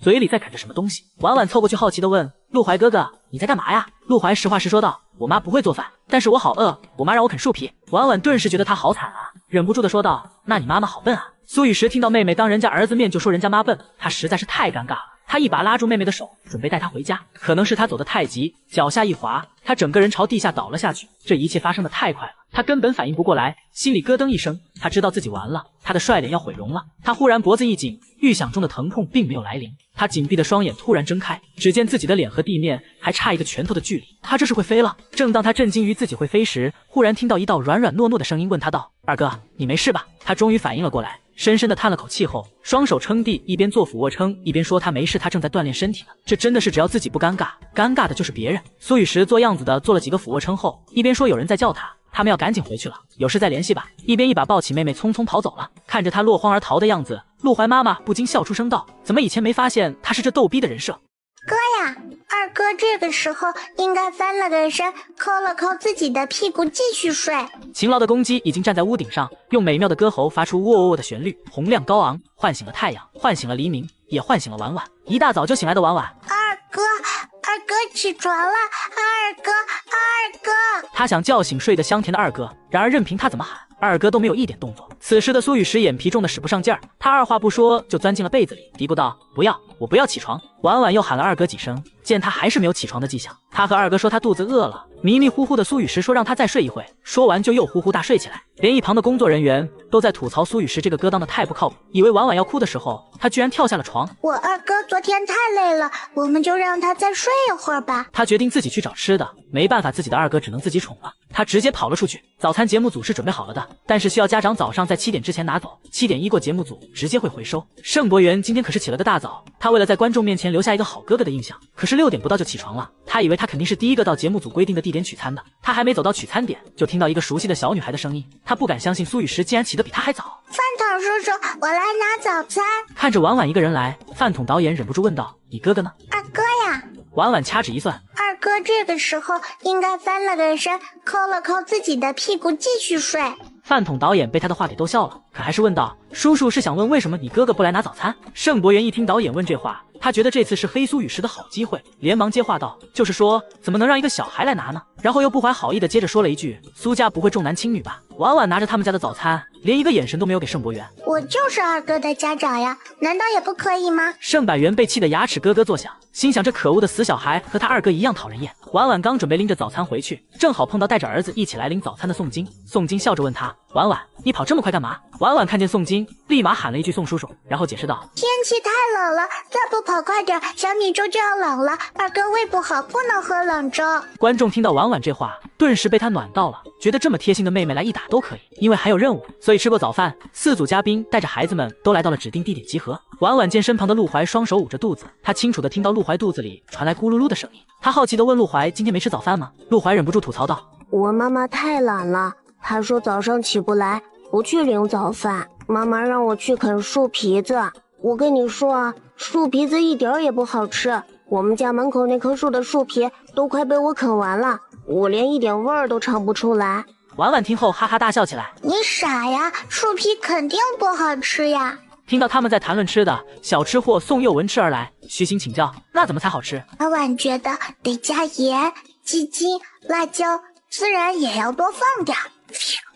嘴里在啃着什么东西。婉婉凑过去，好奇的问：“陆怀哥哥，你在干嘛呀？”陆怀实话实说道：“我妈不会做饭，但是我好饿，我妈让我啃树皮。”婉婉顿时觉得她好惨啊，忍不住的说道：“那你妈妈好笨啊！”苏雨石听到妹妹当人家儿子面就说人家妈笨，她实在是太尴尬了。他一把拉住妹妹的手，准备带她回家。可能是他走得太急，脚下一滑，他整个人朝地下倒了下去。这一切发生的太快了，他根本反应不过来，心里咯噔一声，他知道自己完了，他的帅脸要毁容了。他忽然脖子一紧，预想中的疼痛并没有来临，他紧闭的双眼突然睁开，只见自己的脸和地面还差一个拳头的距离。他这是会飞了？正当他震惊于自己会飞时，忽然听到一道软软糯糯的声音问他道：“二哥，你没事吧？”他终于反应了过来。深深地叹了口气后，双手撑地，一边做俯卧撑，一边说：“他没事，他正在锻炼身体呢。这真的是只要自己不尴尬，尴尬的就是别人。”苏雨石做样子的做了几个俯卧撑后，一边说：“有人在叫他，他们要赶紧回去了，有事再联系吧。”一边一把抱起妹妹，匆匆跑走了。看着他落荒而逃的样子，陆怀妈妈不禁笑出声道：“怎么以前没发现他是这逗逼的人设？”哥呀，二哥这个时候应该翻了个身，抠了抠自己的屁股，继续睡。勤劳的公鸡已经站在屋顶上，用美妙的歌喉发出喔喔喔的旋律，洪亮高昂，唤醒了太阳，唤醒了黎明，也唤醒了婉婉。一大早就醒来的婉婉，二哥，二哥起床了，二哥，二哥。他想叫醒睡得香甜的二哥，然而任凭他怎么喊，二哥都没有一点动作。此时的苏雨石眼皮重的使不上劲儿，他二话不说就钻进了被子里，嘀咕道：“不要，我不要起床。”婉婉又喊了二哥几声，见他还是没有起床的迹象，他和二哥说他肚子饿了。迷迷糊糊的苏雨石说让他再睡一会，说完就又呼呼大睡起来。连一旁的工作人员都在吐槽苏雨石这个哥当的太不靠谱。以为婉婉要哭的时候，他居然跳下了床。我二哥昨天太累了，我们就让他再睡一会儿吧。他决定自己去找吃的，没办法，自己的二哥只能自己宠了。他直接跑了出去。早餐节目组是准备好了的，但是需要家长早上在七点之前拿走，七点一过节目组直接会回收。盛博源今天可是起了个大早，他为了在观众面前。留下一个好哥哥的印象。可是六点不到就起床了，他以为他肯定是第一个到节目组规定的地点取餐的。他还没走到取餐点，就听到一个熟悉的小女孩的声音。他不敢相信苏雨石竟然起得比他还早。饭桶叔叔，我来拿早餐。看着婉婉一个人来，饭桶导演忍不住问道：“你哥哥呢？”二哥呀！婉婉掐指一算，二哥这个时候应该翻了个身，抠了抠自己的屁股，继续睡。饭桶导演被他的话给逗笑了。可还是问道：“叔叔是想问为什么你哥哥不来拿早餐？”盛博元一听导演问这话，他觉得这次是黑苏雨时的好机会，连忙接话道：“就是说，怎么能让一个小孩来拿呢？”然后又不怀好意的接着说了一句：“苏家不会重男轻女吧？”婉婉拿着他们家的早餐，连一个眼神都没有给盛博元。我就是二哥的家长呀，难道也不可以吗？盛百元被气得牙齿咯咯作响，心想这可恶的死小孩和他二哥一样讨人厌。婉婉刚准备拎着早餐回去，正好碰到带着儿子一起来领早餐的宋金。宋金笑着问他。婉婉，你跑这么快干嘛？婉婉看见宋金，立马喊了一句“宋叔叔”，然后解释道：“天气太冷了，再不跑快点，小米粥就要冷了。二哥胃不好，不能喝冷粥。”观众听到婉婉这话，顿时被他暖到了，觉得这么贴心的妹妹来一打都可以。因为还有任务，所以吃过早饭，四组嘉宾带着孩子们都来到了指定地点集合。婉婉见身旁的陆怀双手捂着肚子，她清楚的听到陆怀肚子里传来咕噜噜的声音。她好奇的问陆怀：“今天没吃早饭吗？”陆怀忍不住吐槽道：“我妈妈太懒了。”他说早上起不来，不去领早饭。妈妈让我去啃树皮子。我跟你说啊，树皮子一点也不好吃。我们家门口那棵树的树皮都快被我啃完了，我连一点味儿都尝不出来。婉婉听后哈哈大笑起来。你傻呀，树皮肯定不好吃呀！听到他们在谈论吃的，小吃货宋佑文吃而来，虚心请教。那怎么才好吃？婉婉觉得得加盐、鸡精、辣椒，孜然也要多放点儿。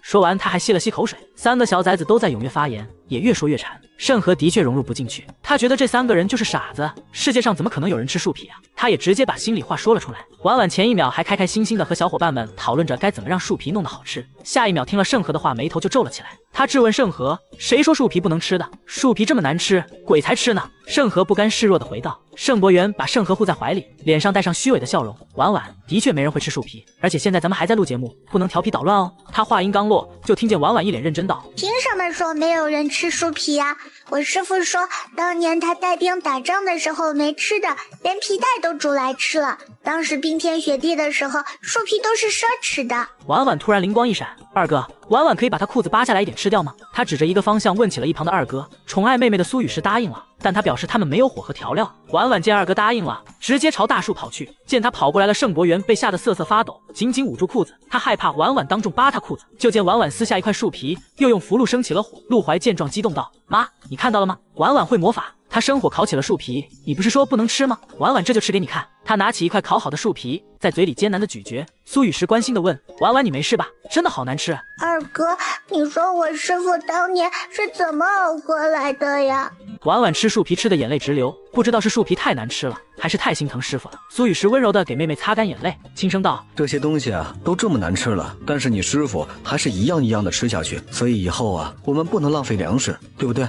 说完，他还吸了吸口水。三个小崽子都在踊跃发言，也越说越馋。盛和的确融入不进去，他觉得这三个人就是傻子。世界上怎么可能有人吃树皮啊？他也直接把心里话说了出来。婉婉前一秒还开开心心的和小伙伴们讨论着该怎么让树皮弄的好吃，下一秒听了盛和的话，眉头就皱了起来。他质问盛和：“谁说树皮不能吃的？树皮这么难吃，鬼才吃呢！”盛和不甘示弱的回道。盛博元把盛和护在怀里，脸上带上虚伪的笑容。婉婉的确没人会吃树皮，而且现在咱们还在录节目，不能调皮捣乱哦。他话音刚落，就听见婉婉一脸认真道。凭什么说没有人吃树皮呀？我师傅说，当年他带兵打仗的时候没吃的，连皮带都煮来吃了。当时冰天雪地的时候，树皮都是奢侈的。婉婉突然灵光一闪，二哥，婉婉可以把他裤子扒下来一点吃掉吗？他指着一个方向问起了一旁的二哥。宠爱妹妹的苏雨石答应了，但他表示他们没有火和调料。婉婉见二哥答应了，直接朝大树跑去。见他跑过来了，盛博元被吓得瑟瑟发抖，紧紧捂住裤子，他害怕婉婉当众扒他裤子。就见婉婉撕下一块树皮，又用符箓升起了火。陆怀见状激动道，妈。你看到了吗？婉婉会魔法，她生火烤起了树皮。你不是说不能吃吗？婉婉这就吃给你看。她拿起一块烤好的树皮，在嘴里艰难的咀嚼。苏雨石关心的问：婉婉，你没事吧？真的好难吃。二哥，你说我师傅当年是怎么熬过来的呀？婉婉吃树皮吃的眼泪直流，不知道是树皮太难吃了，还是太心疼师傅了。苏雨石温柔的给妹妹擦干眼泪，轻声道：这些东西啊，都这么难吃了，但是你师傅还是一样一样的吃下去。所以以后啊，我们不能浪费粮食，对不对？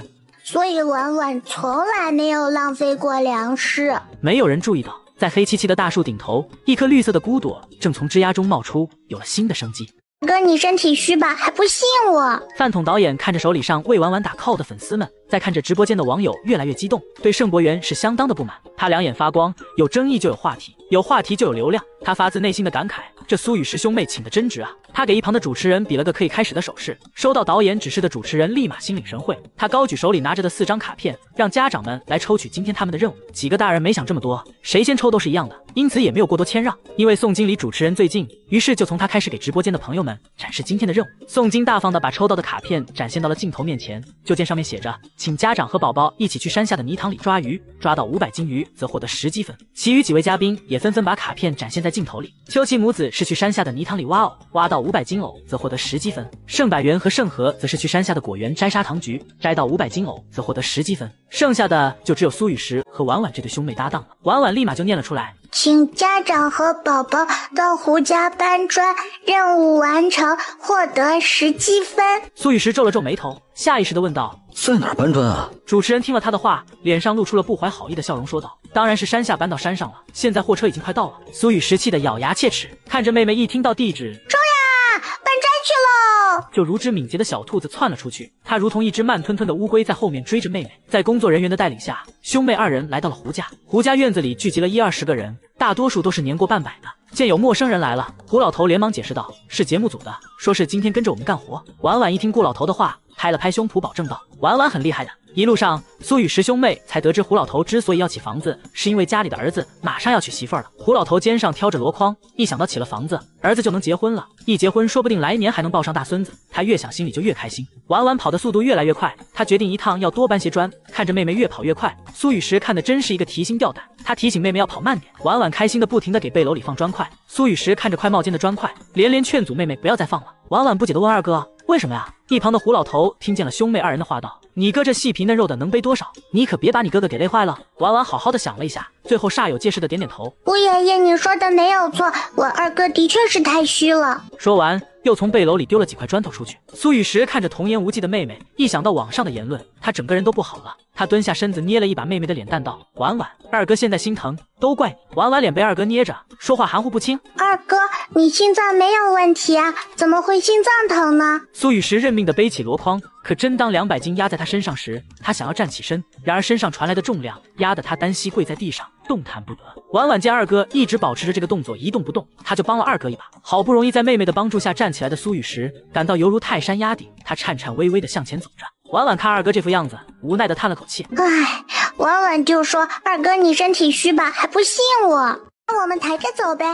所以婉婉从来没有浪费过粮食。没有人注意到，在黑漆漆的大树顶头，一棵绿色的孤朵正从枝丫中冒出，有了新的生机。哥，你身体虚吧？还不信我？饭桶导演看着手里上为婉婉打 call 的粉丝们，在看着直播间的网友越来越激动，对盛博源是相当的不满。他两眼发光，有争议就有话题，有话题就有流量。他发自内心的感慨。这苏雨师兄妹请的真值啊！他给一旁的主持人比了个可以开始的手势，收到导演指示的主持人立马心领神会，他高举手里拿着的四张卡片，让家长们来抽取今天他们的任务。几个大人没想这么多，谁先抽都是一样的，因此也没有过多谦让。因为宋经理主持人最近，于是就从他开始给直播间的朋友们展示今天的任务。宋金大方的把抽到的卡片展现到了镜头面前，就见上面写着，请家长和宝宝一起去山下的泥塘里抓鱼，抓到五百斤鱼则获得十积分。其余几位嘉宾也纷纷把卡片展现在镜头里。秋琪母子。是去山下的泥塘里挖藕，挖到五百斤藕则获得十积分；盛百元和盛和则是去山下的果园摘砂糖橘，摘到五百斤藕则获得十积分。剩下的就只有苏雨石和婉婉这对兄妹搭档了。婉婉立马就念了出来：“请家长和宝宝到胡家搬砖，任务完成获得十积分。”苏雨石皱了皱眉头，下意识的问道。在哪儿搬砖啊？主持人听了他的话，脸上露出了不怀好意的笑容，说道：“当然是山下搬到山上了。现在货车已经快到了。”苏雨石气得咬牙切齿，看着妹妹。一听到地址，冲呀，搬砖去喽！就如只敏捷的小兔子窜了出去。他如同一只慢吞吞的乌龟在后面追着妹妹。在工作人员的带领下，兄妹二人来到了胡家。胡家院子里聚集了一二十个人，大多数都是年过半百的。见有陌生人来了，胡老头连忙解释道：“是节目组的，说是今天跟着我们干活。”婉婉一听顾老头的话。拍了拍胸脯，保证道：“婉婉很厉害的。”一路上，苏雨石兄妹才得知胡老头之所以要起房子，是因为家里的儿子马上要娶媳妇了。胡老头肩上挑着箩筐，一想到起了房子，儿子就能结婚了，一结婚说不定来年还能抱上大孙子，他越想心里就越开心。婉婉跑的速度越来越快，他决定一趟要多搬些砖。看着妹妹越跑越快，苏雨石看的真是一个提心吊胆。他提醒妹妹要跑慢点。婉婉开心的不停的给背篓里放砖块，苏雨石看着快冒尖的砖块，连连劝阻妹妹不要再放了。婉婉不解的问二哥。为什么呀？一旁的胡老头听见了兄妹二人的话，道：“你哥这细皮嫩肉的能背多少？你可别把你哥哥给累坏了。”婉婉好好的想了一下，最后煞有介事的点点头：“胡爷爷，你说的没有错，我二哥的确是太虚了。”说完。又从背篓里丢了几块砖头出去。苏雨石看着童言无忌的妹妹，一想到网上的言论，他整个人都不好了。他蹲下身子，捏了一把妹妹的脸蛋，道：“婉婉，二哥现在心疼，都怪你。”婉婉脸被二哥捏着，说话含糊不清。“二哥，你心脏没有问题啊，怎么会心脏疼呢？”苏雨石认命的背起箩筐，可真当两百斤压在他身上时，他想要站起身，然而身上传来的重量压得他单膝跪在地上，动弹不得。婉婉见二哥一直保持着这个动作一动不动，她就帮了二哥一把。好不容易在妹妹的帮助下站起来的苏雨石，感到犹如泰山压顶，他颤颤巍巍的向前走着。婉婉看二哥这副样子，无奈的叹了口气：“哎，婉婉就说二哥你身体虚吧，还不信我，那我们抬着走呗。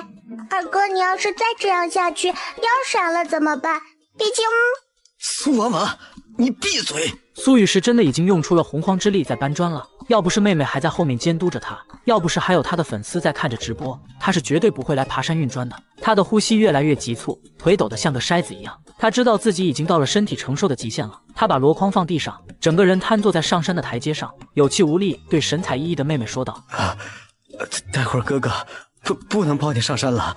二哥你要是再这样下去，腰闪了怎么办？毕竟……”苏婉婉，你闭嘴！苏雨石真的已经用出了洪荒之力在搬砖了。要不是妹妹还在后面监督着他，要不是还有他的粉丝在看着直播，他是绝对不会来爬山运砖的。他的呼吸越来越急促，腿抖得像个筛子一样。他知道自己已经到了身体承受的极限了。他把箩筐放地上，整个人瘫坐在上山的台阶上，有气无力，对神采奕奕的妹妹说道：“啊，待会儿哥哥不不能抱你上山了，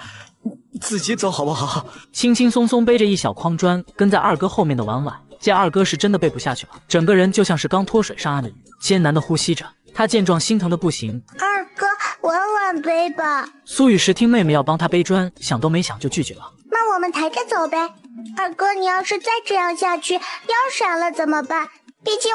自己走好不好？”轻轻松松背着一小筐砖跟在二哥后面的婉婉，见二哥是真的背不下去了，整个人就像是刚脱水上岸的鱼。艰难的呼吸着，他见状心疼的不行。二哥，婉婉背吧。苏雨石听妹妹要帮他背砖，想都没想就拒绝了。那我们抬着走呗。二哥，你要是再这样下去，腰闪了怎么办？毕竟……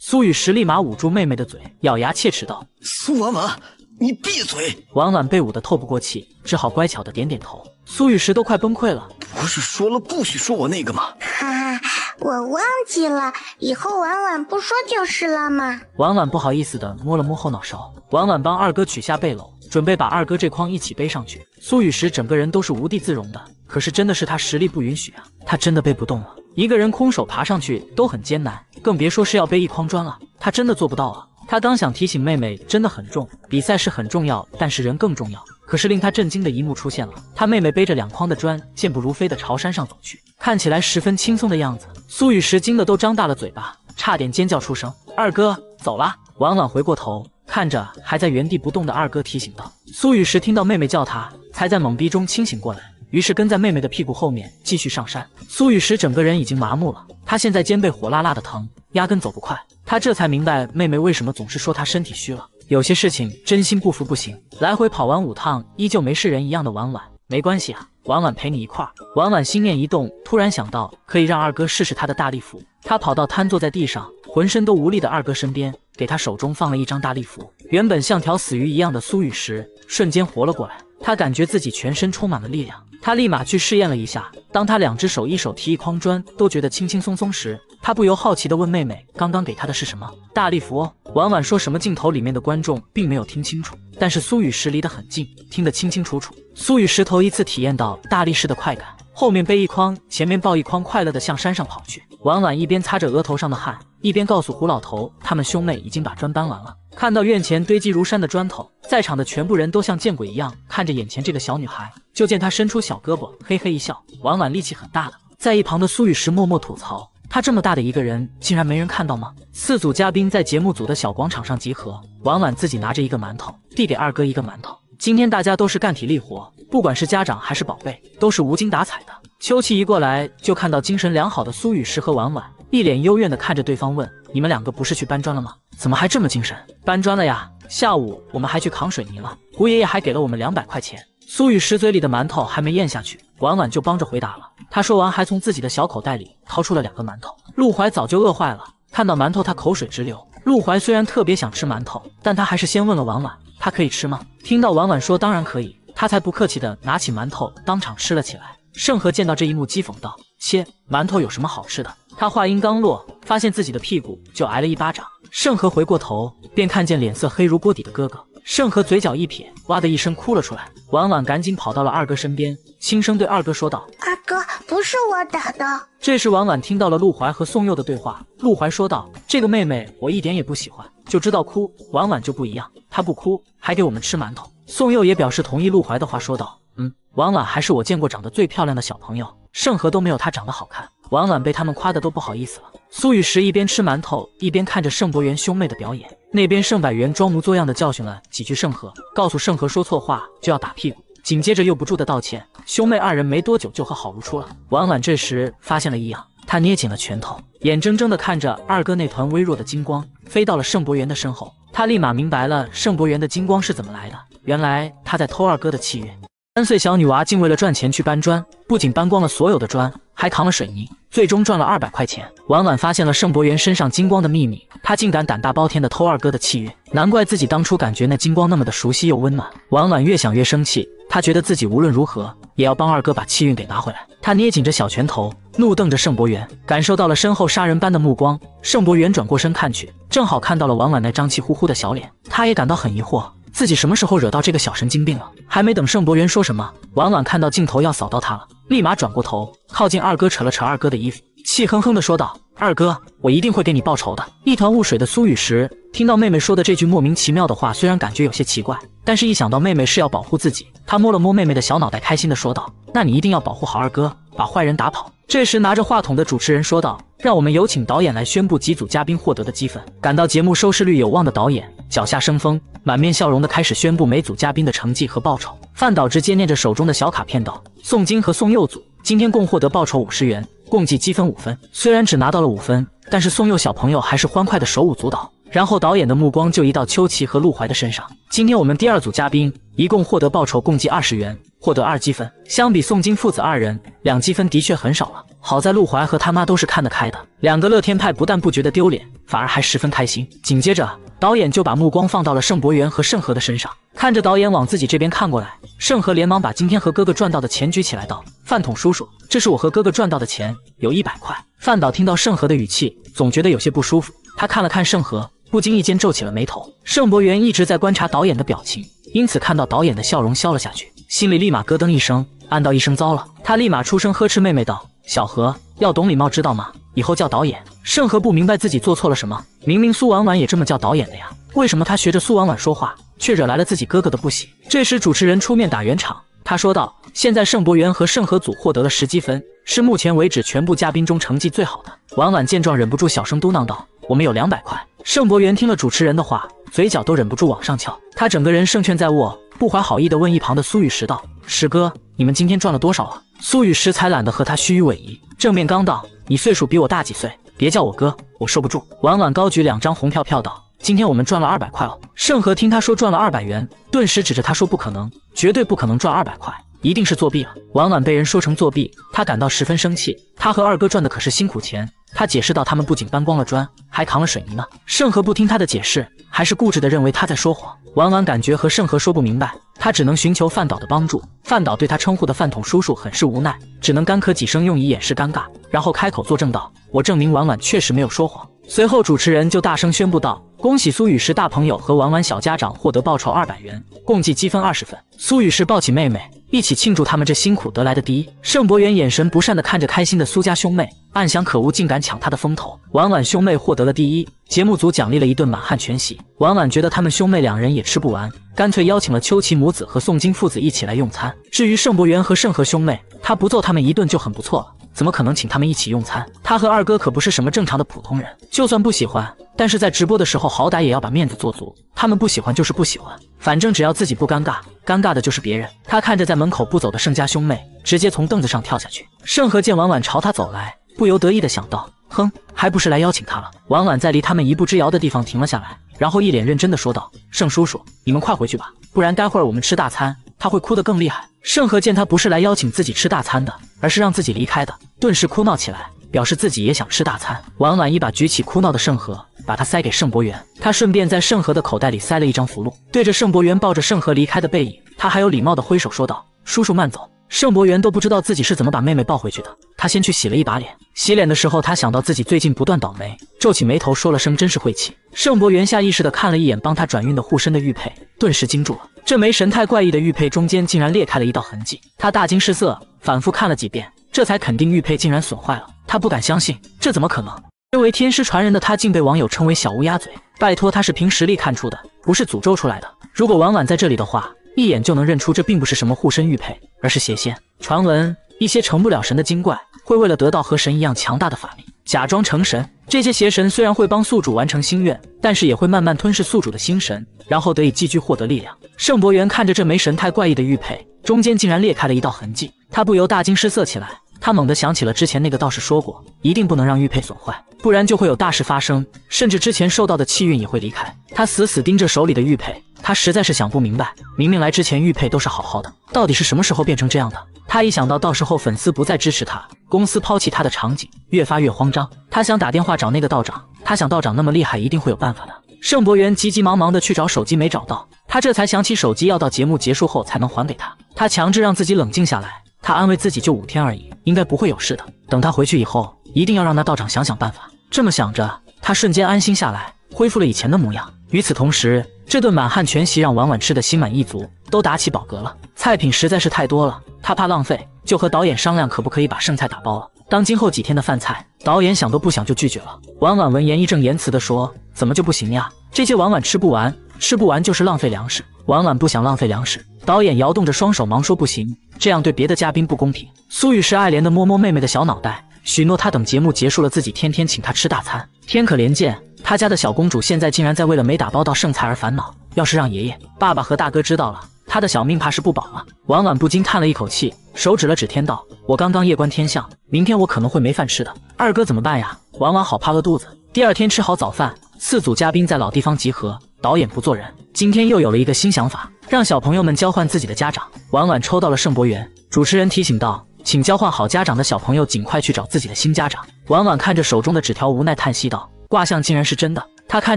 苏雨石立马捂住妹妹的嘴，咬牙切齿道：“苏婉婉，你闭嘴！”婉婉被捂得透不过气，只好乖巧的点点头。苏雨石都快崩溃了。不是说了不许说我那个吗？哈哈。我忘记了，以后晚晚不说就是了嘛。晚晚不好意思的摸了摸后脑勺，晚晚帮二哥取下背篓，准备把二哥这筐一起背上去。苏雨石整个人都是无地自容的，可是真的是他实力不允许啊，他真的背不动了，一个人空手爬上去都很艰难，更别说是要背一筐砖了，他真的做不到啊。他刚想提醒妹妹，真的很重，比赛是很重要，但是人更重要。可是令他震惊的一幕出现了，他妹妹背着两筐的砖，健步如飞的朝山上走去，看起来十分轻松的样子。苏雨石惊得都张大了嘴巴，差点尖叫出声。二哥走啦！婉婉回过头看着还在原地不动的二哥，提醒道。苏雨石听到妹妹叫他，才在懵逼中清醒过来，于是跟在妹妹的屁股后面继续上山。苏雨石整个人已经麻木了，他现在肩背火辣辣的疼，压根走不快。他这才明白妹妹为什么总是说他身体虚了。有些事情真心不服不行，来回跑完五趟，依旧没事人一样的婉婉。没关系啊，婉婉陪你一块。婉婉心念一动，突然想到可以让二哥试试他的大力斧。他跑到瘫坐在地上，浑身都无力的二哥身边，给他手中放了一张大力斧。原本像条死鱼一样的苏雨石，瞬间活了过来。他感觉自己全身充满了力量。他立马去试验了一下，当他两只手一手提一筐砖都觉得轻轻松松时，他不由好奇地问妹妹：“刚刚给他的是什么大力佛婉婉说什么镜头里面的观众并没有听清楚，但是苏雨石离得很近，听得清清楚楚。苏雨石头一次体验到大力士的快感，后面背一筐，前面抱一筐，快乐地向山上跑去。婉婉一边擦着额头上的汗，一边告诉胡老头：“他们兄妹已经把砖搬完了。”看到院前堆积如山的砖头，在场的全部人都像见鬼一样看着眼前这个小女孩。就见她伸出小胳膊，嘿嘿一笑。婉婉力气很大的，在一旁的苏雨石默默吐槽。他这么大的一个人，竟然没人看到吗？四组嘉宾在节目组的小广场上集合，婉婉自己拿着一个馒头，递给二哥一个馒头。今天大家都是干体力活，不管是家长还是宝贝，都是无精打采的。秋琪一过来就看到精神良好的苏雨石和婉婉，一脸幽怨的看着对方问：“你们两个不是去搬砖了吗？怎么还这么精神？”“搬砖了呀，下午我们还去扛水泥了。胡爷爷还给了我们两百块钱。”苏雨石嘴里的馒头还没咽下去，婉婉就帮着回答了。他说完，还从自己的小口袋里掏出了两个馒头。陆怀早就饿坏了，看到馒头，他口水直流。陆怀虽然特别想吃馒头，但他还是先问了婉婉，他可以吃吗？听到婉婉说当然可以，他才不客气的拿起馒头，当场吃了起来。盛和见到这一幕，讥讽道：“切，馒头有什么好吃的？”他话音刚落，发现自己的屁股就挨了一巴掌。盛和回过头，便看见脸色黑如锅底的哥哥。盛和嘴角一撇，哇的一声哭了出来。婉婉赶紧跑到了二哥身边，轻声对二哥说道：“二哥，不是我打的。”这时，婉婉听到了陆怀和宋佑的对话。陆怀说道：“这个妹妹我一点也不喜欢，就知道哭。婉婉就不一样，她不哭，还给我们吃馒头。”宋佑也表示同意陆怀的话，说道：“嗯，婉婉还是我见过长得最漂亮的小朋友，盛和都没有她长得好看。”婉婉被他们夸的都不好意思了。苏雨石一边吃馒头，一边看着盛博源兄妹的表演。那边盛百元装模作样的教训了几句盛和，告诉盛和说错话就要打屁股。紧接着又不住的道歉，兄妹二人没多久就和好如初了。婉婉这时发现了异样，她捏紧了拳头，眼睁睁的看着二哥那团微弱的金光飞到了盛博源的身后。他立马明白了盛博源的金光是怎么来的，原来他在偷二哥的气运。三岁小女娃竟为了赚钱去搬砖，不仅搬光了所有的砖，还扛了水泥，最终赚了二百块钱。婉婉发现了盛博元身上金光的秘密，她竟敢胆大包天的偷二哥的气运，难怪自己当初感觉那金光那么的熟悉又温暖。婉婉越想越生气，她觉得自己无论如何也要帮二哥把气运给拿回来。她捏紧着小拳头，怒瞪着盛博元，感受到了身后杀人般的目光。盛博元转过身看去，正好看到了婉婉那张气呼呼的小脸，他也感到很疑惑。自己什么时候惹到这个小神经病了？还没等盛博元说什么，婉婉看到镜头要扫到他了，立马转过头，靠近二哥，扯了扯二哥的衣服，气哼哼的说道：“二哥，我一定会给你报仇的。”一团雾水的苏雨石听到妹妹说的这句莫名其妙的话，虽然感觉有些奇怪，但是一想到妹妹是要保护自己，他摸了摸妹妹的小脑袋，开心的说道：“那你一定要保护好二哥，把坏人打跑。”这时拿着话筒的主持人说道：“让我们有请导演来宣布几组嘉宾获得的积分，感到节目收视率有望的导演。”脚下生风，满面笑容的开始宣布每组嘉宾的成绩和报酬。范导直接念着手中的小卡片道：“宋金和宋佑组今天共获得报酬五十元，共计积分五分。虽然只拿到了五分，但是宋佑小朋友还是欢快的手舞足蹈。然后导演的目光就移到秋琪和陆怀的身上。今天我们第二组嘉宾一共获得报酬共计二十元，获得二积分。相比宋金父子二人，两积分的确很少了。”好在陆怀和他妈都是看得开的，两个乐天派不但不觉得丢脸，反而还十分开心。紧接着，导演就把目光放到了盛博元和盛和的身上。看着导演往自己这边看过来，盛和连忙把今天和哥哥赚到的钱举起来道：“饭桶叔叔，这是我和哥哥赚到的钱，有一百块。”范导听到盛和的语气，总觉得有些不舒服。他看了看盛和，不经意间皱起了眉头。盛博元一直在观察导演的表情，因此看到导演的笑容消了下去，心里立马咯噔一声，暗道一声糟了。他立马出声呵斥妹妹道。小何要懂礼貌，知道吗？以后叫导演。盛和不明白自己做错了什么，明明苏婉婉也这么叫导演的呀，为什么他学着苏婉婉说话，却惹来了自己哥哥的不喜？这时主持人出面打圆场，他说道：“现在盛博元和盛和组获得了十积分，是目前为止全部嘉宾中成绩最好的。”婉婉见状，忍不住小声嘟囔道：“我们有两百块。”盛博元听了主持人的话，嘴角都忍不住往上翘，他整个人胜券在握，不怀好意地问一旁的苏雨石道：“石哥，你们今天赚了多少啊？”苏雨时才懒得和他虚与委蛇，正面刚道：“你岁数比我大几岁，别叫我哥，我受不住。”婉婉高举两张红票票道：“今天我们赚了二百块哦。”盛和听他说赚了二百元，顿时指着他说：“不可能，绝对不可能赚二百块。”一定是作弊了！婉婉被人说成作弊，她感到十分生气。她和二哥赚的可是辛苦钱。他解释道：“他们不仅搬光了砖，还扛了水泥呢。”盛和不听他的解释，还是固执的认为他在说谎。婉婉感觉和盛和说不明白，他只能寻求范导的帮助。范导对他称呼的“饭桶叔叔”很是无奈，只能干咳几声，用以掩饰尴尬，然后开口作证道：“我证明婉婉确实没有说谎。”随后，主持人就大声宣布道：“恭喜苏雨石大朋友和婉婉小家长获得报酬二百元，共计积分二十分。”苏雨石抱起妹妹，一起庆祝他们这辛苦得来的第一。盛博远眼神不善的看着开心的苏家兄妹，暗想：可恶，竟敢抢他的风头！婉婉兄妹获得了第一，节目组奖励了一顿满汉全席。婉婉觉得他们兄妹两人也吃不完，干脆邀请了秋琪母子和宋金父子一起来用餐。至于盛博远和盛和兄妹，他不揍他们一顿就很不错了。怎么可能请他们一起用餐？他和二哥可不是什么正常的普通人，就算不喜欢，但是在直播的时候，好歹也要把面子做足。他们不喜欢就是不喜欢，反正只要自己不尴尬，尴尬的就是别人。他看着在门口不走的盛家兄妹，直接从凳子上跳下去。盛和见婉婉朝他走来，不由得意的想到：哼，还不是来邀请他了。婉婉在离他们一步之遥的地方停了下来，然后一脸认真的说道：“盛叔叔，你们快回去吧，不然待会儿我们吃大餐，他会哭得更厉害。”盛和见他不是来邀请自己吃大餐的。而是让自己离开的，顿时哭闹起来，表示自己也想吃大餐。婉婉一把举起哭闹的盛和，把他塞给盛博元，他顺便在盛和的口袋里塞了一张符箓，对着盛博元抱着盛和离开的背影，他还有礼貌的挥手说道：“叔叔慢走。”盛博元都不知道自己是怎么把妹妹抱回去的。他先去洗了一把脸，洗脸的时候他想到自己最近不断倒霉，皱起眉头说了声：“真是晦气。”盛博元下意识的看了一眼帮他转运的护身的玉佩，顿时惊住了。这枚神态怪异的玉佩中间竟然裂开了一道痕迹，他大惊失色，反复看了几遍，这才肯定玉佩竟然损坏了。他不敢相信，这怎么可能？身为天师传人的他，竟被网友称为“小乌鸦嘴”。拜托，他是凭实力看出的，不是诅咒出来的。如果婉婉在这里的话，一眼就能认出这并不是什么护身玉佩，而是邪仙。传闻一些成不了神的精怪，会为了得到和神一样强大的法力。假装成神，这些邪神虽然会帮宿主完成心愿，但是也会慢慢吞噬宿主的心神，然后得以寄居获得力量。圣博元看着这枚神态怪异的玉佩，中间竟然裂开了一道痕迹，他不由大惊失色起来。他猛地想起了之前那个道士说过，一定不能让玉佩损坏，不然就会有大事发生，甚至之前受到的气运也会离开。他死死盯着手里的玉佩，他实在是想不明白，明明来之前玉佩都是好好的，到底是什么时候变成这样的？他一想到到时候粉丝不再支持他，公司抛弃他的场景，越发越慌张。他想打电话找那个道长，他想道长那么厉害，一定会有办法的。盛博元急急忙忙的去找手机，没找到，他这才想起手机要到节目结束后才能还给他。他强制让自己冷静下来。他安慰自己，就五天而已，应该不会有事的。等他回去以后，一定要让那道长想想办法。这么想着，他瞬间安心下来，恢复了以前的模样。与此同时，这顿满汉全席让婉婉吃得心满意足，都打起饱嗝了。菜品实在是太多了，他怕浪费，就和导演商量可不可以把剩菜打包了，当今后几天的饭菜。导演想都不想就拒绝了。婉婉闻言，义正言辞地说：“怎么就不行呀？这些婉婉吃不完，吃不完就是浪费粮食。”婉婉不想浪费粮食，导演摇动着双手，忙说：“不行，这样对别的嘉宾不公平。”苏雨是爱怜的摸摸妹妹的小脑袋，许诺她等节目结束了，自己天天请她吃大餐。天可怜见，他家的小公主现在竟然在为了没打包到剩菜而烦恼，要是让爷爷、爸爸和大哥知道了，他的小命怕是不保了。婉婉不禁叹了一口气，手指了指天道：“我刚刚夜观天象，明天我可能会没饭吃的。二哥怎么办呀？婉婉好怕饿肚子。”第二天吃好早饭，四组嘉宾在老地方集合。导演不做人，今天又有了一个新想法，让小朋友们交换自己的家长。婉婉抽到了盛博源，主持人提醒道：“请交换好家长的小朋友尽快去找自己的新家长。”婉婉看着手中的纸条，无奈叹息道：“卦象竟然是真的。”她看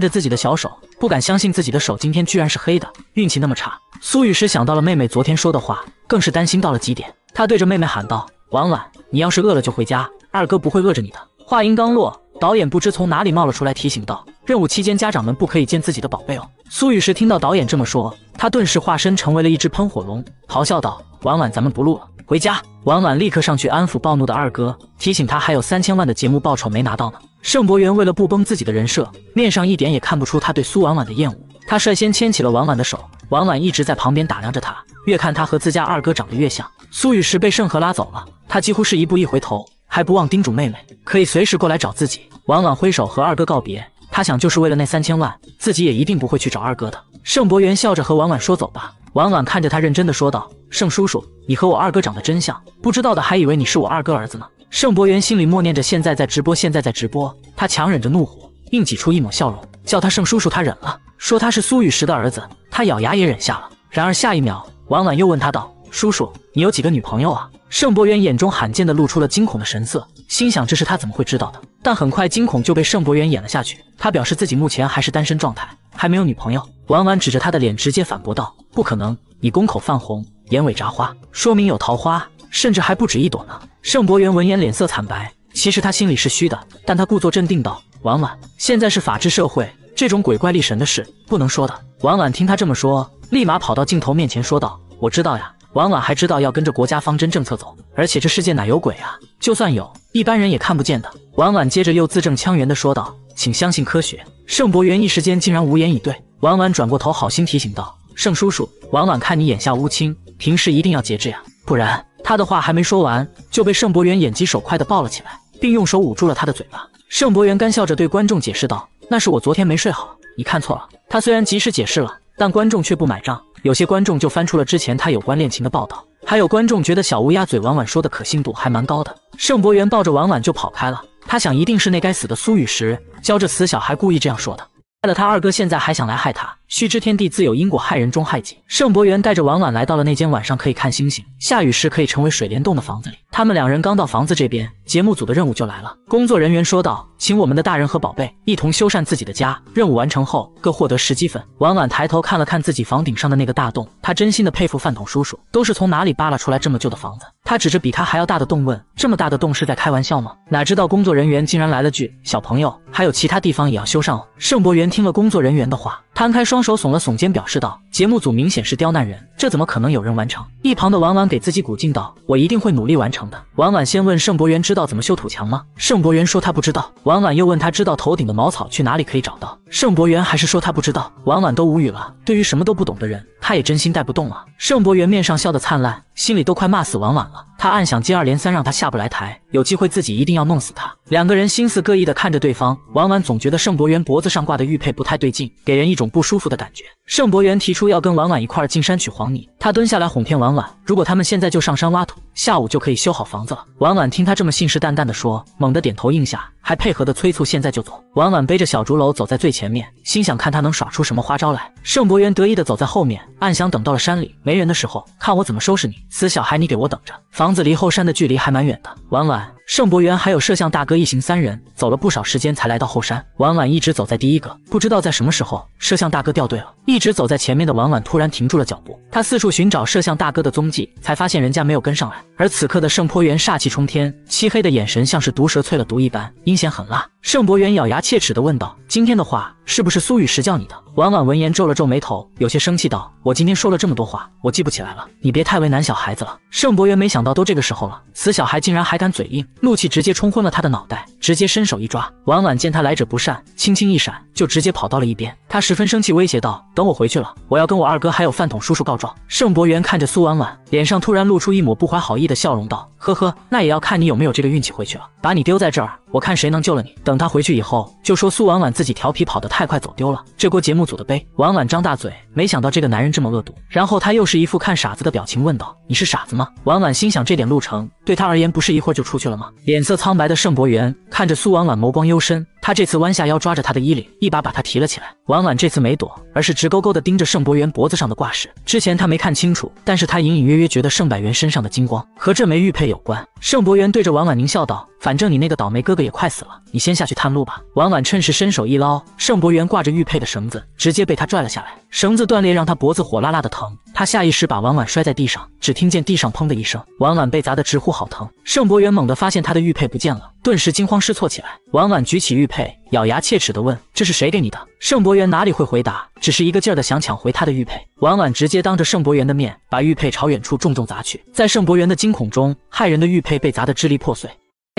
着自己的小手，不敢相信自己的手今天居然是黑的，运气那么差。苏雨石想到了妹妹昨天说的话，更是担心到了极点。他对着妹妹喊道：“婉婉，你要是饿了就回家，二哥不会饿着你的。”话音刚落。导演不知从哪里冒了出来，提醒道：“任务期间，家长们不可以见自己的宝贝哦。”苏雨石听到导演这么说，他顿时化身成为了一只喷火龙，咆哮道：“婉婉，咱们不录了，回家！”婉婉立刻上去安抚暴怒的二哥，提醒他还有三千万的节目报酬没拿到呢。盛博源为了不崩自己的人设，面上一点也看不出他对苏婉婉的厌恶，他率先牵起了婉婉的手。婉婉一直在旁边打量着他，越看他和自家二哥长得越像。苏雨石被盛和拉走了，他几乎是一步一回头。还不忘叮嘱妹妹可以随时过来找自己。婉婉挥手和二哥告别，他想就是为了那三千万，自己也一定不会去找二哥的。盛博元笑着和婉婉说：“走吧。”婉婉看着他，认真的说道：“盛叔叔，你和我二哥长得真像，不知道的还以为你是我二哥儿子呢。”盛博元心里默念着：“现在在直播，现在在直播。”他强忍着怒火，硬挤出一抹笑容，叫他盛叔叔，他忍了。说他是苏雨石的儿子，他咬牙也忍下了。然而下一秒，婉婉又问他道：“叔叔，你有几个女朋友啊？”盛博远眼中罕见的露出了惊恐的神色，心想这是他怎么会知道的？但很快惊恐就被盛博远演了下去。他表示自己目前还是单身状态，还没有女朋友。婉婉指着他的脸，直接反驳道：“不可能，你宫口泛红，眼尾炸花，说明有桃花，甚至还不止一朵呢。”盛博远闻言脸色惨白，其实他心里是虚的，但他故作镇定道：“婉婉，现在是法治社会，这种鬼怪力神的事不能说的。”婉婉听他这么说，立马跑到镜头面前说道：“我知道呀。”婉婉还知道要跟着国家方针政策走，而且这世界哪有鬼啊？就算有，一般人也看不见的。婉婉接着又字正腔圆的说道：“请相信科学。”盛博元一时间竟然无言以对。婉婉转过头，好心提醒道：“盛叔叔，婉婉看你眼下乌青，平时一定要节制呀，不然……”他的话还没说完，就被盛博元眼疾手快的抱了起来，并用手捂住了他的嘴巴。盛博元干笑着对观众解释道：“那是我昨天没睡好，你看错了。”他虽然及时解释了，但观众却不买账。有些观众就翻出了之前他有关恋情的报道，还有观众觉得小乌鸦嘴婉婉说的可信度还蛮高的。盛博元抱着婉婉就跑开了，他想一定是那该死的苏雨石教这死小孩故意这样说的，害了他二哥，现在还想来害他。须知天地自有因果，害人终害己。盛博源带着婉婉来到了那间晚上可以看星星、下雨时可以成为水帘洞的房子里。他们两人刚到房子这边，节目组的任务就来了。工作人员说道：“请我们的大人和宝贝一同修缮自己的家。任务完成后，各获得十积分。”婉婉抬头看了看自己房顶上的那个大洞，她真心的佩服饭桶叔叔，都是从哪里扒拉出来这么旧的房子？她指着比他还要大的洞问：“这么大的洞是在开玩笑吗？”哪知道工作人员竟然来了句：“小朋友，还有其他地方也要修缮哦。”盛博源听了工作人员的话，摊开双。双手耸了耸肩，表示道：“节目组明显是刁难人，这怎么可能有人完成？”一旁的婉婉给自己鼓劲道：“我一定会努力完成的。”婉婉先问盛博元：“知道怎么修土墙吗？”盛博元说他不知道。婉婉又问他：“知道头顶的茅草去哪里可以找到？”盛博元还是说他不知道。婉婉都无语了。对于什么都不懂的人，他也真心带不动了。盛博元面上笑得灿烂，心里都快骂死婉婉了。他暗想：接二连三让他下不来台，有机会自己一定要弄死他。两个人心思各异的看着对方。婉婉总觉得盛博元脖子上挂的玉佩不太对劲，给人一种不舒服。的感觉，盛博元提出要跟婉婉一块儿进山取黄泥，他蹲下来哄骗婉婉，如果他们现在就上山挖土，下午就可以修好房子了。婉婉听他这么信誓旦旦的说，猛地点头应下，还配合的催促现在就走。婉婉背着小竹篓走在最前面，心想看他能耍出什么花招来。盛博元得意的走在后面，暗想等到了山里没人的时候，看我怎么收拾你，死小孩，你给我等着！房子离后山的距离还蛮远的，婉婉。盛博元还有摄像大哥一行三人走了不少时间，才来到后山。婉婉一直走在第一个，不知道在什么时候，摄像大哥掉队了。一直走在前面的婉婉突然停住了脚步，她四处寻找摄像大哥的踪迹，才发现人家没有跟上来。而此刻的盛博元煞气冲天，漆黑的眼神像是毒蛇淬了毒一般，阴险狠辣。盛博元咬牙切齿地问道：“今天的话是不是苏雨石叫你的？”婉婉闻言皱了皱眉头，有些生气道：“我今天说了这么多话，我记不起来了。你别太为难小孩子了。”盛博元没想到都这个时候了，死小孩竟然还敢嘴硬。怒气直接冲昏了他的脑袋，直接伸手一抓。婉婉见他来者不善，轻轻一闪，就直接跑到了一边。他十分生气，威胁道：“等我回去了，我要跟我二哥还有饭桶叔叔告状。”盛博元看着苏婉婉。脸上突然露出一抹不怀好意的笑容，道：“呵呵，那也要看你有没有这个运气回去了。把你丢在这儿，我看谁能救了你。等他回去以后，就说苏婉婉自己调皮跑得太快，走丢了，这锅节目组的背。”婉婉张大嘴，没想到这个男人这么恶毒，然后他又是一副看傻子的表情，问道：“你是傻子吗？”婉婉心想，这点路程对他而言不是一会儿就出去了吗？脸色苍白的盛博源看着苏婉婉，眸光幽深。他这次弯下腰，抓着他的衣领，一把把他提了起来。婉婉这次没躲，而是直勾勾地盯着盛博元脖子上的挂饰。之前他没看清楚，但是他隐隐约约觉得盛柏元身上的金光和这枚玉佩有关。盛博元对着婉婉狞笑道。反正你那个倒霉哥哥也快死了，你先下去探路吧。婉婉趁势伸手一捞，盛博元挂着玉佩的绳子直接被他拽了下来，绳子断裂让他脖子火辣辣的疼。他下意识把婉婉摔在地上，只听见地上砰的一声，婉婉被砸得直呼好疼。盛博元猛地发现他的玉佩不见了，顿时惊慌失措起来。婉婉举起玉佩，咬牙切齿地问：“这是谁给你的？”盛博元哪里会回答，只是一个劲儿的想抢回他的玉佩。婉婉直接当着盛博元的面把玉佩朝远处重重砸去，在盛博元的惊恐中，骇人的玉佩被砸得支离破碎。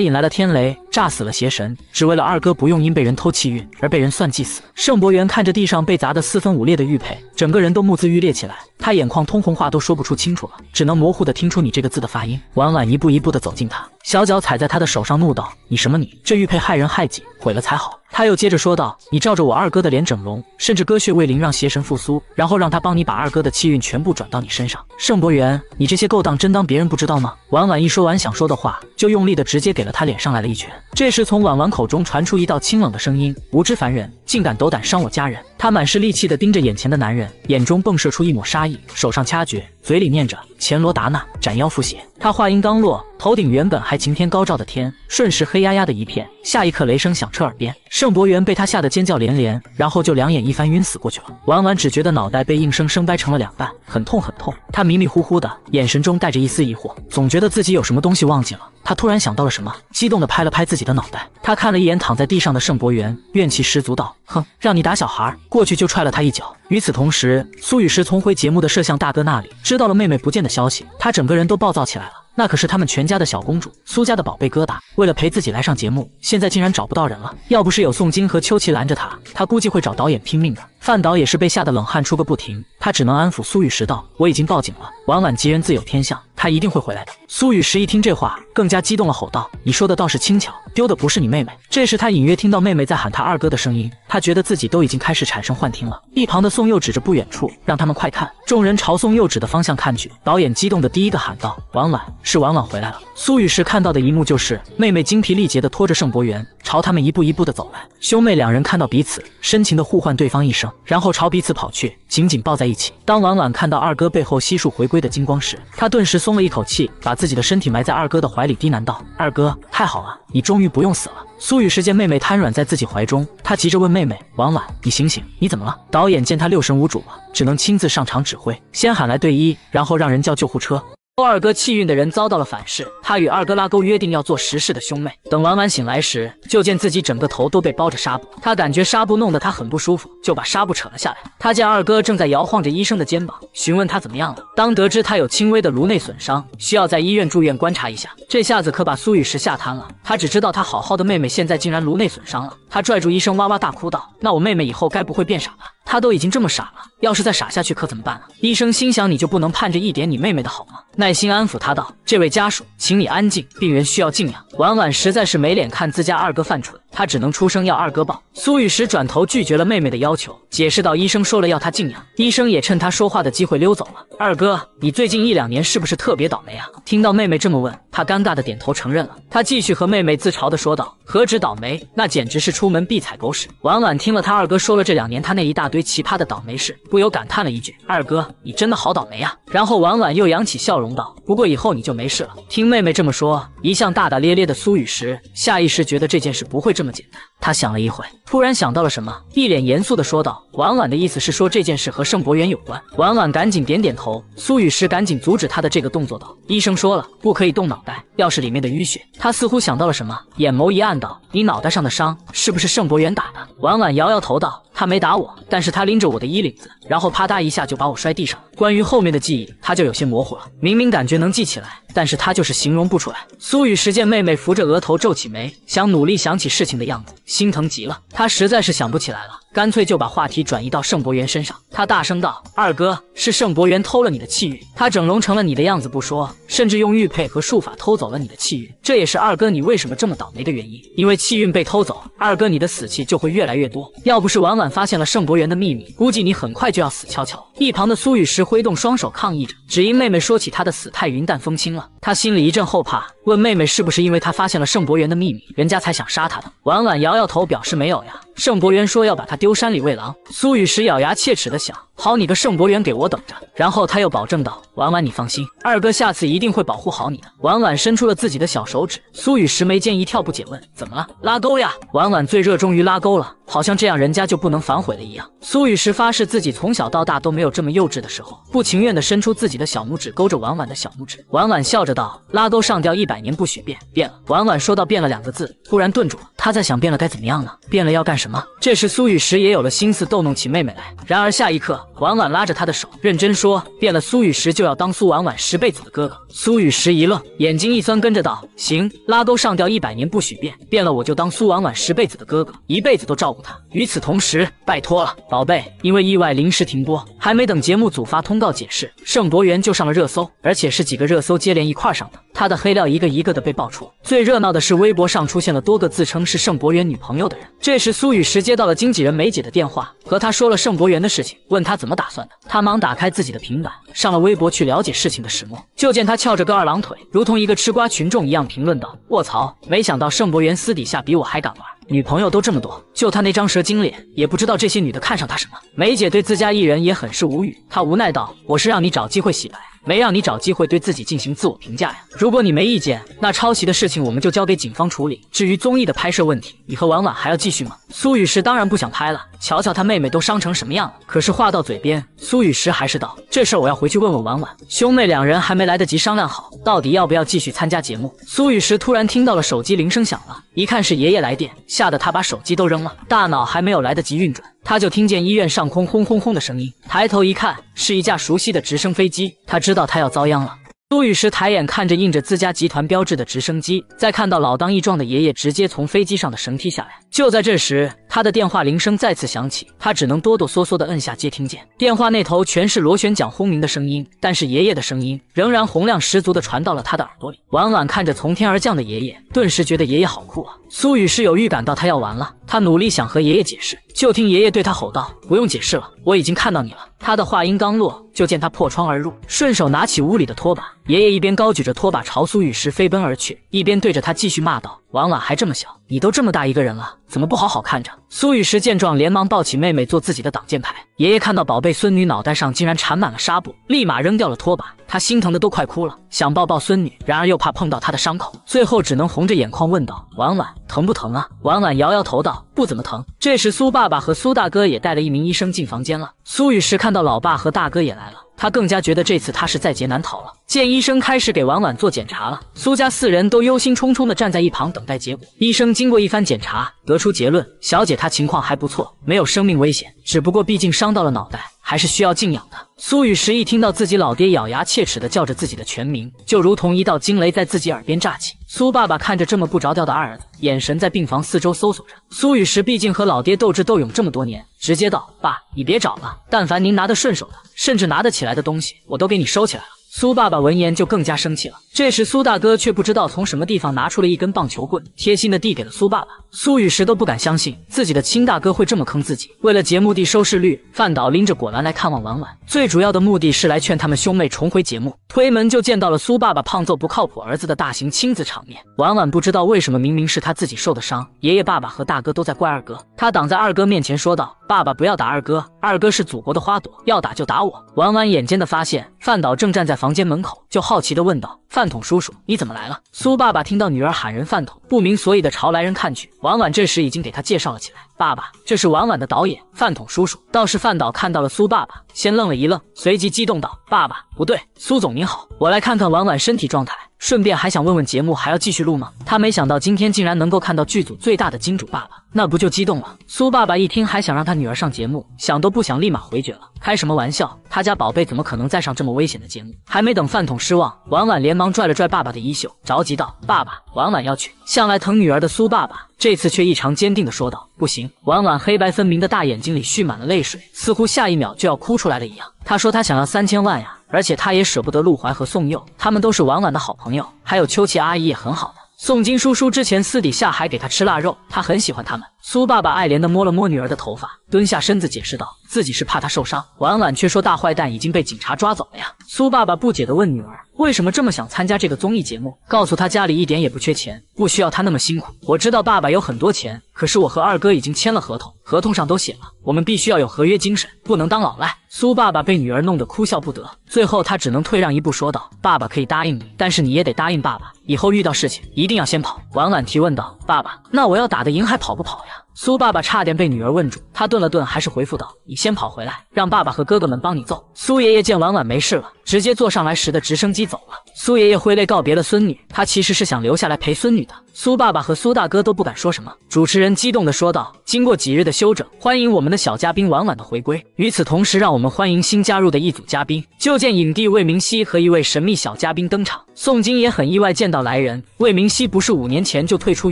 引来了天雷，炸死了邪神，只为了二哥不用因被人偷气运而被人算计死。盛博元看着地上被砸得四分五裂的玉佩，整个人都目眦欲裂起来，他眼眶通红，话都说不出清楚了，只能模糊的听出“你”这个字的发音。婉婉一步一步的走近他，小脚踩在他的手上，怒道：“你什么你？这玉佩害人害己，毁了才好。”他又接着说道：“你照着我二哥的脸整容，甚至割血喂灵，让邪神复苏，然后让他帮你把二哥的气运全部转到你身上。盛博元，你这些勾当真当别人不知道吗？”婉婉一说完想说的话，就用力的直接给了他脸上来了一拳。这时，从婉婉口中传出一道清冷的声音：“无知凡人，竟敢斗胆伤我家人！”他满是戾气的盯着眼前的男人，眼中迸射出一抹杀意，手上掐诀，嘴里念着“钱罗达那斩妖伏邪”。他话音刚落，头顶原本还晴天高照的天，瞬时黑压压的一片。下一刻，雷声响彻耳边，盛博元被他吓得尖叫连连，然后就两眼一翻晕死过去了。婉婉只觉得脑袋被硬生生掰成了两半，很痛很痛。他迷迷糊糊的眼神中带着一丝疑惑，总觉得自己有什么东西忘记了。他突然想到了什么，激动地拍了拍自己的脑袋。他看了一眼躺在地上的盛博元，怨气十足道：“哼，让你打小孩，过去就踹了他一脚。”与此同时，苏雨石从回节目的摄像大哥那里知道了妹妹不见的消息，他整个人都暴躁起来了。那可是他们全家的小公主，苏家的宝贝疙瘩，为了陪自己来上节目，现在竟然找不到人了。要不是有宋金和秋琪拦着他，他估计会找导演拼命的。范导也是被吓得冷汗出个不停，他只能安抚苏雨石道：“我已经报警了，婉婉吉人自有天相。”他一定会回来的。苏雨石一听这话，更加激动了，吼道：“你说的倒是轻巧，丢的不是你妹妹。”这时，他隐约听到妹妹在喊他二哥的声音，他觉得自己都已经开始产生幻听了。一旁的宋佑指着不远处，让他们快看。众人朝宋佑指的方向看去，导演激动的第一个喊道：“婉婉，是婉婉回来了。”苏雨石看到的一幕就是，妹妹精疲力竭地拖着盛博元朝他们一步一步地走来，兄妹两人看到彼此，深情地互唤对方一声，然后朝彼此跑去。紧紧抱在一起。当婉婉看到二哥背后悉数回归的金光时，她顿时松了一口气，把自己的身体埋在二哥的怀里，低喃道：“二哥，太好了，你终于不用死了。”苏雨时见妹妹瘫软在自己怀中，她急着问妹妹：“婉婉，你醒醒，你怎么了？”导演见她六神无主了，只能亲自上场指挥，先喊来队医，然后让人叫救护车。二哥气运的人遭到了反噬，他与二哥拉钩约定要做实事的兄妹。等婉婉醒来时，就见自己整个头都被包着纱布，他感觉纱布弄得他很不舒服，就把纱布扯了下来。他见二哥正在摇晃着医生的肩膀，询问他怎么样了。当得知他有轻微的颅内损伤，需要在医院住院观察一下，这下子可把苏雨石吓瘫了。他只知道他好好的妹妹现在竟然颅内损伤了。他拽住医生，哇哇大哭道：“那我妹妹以后该不会变傻吧？她都已经这么傻了，要是再傻下去可怎么办啊？”医生心想：“你就不能盼着一点你妹妹的好吗？”耐心安抚他道：“这位家属，请你安静，病人需要静养。”婉婉实在是没脸看自家二哥犯蠢。他只能出声要二哥抱。苏雨石转头拒绝了妹妹的要求，解释道：“医生说了要他静养。”医生也趁他说话的机会溜走了。二哥，你最近一两年是不是特别倒霉啊？听到妹妹这么问，他尴尬的点头承认了。他继续和妹妹自嘲的说道：“何止倒霉，那简直是出门必踩狗屎。”婉婉听了他二哥说了这两年他那一大堆奇葩的倒霉事，不由感叹了一句：“二哥，你真的好倒霉啊！”然后婉婉又扬起笑容道：“不过以后你就没事了。”听妹妹这么说，一向大大咧咧的苏雨石下意识觉得这件事不会。这么简单。他想了一会，突然想到了什么，一脸严肃地说道：“婉婉的意思是说这件事和盛博远有关。”婉婉赶紧点点头。苏雨时赶紧阻止他的这个动作，道：“医生说了，不可以动脑袋，要是里面的淤血。”他似乎想到了什么，眼眸一暗，道：“你脑袋上的伤是不是盛博远打的？”婉婉摇摇头，道：“他没打我，但是他拎着我的衣领子，然后啪嗒一下就把我摔地上。关于后面的记忆，他就有些模糊了。明明感觉能记起来，但是他就是形容不出来。”苏雨时见妹妹扶着额头皱起眉，想努力想起事情的样子。心疼极了，他实在是想不起来了。干脆就把话题转移到盛博元身上，他大声道：“二哥，是盛博元偷了你的气运，他整容成了你的样子不说，甚至用玉佩和术法偷走了你的气运，这也是二哥你为什么这么倒霉的原因。因为气运被偷走，二哥你的死气就会越来越多。要不是婉婉发现了盛博元的秘密，估计你很快就要死翘翘。”一旁的苏雨石挥动双手抗议着，只因妹妹说起他的死太云淡风轻了，他心里一阵后怕，问妹妹是不是因为他发现了盛博元的秘密，人家才想杀他的。婉婉摇摇头，表示没有呀。盛博元说要把他丢山里喂狼，苏雨石咬牙切齿的想：好你个盛博元，给我等着！然后他又保证道：婉婉，你放心，二哥下次一定会保护好你的。婉婉伸出了自己的小手指，苏雨石眉间一跳，不解问：怎么了？拉钩呀！婉婉最热衷于拉钩了，好像这样人家就不能反悔了一样。苏雨石发誓自己从小到大都没有这么幼稚的时候，不情愿的伸出自己的小拇指勾着婉婉的小拇指。婉婉笑着道：拉钩上吊一百年不许变。变了！婉婉说到变了两个字，突然顿住了，他在想变了该怎么样呢？变了要干什么？这时苏雨石也有了心思逗弄起妹妹来，然而下一刻，婉婉拉着他的手认真说：“变了，苏雨石就要当苏婉婉十辈子的哥哥。”苏雨石一愣，眼睛一酸，跟着道：“行，拉钩上吊一百年不许变，变了我就当苏婉婉十辈子的哥哥，一辈子都照顾她。”与此同时，拜托了，宝贝，因为意外临时停播，还没等节目组发通告解释，盛博源就上了热搜，而且是几个热搜接连一块上的，他的黑料一个一个的被爆出。最热闹的是，微博上出现了多个自称是盛博源女朋友的人。这时苏。不雨时接到了经纪人梅姐的电话，和她说了盛博源的事情，问她怎么打算的。她忙打开自己的平板，上了微博去了解事情的始末。就见她翘着个二郎腿，如同一个吃瓜群众一样评论道：“卧槽，没想到盛博源私底下比我还敢玩，女朋友都这么多，就他那张蛇精脸，也不知道这些女的看上他什么。”梅姐对自家艺人也很是无语，她无奈道：“我是让你找机会洗白。”没让你找机会对自己进行自我评价呀！如果你没意见，那抄袭的事情我们就交给警方处理。至于综艺的拍摄问题，你和婉婉还要继续吗？苏雨石当然不想拍了，瞧瞧他妹妹都伤成什么样了。可是话到嘴边，苏雨石还是道：“这事我要回去问问婉婉。”兄妹两人还没来得及商量好到底要不要继续参加节目，苏雨石突然听到了手机铃声响了，一看是爷爷来电，吓得他把手机都扔了，大脑还没有来得及运转。他就听见医院上空轰轰轰的声音，抬头一看，是一架熟悉的直升飞机。他知道他要遭殃了。苏雨石抬眼看着印着自家集团标志的直升机，再看到老当益壮的爷爷直接从飞机上的绳梯下来。就在这时，他的电话铃声再次响起，他只能哆哆嗦嗦的按下接听键。电话那头全是螺旋桨轰鸣的声音，但是爷爷的声音仍然洪亮十足的传到了他的耳朵里。婉婉看着从天而降的爷爷，顿时觉得爷爷好酷啊。苏雨石有预感到他要完了，他努力想和爷爷解释，就听爷爷对他吼道：“不用解释了，我已经看到你了。”他的话音刚落，就见他破窗而入，顺手拿起屋里的拖把。爷爷一边高举着拖把朝苏雨石飞奔而去，一边对着他继续骂道：“婉婉还这么小，你都这么大一个人了，怎么不好好看着？”苏雨石见状，连忙抱起妹妹做自己的挡箭牌。爷爷看到宝贝孙女脑袋上竟然缠满了纱布，立马扔掉了拖把。他心疼的都快哭了，想抱抱孙女，然而又怕碰到她的伤口，最后只能红着眼眶问道：“婉婉，疼不疼啊？”婉婉摇摇头道：“不怎么疼。”这时，苏爸爸和苏大哥也带了一名医生进房间了。苏雨石看到老爸和大哥也来了。他更加觉得这次他是在劫难逃了。见医生开始给婉婉做检查了，苏家四人都忧心忡忡的站在一旁等待结果。医生经过一番检查，得出结论：小姐她情况还不错，没有生命危险，只不过毕竟伤到了脑袋。还是需要静养的。苏雨石一听到自己老爹咬牙切齿地叫着自己的全名，就如同一道惊雷在自己耳边炸起。苏爸爸看着这么不着调的二儿子，眼神在病房四周搜索着。苏雨石毕竟和老爹斗智斗勇这么多年，直接道：“爸，你别找了，但凡您拿得顺手的，甚至拿得起来的东西，我都给你收起来了。”苏爸爸闻言就更加生气了。这时，苏大哥却不知道从什么地方拿出了一根棒球棍，贴心的递给了苏爸爸。苏雨石都不敢相信自己的亲大哥会这么坑自己。为了节目的收视率，范导拎着果篮来看望婉婉，最主要的目的是来劝他们兄妹重回节目。推门就见到了苏爸爸胖揍不靠谱儿子的大型亲子场面。婉婉不知道为什么，明明是他自己受的伤，爷爷、爸爸和大哥都在怪二哥。他挡在二哥面前说道：“爸爸不要打二哥，二哥是祖国的花朵，要打就打我。”婉婉眼尖的发现，范导正站在。房间门口，就好奇的问道：“饭桶叔叔，你怎么来了？”苏爸爸听到女儿喊人饭桶，不明所以的朝来人看去。婉婉这时已经给他介绍了起来：“爸爸，这是婉婉的导演，饭桶叔叔。”倒是饭岛看到了苏爸爸，先愣了一愣，随即激动道：“爸爸。”不对，苏总您好，我来看看婉婉身体状态，顺便还想问问节目还要继续录吗？他没想到今天竟然能够看到剧组最大的金主爸爸，那不就激动了？苏爸爸一听还想让他女儿上节目，想都不想立马回绝了。开什么玩笑？他家宝贝怎么可能再上这么危险的节目？还没等饭桶失望，婉婉连忙拽了拽爸爸的衣袖，着急道：“爸爸，婉婉要去。”向来疼女儿的苏爸爸。这次却异常坚定地说道：“不行！”婉婉黑白分明的大眼睛里蓄满了泪水，似乎下一秒就要哭出来了一样。他说：“他想要三千万呀！而且他也舍不得陆怀和宋佑，他们都是婉婉的好朋友，还有秋琪阿姨也很好的。宋金叔叔之前私底下还给他吃腊肉，他很喜欢他们。”苏爸爸爱怜的摸了摸女儿的头发，蹲下身子解释道：“自己是怕她受伤。”婉婉却说：“大坏蛋已经被警察抓走了呀！”苏爸爸不解地问女儿。为什么这么想参加这个综艺节目？告诉他家里一点也不缺钱，不需要他那么辛苦。我知道爸爸有很多钱，可是我和二哥已经签了合同，合同上都写了我们必须要有合约精神，不能当老赖。苏爸爸被女儿弄得哭笑不得，最后他只能退让一步，说道：“爸爸可以答应你，但是你也得答应爸爸，以后遇到事情一定要先跑。”婉婉提问道：“爸爸，那我要打得赢还跑不跑呀？”苏爸爸差点被女儿问住，他顿了顿，还是回复道：“你先跑回来，让爸爸和哥哥们帮你揍。”苏爷爷见婉婉没事了，直接坐上来时的直升机走了。苏爷爷挥泪告别了孙女，他其实是想留下来陪孙女的。苏爸爸和苏大哥都不敢说什么。主持人激动地说道：“经过几日的休整，欢迎我们的小嘉宾婉婉的回归。与此同时，让我们欢迎新加入的一组嘉宾。”就见影帝魏明熙和一位神秘小嘉宾登场。宋金也很意外见到来人，魏明熙不是五年前就退出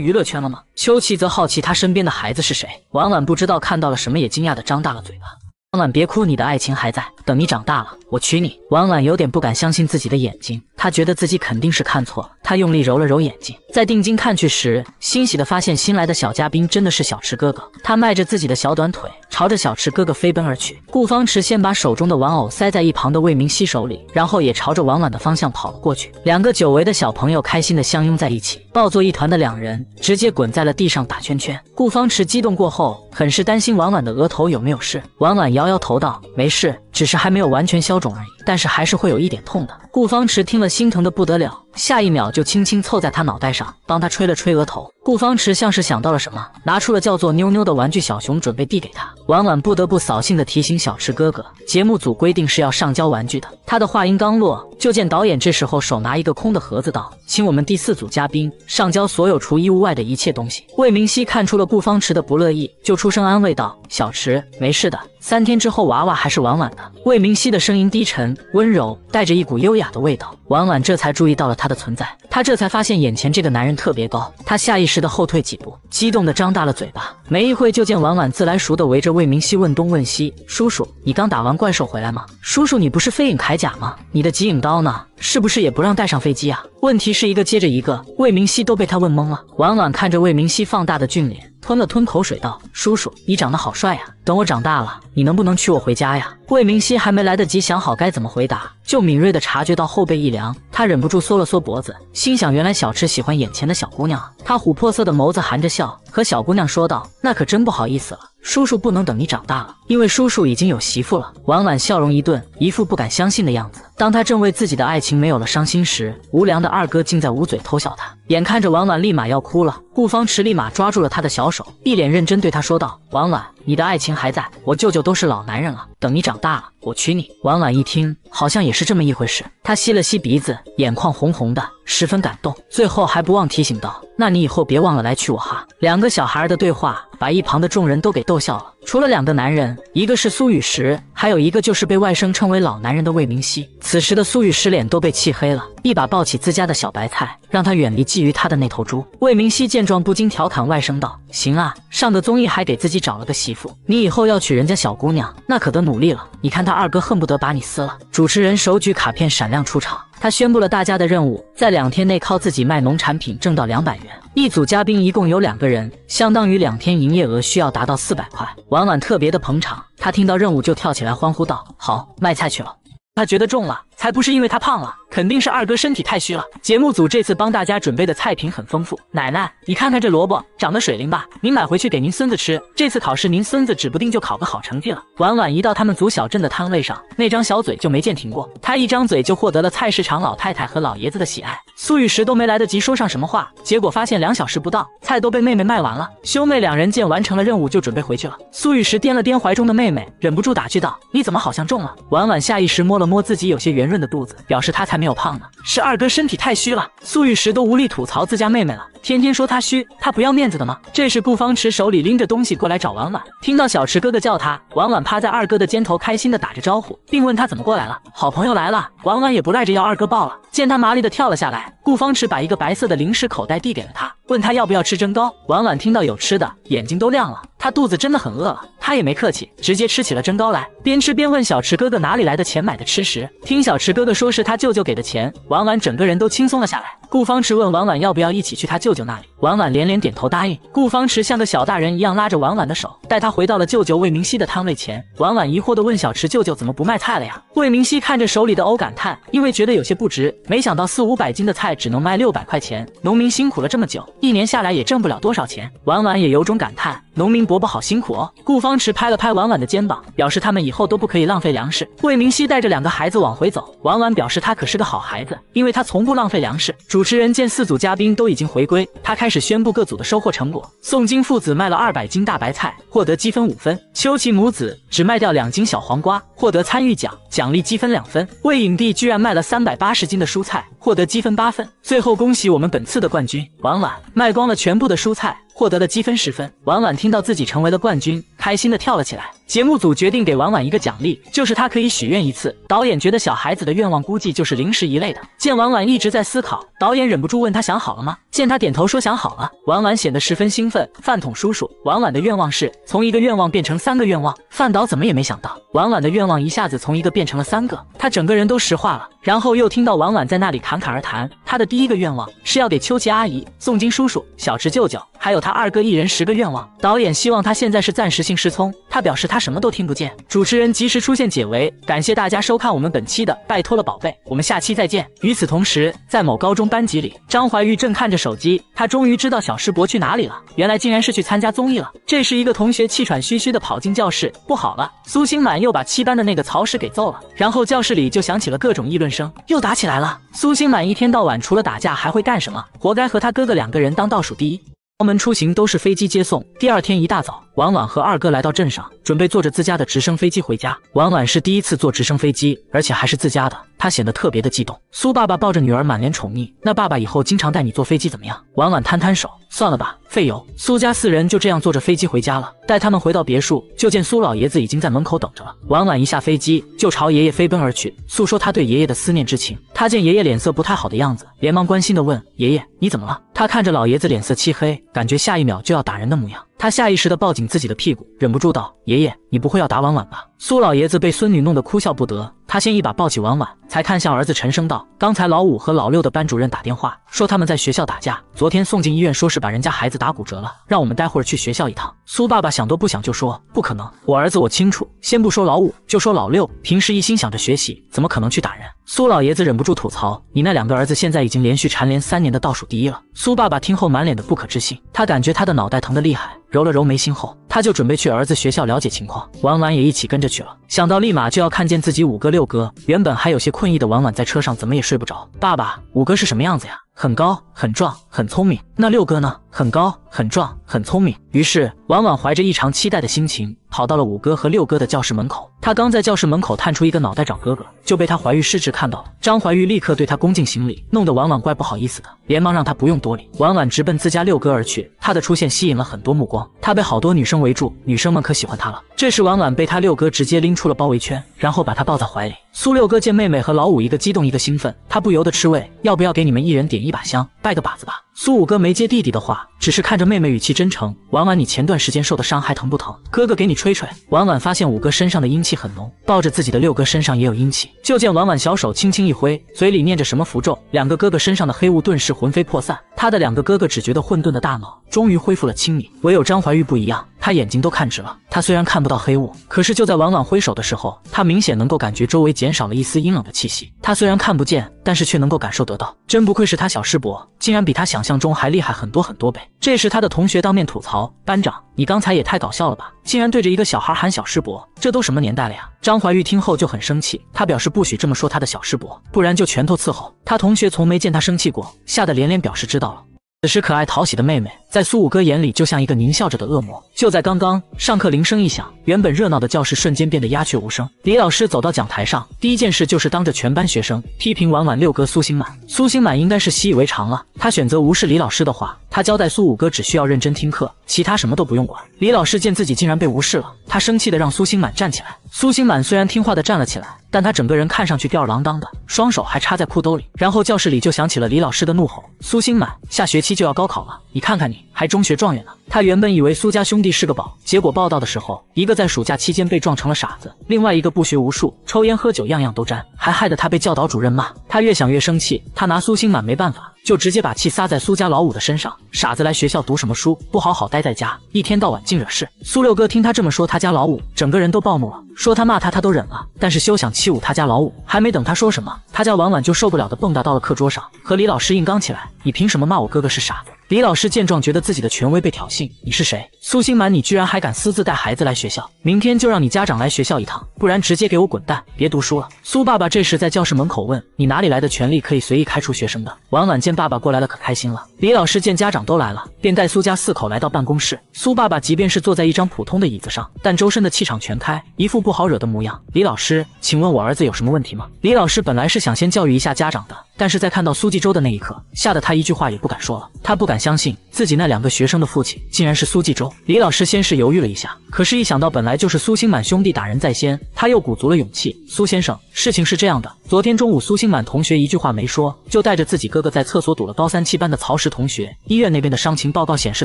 娱乐圈了吗？秋琪则好奇他身边的孩子。是谁？婉婉不知道看到了什么，也惊讶的张大了嘴巴。婉婉别哭，你的爱情还在，等你长大了，我娶你。婉婉有点不敢相信自己的眼睛，她觉得自己肯定是看错了，她用力揉了揉眼睛，在定睛看去时，欣喜的发现新来的小嘉宾真的是小池哥哥。他迈着自己的小短腿，朝着小池哥哥飞奔而去。顾方池先把手中的玩偶塞在一旁的魏明熙手里，然后也朝着婉婉的方向跑了过去。两个久违的小朋友开心的相拥在一起。抱作一团的两人直接滚在了地上打圈圈。顾方池激动过后，很是担心婉婉的额头有没有事。婉婉摇摇头道：“没事。”只是还没有完全消肿而已，但是还是会有一点痛的。顾方池听了心疼的不得了，下一秒就轻轻凑在他脑袋上，帮他吹了吹额头。顾方池像是想到了什么，拿出了叫做妞妞的玩具小熊，准备递给他。婉婉不得不扫兴的提醒小池哥哥，节目组规定是要上交玩具的。他的话音刚落，就见导演这时候手拿一个空的盒子道：“请我们第四组嘉宾上交所有除衣物外的一切东西。”魏明熙看出了顾方池的不乐意，就出声安慰道：“小池，没事的。”三天之后，娃娃还是婉婉的。魏明熙的声音低沉、温柔，带着一股优雅的味道。婉婉这才注意到了他的存在，她这才发现眼前这个男人特别高，她下意识的后退几步，激动的张大了嘴巴。没一会，就见婉婉自来熟的围着魏明熙问东问西：“叔叔，你刚打完怪兽回来吗？叔叔，你不是飞影铠甲吗？你的极影刀呢？”是不是也不让带上飞机啊？问题是一个接着一个，魏明熙都被他问懵了。婉婉看着魏明熙放大的俊脸，吞了吞口水，道：“叔叔，你长得好帅呀，等我长大了，你能不能娶我回家呀？”魏明熙还没来得及想好该怎么回答，就敏锐的察觉到后背一凉，他忍不住缩了缩脖子，心想原来小池喜欢眼前的小姑娘。他琥珀色的眸子含着笑。和小姑娘说道：“那可真不好意思了，叔叔不能等你长大了，因为叔叔已经有媳妇了。”婉婉笑容一顿，一副不敢相信的样子。当他正为自己的爱情没有了伤心时，无良的二哥竟在捂嘴偷笑他。眼看着婉婉立马要哭了，顾方池立马抓住了她的小手，一脸认真对她说道：“婉婉，你的爱情还在，我舅舅都是老男人了，等你长大了，我娶你。”婉婉一听，好像也是这么一回事，她吸了吸鼻子，眼眶红红的，十分感动，最后还不忘提醒道：“那你以后别忘了来娶我哈。”两个小孩儿的对话。把一旁的众人都给逗笑了。除了两个男人，一个是苏雨石，还有一个就是被外甥称为老男人的魏明熙。此时的苏雨石脸都被气黑了，一把抱起自家的小白菜，让他远离觊觎他的那头猪。魏明熙见状不禁调侃外甥道：“行啊，上个综艺还给自己找了个媳妇，你以后要娶人家小姑娘，那可得努力了。你看他二哥恨不得把你撕了。”主持人手举卡片闪亮出场。他宣布了大家的任务，在两天内靠自己卖农产品挣到两百元。一组嘉宾一共有两个人，相当于两天营业额需要达到四百块。婉婉特别的捧场，他听到任务就跳起来欢呼道：“好，卖菜去了！”他觉得中了。才不是因为他胖了，肯定是二哥身体太虚了。节目组这次帮大家准备的菜品很丰富，奶奶，你看看这萝卜长得水灵吧，您买回去给您孙子吃。这次考试您孙子指不定就考个好成绩了。婉婉一到他们组小镇的摊位上，那张小嘴就没见停过，她一张嘴就获得了菜市场老太太和老爷子的喜爱。苏雨石都没来得及说上什么话，结果发现两小时不到，菜都被妹妹卖完了。兄妹两人见完成了任务，就准备回去了。苏雨石掂了掂怀中的妹妹，忍不住打趣道：“你怎么好像中了？”婉婉下意识摸了摸自己有些圆。润的肚子，表示他才没有胖呢，是二哥身体太虚了。素玉石都无力吐槽自家妹妹了，天天说他虚，他不要面子的吗？这时顾方池手里拎着东西过来找婉婉，听到小池哥哥叫他，婉婉趴在二哥的肩头，开心的打着招呼，并问他怎么过来了，好朋友来了。婉婉也不赖着要二哥抱了，见他麻利的跳了下来，顾方池把一个白色的零食口袋递给了他，问他要不要吃蒸糕。婉婉听到有吃的，眼睛都亮了。他肚子真的很饿了，他也没客气，直接吃起了蒸糕来。边吃边问小池哥哥哪里来的钱买的吃食，听小池哥哥说是他舅舅给的钱，婉婉整个人都轻松了下来。顾方池问婉婉要不要一起去他舅舅那里，婉婉连连点头答应。顾方池像个小大人一样拉着婉婉的手，带她回到了舅舅魏明熙的摊位前。婉婉疑惑地问小池舅舅怎么不卖菜了呀？魏明熙看着手里的藕，感叹因为觉得有些不值，没想到四五百斤的菜只能卖六百块钱，农民辛苦了这么久，一年下来也挣不了多少钱。婉婉也有种感叹。农民伯伯好辛苦哦！顾方池拍了拍婉婉的肩膀，表示他们以后都不可以浪费粮食。魏明熙带着两个孩子往回走，婉婉表示他可是个好孩子，因为他从不浪费粮食。主持人见四组嘉宾都已经回归，他开始宣布各组的收获成果。宋金父子卖了二百斤大白菜，获得积分五分。秋琪母子只卖掉两斤小黄瓜，获得参与奖，奖励积分两分。魏影帝居然卖了三百八十斤的蔬菜，获得积分八分。最后恭喜我们本次的冠军，婉婉卖光了全部的蔬菜。获得了积分十分，婉婉听到自己成为了冠军，开心的跳了起来。节目组决定给婉婉一个奖励，就是她可以许愿一次。导演觉得小孩子的愿望估计就是零食一类的。见婉婉一直在思考，导演忍不住问她想好了吗？见她点头说想好了，婉婉显得十分兴奋。饭桶叔叔，婉婉的愿望是从一个愿望变成三个愿望。范导怎么也没想到，婉婉的愿望一下子从一个变成了三个，他整个人都石化了。然后又听到婉婉在那里侃侃而谈，她的第一个愿望是要给秋琪阿姨、宋金叔叔、小池舅舅，还有他。他二哥一人十个愿望。导演希望他现在是暂时性失聪，他表示他什么都听不见。主持人及时出现解围，感谢大家收看我们本期的，拜托了，宝贝，我们下期再见。与此同时，在某高中班级里，张怀玉正看着手机，他终于知道小师伯去哪里了，原来竟然是去参加综艺了。这时，一个同学气喘吁吁地跑进教室，不好了，苏星满又把七班的那个曹石给揍了，然后教室里就响起了各种议论声，又打起来了。苏星满一天到晚除了打架还会干什么？活该和他哥哥两个人当倒数第一。豪门出行都是飞机接送。第二天一大早。婉婉和二哥来到镇上，准备坐着自家的直升飞机回家。婉婉是第一次坐直升飞机，而且还是自家的，她显得特别的激动。苏爸爸抱着女儿，满脸宠溺：“那爸爸以后经常带你坐飞机怎么样？”婉婉摊摊手：“算了吧，费油。”苏家四人就这样坐着飞机回家了。待他们回到别墅，就见苏老爷子已经在门口等着了。婉婉一下飞机就朝爷爷飞奔而去，诉说他对爷爷的思念之情。他见爷爷脸色不太好的样子，连忙关心的问：“爷爷，你怎么了？”他看着老爷子脸色漆黑，感觉下一秒就要打人的模样。他下意识的抱紧自己的屁股，忍不住道：“爷爷，你不会要打婉婉吧？”苏老爷子被孙女弄得哭笑不得。他先一把抱起婉婉，才看向儿子，沉声道：“刚才老五和老六的班主任打电话，说他们在学校打架，昨天送进医院，说是把人家孩子打骨折了，让我们待会儿去学校一趟。”苏爸爸想都不想就说：“不可能，我儿子我清楚。先不说老五，就说老六，平时一心想着学习，怎么可能去打人？”苏老爷子忍不住吐槽：“你那两个儿子现在已经连续蝉联三年的倒数第一了。”苏爸爸听后满脸的不可置信，他感觉他的脑袋疼得厉害，揉了揉眉心后，他就准备去儿子学校了解情况。婉婉也一起跟着去了，想到立马就要看见自己五个六。六哥原本还有些困意的婉婉，在车上怎么也睡不着。爸爸，五哥是什么样子呀？很高，很壮，很聪明。那六哥呢？很高，很壮，很聪明。于是婉婉怀着异常期待的心情，跑到了五哥和六哥的教室门口。他刚在教室门口探出一个脑袋找哥哥，就被他怀玉师侄看到了。张怀玉立刻对他恭敬行礼，弄得婉婉怪不好意思的，连忙让他不用多礼。婉婉直奔自家六哥而去，他的出现吸引了很多目光，他被好多女生围住，女生们可喜欢他了。这时婉婉被他六哥直接拎出了包围圈，然后把他抱在怀里。苏六哥见妹妹和老五一个激动一个兴奋，他不由得吃味，要不要给你们一人点一把香，拜个把子吧？苏五哥没接弟弟的话，只是看着妹妹，语气真诚。婉婉，你前段时间受的伤还疼不疼？哥哥给你吹吹。婉婉发现五哥身上的阴气很浓，抱着自己的六哥身上也有阴气，就见婉婉小手轻轻一挥，嘴里念着什么符咒，两个哥哥身上的黑雾顿时魂飞魄散。他的两个哥哥只觉得混沌的大脑终于恢复了清明，唯有张怀玉不一样。他眼睛都看直了。他虽然看不到黑雾，可是就在婉婉挥手的时候，他明显能够感觉周围减少了一丝阴冷的气息。他虽然看不见，但是却能够感受得到。真不愧是他小师伯，竟然比他想象中还厉害很多很多倍。这时，他的同学当面吐槽：“班长，你刚才也太搞笑了吧，竟然对着一个小孩喊小师伯，这都什么年代了呀？”张怀玉听后就很生气，他表示不许这么说他的小师伯，不然就拳头伺候。他同学从没见他生气过，吓得连连表示知道了。此时可爱讨喜的妹妹，在苏五哥眼里就像一个狞笑着的恶魔。就在刚刚，上课铃声一响，原本热闹的教室瞬间变得鸦雀无声。李老师走到讲台上，第一件事就是当着全班学生批评晚晚六哥苏星满。苏星满应该是习以为常了，他选择无视李老师的话。他交代苏五哥只需要认真听课。其他什么都不用管。李老师见自己竟然被无视了，他生气的让苏星满站起来。苏星满虽然听话的站了起来，但他整个人看上去吊儿郎当的，双手还插在裤兜里。然后教室里就响起了李老师的怒吼：“苏星满，下学期就要高考了，你看看你还中学状元呢！”他原本以为苏家兄弟是个宝，结果报道的时候，一个在暑假期间被撞成了傻子，另外一个不学无术，抽烟喝酒，样样都沾，还害得他被教导主任骂。他越想越生气，他拿苏星满没办法。就直接把气撒在苏家老五的身上。傻子来学校读什么书？不好好待在家，一天到晚净惹事。苏六哥听他这么说，他家老五整个人都暴怒了，说他骂他，他都忍了，但是休想欺侮他家老五。还没等他说什么，他家婉婉就受不了的蹦跶到了课桌上，和李老师硬刚起来。你凭什么骂我哥哥是傻子？李老师见状，觉得自己的权威被挑衅。你是谁？苏心满，你居然还敢私自带孩子来学校！明天就让你家长来学校一趟，不然直接给我滚蛋，别读书了。苏爸爸这时在教室门口问：“你哪里来的权利可以随意开除学生的？”婉婉见爸爸过来了，可开心了。李老师见家长都来了，便带苏家四口来到办公室。苏爸爸即便是坐在一张普通的椅子上，但周身的气场全开，一副不好惹的模样。李老师，请问我儿子有什么问题吗？李老师本来是想先教育一下家长的，但是在看到苏纪周的那一刻，吓得他一句话也不敢说了，他不敢。相信自己那两个学生的父亲竟然是苏纪州。李老师先是犹豫了一下，可是，一想到本来就是苏星满兄弟打人在先，他又鼓足了勇气。苏先生，事情是这样的：昨天中午，苏星满同学一句话没说，就带着自己哥哥在厕所堵了高三七班的曹石同学。医院那边的伤情报告显示，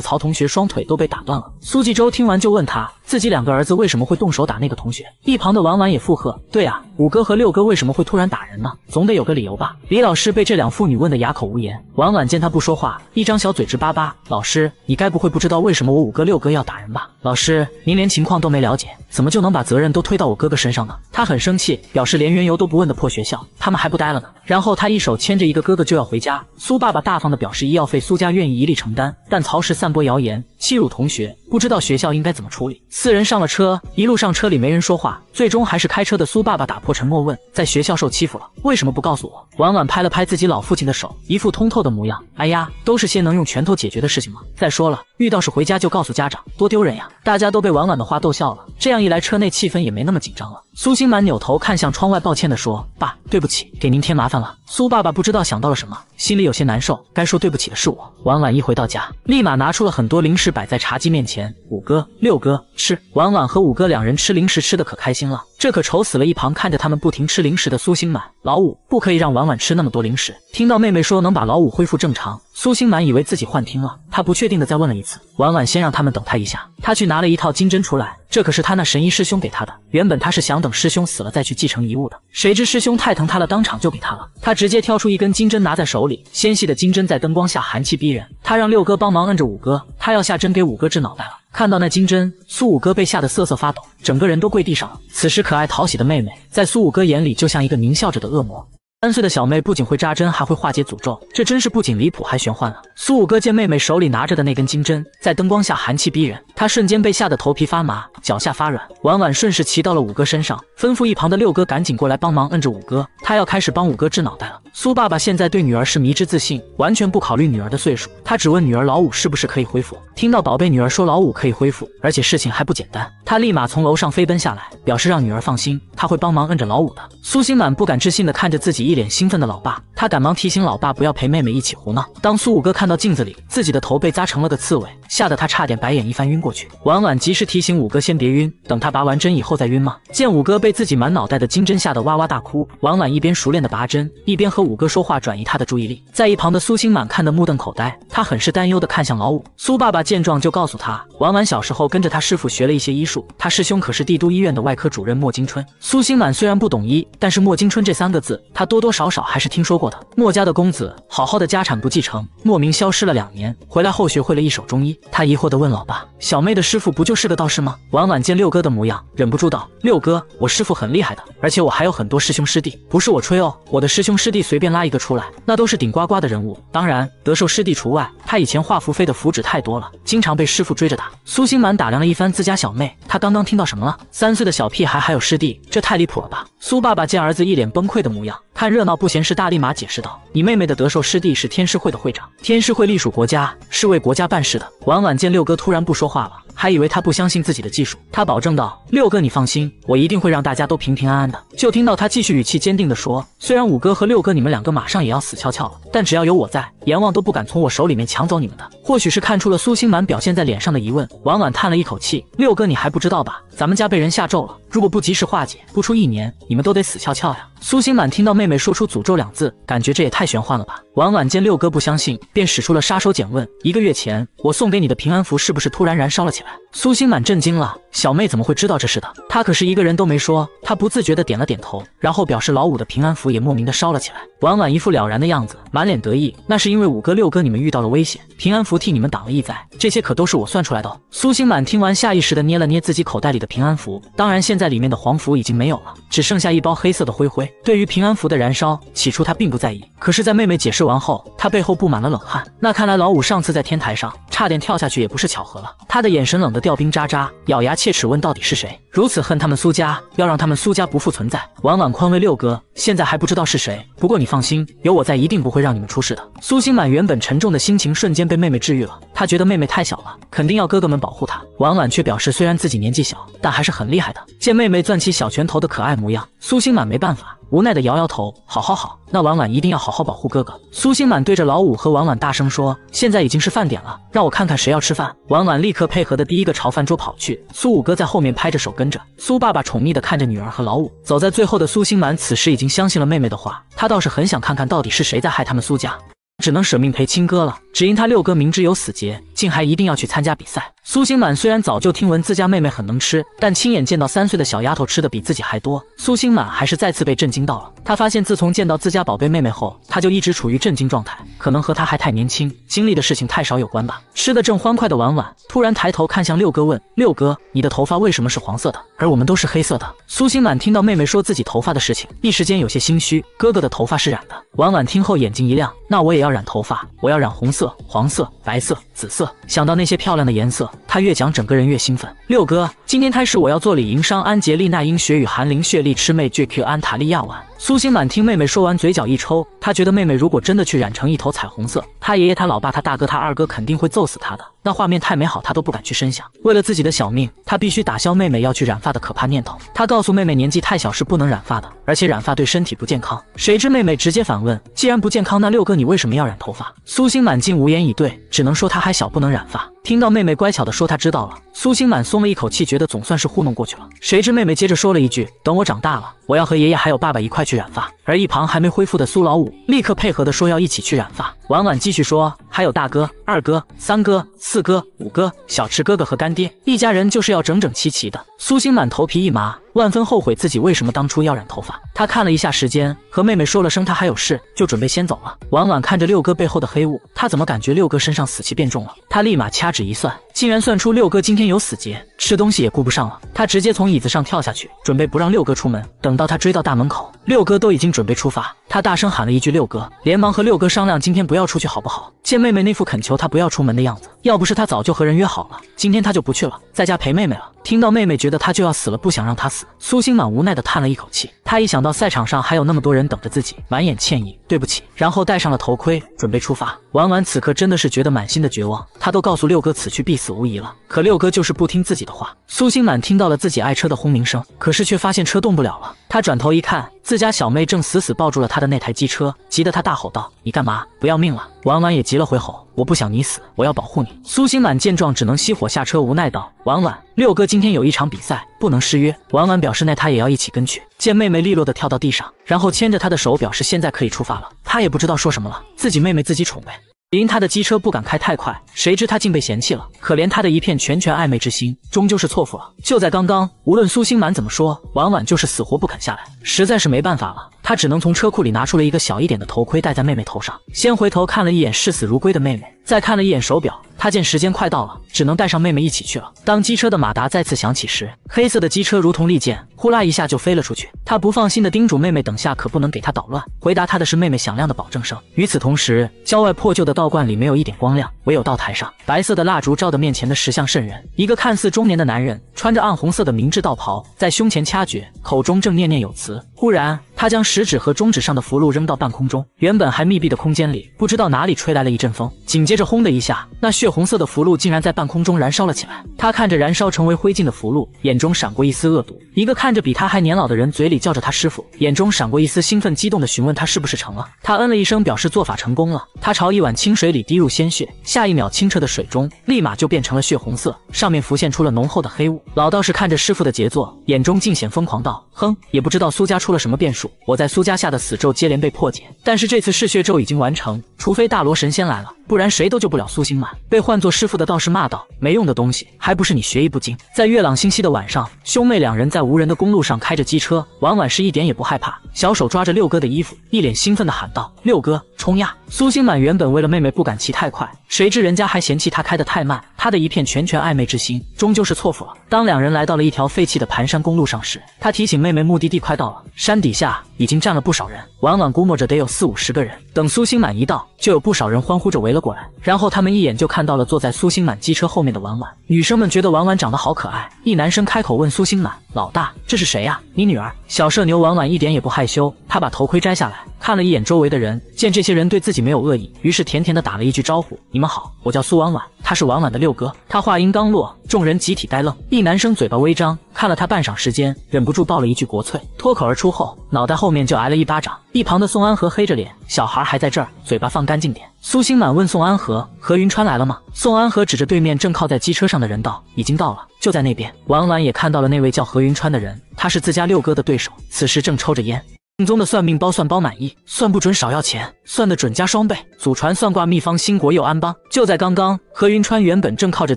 曹同学双腿都被打断了。苏纪州听完就问他，自己两个儿子为什么会动手打那个同学？一旁的婉婉也附和：“对啊，五哥和六哥为什么会突然打人呢？总得有个理由吧？”李老师被这两妇女问得哑口无言。婉婉见他不说话，一张小嘴。直巴巴，老师，你该不会不知道为什么我五哥六哥要打人吧？老师，您连情况都没了解，怎么就能把责任都推到我哥哥身上呢？他很生气，表示连缘由都不问的破学校，他们还不待了呢。然后他一手牵着一个哥哥就要回家。苏爸爸大方的表示，医药费苏家愿意一力承担。但曹氏散播谣言，欺辱同学，不知道学校应该怎么处理。四人上了车，一路上车里没人说话，最终还是开车的苏爸爸打破沉默，问：在学校受欺负了，为什么不告诉我？婉婉拍了拍自己老父亲的手，一副通透的模样。哎呀，都是些能用。拳头解决的事情吗？再说了。遇到事回家就告诉家长，多丢人呀！大家都被婉婉的话逗笑了，这样一来车内气氛也没那么紧张了。苏星满扭头看向窗外，抱歉地说：“爸，对不起，给您添麻烦了。”苏爸爸不知道想到了什么，心里有些难受，该说对不起的是我。婉婉一回到家，立马拿出了很多零食摆在茶几面前。五哥、六哥吃，婉婉和五哥两人吃零食吃的可开心了，这可愁死了。一旁看着他们不停吃零食的苏星满，老五不可以让婉婉吃那么多零食。听到妹妹说能把老五恢复正常，苏星满以为自己幻听了，他不确定的再问了一。婉婉先让他们等他一下，他去拿了一套金针出来，这可是他那神医师兄给他的。原本他是想等师兄死了再去继承遗物的，谁知师兄太疼他了，当场就给他了。他直接挑出一根金针拿在手里，纤细的金针在灯光下寒气逼人。他让六哥帮忙摁着五哥，他要下针给五哥治脑袋了。看到那金针，苏五哥被吓得瑟瑟发抖，整个人都跪地上了。此时可爱讨喜的妹妹，在苏五哥眼里就像一个狞笑着的恶魔。三岁的小妹不仅会扎针，还会化解诅咒，这真是不仅离谱还玄幻了。苏五哥见妹妹手里拿着的那根金针，在灯光下寒气逼人，他瞬间被吓得头皮发麻，脚下发软。婉婉顺势骑到了五哥身上，吩咐一旁的六哥赶紧过来帮忙摁着五哥，他要开始帮五哥治脑袋了。苏爸爸现在对女儿是迷之自信，完全不考虑女儿的岁数，他只问女儿老五是不是可以恢复。听到宝贝女儿说老五可以恢复，而且事情还不简单，他立马从楼上飞奔下来，表示让女儿放心，他会帮忙摁着老五的。苏心满不敢置信地看着自己一。一脸兴奋的老爸，他赶忙提醒老爸不要陪妹妹一起胡闹。当苏五哥看到镜子里自己的头被扎成了个刺猬，吓得他差点白眼一翻晕过去。婉婉及时提醒五哥先别晕，等他拔完针以后再晕吗？见五哥被自己满脑袋的金针吓得哇哇大哭，婉婉一边熟练的拔针，一边和五哥说话转移他的注意力。在一旁的苏星满看得目瞪口呆，他很是担忧的看向老五。苏爸爸见状就告诉他，婉婉小时候跟着他师傅学了一些医术，他师兄可是帝都医院的外科主任莫金春。苏星满虽然不懂医，但是莫金春这三个字他多。多少少还是听说过的。墨家的公子，好好的家产不继承，莫名消失了两年，回来后学会了一手中医。他疑惑地问老爸：“小妹的师傅不就是个道士吗？”晚晚见六哥的模样，忍不住道：“六哥，我师傅很厉害的，而且我还有很多师兄师弟。不是我吹哦，我的师兄师弟随便拉一个出来，那都是顶呱呱的人物，当然德寿师弟除外。他以前画符飞的符纸太多了，经常被师傅追着打。”苏星满打量了一番自家小妹，他刚刚听到什么了？三岁的小屁孩还有师弟，这太离谱了吧？苏爸爸见儿子一脸崩溃的模样，他。看热闹不嫌事大，立马解释道：“你妹妹的德寿师弟是天师会的会长，天师会隶属国家，是为国家办事的。”晚晚见六哥突然不说话了。还以为他不相信自己的技术，他保证道：“六哥，你放心，我一定会让大家都平平安安的。”就听到他继续语气坚定地说：“虽然五哥和六哥你们两个马上也要死翘翘了，但只要有我在，阎王都不敢从我手里面抢走你们的。”或许是看出了苏星满表现在脸上的疑问，婉婉叹了一口气：“六哥，你还不知道吧？咱们家被人下咒了，如果不及时化解，不出一年，你们都得死翘翘呀。”苏星满听到妹妹说出诅咒两字，感觉这也太玄幻了吧。婉婉见六哥不相信，便使出了杀手锏，问：“一个月前我送给你的平安符是不是突然燃烧了起来？”吧。苏心满震惊了，小妹怎么会知道这事的？她可是一个人都没说。她不自觉的点了点头，然后表示老五的平安符也莫名的烧了起来。婉婉一副了然的样子，满脸得意。那是因为五哥、六哥你们遇到了危险，平安符替你们挡了一灾。这些可都是我算出来的。苏心满听完，下意识的捏了捏自己口袋里的平安符，当然现在里面的黄符已经没有了，只剩下一包黑色的灰灰。对于平安符的燃烧，起初他并不在意，可是，在妹妹解释完后，他背后布满了冷汗。那看来老五上次在天台上差点跳下去，也不是巧合了。他的眼神冷的。调兵渣渣咬牙切齿问：“到底是谁如此恨他们苏家？要让他们苏家不复存在？”婉婉宽慰六哥：“现在还不知道是谁，不过你放心，有我在，一定不会让你们出事的。”苏星满原本沉重的心情瞬间被妹妹治愈了，他觉得妹妹太小了，肯定要哥哥们保护她。婉婉却表示，虽然自己年纪小，但还是很厉害的。见妹妹攥起小拳头的可爱模样，苏星满没办法。无奈的摇摇头，好，好，好，那婉婉一定要好好保护哥哥。苏心满对着老五和婉婉大声说：“现在已经是饭点了，让我看看谁要吃饭。”婉婉立刻配合的第一个朝饭桌跑去，苏五哥在后面拍着手跟着。苏爸爸宠溺的看着女儿和老五，走在最后的苏心满此时已经相信了妹妹的话，他倒是很想看看到底是谁在害他们苏家，只能舍命陪亲哥了。只因他六哥明知有死结，竟还一定要去参加比赛。苏星满虽然早就听闻自家妹妹很能吃，但亲眼见到三岁的小丫头吃的比自己还多，苏星满还是再次被震惊到了。他发现自从见到自家宝贝妹妹后，他就一直处于震惊状态，可能和他还太年轻，经历的事情太少有关吧。吃的正欢快的婉婉突然抬头看向六哥，问：“六哥，你的头发为什么是黄色的，而我们都是黑色的？”苏星满听到妹妹说自己头发的事情，一时间有些心虚。哥哥的头发是染的。婉婉听后眼睛一亮：“那我也要染头发，我要染红色。”黄色、白色、紫色，想到那些漂亮的颜色，他越讲整个人越兴奋。六哥，今天开始我要做李银商安杰丽娜樱雪与寒灵血莉魑魅 JQ 安塔利亚碗。苏星满听妹妹说完，嘴角一抽，他觉得妹妹如果真的去染成一头彩虹色，他爷爷、他老爸、他大哥、他二哥肯定会揍死他的，那画面太美好，他都不敢去深想。为了自己的小命，他必须打消妹妹要去染发的可怕念头。他告诉妹妹，年纪太小是不能染发的，而且染发对身体不健康。谁知妹妹直接反问：“既然不健康，那六哥你为什么要染头发？”苏星满竟无言以对，只能说他还小，不能染发。听到妹妹乖巧地说她知道了，苏星满松了一口气，觉得总算是糊弄过去了。谁知妹妹接着说了一句：“等我长大了，我要和爷爷还有爸爸一块去染发。”而一旁还没恢复的苏老五立刻配合的说要一起去染发。婉婉继续说，还有大哥、二哥、三哥、四哥、五哥、小池哥哥和干爹，一家人就是要整整齐齐的。苏星满头皮一麻，万分后悔自己为什么当初要染头发。他看了一下时间，和妹妹说了声他还有事，就准备先走了。婉婉看着六哥背后的黑雾，他怎么感觉六哥身上死气变重了？他立马掐指一算，竟然算出六哥今天有死劫，吃东西也顾不上了。他直接从椅子上跳下去，准备不让六哥出门。等到他追到大门口，六哥都已经。准备出发。他大声喊了一句“六哥”，连忙和六哥商量，今天不要出去好不好？见妹妹那副恳求他不要出门的样子，要不是他早就和人约好了，今天他就不去了，在家陪妹妹了。听到妹妹觉得他就要死了，不想让他死，苏星满无奈的叹了一口气。他一想到赛场上还有那么多人等着自己，满眼歉意：“对不起。”然后戴上了头盔，准备出发。婉婉此刻真的是觉得满心的绝望，她都告诉六哥此去必死无疑了，可六哥就是不听自己的话。苏星满听到了自己爱车的轰鸣声，可是却发现车动不了了。他转头一看，自家小妹正死死抱住了他的。那台机车急得他大吼道：“你干嘛不要命了？”婉婉也急了，回吼：“我不想你死，我要保护你。”苏心满见状，只能熄火下车，无奈道：“婉婉，六哥今天有一场比赛，不能失约。”婉婉表示：“那他也要一起跟去。”见妹妹利落的跳到地上，然后牵着他的手，表示现在可以出发了。他也不知道说什么了，自己妹妹自己宠呗。因他的机车不敢开太快，谁知他竟被嫌弃了，可怜他的一片拳拳暧昧之心，终究是错付了。就在刚刚，无论苏星满怎么说，婉婉就是死活不肯下来，实在是没办法了。他只能从车库里拿出了一个小一点的头盔，戴在妹妹头上。先回头看了一眼视死如归的妹妹，再看了一眼手表，他见时间快到了，只能带上妹妹一起去了。当机车的马达再次响起时，黑色的机车如同利剑，呼啦一下就飞了出去。他不放心的叮嘱妹妹：“等下可不能给他捣乱。”回答他的是妹妹响亮的保证声。与此同时，郊外破旧的道观里没有一点光亮，唯有道台上白色的蜡烛照的面前的石像渗人。一个看似中年的男人穿着暗红色的明制道袍，在胸前掐诀，口中正念念有词。忽然。他将食指和中指上的符箓扔到半空中，原本还密闭的空间里，不知道哪里吹来了一阵风，紧接着轰的一下，那血红色的符箓竟然在半空中燃烧了起来。他看着燃烧成为灰烬的符箓，眼中闪过一丝恶毒。一个看着比他还年老的人嘴里叫着他师傅，眼中闪过一丝兴奋激动的询问他是不是成了。他嗯了一声，表示做法成功了。他朝一碗清水里滴入鲜血，下一秒清澈的水中立马就变成了血红色，上面浮现出了浓厚的黑雾。老道士看着师傅的杰作，眼中尽显疯狂，道：哼，也不知道苏家出了什么变数。我在苏家下的死咒接连被破解，但是这次嗜血咒已经完成，除非大罗神仙来了。不然谁都救不了苏星满。被唤作师傅的道士骂道：“没用的东西，还不是你学艺不精。”在月朗星稀的晚上，兄妹两人在无人的公路上开着机车，婉婉是一点也不害怕，小手抓着六哥的衣服，一脸兴奋地喊道：“六哥，冲呀！”苏星满原本为了妹妹不敢骑太快，谁知人家还嫌弃他开得太慢，他的一片拳拳暧昧之心终究是错付了。当两人来到了一条废弃的盘山公路上时，他提醒妹妹目的地快到了，山底下已经站了不少人，婉婉估摸着得有四五十个人。等苏星满一到，就有不少人欢呼着围。了过来，然后他们一眼就看到了坐在苏星满机车后面的婉婉。女生们觉得婉婉长得好可爱，一男生开口问苏星满：“老大，这是谁呀？你女儿？”小社牛婉婉一点也不害羞，她把头盔摘下来，看了一眼周围的人，见这些人对自己没有恶意，于是甜甜的打了一句招呼：“你们好，我叫苏婉婉，他是婉婉的六哥。”他话音刚落，众人集体呆愣，一男生嘴巴微张。看了他半晌时间，忍不住爆了一句国粹，脱口而出后，脑袋后面就挨了一巴掌。一旁的宋安和黑着脸，小孩还在这儿，嘴巴放干净点。苏星满问宋安和：“何云川来了吗？”宋安和指着对面正靠在机车上的人道：“已经到了，就在那边。”婉婉也看到了那位叫何云川的人，他是自家六哥的对手，此时正抽着烟。正宗的算命包算包满意，算不准少要钱，算的准加双倍。祖传算卦秘方，兴国又安邦。就在刚刚，何云川原本正靠着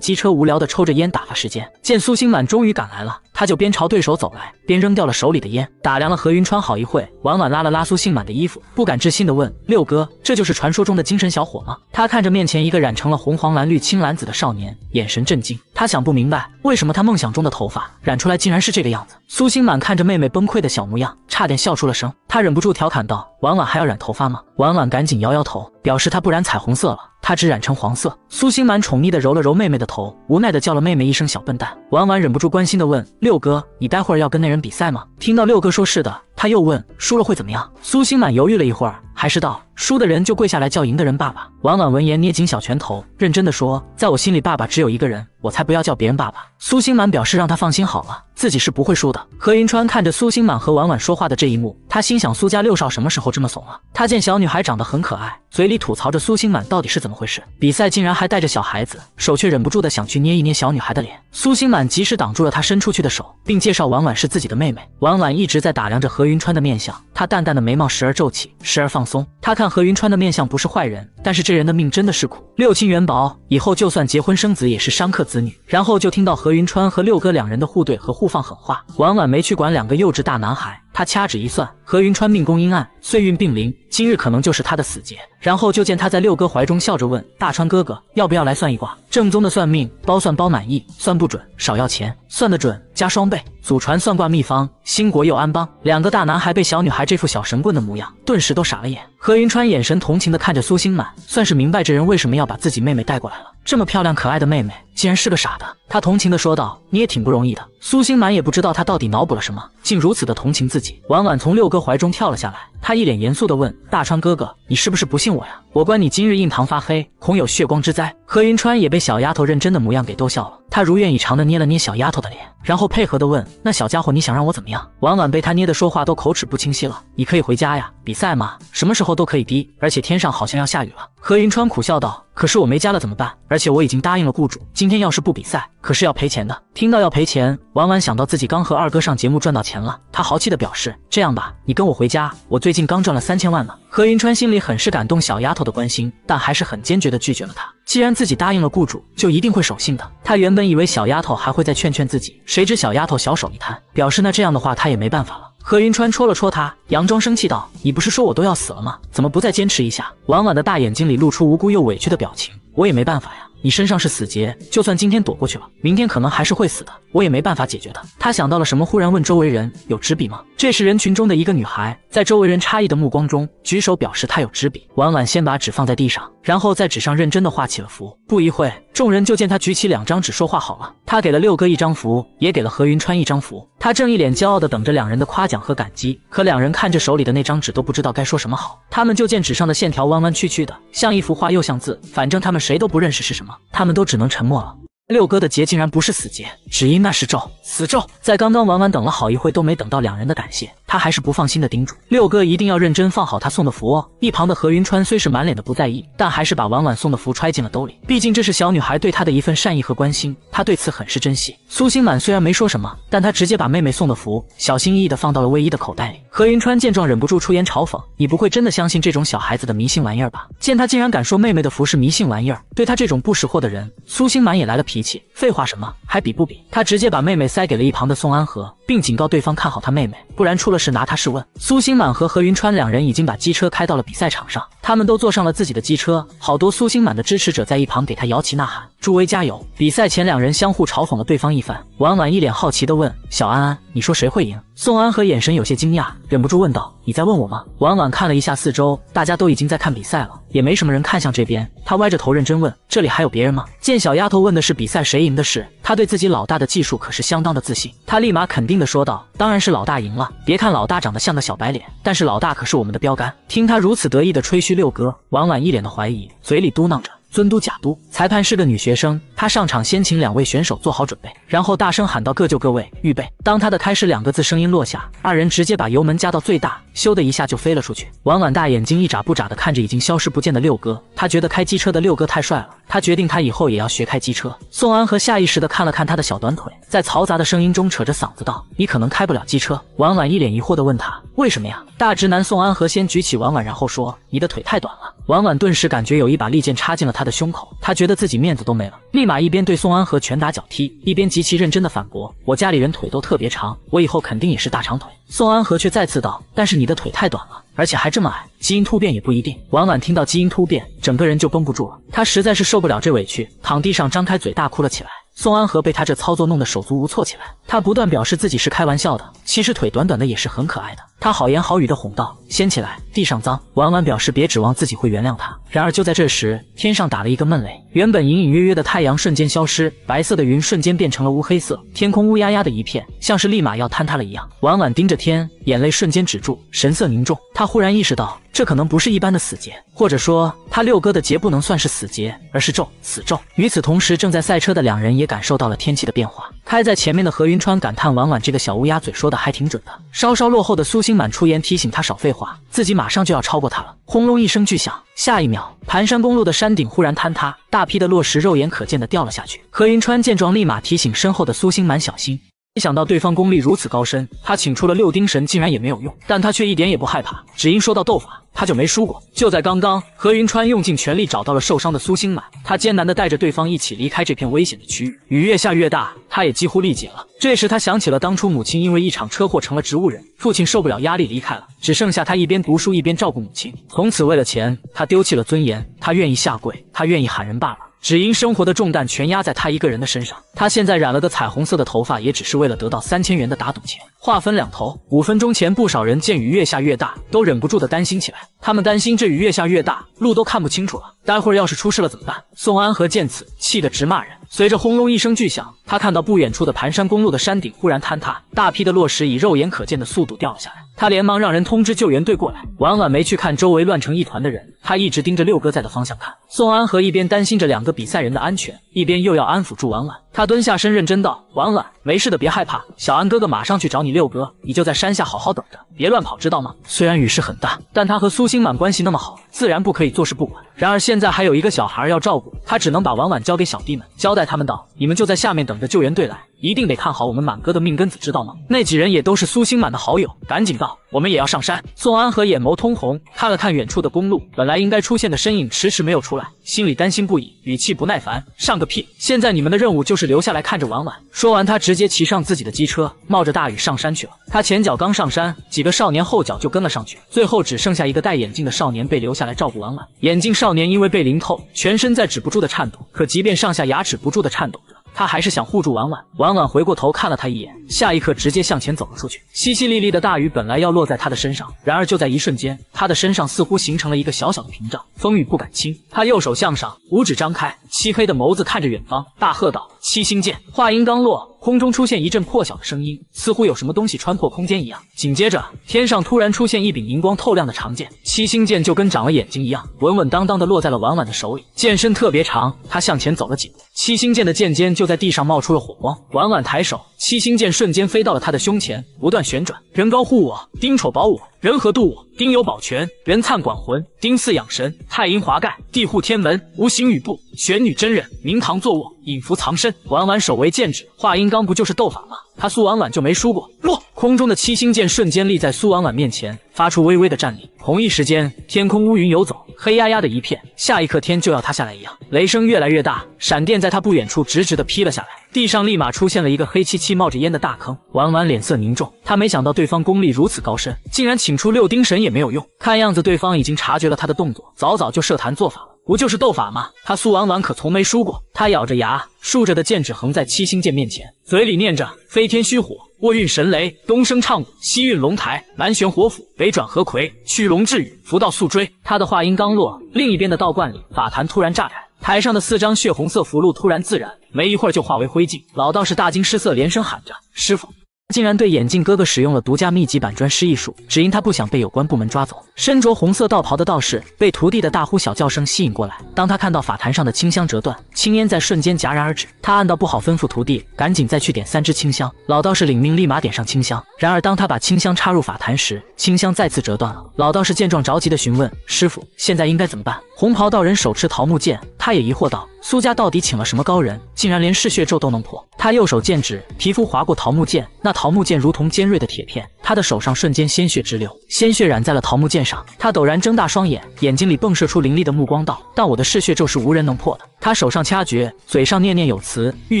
机车无聊的抽着烟打发时间，见苏心满终于赶来了，他就边朝对手走来，边扔掉了手里的烟，打量了何云川好一会。婉婉拉了拉苏心满的衣服，不敢置信的问：“六哥，这就是传说中的精神小伙吗？”他看着面前一个染成了红黄蓝绿青蓝紫的少年，眼神震惊。他想不明白，为什么他梦想中的头发染出来竟然是这个样子。苏心满看着妹妹崩溃的小模样，差点笑出了声。他忍不住调侃道：“婉婉还要染头发吗？”婉婉赶紧摇摇头，表示她不染彩虹色了，她只染成黄色。苏心满宠溺的揉了揉妹妹的头，无奈的叫了妹妹一声“小笨蛋”。婉婉忍不住关心的问：“六哥，你待会儿要跟那人比赛吗？”听到六哥说是的。他又问：“输了会怎么样？”苏心满犹豫了一会儿，还是道：“输的人就跪下来叫赢的人爸爸。”婉婉闻言捏紧小拳头，认真的说：“在我心里，爸爸只有一个人，我才不要叫别人爸爸。”苏心满表示让他放心好了，自己是不会输的。何云川看着苏心满和婉婉说话的这一幕，他心想苏家六少什么时候这么怂了？他见小女孩长得很可爱，嘴里吐槽着苏心满到底是怎么回事，比赛竟然还带着小孩子，手却忍不住的想去捏一捏小女孩的脸。苏心满及时挡住了他伸出去的手，并介绍婉婉是自己的妹妹。婉婉一直在打量着何。云川的面相，他淡淡的眉毛时而皱起，时而放松。他看何云川的面相不是坏人，但是这人的命真的是苦。六亲元宝以后，就算结婚生子也是商客子女。然后就听到何云川和六哥两人的互怼和互放狠话。婉婉没去管两个幼稚大男孩。他掐指一算，何云川命宫阴暗，岁运并临，今日可能就是他的死劫。然后就见他在六哥怀中笑着问：“大川哥哥，要不要来算一卦？正宗的算命，包算包满意，算不准少要钱，算得准加双倍。祖传算卦秘方，兴国又安邦。”两个大男孩被小女孩这副小神棍的模样，顿时都傻了眼。何云川眼神同情地看着苏心满，算是明白这人为什么要把自己妹妹带过来了。这么漂亮可爱的妹妹，竟然是个傻的。他同情的说道：“你也挺不容易的。”苏星满也不知道他到底脑补了什么，竟如此的同情自己。婉婉从六哥怀中跳了下来。他一脸严肃地问：“大川哥哥，你是不是不信我呀？我观你今日印堂发黑，恐有血光之灾。”何云川也被小丫头认真的模样给逗笑了。他如愿以偿地捏了捏小丫头的脸，然后配合地问：“那小家伙，你想让我怎么样？”婉婉被他捏的说话都口齿不清晰了。你可以回家呀，比赛吗？什么时候都可以滴。而且天上好像要下雨了。何云川苦笑道：“可是我没家了怎么办？而且我已经答应了雇主，今天要是不比赛，可是要赔钱的。”听到要赔钱，婉婉想到自己刚和二哥上节目赚到钱了，他豪气地表示：“这样吧，你跟我回家，我最。”最近刚赚了三千万呢，何云川心里很是感动小丫头的关心，但还是很坚决的拒绝了她。既然自己答应了雇主，就一定会守信的。他原本以为小丫头还会再劝劝自己，谁知小丫头小手一摊，表示那这样的话她也没办法了。何云川戳了戳她，佯装生气道：“你不是说我都要死了吗？怎么不再坚持一下？”婉婉的大眼睛里露出无辜又委屈的表情：“我也没办法呀，你身上是死结，就算今天躲过去了，明天可能还是会死的。”我也没办法解决的。他想到了什么，忽然问周围人：“有纸笔吗？”这时，人群中的一个女孩在周围人诧异的目光中举手表示她有纸笔。婉婉先把纸放在地上，然后在纸上认真的画起了符。不一会众人就见她举起两张纸说：“画好了。”她给了六哥一张符，也给了何云川一张符。她正一脸骄傲的等着两人的夸奖和感激，可两人看着手里的那张纸都不知道该说什么好。他们就见纸上的线条弯弯曲曲的，像一幅画又像字，反正他们谁都不认识是什么，他们都只能沉默了。六哥的劫竟然不是死劫，只因那是咒，死咒。在刚刚玩完，等了好一会都没等到两人的感谢。他还是不放心的叮嘱六哥一定要认真放好他送的符哦。一旁的何云川虽是满脸的不在意，但还是把婉婉送的符揣进了兜里。毕竟这是小女孩对他的一份善意和关心，他对此很是珍惜。苏心满虽然没说什么，但他直接把妹妹送的符小心翼翼的放到了卫衣的口袋里。何云川见状忍不住出言嘲讽：“你不会真的相信这种小孩子的迷信玩意儿吧？”见他竟然敢说妹妹的符是迷信玩意儿，对他这种不识货的人，苏心满也来了脾气：“废话什么，还比不比？”他直接把妹妹塞给了一旁的宋安和。并警告对方看好他妹妹，不然出了事拿他是问。苏星满和何云川两人已经把机车开到了比赛场上，他们都坐上了自己的机车，好多苏星满的支持者在一旁给他摇旗呐喊。助威加油！比赛前，两人相互嘲讽了对方一番。婉婉一脸好奇的问：“小安安，你说谁会赢？”宋安和眼神有些惊讶，忍不住问道：“你在问我吗？”婉婉看了一下四周，大家都已经在看比赛了，也没什么人看向这边。他歪着头认真问：“这里还有别人吗？”见小丫头问的是比赛谁赢的事，他对自己老大的技术可是相当的自信。他立马肯定的说道：“当然是老大赢了！别看老大长得像个小白脸，但是老大可是我们的标杆。”听他如此得意的吹嘘，六哥婉婉一脸的怀疑，嘴里嘟囔着。尊都假都，裁判是个女学生。她上场先请两位选手做好准备，然后大声喊道：“各就各位，预备！”当她的“开始”两个字声音落下，二人直接把油门加到最大，咻的一下就飞了出去。婉婉大眼睛一眨不眨的看着已经消失不见的六哥，他觉得开机车的六哥太帅了，他决定他以后也要学开机车。宋安和下意识的看了看他的小短腿，在嘈杂的声音中扯着嗓子道：“你可能开不了机车。”婉婉一脸疑惑的问他：“为什么呀？”大直男宋安和先举起婉婉，然后说：“你的腿太短了。”婉婉顿时感觉有一把利剑插进了他。他的胸口，他觉得自己面子都没了，立马一边对宋安和拳打脚踢，一边极其认真的反驳：“我家里人腿都特别长，我以后肯定也是大长腿。”宋安和却再次道：“但是你的腿太短了，而且还这么矮，基因突变也不一定。”婉婉听到基因突变，整个人就绷不住了，她实在是受不了这委屈，躺地上张开嘴大哭了起来。宋安和被他这操作弄得手足无措起来，他不断表示自己是开玩笑的，其实腿短短的也是很可爱的。他好言好语地哄道：“掀起来，地上脏。”婉婉表示别指望自己会原谅他。然而就在这时，天上打了一个闷雷，原本隐隐约约的太阳瞬间消失，白色的云瞬间变成了乌黑色，天空乌压压的一片，像是立马要坍塌了一样。婉婉盯着天，眼泪瞬间止住，神色凝重。他忽然意识到，这可能不是一般的死劫，或者说他六哥的劫不能算是死劫，而是咒，死咒。与此同时，正在赛车的两人也感受到了天气的变化。开在前面的何云川感叹：“婉婉这个小乌鸦嘴说的还挺准的。”稍稍落后的苏。星满出言提醒他少废话，自己马上就要超过他了。轰隆一声巨响，下一秒，盘山公路的山顶忽然坍塌，大批的落石肉眼可见的掉了下去。何云川见状，立马提醒身后的苏星满小心。没想到对方功力如此高深，他请出了六丁神，竟然也没有用。但他却一点也不害怕，只因说到斗法，他就没输过。就在刚刚，何云川用尽全力找到了受伤的苏心满，他艰难的带着对方一起离开这片危险的区域。雨越下越大，他也几乎力竭了。这时，他想起了当初母亲因为一场车祸成了植物人，父亲受不了压力离开了，只剩下他一边读书一边照顾母亲。从此，为了钱，他丢弃了尊严，他愿意下跪，他愿意喊人罢了。只因生活的重担全压在他一个人的身上，他现在染了个彩虹色的头发，也只是为了得到三千元的打赌钱。话分两头，五分钟前，不少人见雨越下越大，都忍不住的担心起来。他们担心这雨越下越大，路都看不清楚了，待会儿要是出事了怎么办？宋安和见此，气得直骂人。随着轰隆一声巨响。他看到不远处的盘山公路的山顶忽然坍塌，大批的落石以肉眼可见的速度掉了下来。他连忙让人通知救援队过来。婉婉没去看周围乱成一团的人，他一直盯着六哥在的方向看。宋安和一边担心着两个比赛人的安全，一边又要安抚住婉婉。他蹲下身，认真道：“婉婉，没事的，别害怕。小安哥哥马上去找你六哥，你就在山下好好等着，别乱跑，知道吗？”虽然雨势很大，但他和苏心满关系那么好，自然不可以坐视不管。然而现在还有一个小孩要照顾，他只能把婉婉交给小弟们，交代他们道：“你们就在下面等着救援队来。”一定得看好我们满哥的命根子，知道吗？那几人也都是苏星满的好友，赶紧道：“我们也要上山。宋安和眼眸通红，看了看远处的公路，本来应该出现的身影迟迟没有出来，心里担心不已，语气不耐烦：“上个屁！现在你们的任务就是留下来看着婉婉。”说完，他直接骑上自己的机车，冒着大雨上山去了。他前脚刚上山，几个少年后脚就跟了上去，最后只剩下一个戴眼镜的少年被留下来照顾婉婉。眼镜少年因为被淋透，全身在止不住的颤抖，可即便上下牙齿不住的颤抖着。他还是想护住婉婉，婉婉回过头看了他一眼，下一刻直接向前走了出去。淅淅沥沥的大雨本来要落在他的身上，然而就在一瞬间，他的身上似乎形成了一个小小的屏障，风雨不敢侵。他右手向上，五指张开，漆黑的眸子看着远方，大喝道：“七星剑！”话音刚落。空中出现一阵破晓的声音，似乎有什么东西穿破空间一样。紧接着，天上突然出现一柄银光透亮的长剑，七星剑就跟长了眼睛一样，稳稳当当的落在了婉婉的手里。剑身特别长，他向前走了几步，七星剑的剑尖就在地上冒出了火光。婉婉抬手，七星剑瞬间飞到了他的胸前，不断旋转。人高护我，丁丑保我。人和渡我，丁有保全；人灿管魂，丁四养神。太阴华盖，地护天门。无形雨布，玄女真人。明堂坐卧，隐伏藏身。玩玩手为剑指。话音刚不就是斗法吗？他苏婉婉就没输过。落空中的七星剑瞬间立在苏婉婉面前，发出微微的颤栗。同一时间，天空乌云游走，黑压压的一片，下一刻天就要塌下来一样。雷声越来越大，闪电在他不远处直直的劈了下来，地上立马出现了一个黑漆漆冒着烟的大坑。婉婉脸色凝重，他没想到对方功力如此高深，竟然请出六丁神也没有用。看样子对方已经察觉了他的动作，早早就设坛做法了。不就是斗法吗？他苏婉婉可从没输过。他咬着牙，竖着的剑指横在七星剑面前，嘴里念着：“飞天虚火，卧运神雷，东升唱舞，西运龙台，南玄火府，北转河魁，曲龙治雨，福道速追。”他的话音刚落，另一边的道观里，法坛突然炸开，台上的四张血红色符箓突然自燃，没一会儿就化为灰烬。老道士大惊失色，连声喊着：“师傅！”竟然对眼镜哥哥使用了独家秘籍板砖施艺术，只因他不想被有关部门抓走。身着红色道袍的道士被徒弟的大呼小叫声吸引过来。当他看到法坛上的清香折断，青烟在瞬间戛然而止，他暗道不好，吩咐徒弟赶紧再去点三支清香。老道士领命，立马点上清香。然而当他把清香插入法坛时，清香再次折断了。老道士见状，着急的询问师傅：“现在应该怎么办？”红袍道人手持桃木剑，他也疑惑道。苏家到底请了什么高人，竟然连嗜血咒都能破？他右手剑指，皮肤划过桃木剑，那桃木剑如同尖锐的铁片，他的手上瞬间鲜血直流，鲜血染在了桃木剑上。他陡然睁大双眼，眼睛里迸射出凌厉的目光，道：“但我的嗜血咒是无人能破的。”他手上掐诀，嘴上念念有词：“玉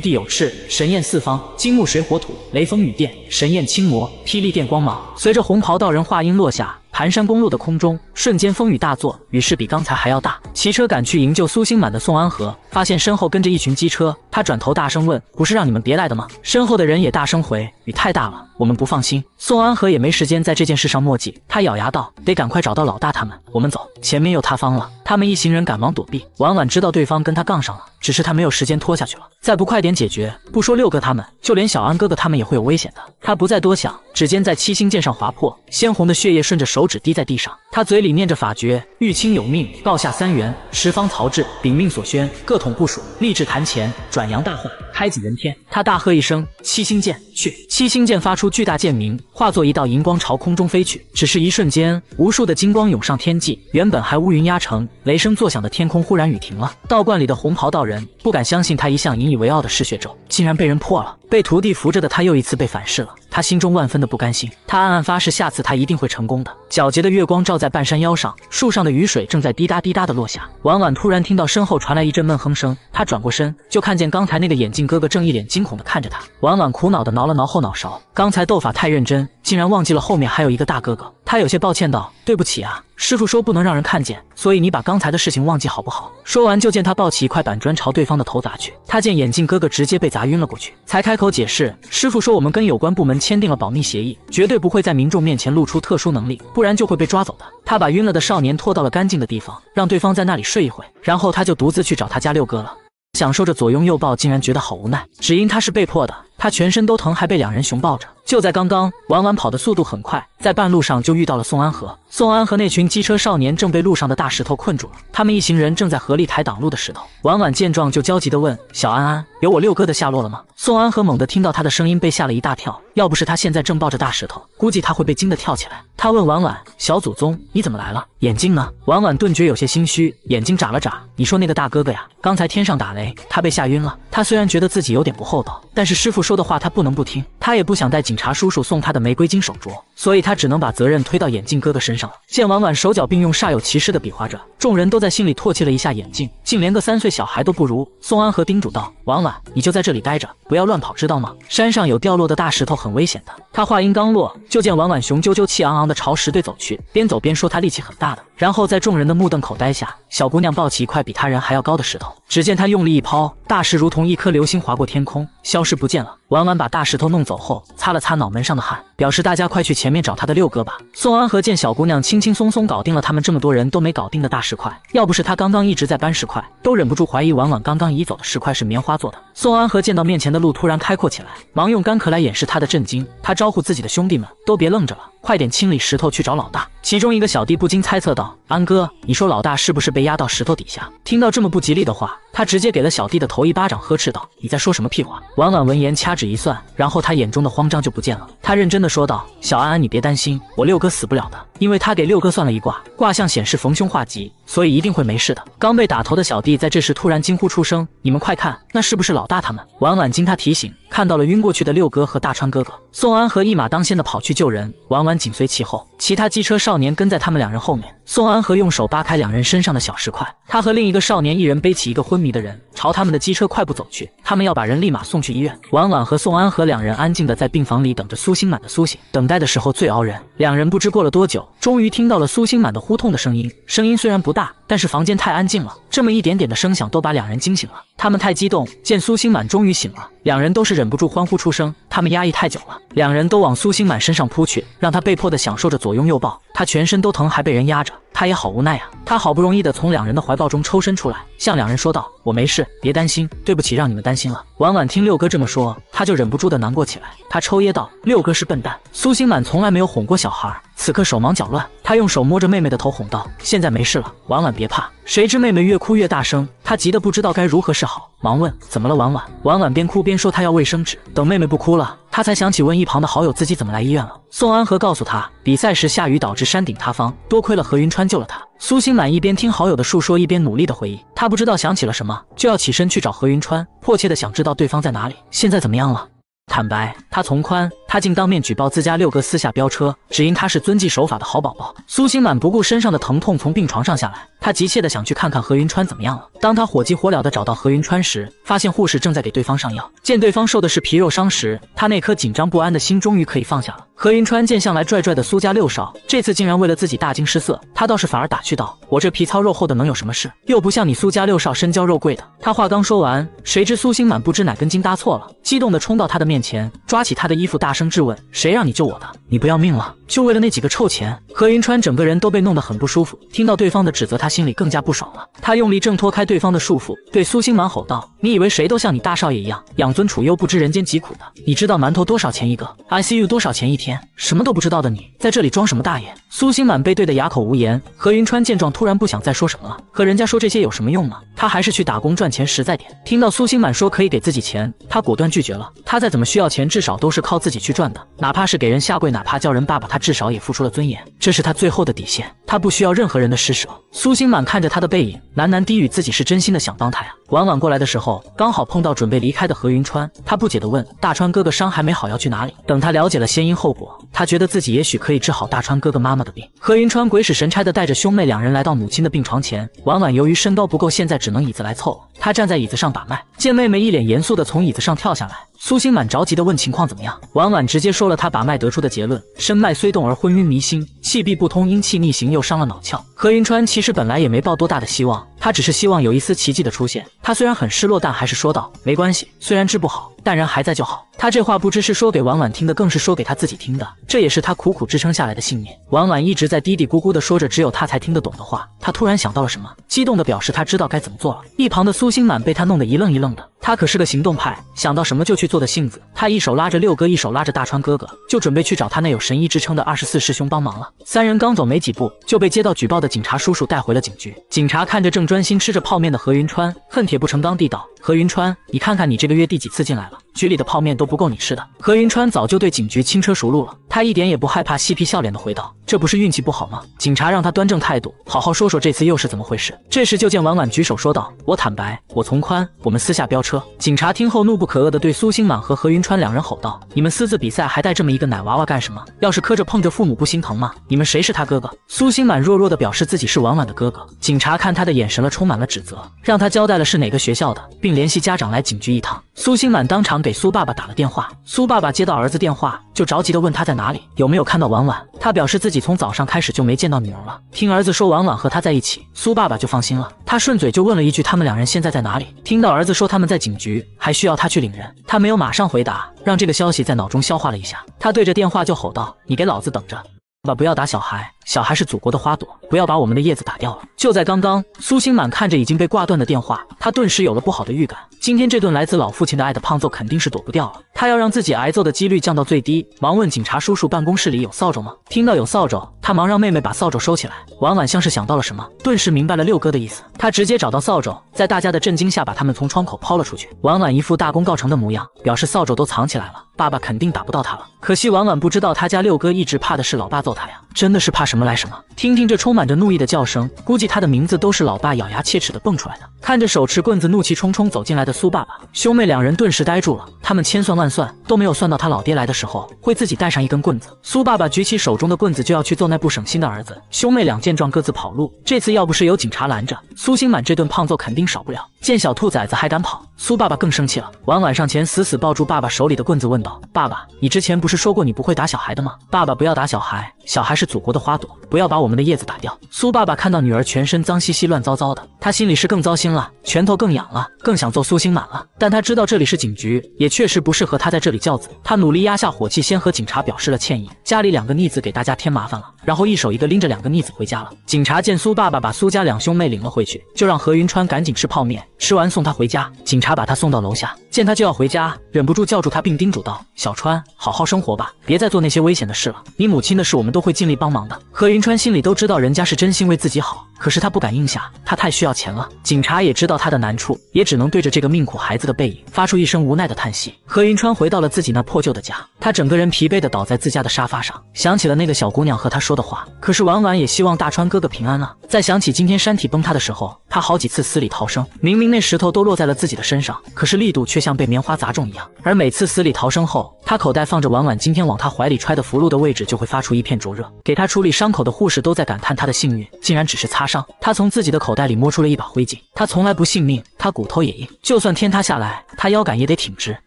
帝有翅，神焰四方，金木水火土，雷风雨电，神焰青魔，霹雳电光芒。”随着红袍道人话音落下。盘山公路的空中，瞬间风雨大作，雨势比刚才还要大。骑车赶去营救苏星满的宋安和，发现身后跟着一群机车，他转头大声问：“不是让你们别来的吗？”身后的人也大声回：“雨太大了。”我们不放心，宋安和也没时间在这件事上墨迹。他咬牙道：“得赶快找到老大他们，我们走。”前面又塌方了，他们一行人赶忙躲避。婉婉知道对方跟他杠上了，只是他没有时间拖下去了。再不快点解决，不说六哥他们，就连小安哥哥他们也会有危险的。他不再多想，指尖在七星剑上划破，鲜红的血液顺着手指滴在地上。他嘴里念着法诀：“玉清有命，告下三元，十方曹志，禀命所宣，各统部署，立志坛前转阳大化，开启人天。”他大喝一声：“七星剑去！”七星剑发出。巨大剑鸣化作一道银光朝空中飞去，只是一瞬间，无数的金光涌上天际。原本还乌云压城、雷声作响的天空忽然雨停了。道观里的红袍道人不敢相信，他一向引以为傲的嗜血咒竟然被人破了。被徒弟扶着的他，又一次被反噬了。他心中万分的不甘心，他暗暗发誓，下次他一定会成功的。皎洁的月光照在半山腰上，树上的雨水正在滴答滴答的落下。婉婉突然听到身后传来一阵闷哼声，她转过身，就看见刚才那个眼镜哥哥正一脸惊恐的看着她。婉婉苦恼的挠了挠后脑勺，刚才斗法太认真，竟然忘记了后面还有一个大哥哥。他有些抱歉道：“对不起啊，师傅说不能让人看见，所以你把刚才的事情忘记好不好？”说完，就见他抱起一块板砖朝对方的头砸去。他见眼镜哥哥直接被砸晕了过去，才开口解释：“师傅说我们跟有关部门签订了保密协议，绝对不会在民众面前露出特殊能力，不然就会被抓走的。”他把晕了的少年拖到了干净的地方，让对方在那里睡一会，然后他就独自去找他家六哥了，享受着左拥右抱，竟然觉得好无奈，只因他是被迫的。他全身都疼，还被两人熊抱着。就在刚刚，婉婉跑的速度很快，在半路上就遇到了宋安和。宋安和那群机车少年正被路上的大石头困住了，他们一行人正在合力抬挡路的石头。婉婉见状就焦急地问：“小安安，有我六哥的下落了吗？”宋安和猛地听到他的声音，被吓了一大跳。要不是他现在正抱着大石头，估计他会被惊得跳起来。他问婉婉：“小祖宗，你怎么来了？眼镜呢？”婉婉顿觉有些心虚，眼睛眨了眨：“你说那个大哥哥呀，刚才天上打雷，他被吓晕了。”他虽然觉得自己有点不厚道，但是师傅说的话他不能不听。他也不想戴警察叔叔送他的玫瑰金手镯，所以他只能把责任推到眼镜哥哥身上了。见婉婉手脚并用，煞有其事的比划着，众人都在心里唾弃了一下眼镜，竟连个三岁小孩都不如。宋安和叮嘱道：“婉婉，你就在这里待着，不要乱跑，知道吗？山上有掉落的大石头。”很危险的。他话音刚落，就见婉婉雄赳赳、气昂昂地朝石堆走去，边走边说：“她力气很大的。”然后在众人的目瞪口呆下，小姑娘抱起一块比他人还要高的石头，只见她用力一抛，大石如同一颗流星划过天空，消失不见了。婉婉把大石头弄走后，擦了擦脑门上的汗，表示大家快去前面找他的六哥吧。宋安和见小姑娘轻轻松松搞定了他们这么多人都没搞定的大石块，要不是他刚刚一直在搬石块，都忍不住怀疑婉婉刚刚移走的石块是棉花做的。宋安和见到面前的路突然开阔起来，忙用干咳来掩饰他的震惊，他招呼自己的兄弟们都别愣着了。快点清理石头，去找老大。其中一个小弟不禁猜测道：“安哥，你说老大是不是被压到石头底下？”听到这么不吉利的话，他直接给了小弟的头一巴掌，呵斥道：“你在说什么屁话！”婉婉闻言，掐指一算，然后他眼中的慌张就不见了。他认真的说道：“小安安，你别担心，我六哥死不了的，因为他给六哥算了一卦，卦象显示逢凶化吉。”所以一定会没事的。刚被打头的小弟在这时突然惊呼出声：“你们快看，那是不是老大他们？”婉婉经他提醒，看到了晕过去的六哥和大川哥哥。宋安和一马当先的跑去救人，婉婉紧随其后。其他机车少年跟在他们两人后面。宋安和用手扒开两人身上的小石块，他和另一个少年一人背起一个昏迷的人，朝他们的机车快步走去。他们要把人立马送去医院。晚晚和宋安和两人安静的在病房里等着苏星满的苏醒。等待的时候最熬人。两人不知过了多久，终于听到了苏星满的呼痛的声音。声音虽然不大，但是房间太安静了，这么一点点的声响都把两人惊醒了。他们太激动，见苏星满终于醒了，两人都是忍不住欢呼出声。他们压抑太久了，两人都往苏星满身上扑去，让他被迫的享受着。左拥右抱，他全身都疼，还被人压着。他也好无奈啊。他好不容易的从两人的怀抱中抽身出来，向两人说道：“我没事，别担心，对不起让你们担心了。”婉婉听六哥这么说，他就忍不住的难过起来，他抽噎道：“六哥是笨蛋。”苏星满从来没有哄过小孩，此刻手忙脚乱，他用手摸着妹妹的头哄道：“现在没事了，婉婉别怕。”谁知妹妹越哭越大声，他急得不知道该如何是好，忙问：“怎么了，婉婉？”婉婉边哭边说：“她要卫生纸。”等妹妹不哭了，他才想起问一旁的好友自己怎么来医院了。宋安和告诉他，比赛时下雨导致山顶塌方，多亏了何云川。救了他。苏心满一边听好友的述说，一边努力的回忆。他不知道想起了什么，就要起身去找何云川，迫切的想知道对方在哪里，现在怎么样了。坦白，他从宽。他竟当面举报自家六哥私下飙车，只因他是遵纪守法的好宝宝。苏星满不顾身上的疼痛，从病床上下来，他急切的想去看看何云川怎么样了。当他火急火燎的找到何云川时，发现护士正在给对方上药。见对方受的是皮肉伤时，他那颗紧张不安的心终于可以放下了。何云川见向来拽拽的苏家六少，这次竟然为了自己大惊失色，他倒是反而打趣道：“我这皮糙肉厚的能有什么事？又不像你苏家六少身娇肉贵的。”他话刚说完，谁知苏星满不知哪根筋搭错了，激动的冲到他的面前，抓起他的衣服大。声质问：谁让你救我的？你不要命了！就为了那几个臭钱，何云川整个人都被弄得很不舒服。听到对方的指责，他心里更加不爽了。他用力挣脱开对方的束缚，对苏星满吼道：“你以为谁都像你大少爷一样养尊处优、不知人间疾苦的？你知道馒头多少钱一个？I C U 多少钱一天？什么都不知道的你，在这里装什么大爷？”苏星满被怼得哑口无言。何云川见状，突然不想再说什么了。和人家说这些有什么用呢？他还是去打工赚钱实在点。听到苏星满说可以给自己钱，他果断拒绝了。他再怎么需要钱，至少都是靠自己去赚的。哪怕是给人下跪，哪怕叫人爸爸，他。至少也付出了尊严，这是他最后的底线。他不需要任何人的施舍。苏星满看着他的背影，喃喃低语：“自己是真心的想帮他呀。”婉婉过来的时候，刚好碰到准备离开的何云川，他不解的问：“大川哥哥伤还没好，要去哪里？”等他了解了先因后果，他觉得自己也许可以治好大川哥哥妈妈的病。何云川鬼使神差的带着兄妹两人来到母亲的病床前。婉婉由于身高不够，现在只能椅子来凑。他站在椅子上把脉，见妹妹一脸严肃的从椅子上跳下来。苏心满着急地问：“情况怎么样？”婉婉直接说了他把脉得出的结论：身脉虽动而昏晕迷心，气闭不通，阴气逆行又伤了脑窍。何云川其实本来也没抱多大的希望。他只是希望有一丝奇迹的出现。他虽然很失落，但还是说道：“没关系，虽然治不好，但人还在就好。”他这话不知是说给婉婉听的，更是说给他自己听的。这也是他苦苦支撑下来的信念。婉婉一直在嘀嘀咕咕地说着只有他才听得懂的话。他突然想到了什么，激动地表示他知道该怎么做了。一旁的苏心满被他弄得一愣一愣的。他可是个行动派，想到什么就去做的性子。他一手拉着六哥，一手拉着大川哥哥，就准备去找他那有神医之称的二十四师兄帮忙了。三人刚走没几步，就被接到举报的警察叔叔带回了警局。警察看着正。专心吃着泡面的何云川，恨铁不成钢地道：“何云川，你看看你这个月第几次进来了。”局里的泡面都不够你吃的。何云川早就对警局轻车熟路了，他一点也不害怕，嬉皮笑脸的回道：“这不是运气不好吗？警察让他端正态度，好好说说这次又是怎么回事。”这时就见婉婉举手说道：“我坦白，我从宽，我们私下飙车。”警察听后怒不可遏的对苏心满和何云川两人吼道：“你们私自比赛，还带这么一个奶娃娃干什么？要是磕着碰着，父母不心疼吗？你们谁是他哥哥？”苏心满弱弱的表示自己是婉婉的哥哥。警察看他的眼神了，充满了指责，让他交代了是哪个学校的，并联系家长来警局一趟。苏心满当场。给苏爸爸打了电话，苏爸爸接到儿子电话，就着急的问他在哪里，有没有看到婉婉。他表示自己从早上开始就没见到女儿了。听儿子说婉婉和他在一起，苏爸爸就放心了。他顺嘴就问了一句他们两人现在在哪里。听到儿子说他们在警局，还需要他去领人，他没有马上回答，让这个消息在脑中消化了一下。他对着电话就吼道：“你给老子等着！爸，不要打小孩。”小孩是祖国的花朵，不要把我们的叶子打掉了。就在刚刚，苏星满看着已经被挂断的电话，他顿时有了不好的预感。今天这顿来自老父亲的爱的胖揍肯定是躲不掉了。他要让自己挨揍的几率降到最低，忙问警察叔叔：“办公室里有扫帚吗？”听到有扫帚，他忙让妹妹把扫帚收起来。婉婉像是想到了什么，顿时明白了六哥的意思。他直接找到扫帚，在大家的震惊下把他们从窗口抛了出去。婉婉一副大功告成的模样，表示扫帚都藏起来了，爸爸肯定打不到他了。可惜婉婉不知道，他家六哥一直怕的是老爸揍他呀，真的是怕什。什么来什么，听听这充满着怒意的叫声，估计他的名字都是老爸咬牙切齿的蹦出来的。看着手持棍子、怒气冲冲走进来的苏爸爸，兄妹两人顿时呆住了。他们千算万算都没有算到他老爹来的时候会自己带上一根棍子。苏爸爸举起手中的棍子就要去揍那不省心的儿子，兄妹俩见状各自跑路。这次要不是有警察拦着，苏星满这顿胖揍肯定少不了。见小兔崽子还敢跑，苏爸爸更生气了。晚晚上前死死抱住爸爸手里的棍子，问道：“爸爸，你之前不是说过你不会打小孩的吗？爸爸不要打小孩，小孩是祖国的花朵。”不要把我们的叶子打掉。苏爸爸看到女儿全身脏兮兮、乱糟糟的，他心里是更糟心了，拳头更痒了，更想揍苏星满了。但他知道这里是警局，也确实不适合他在这里教子。他努力压下火气，先和警察表示了歉意，家里两个逆子给大家添麻烦了，然后一手一个拎着两个逆子回家了。警察见苏爸爸把苏家两兄妹领了回去，就让何云川赶紧吃泡面，吃完送他回家。警察把他送到楼下，见他就要回家，忍不住叫住他，并叮嘱道：“小川，好好生活吧，别再做那些危险的事了。你母亲的事，我们都会尽力帮忙的。”何云川心里都知道，人家是真心为自己好，可是他不敢应下，他太需要钱了。警察也知道他的难处，也只能对着这个命苦孩子的背影发出一声无奈的叹息。何云川回到了自己那破旧的家，他整个人疲惫的倒在自家的沙发上，想起了那个小姑娘和他说的话。可是婉婉也希望大川哥哥平安啊！再想起今天山体崩塌的时候，他好几次死里逃生，明明那石头都落在了自己的身上，可是力度却像被棉花砸中一样。而每次死里逃生后，他口袋放着婉婉今天往他怀里揣的符箓的位置，就会发出一片灼热，给他处理伤。伤口的护士都在感叹他的幸运，竟然只是擦伤。他从自己的口袋里摸出了一把灰烬，他从来不信命，他骨头也硬，就算天塌下来，他腰杆也得挺直。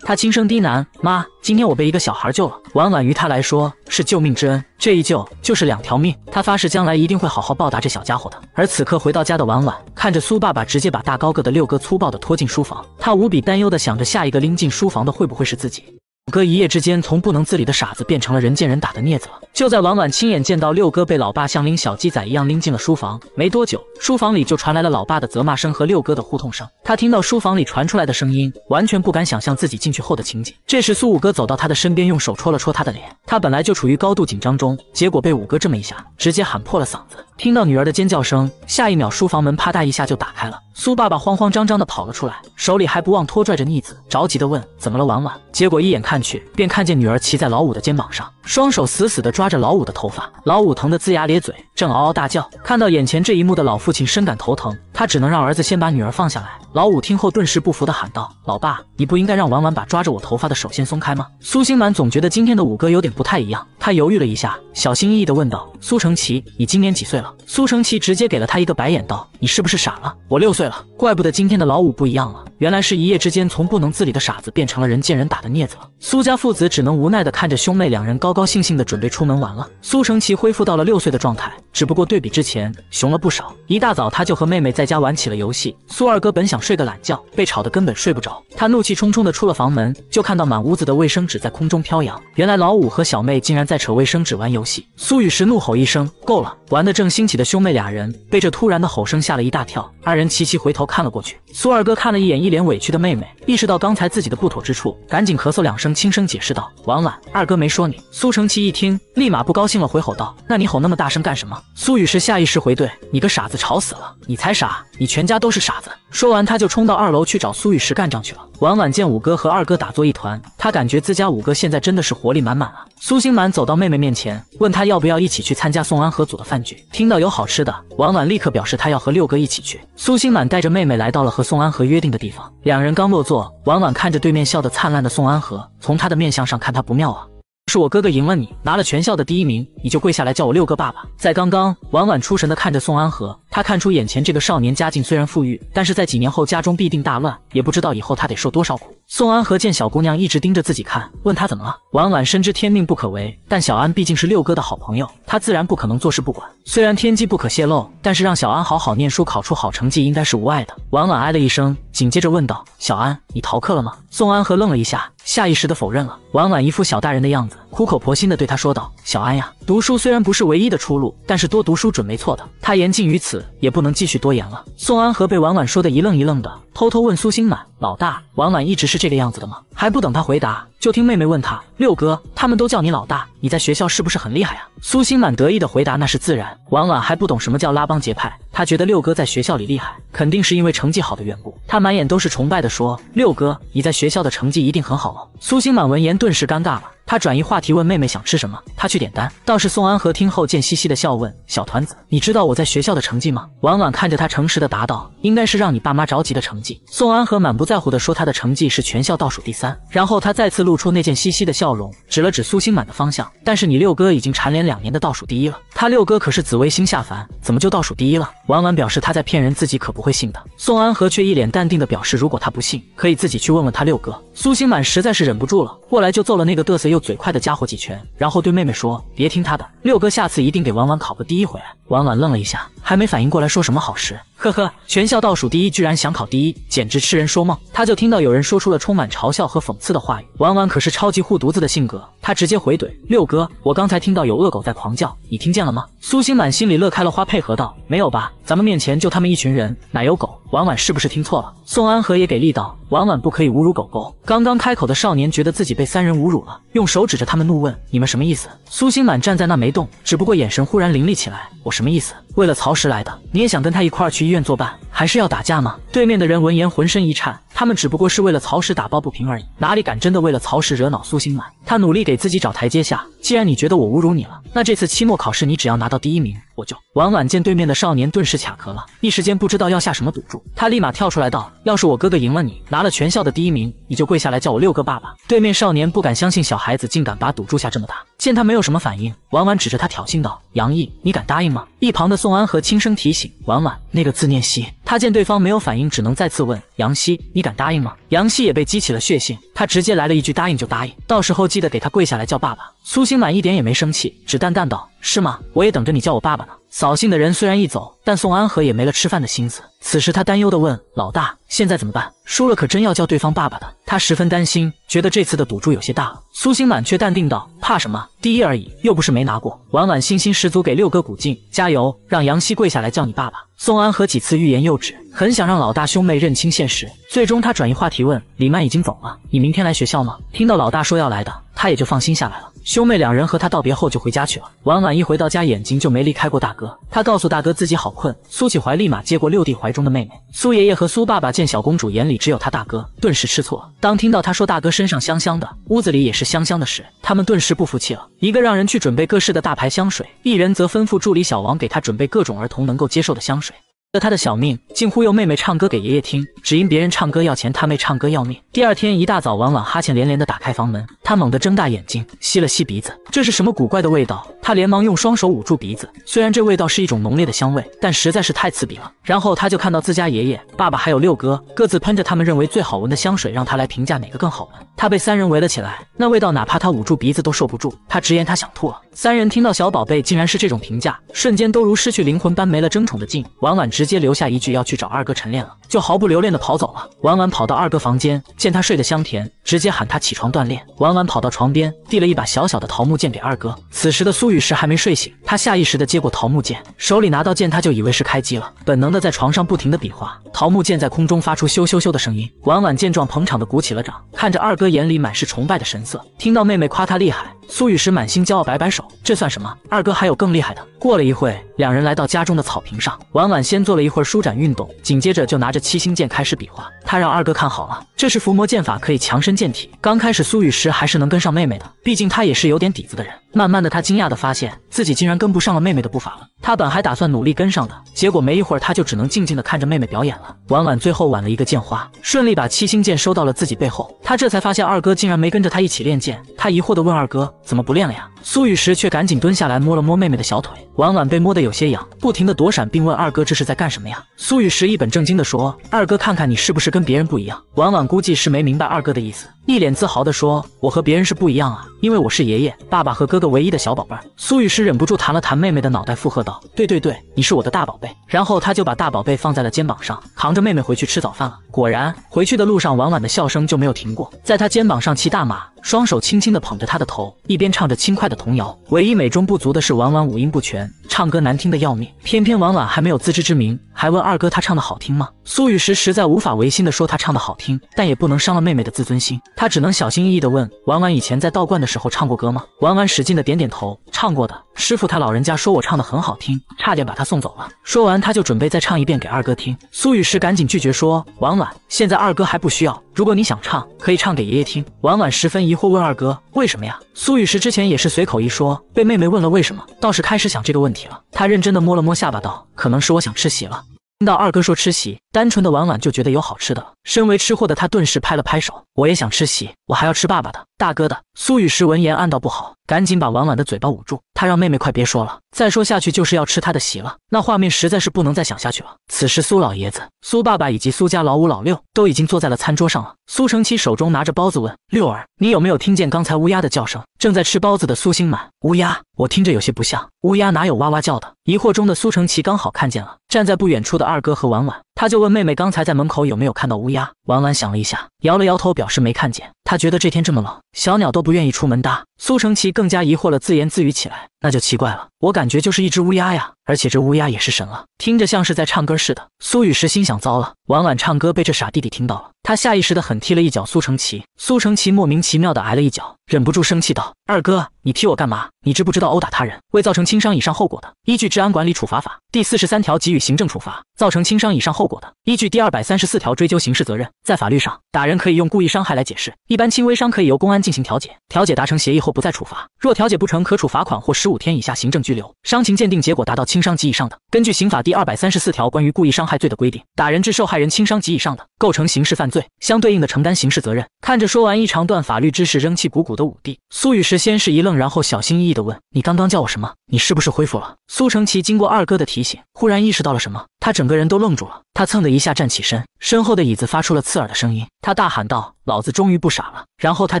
他轻声低喃：“妈，今天我被一个小孩救了，婉婉于他来说是救命之恩，这一救就是两条命。他发誓将来一定会好好报答这小家伙的。”而此刻回到家的婉婉，看着苏爸爸直接把大高个的六哥粗暴的拖进书房，他无比担忧的想着，下一个拎进书房的会不会是自己？五哥一夜之间从不能自理的傻子变成了人见人打的孽子了。就在婉婉亲眼见到六哥被老爸像拎小鸡仔一样拎进了书房，没多久，书房里就传来了老爸的责骂声和六哥的互痛声。他听到书房里传出来的声音，完全不敢想象自己进去后的情景。这时，苏五哥走到他的身边，用手戳了戳他的脸。他本来就处于高度紧张中，结果被五哥这么一下，直接喊破了嗓子。听到女儿的尖叫声，下一秒，书房门啪嗒一下就打开了。苏爸爸慌慌张张的跑了出来，手里还不忘拖拽着逆子，着急的问：“怎么了，婉婉？”结果一眼看去，便看见女儿骑在老五的肩膀上，双手死死的抓。抓着老五的头发，老五疼得龇牙咧嘴，正嗷嗷大叫。看到眼前这一幕的老父亲深感头疼。他只能让儿子先把女儿放下来。老五听后顿时不服的喊道：“老爸，你不应该让婉婉把抓着我头发的手先松开吗？”苏星满总觉得今天的五哥有点不太一样。他犹豫了一下，小心翼翼的问道：“苏承奇，你今年几岁了？”苏承奇直接给了他一个白眼道：“你是不是傻了？我六岁了，怪不得今天的老五不一样了。原来是一夜之间从不能自理的傻子变成了人见人打的孽子。”苏家父子只能无奈的看着兄妹两人高高兴兴的准备出门玩了。苏成奇恢复到了六岁的状态，只不过对比之前熊了不少。一大早他就和妹妹在。家玩起了游戏，苏二哥本想睡个懒觉，被吵得根本睡不着。他怒气冲冲地出了房门，就看到满屋子的卫生纸在空中飘扬。原来老五和小妹竟然在扯卫生纸玩游戏。苏雨石怒吼一声：“够了！”玩得正兴起的兄妹俩人被这突然的吼声吓了一大跳，二人齐齐回头看了过去。苏二哥看了一眼一脸委屈的妹妹，意识到刚才自己的不妥之处，赶紧咳嗽两声，轻声解释道：“婉婉，二哥没说你。”苏成奇一听，立马不高兴了，回吼道：“那你吼那么大声干什么？”苏雨石下意识回怼：“你个傻子，吵死了，你才傻。”你全家都是傻子！说完，他就冲到二楼去找苏雨石干仗去了。婉婉见五哥和二哥打作一团，他感觉自家五哥现在真的是活力满满啊。苏星满走到妹妹面前，问他要不要一起去参加宋安和组的饭局。听到有好吃的，婉婉立刻表示他要和六哥一起去。苏星满带着妹妹来到了和宋安和约定的地方，两人刚落座，婉婉看着对面笑得灿烂的宋安和，从他的面相上看，他不妙啊。是我哥哥赢了你，拿了全校的第一名，你就跪下来叫我六哥爸爸。在刚刚，婉婉出神的看着宋安和，他看出眼前这个少年家境虽然富裕，但是在几年后家中必定大乱，也不知道以后他得受多少苦。宋安和见小姑娘一直盯着自己看，问她怎么了。婉婉深知天命不可违，但小安毕竟是六哥的好朋友，他自然不可能坐视不管。虽然天机不可泄露，但是让小安好好念书，考出好成绩应该是无碍的。婉婉唉了一声，紧接着问道：“小安，你逃课了吗？”宋安和愣了一下。下意识的否认了，婉婉一副小大人的样子，苦口婆心的对他说道：“小安呀，读书虽然不是唯一的出路，但是多读书准没错的。”他言尽于此，也不能继续多言了。宋安和被婉婉说的一愣一愣的，偷偷问苏心满：“老大。”婉婉一直是这个样子的吗？还不等他回答，就听妹妹问他：“六哥，他们都叫你老大，你在学校是不是很厉害呀？”苏心满得意的回答：“那是自然。”婉婉还不懂什么叫拉帮结派，他觉得六哥在学校里厉害，肯定是因为成绩好的缘故。他满眼都是崇拜的说：“六哥，你在学校的成绩一定很好哦。”苏心满闻言顿时尴尬了。他转移话题问妹妹想吃什么，他去点单。倒是宋安和听后贱兮兮的笑问小团子，你知道我在学校的成绩吗？婉婉看着他诚实的答道，应该是让你爸妈着急的成绩。宋安和满不在乎的说他的成绩是全校倒数第三，然后他再次露出那贱兮兮的笑容，指了指苏星满的方向。但是你六哥已经蝉联两年的倒数第一了，他六哥可是紫微星下凡，怎么就倒数第一了？婉婉表示他在骗人，自己可不会信的。宋安和却一脸淡定的表示，如果他不信，可以自己去问问他六哥。苏星满实在是忍不住了，过来就揍了那个得瑟又。嘴快的家伙几拳，然后对妹妹说：“别听他的，六哥下次一定给婉婉考个第一回来。”婉婉愣了一下，还没反应过来，说什么好时。呵呵，全校倒数第一居然想考第一，简直痴人说梦。他就听到有人说出了充满嘲笑和讽刺的话语。婉婉可是超级护犊子的性格，他直接回怼六哥：“我刚才听到有恶狗在狂叫，你听见了吗？”苏星满心里乐开了花，配合道：“没有吧，咱们面前就他们一群人，哪有狗？”婉婉是不是听错了？宋安和也给力道：“婉婉不可以侮辱狗狗。”刚刚开口的少年觉得自己被三人侮辱了，用手指着他们怒问：“你们什么意思？”苏星满站在那没动，只不过眼神忽然凌厉起来：“我什么意思？”为了曹石来的，你也想跟他一块儿去医院作伴？还是要打架吗？对面的人闻言浑身一颤，他们只不过是为了曹石打抱不平而已，哪里敢真的为了曹石惹恼苏心满？他努力给自己找台阶下，既然你觉得我侮辱你了，那这次期末考试你只要拿到第一名。我就婉婉见对面的少年顿时卡壳了，一时间不知道要下什么赌注，他立马跳出来道：“要是我哥哥赢了你，拿了全校的第一名，你就跪下来叫我六哥爸爸。”对面少年不敢相信小孩子竟敢把赌注下这么大，见他没有什么反应，婉婉指着他挑衅道：“杨毅，你敢答应吗？”一旁的宋安和轻声提醒：“婉婉，那个字念‘西’。”他见对方没有反应，只能再次问杨希：“你敢答应吗？”杨希也被激起了血性，他直接来了一句：“答应就答应，到时候记得给他跪下来叫爸爸。”苏心满一点也没生气，只淡淡道：“是吗？我也等着你叫我爸爸呢。”扫兴的人虽然一走，但宋安和也没了吃饭的心思。此时他担忧地问老大：“现在怎么办？输了可真要叫对方爸爸的。”他十分担心，觉得这次的赌注有些大苏星满却淡定道：“怕什么？第一而已，又不是没拿过。”婉婉信心十足给六哥鼓劲加油，让杨希跪下来叫你爸爸。宋安和几次欲言又止，很想让老大兄妹认清现实，最终他转移话题问：“李曼已经走了，你明天来学校吗？”听到老大说要来的，他也就放心下来了。兄妹两人和他道别后就回家去了。婉婉一回到家，眼睛就没离开过大哥。他告诉大哥自己好困，苏启怀立马接过六弟怀中的妹妹。苏爷爷和苏爸爸见小公主眼里只有他大哥，顿时吃醋。当听到他说大哥身上香香的，屋子里也是香香的时，他们顿时不服气了。一个让人去准备各式的大牌香水，一人则吩咐助理小王给他准备各种儿童能够接受的香水。他的小命竟忽悠妹妹唱歌给爷爷听，只因别人唱歌要钱，他妹唱歌要命。第二天一大早，婉婉哈欠连连的打开房门，他猛地睁大眼睛，吸了吸鼻子，这是什么古怪的味道？他连忙用双手捂住鼻子。虽然这味道是一种浓烈的香味，但实在是太刺鼻了。然后他就看到自家爷爷、爸爸还有六哥各自喷着他们认为最好闻的香水，让他来评价哪个更好闻。他被三人围了起来，那味道哪怕他捂住鼻子都受不住。他直言他想吐了。三人听到小宝贝竟然是这种评价，瞬间都如失去灵魂般没了争宠的劲。婉婉直。直接留下一句要去找二哥晨练了，就毫不留恋的跑走了。婉婉跑到二哥房间，见他睡得香甜，直接喊他起床锻炼。婉婉跑到床边，递了一把小小的桃木剑给二哥。此时的苏雨石还没睡醒，他下意识的接过桃木剑，手里拿到剑，他就以为是开机了，本能的在床上不停的比划。桃木剑在空中发出咻咻咻的声音。婉婉见状，捧场的鼓起了掌，看着二哥眼里满是崇拜的神色。听到妹妹夸他厉害，苏雨石满心骄傲，摆摆手，这算什么？二哥还有更厉害的。过了一会，两人来到家中的草坪上，婉婉先。做了一会儿舒展运动，紧接着就拿着七星剑开始比划。他让二哥看好了，这是伏魔剑法，可以强身健体。刚开始苏雨石还是能跟上妹妹的，毕竟他也是有点底子的人。慢慢的，他惊讶的发现自己竟然跟不上了妹妹的步伐了。他本还打算努力跟上的，结果没一会儿他就只能静静的看着妹妹表演了。婉婉最后挽了一个剑花，顺利把七星剑收到了自己背后。他这才发现二哥竟然没跟着他一起练剑。他疑惑的问二哥：“怎么不练了呀？”苏雨石却赶紧蹲下来摸了摸妹妹的小腿，婉婉被摸得有些痒，不停的躲闪，并问二哥：“这是在干什么呀？”苏雨石一本正经的说：“二哥，看看你是不是跟别人不一样。”婉婉估计是没明白二哥的意思，一脸自豪的说：“我和别人是不一样啊，因为我是爷爷、爸爸和哥哥。”唯一的小宝贝苏雨诗忍不住弹了弹妹妹的脑袋，附和道：“对对对，你是我的大宝贝。”然后他就把大宝贝放在了肩膀上，扛着妹妹回去吃早饭了。果然，回去的路上婉婉的笑声就没有停过，在他肩膀上骑大马。双手轻轻地捧着他的头，一边唱着轻快的童谣。唯一美中不足的是，婉婉五音不全，唱歌难听的要命。偏偏婉婉还没有自知之明，还问二哥他唱的好听吗？苏雨石实在无法违心的说他唱的好听，但也不能伤了妹妹的自尊心，他只能小心翼翼的问婉婉：“以前在道观的时候唱过歌吗？”婉婉使劲的点点头，唱过的。师傅他老人家说我唱的很好听，差点把他送走了。说完，他就准备再唱一遍给二哥听。苏雨石赶紧拒绝说：“婉婉，现在二哥还不需要。”如果你想唱，可以唱给爷爷听。婉婉十分疑惑问二哥：“为什么呀？”苏雨石之前也是随口一说，被妹妹问了为什么，倒是开始想这个问题了。他认真的摸了摸下巴道：“可能是我想吃席了。”听到二哥说吃席，单纯的婉婉就觉得有好吃的了。身为吃货的他，顿时拍了拍手：“我也想吃席，我还要吃爸爸的。”大哥的苏雨石闻言暗道不好，赶紧把婉婉的嘴巴捂住。他让妹妹快别说了，再说下去就是要吃他的席了。那画面实在是不能再想下去了。此时，苏老爷子、苏爸爸以及苏家老五、老六都已经坐在了餐桌上了。苏承奇手中拿着包子问六儿：“你有没有听见刚才乌鸦的叫声？”正在吃包子的苏星满：“乌鸦，我听着有些不像，乌鸦哪有哇哇叫的？”疑惑中的苏承奇刚好看见了站在不远处的二哥和婉婉。他就问妹妹：“刚才在门口有没有看到乌鸦？”婉婉想了一下，摇了摇头，表示没看见。她觉得这天这么冷，小鸟都不愿意出门哒。苏承奇更加疑惑了，自言自语起来：“那就奇怪了，我感觉就是一只乌鸦呀。”而且这乌鸦也是神了，听着像是在唱歌似的。苏雨石心想：糟了，婉婉唱歌被这傻弟弟听到了。他下意识的狠踢了一脚苏成奇，苏成奇莫名其妙的挨了一脚，忍不住生气道：“二哥，你踢我干嘛？你知不知道殴打他人，未造成轻伤以上后果的，依据治安管理处罚法第四十三条给予行政处罚；造成轻伤以上后果的，依据第二百三十四条追究刑事责任。在法律上，打人可以用故意伤害来解释，一般轻微伤可以由公安进行调解，调解达成协议后不再处罚；若调解不成，可处罚款或十五天以下行政拘留。伤情鉴定结果达到轻。轻伤及以上的，根据刑法第二百三十四条关于故意伤害罪的规定，打人致受害人轻伤及以上的。构成刑事犯罪，相对应的承担刑事责任。看着说完一长段法律知识，扔气鼓鼓的五弟苏雨石，先是一愣，然后小心翼翼的问：“你刚刚叫我什么？你是不是恢复了？”苏成奇经过二哥的提醒，忽然意识到了什么，他整个人都愣住了。他蹭的一下站起身，身后的椅子发出了刺耳的声音。他大喊道：“老子终于不傻了！”然后他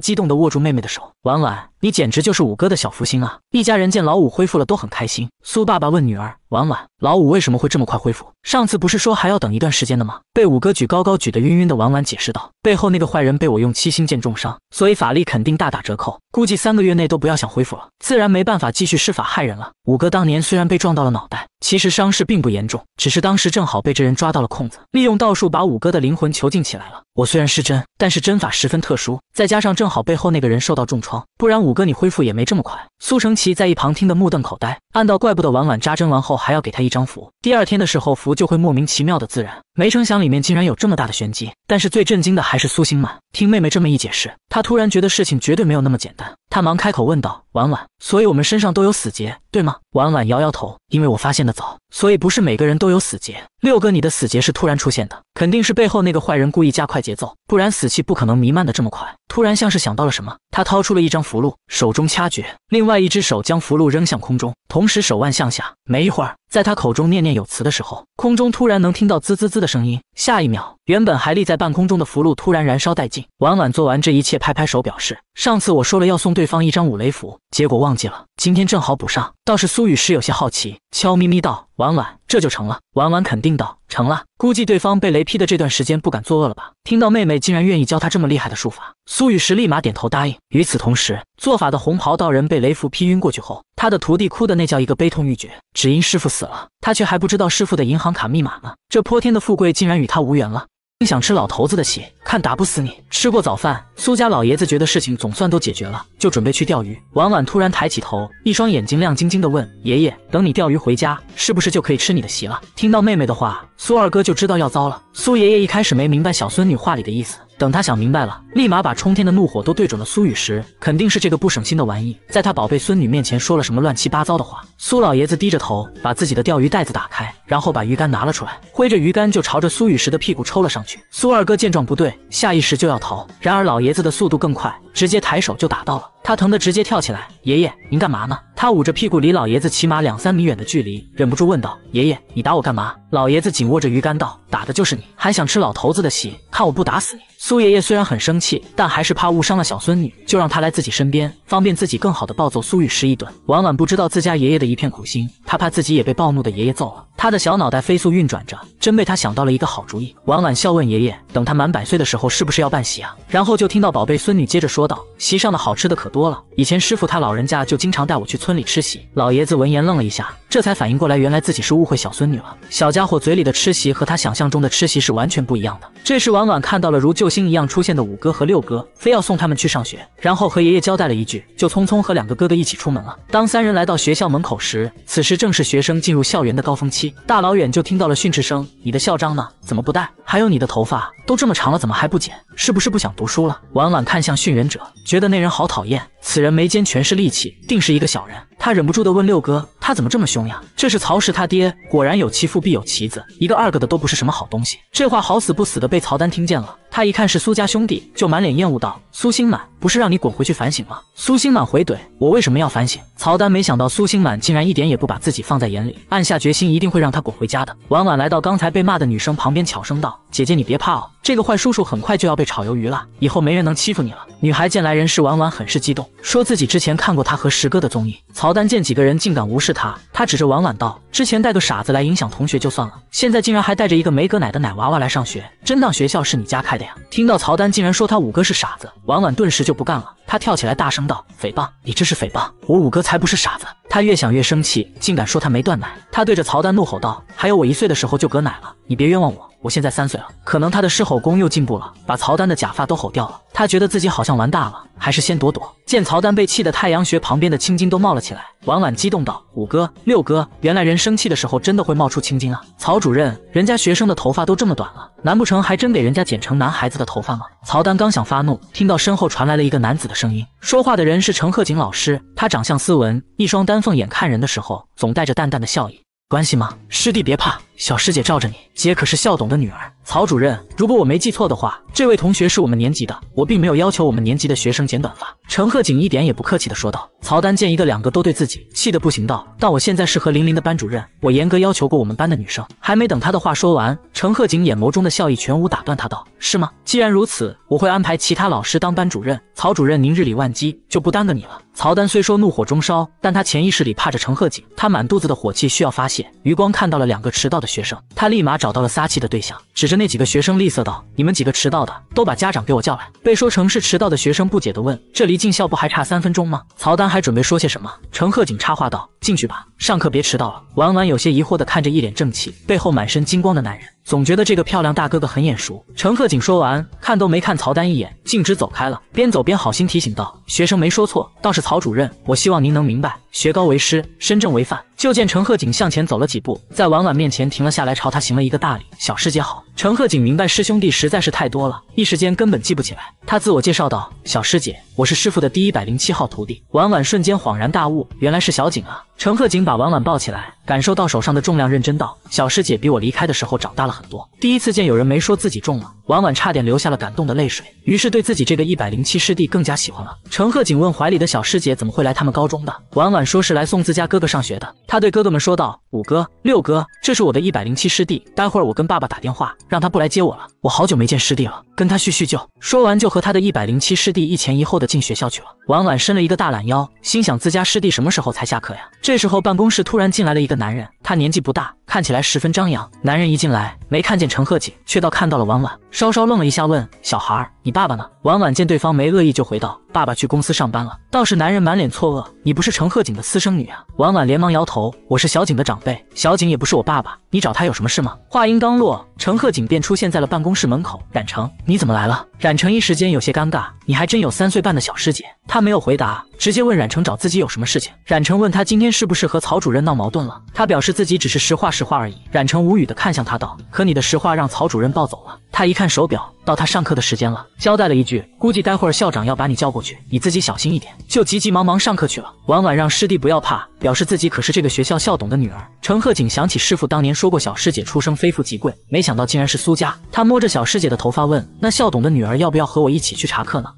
激动的握住妹妹的手：“婉婉，你简直就是五哥的小福星啊！”一家人见老五恢复了，都很开心。苏爸爸问女儿。婉婉，老五为什么会这么快恢复？上次不是说还要等一段时间的吗？被五哥举高高举得晕晕的，婉婉解释道：“背后那个坏人被我用七星剑重伤，所以法力肯定大打折扣，估计三个月内都不要想恢复了，自然没办法继续施法害人了。”五哥当年虽然被撞到了脑袋，其实伤势并不严重，只是当时正好被这人抓到了空子，利用道术把五哥的灵魂囚禁起来了。我虽然失针，但是针法十分特殊，再加上正好背后那个人受到重创，不然五哥你恢复也没这么快。苏承奇在一旁听得目瞪口呆，暗道：怪不得婉婉扎针完后。我还要给他一张符，第二天的时候符就会莫名其妙的自燃，没成想里面竟然有这么大的玄机。但是最震惊的还是苏星满，听妹妹这么一解释，他突然觉得事情绝对没有那么简单。他忙开口问道：“婉婉，所以我们身上都有死结，对吗？”婉婉摇摇头：“因为我发现的早，所以不是每个人都有死结。六哥，你的死结是突然出现的，肯定是背后那个坏人故意加快节奏，不然死气不可能弥漫的这么快。”突然像是想到了什么，他掏出了一张符箓，手中掐诀，另外一只手将符箓扔向空中，同时手腕向下。没一会儿，在他口中念念有词的时候，空中突然能听到滋滋滋的声音。下一秒，原本还立在。半空中的符箓突然燃烧殆尽，婉婉做完这一切，拍拍手表示：“上次我说了要送对方一张五雷符，结果忘记了，今天正好补上。”倒是苏雨石有些好奇，悄咪咪道：“婉婉这就成了？”婉婉肯定道：“成了。”估计对方被雷劈的这段时间不敢作恶了吧？听到妹妹竟然愿意教他这么厉害的术法，苏雨石立马点头答应。与此同时，做法的红袍道人被雷符劈晕过去后，他的徒弟哭的那叫一个悲痛欲绝，只因师傅死了，他却还不知道师傅的银行卡密码呢，这泼天的富贵竟然与他无缘了。想吃老头子的席，看打不死你！吃过早饭，苏家老爷子觉得事情总算都解决了，就准备去钓鱼。婉婉突然抬起头，一双眼睛亮晶晶的问：“爷爷，等你钓鱼回家，是不是就可以吃你的席了？”听到妹妹的话。苏二哥就知道要糟了。苏爷爷一开始没明白小孙女话里的意思，等他想明白了，立马把冲天的怒火都对准了苏雨时，肯定是这个不省心的玩意，在他宝贝孙女面前说了什么乱七八糟的话。苏老爷子低着头，把自己的钓鱼袋子打开，然后把鱼竿拿了出来，挥着鱼竿就朝着苏雨时的屁股抽了上去。苏二哥见状不对，下意识就要逃，然而老爷子的速度更快。直接抬手就打到了，他疼得直接跳起来。爷爷，您干嘛呢？他捂着屁股，离老爷子起码两三米远的距离，忍不住问道：“爷爷，你打我干嘛？”老爷子紧握着鱼竿道。打的就是你，还想吃老头子的席？看我不打死你！苏爷爷虽然很生气，但还是怕误伤了小孙女，就让她来自己身边，方便自己更好的暴揍苏雨石一顿。婉婉不知道自家爷爷的一片苦心，她怕自己也被暴怒的爷爷揍了，他的小脑袋飞速运转着，真被他想到了一个好主意。婉婉笑问爷爷：“等他满百岁的时候，是不是要办席啊？”然后就听到宝贝孙女接着说道：“席上的好吃的可多了，以前师傅他老人家就经常带我去村里吃席。”老爷子闻言愣了一下，这才反应过来，原来自己是误会小孙女了。小家伙嘴里的吃席和他想。相中的吃席是完全不一样的。这时，婉婉看到了如救星一样出现的五哥和六哥，非要送他们去上学，然后和爷爷交代了一句，就匆匆和两个哥哥一起出门了。当三人来到学校门口时，此时正是学生进入校园的高峰期，大老远就听到了训斥声：“你的校章呢？怎么不带？还有你的头发都这么长了，怎么还不剪？是不是不想读书了？”婉婉看向训人者，觉得那人好讨厌。此人眉间全是戾气，定是一个小人。他忍不住地问六哥：“他怎么这么凶呀？”这是曹氏他爹，果然有其父必有其子，一个二个的都不是什么。什么好东西？这话好死不死的被曹丹听见了，他一看是苏家兄弟，就满脸厌恶道：“苏星满，不是让你滚回去反省吗？”苏星满回怼：“我为什么要反省？”曹丹没想到苏星满竟然一点也不把自己放在眼里，暗下决心一定会让他滚回家的。婉婉来到刚才被骂的女生旁边，悄声道：“姐姐你别怕哦，这个坏叔叔很快就要被炒鱿鱼了，以后没人能欺负你了。”女孩见来人是婉婉，很是激动，说自己之前看过他和石哥的综艺。曹丹见几个人竟敢无视他，他指着婉婉道：“之前带个傻子来影响同学就算了，现在竟然还带着一个。”没割奶的奶娃娃来上学，真当学校是你家开的呀？听到曹丹竟然说他五哥是傻子，婉婉顿时就不干了。他跳起来大声道：“诽谤！你这是诽谤！我五哥才不是傻子！”他越想越生气，竟敢说他没断奶。他对着曹丹怒吼道：“还有我一岁的时候就割奶了，你别冤枉我！”我现在三岁了，可能他的狮吼功又进步了，把曹丹的假发都吼掉了。他觉得自己好像玩大了，还是先躲躲。见曹丹被气得太阳穴旁边的青筋都冒了起来，婉婉激动道：“五哥，六哥，原来人生气的时候真的会冒出青筋啊！”曹主任，人家学生的头发都这么短了，难不成还真给人家剪成男孩子的头发吗？曹丹刚想发怒，听到身后传来了一个男子的声音。说话的人是陈鹤锦老师，他长相斯文，一双丹凤眼，看人的时候总带着淡淡的笑意。关系吗？师弟别怕。小师姐罩着你，姐可是校董的女儿。曹主任，如果我没记错的话，这位同学是我们年级的。我并没有要求我们年级的学生剪短发。”陈鹤景一点也不客气地说道。曹丹见一个两个都对自己气得不行，道：“但我现在是和琳琳的班主任，我严格要求过我们班的女生。”还没等他的话说完，陈鹤景眼眸中的笑意全无，打断他道：“是吗？既然如此，我会安排其他老师当班主任。曹主任，您日理万机，就不耽搁你了。”曹丹虽说怒火中烧，但他潜意识里怕着陈鹤景，他满肚子的火气需要发泄。余光看到了两个迟到的学生，他立马找到了撒气的对象，指着。那几个学生厉色道：“你们几个迟到的，都把家长给我叫来。”被说成是迟到的学生不解的问：“这离进校不还差三分钟吗？”曹丹还准备说些什么，陈鹤锦插话道：“进去吧，上课别迟到了。”婉婉有些疑惑的看着一脸正气、背后满身金光的男人，总觉得这个漂亮大哥哥很眼熟。陈鹤锦说完，看都没看曹丹一眼，径直走开了，边走边好心提醒道：“学生没说错，倒是曹主任，我希望您能明白，学高为师，身正为范。”就见陈鹤景向前走了几步，在婉婉面前停了下来，朝他行了一个大礼：“小师姐好。”陈鹤景明白师兄弟实在是太多了，一时间根本记不起来。他自我介绍道：“小师姐，我是师傅的第一百零七号徒弟。”婉婉瞬间恍然大悟，原来是小景啊。陈鹤景把婉婉抱起来，感受到手上的重量，认真道：“小师姐比我离开的时候长大了很多。第一次见有人没说自己重了。”婉婉差点流下了感动的泪水，于是对自己这个一百零七师弟更加喜欢了。陈鹤景问怀里的小师姐：“怎么会来他们高中的？”婉婉说是来送自家哥哥上学的。他对哥哥们说道：“五哥、六哥，这是我的一百零七师弟。待会儿我跟爸爸打电话，让他不来接我了。我好久没见师弟了，跟他叙叙旧。”说完就和他的一百零七师弟一前一后的进学校去了。婉婉伸了一个大懒腰，心想自家师弟什么时候才下课呀？这时候，办公室突然进来了一个男人，他年纪不大，看起来十分张扬。男人一进来，没看见陈鹤锦，却倒看到了婉婉，稍稍愣了一下，问：“小孩儿。”你爸爸呢？婉婉见对方没恶意，就回道：“爸爸去公司上班了。”倒是男人满脸错愕：“你不是程鹤景的私生女啊？”婉婉连忙摇头：“我是小景的长辈，小景也不是我爸爸。你找他有什么事吗？”话音刚落，程鹤景便出现在了办公室门口：“冉成，你怎么来了？”冉成一时间有些尴尬：“你还真有三岁半的小师姐。”他没有回答，直接问冉成找自己有什么事情。冉成问他今天是不是和曹主任闹矛盾了？他表示自己只是实话实话而已。冉成无语的看向他道：“可你的实话让曹主任暴走了。”他一看手表，到他上课的时间了，交代了一句：“估计待会儿校长要把你叫过去，你自己小心一点。”就急急忙忙上课去了。婉婉让师弟不要怕，表示自己可是这个学校校董的女儿。陈鹤锦想起师父当年说过，小师姐出生非富即贵，没想到竟然是苏家。他摸着小师姐的头发问：“那校董的女儿要不要和我一起去查课呢？”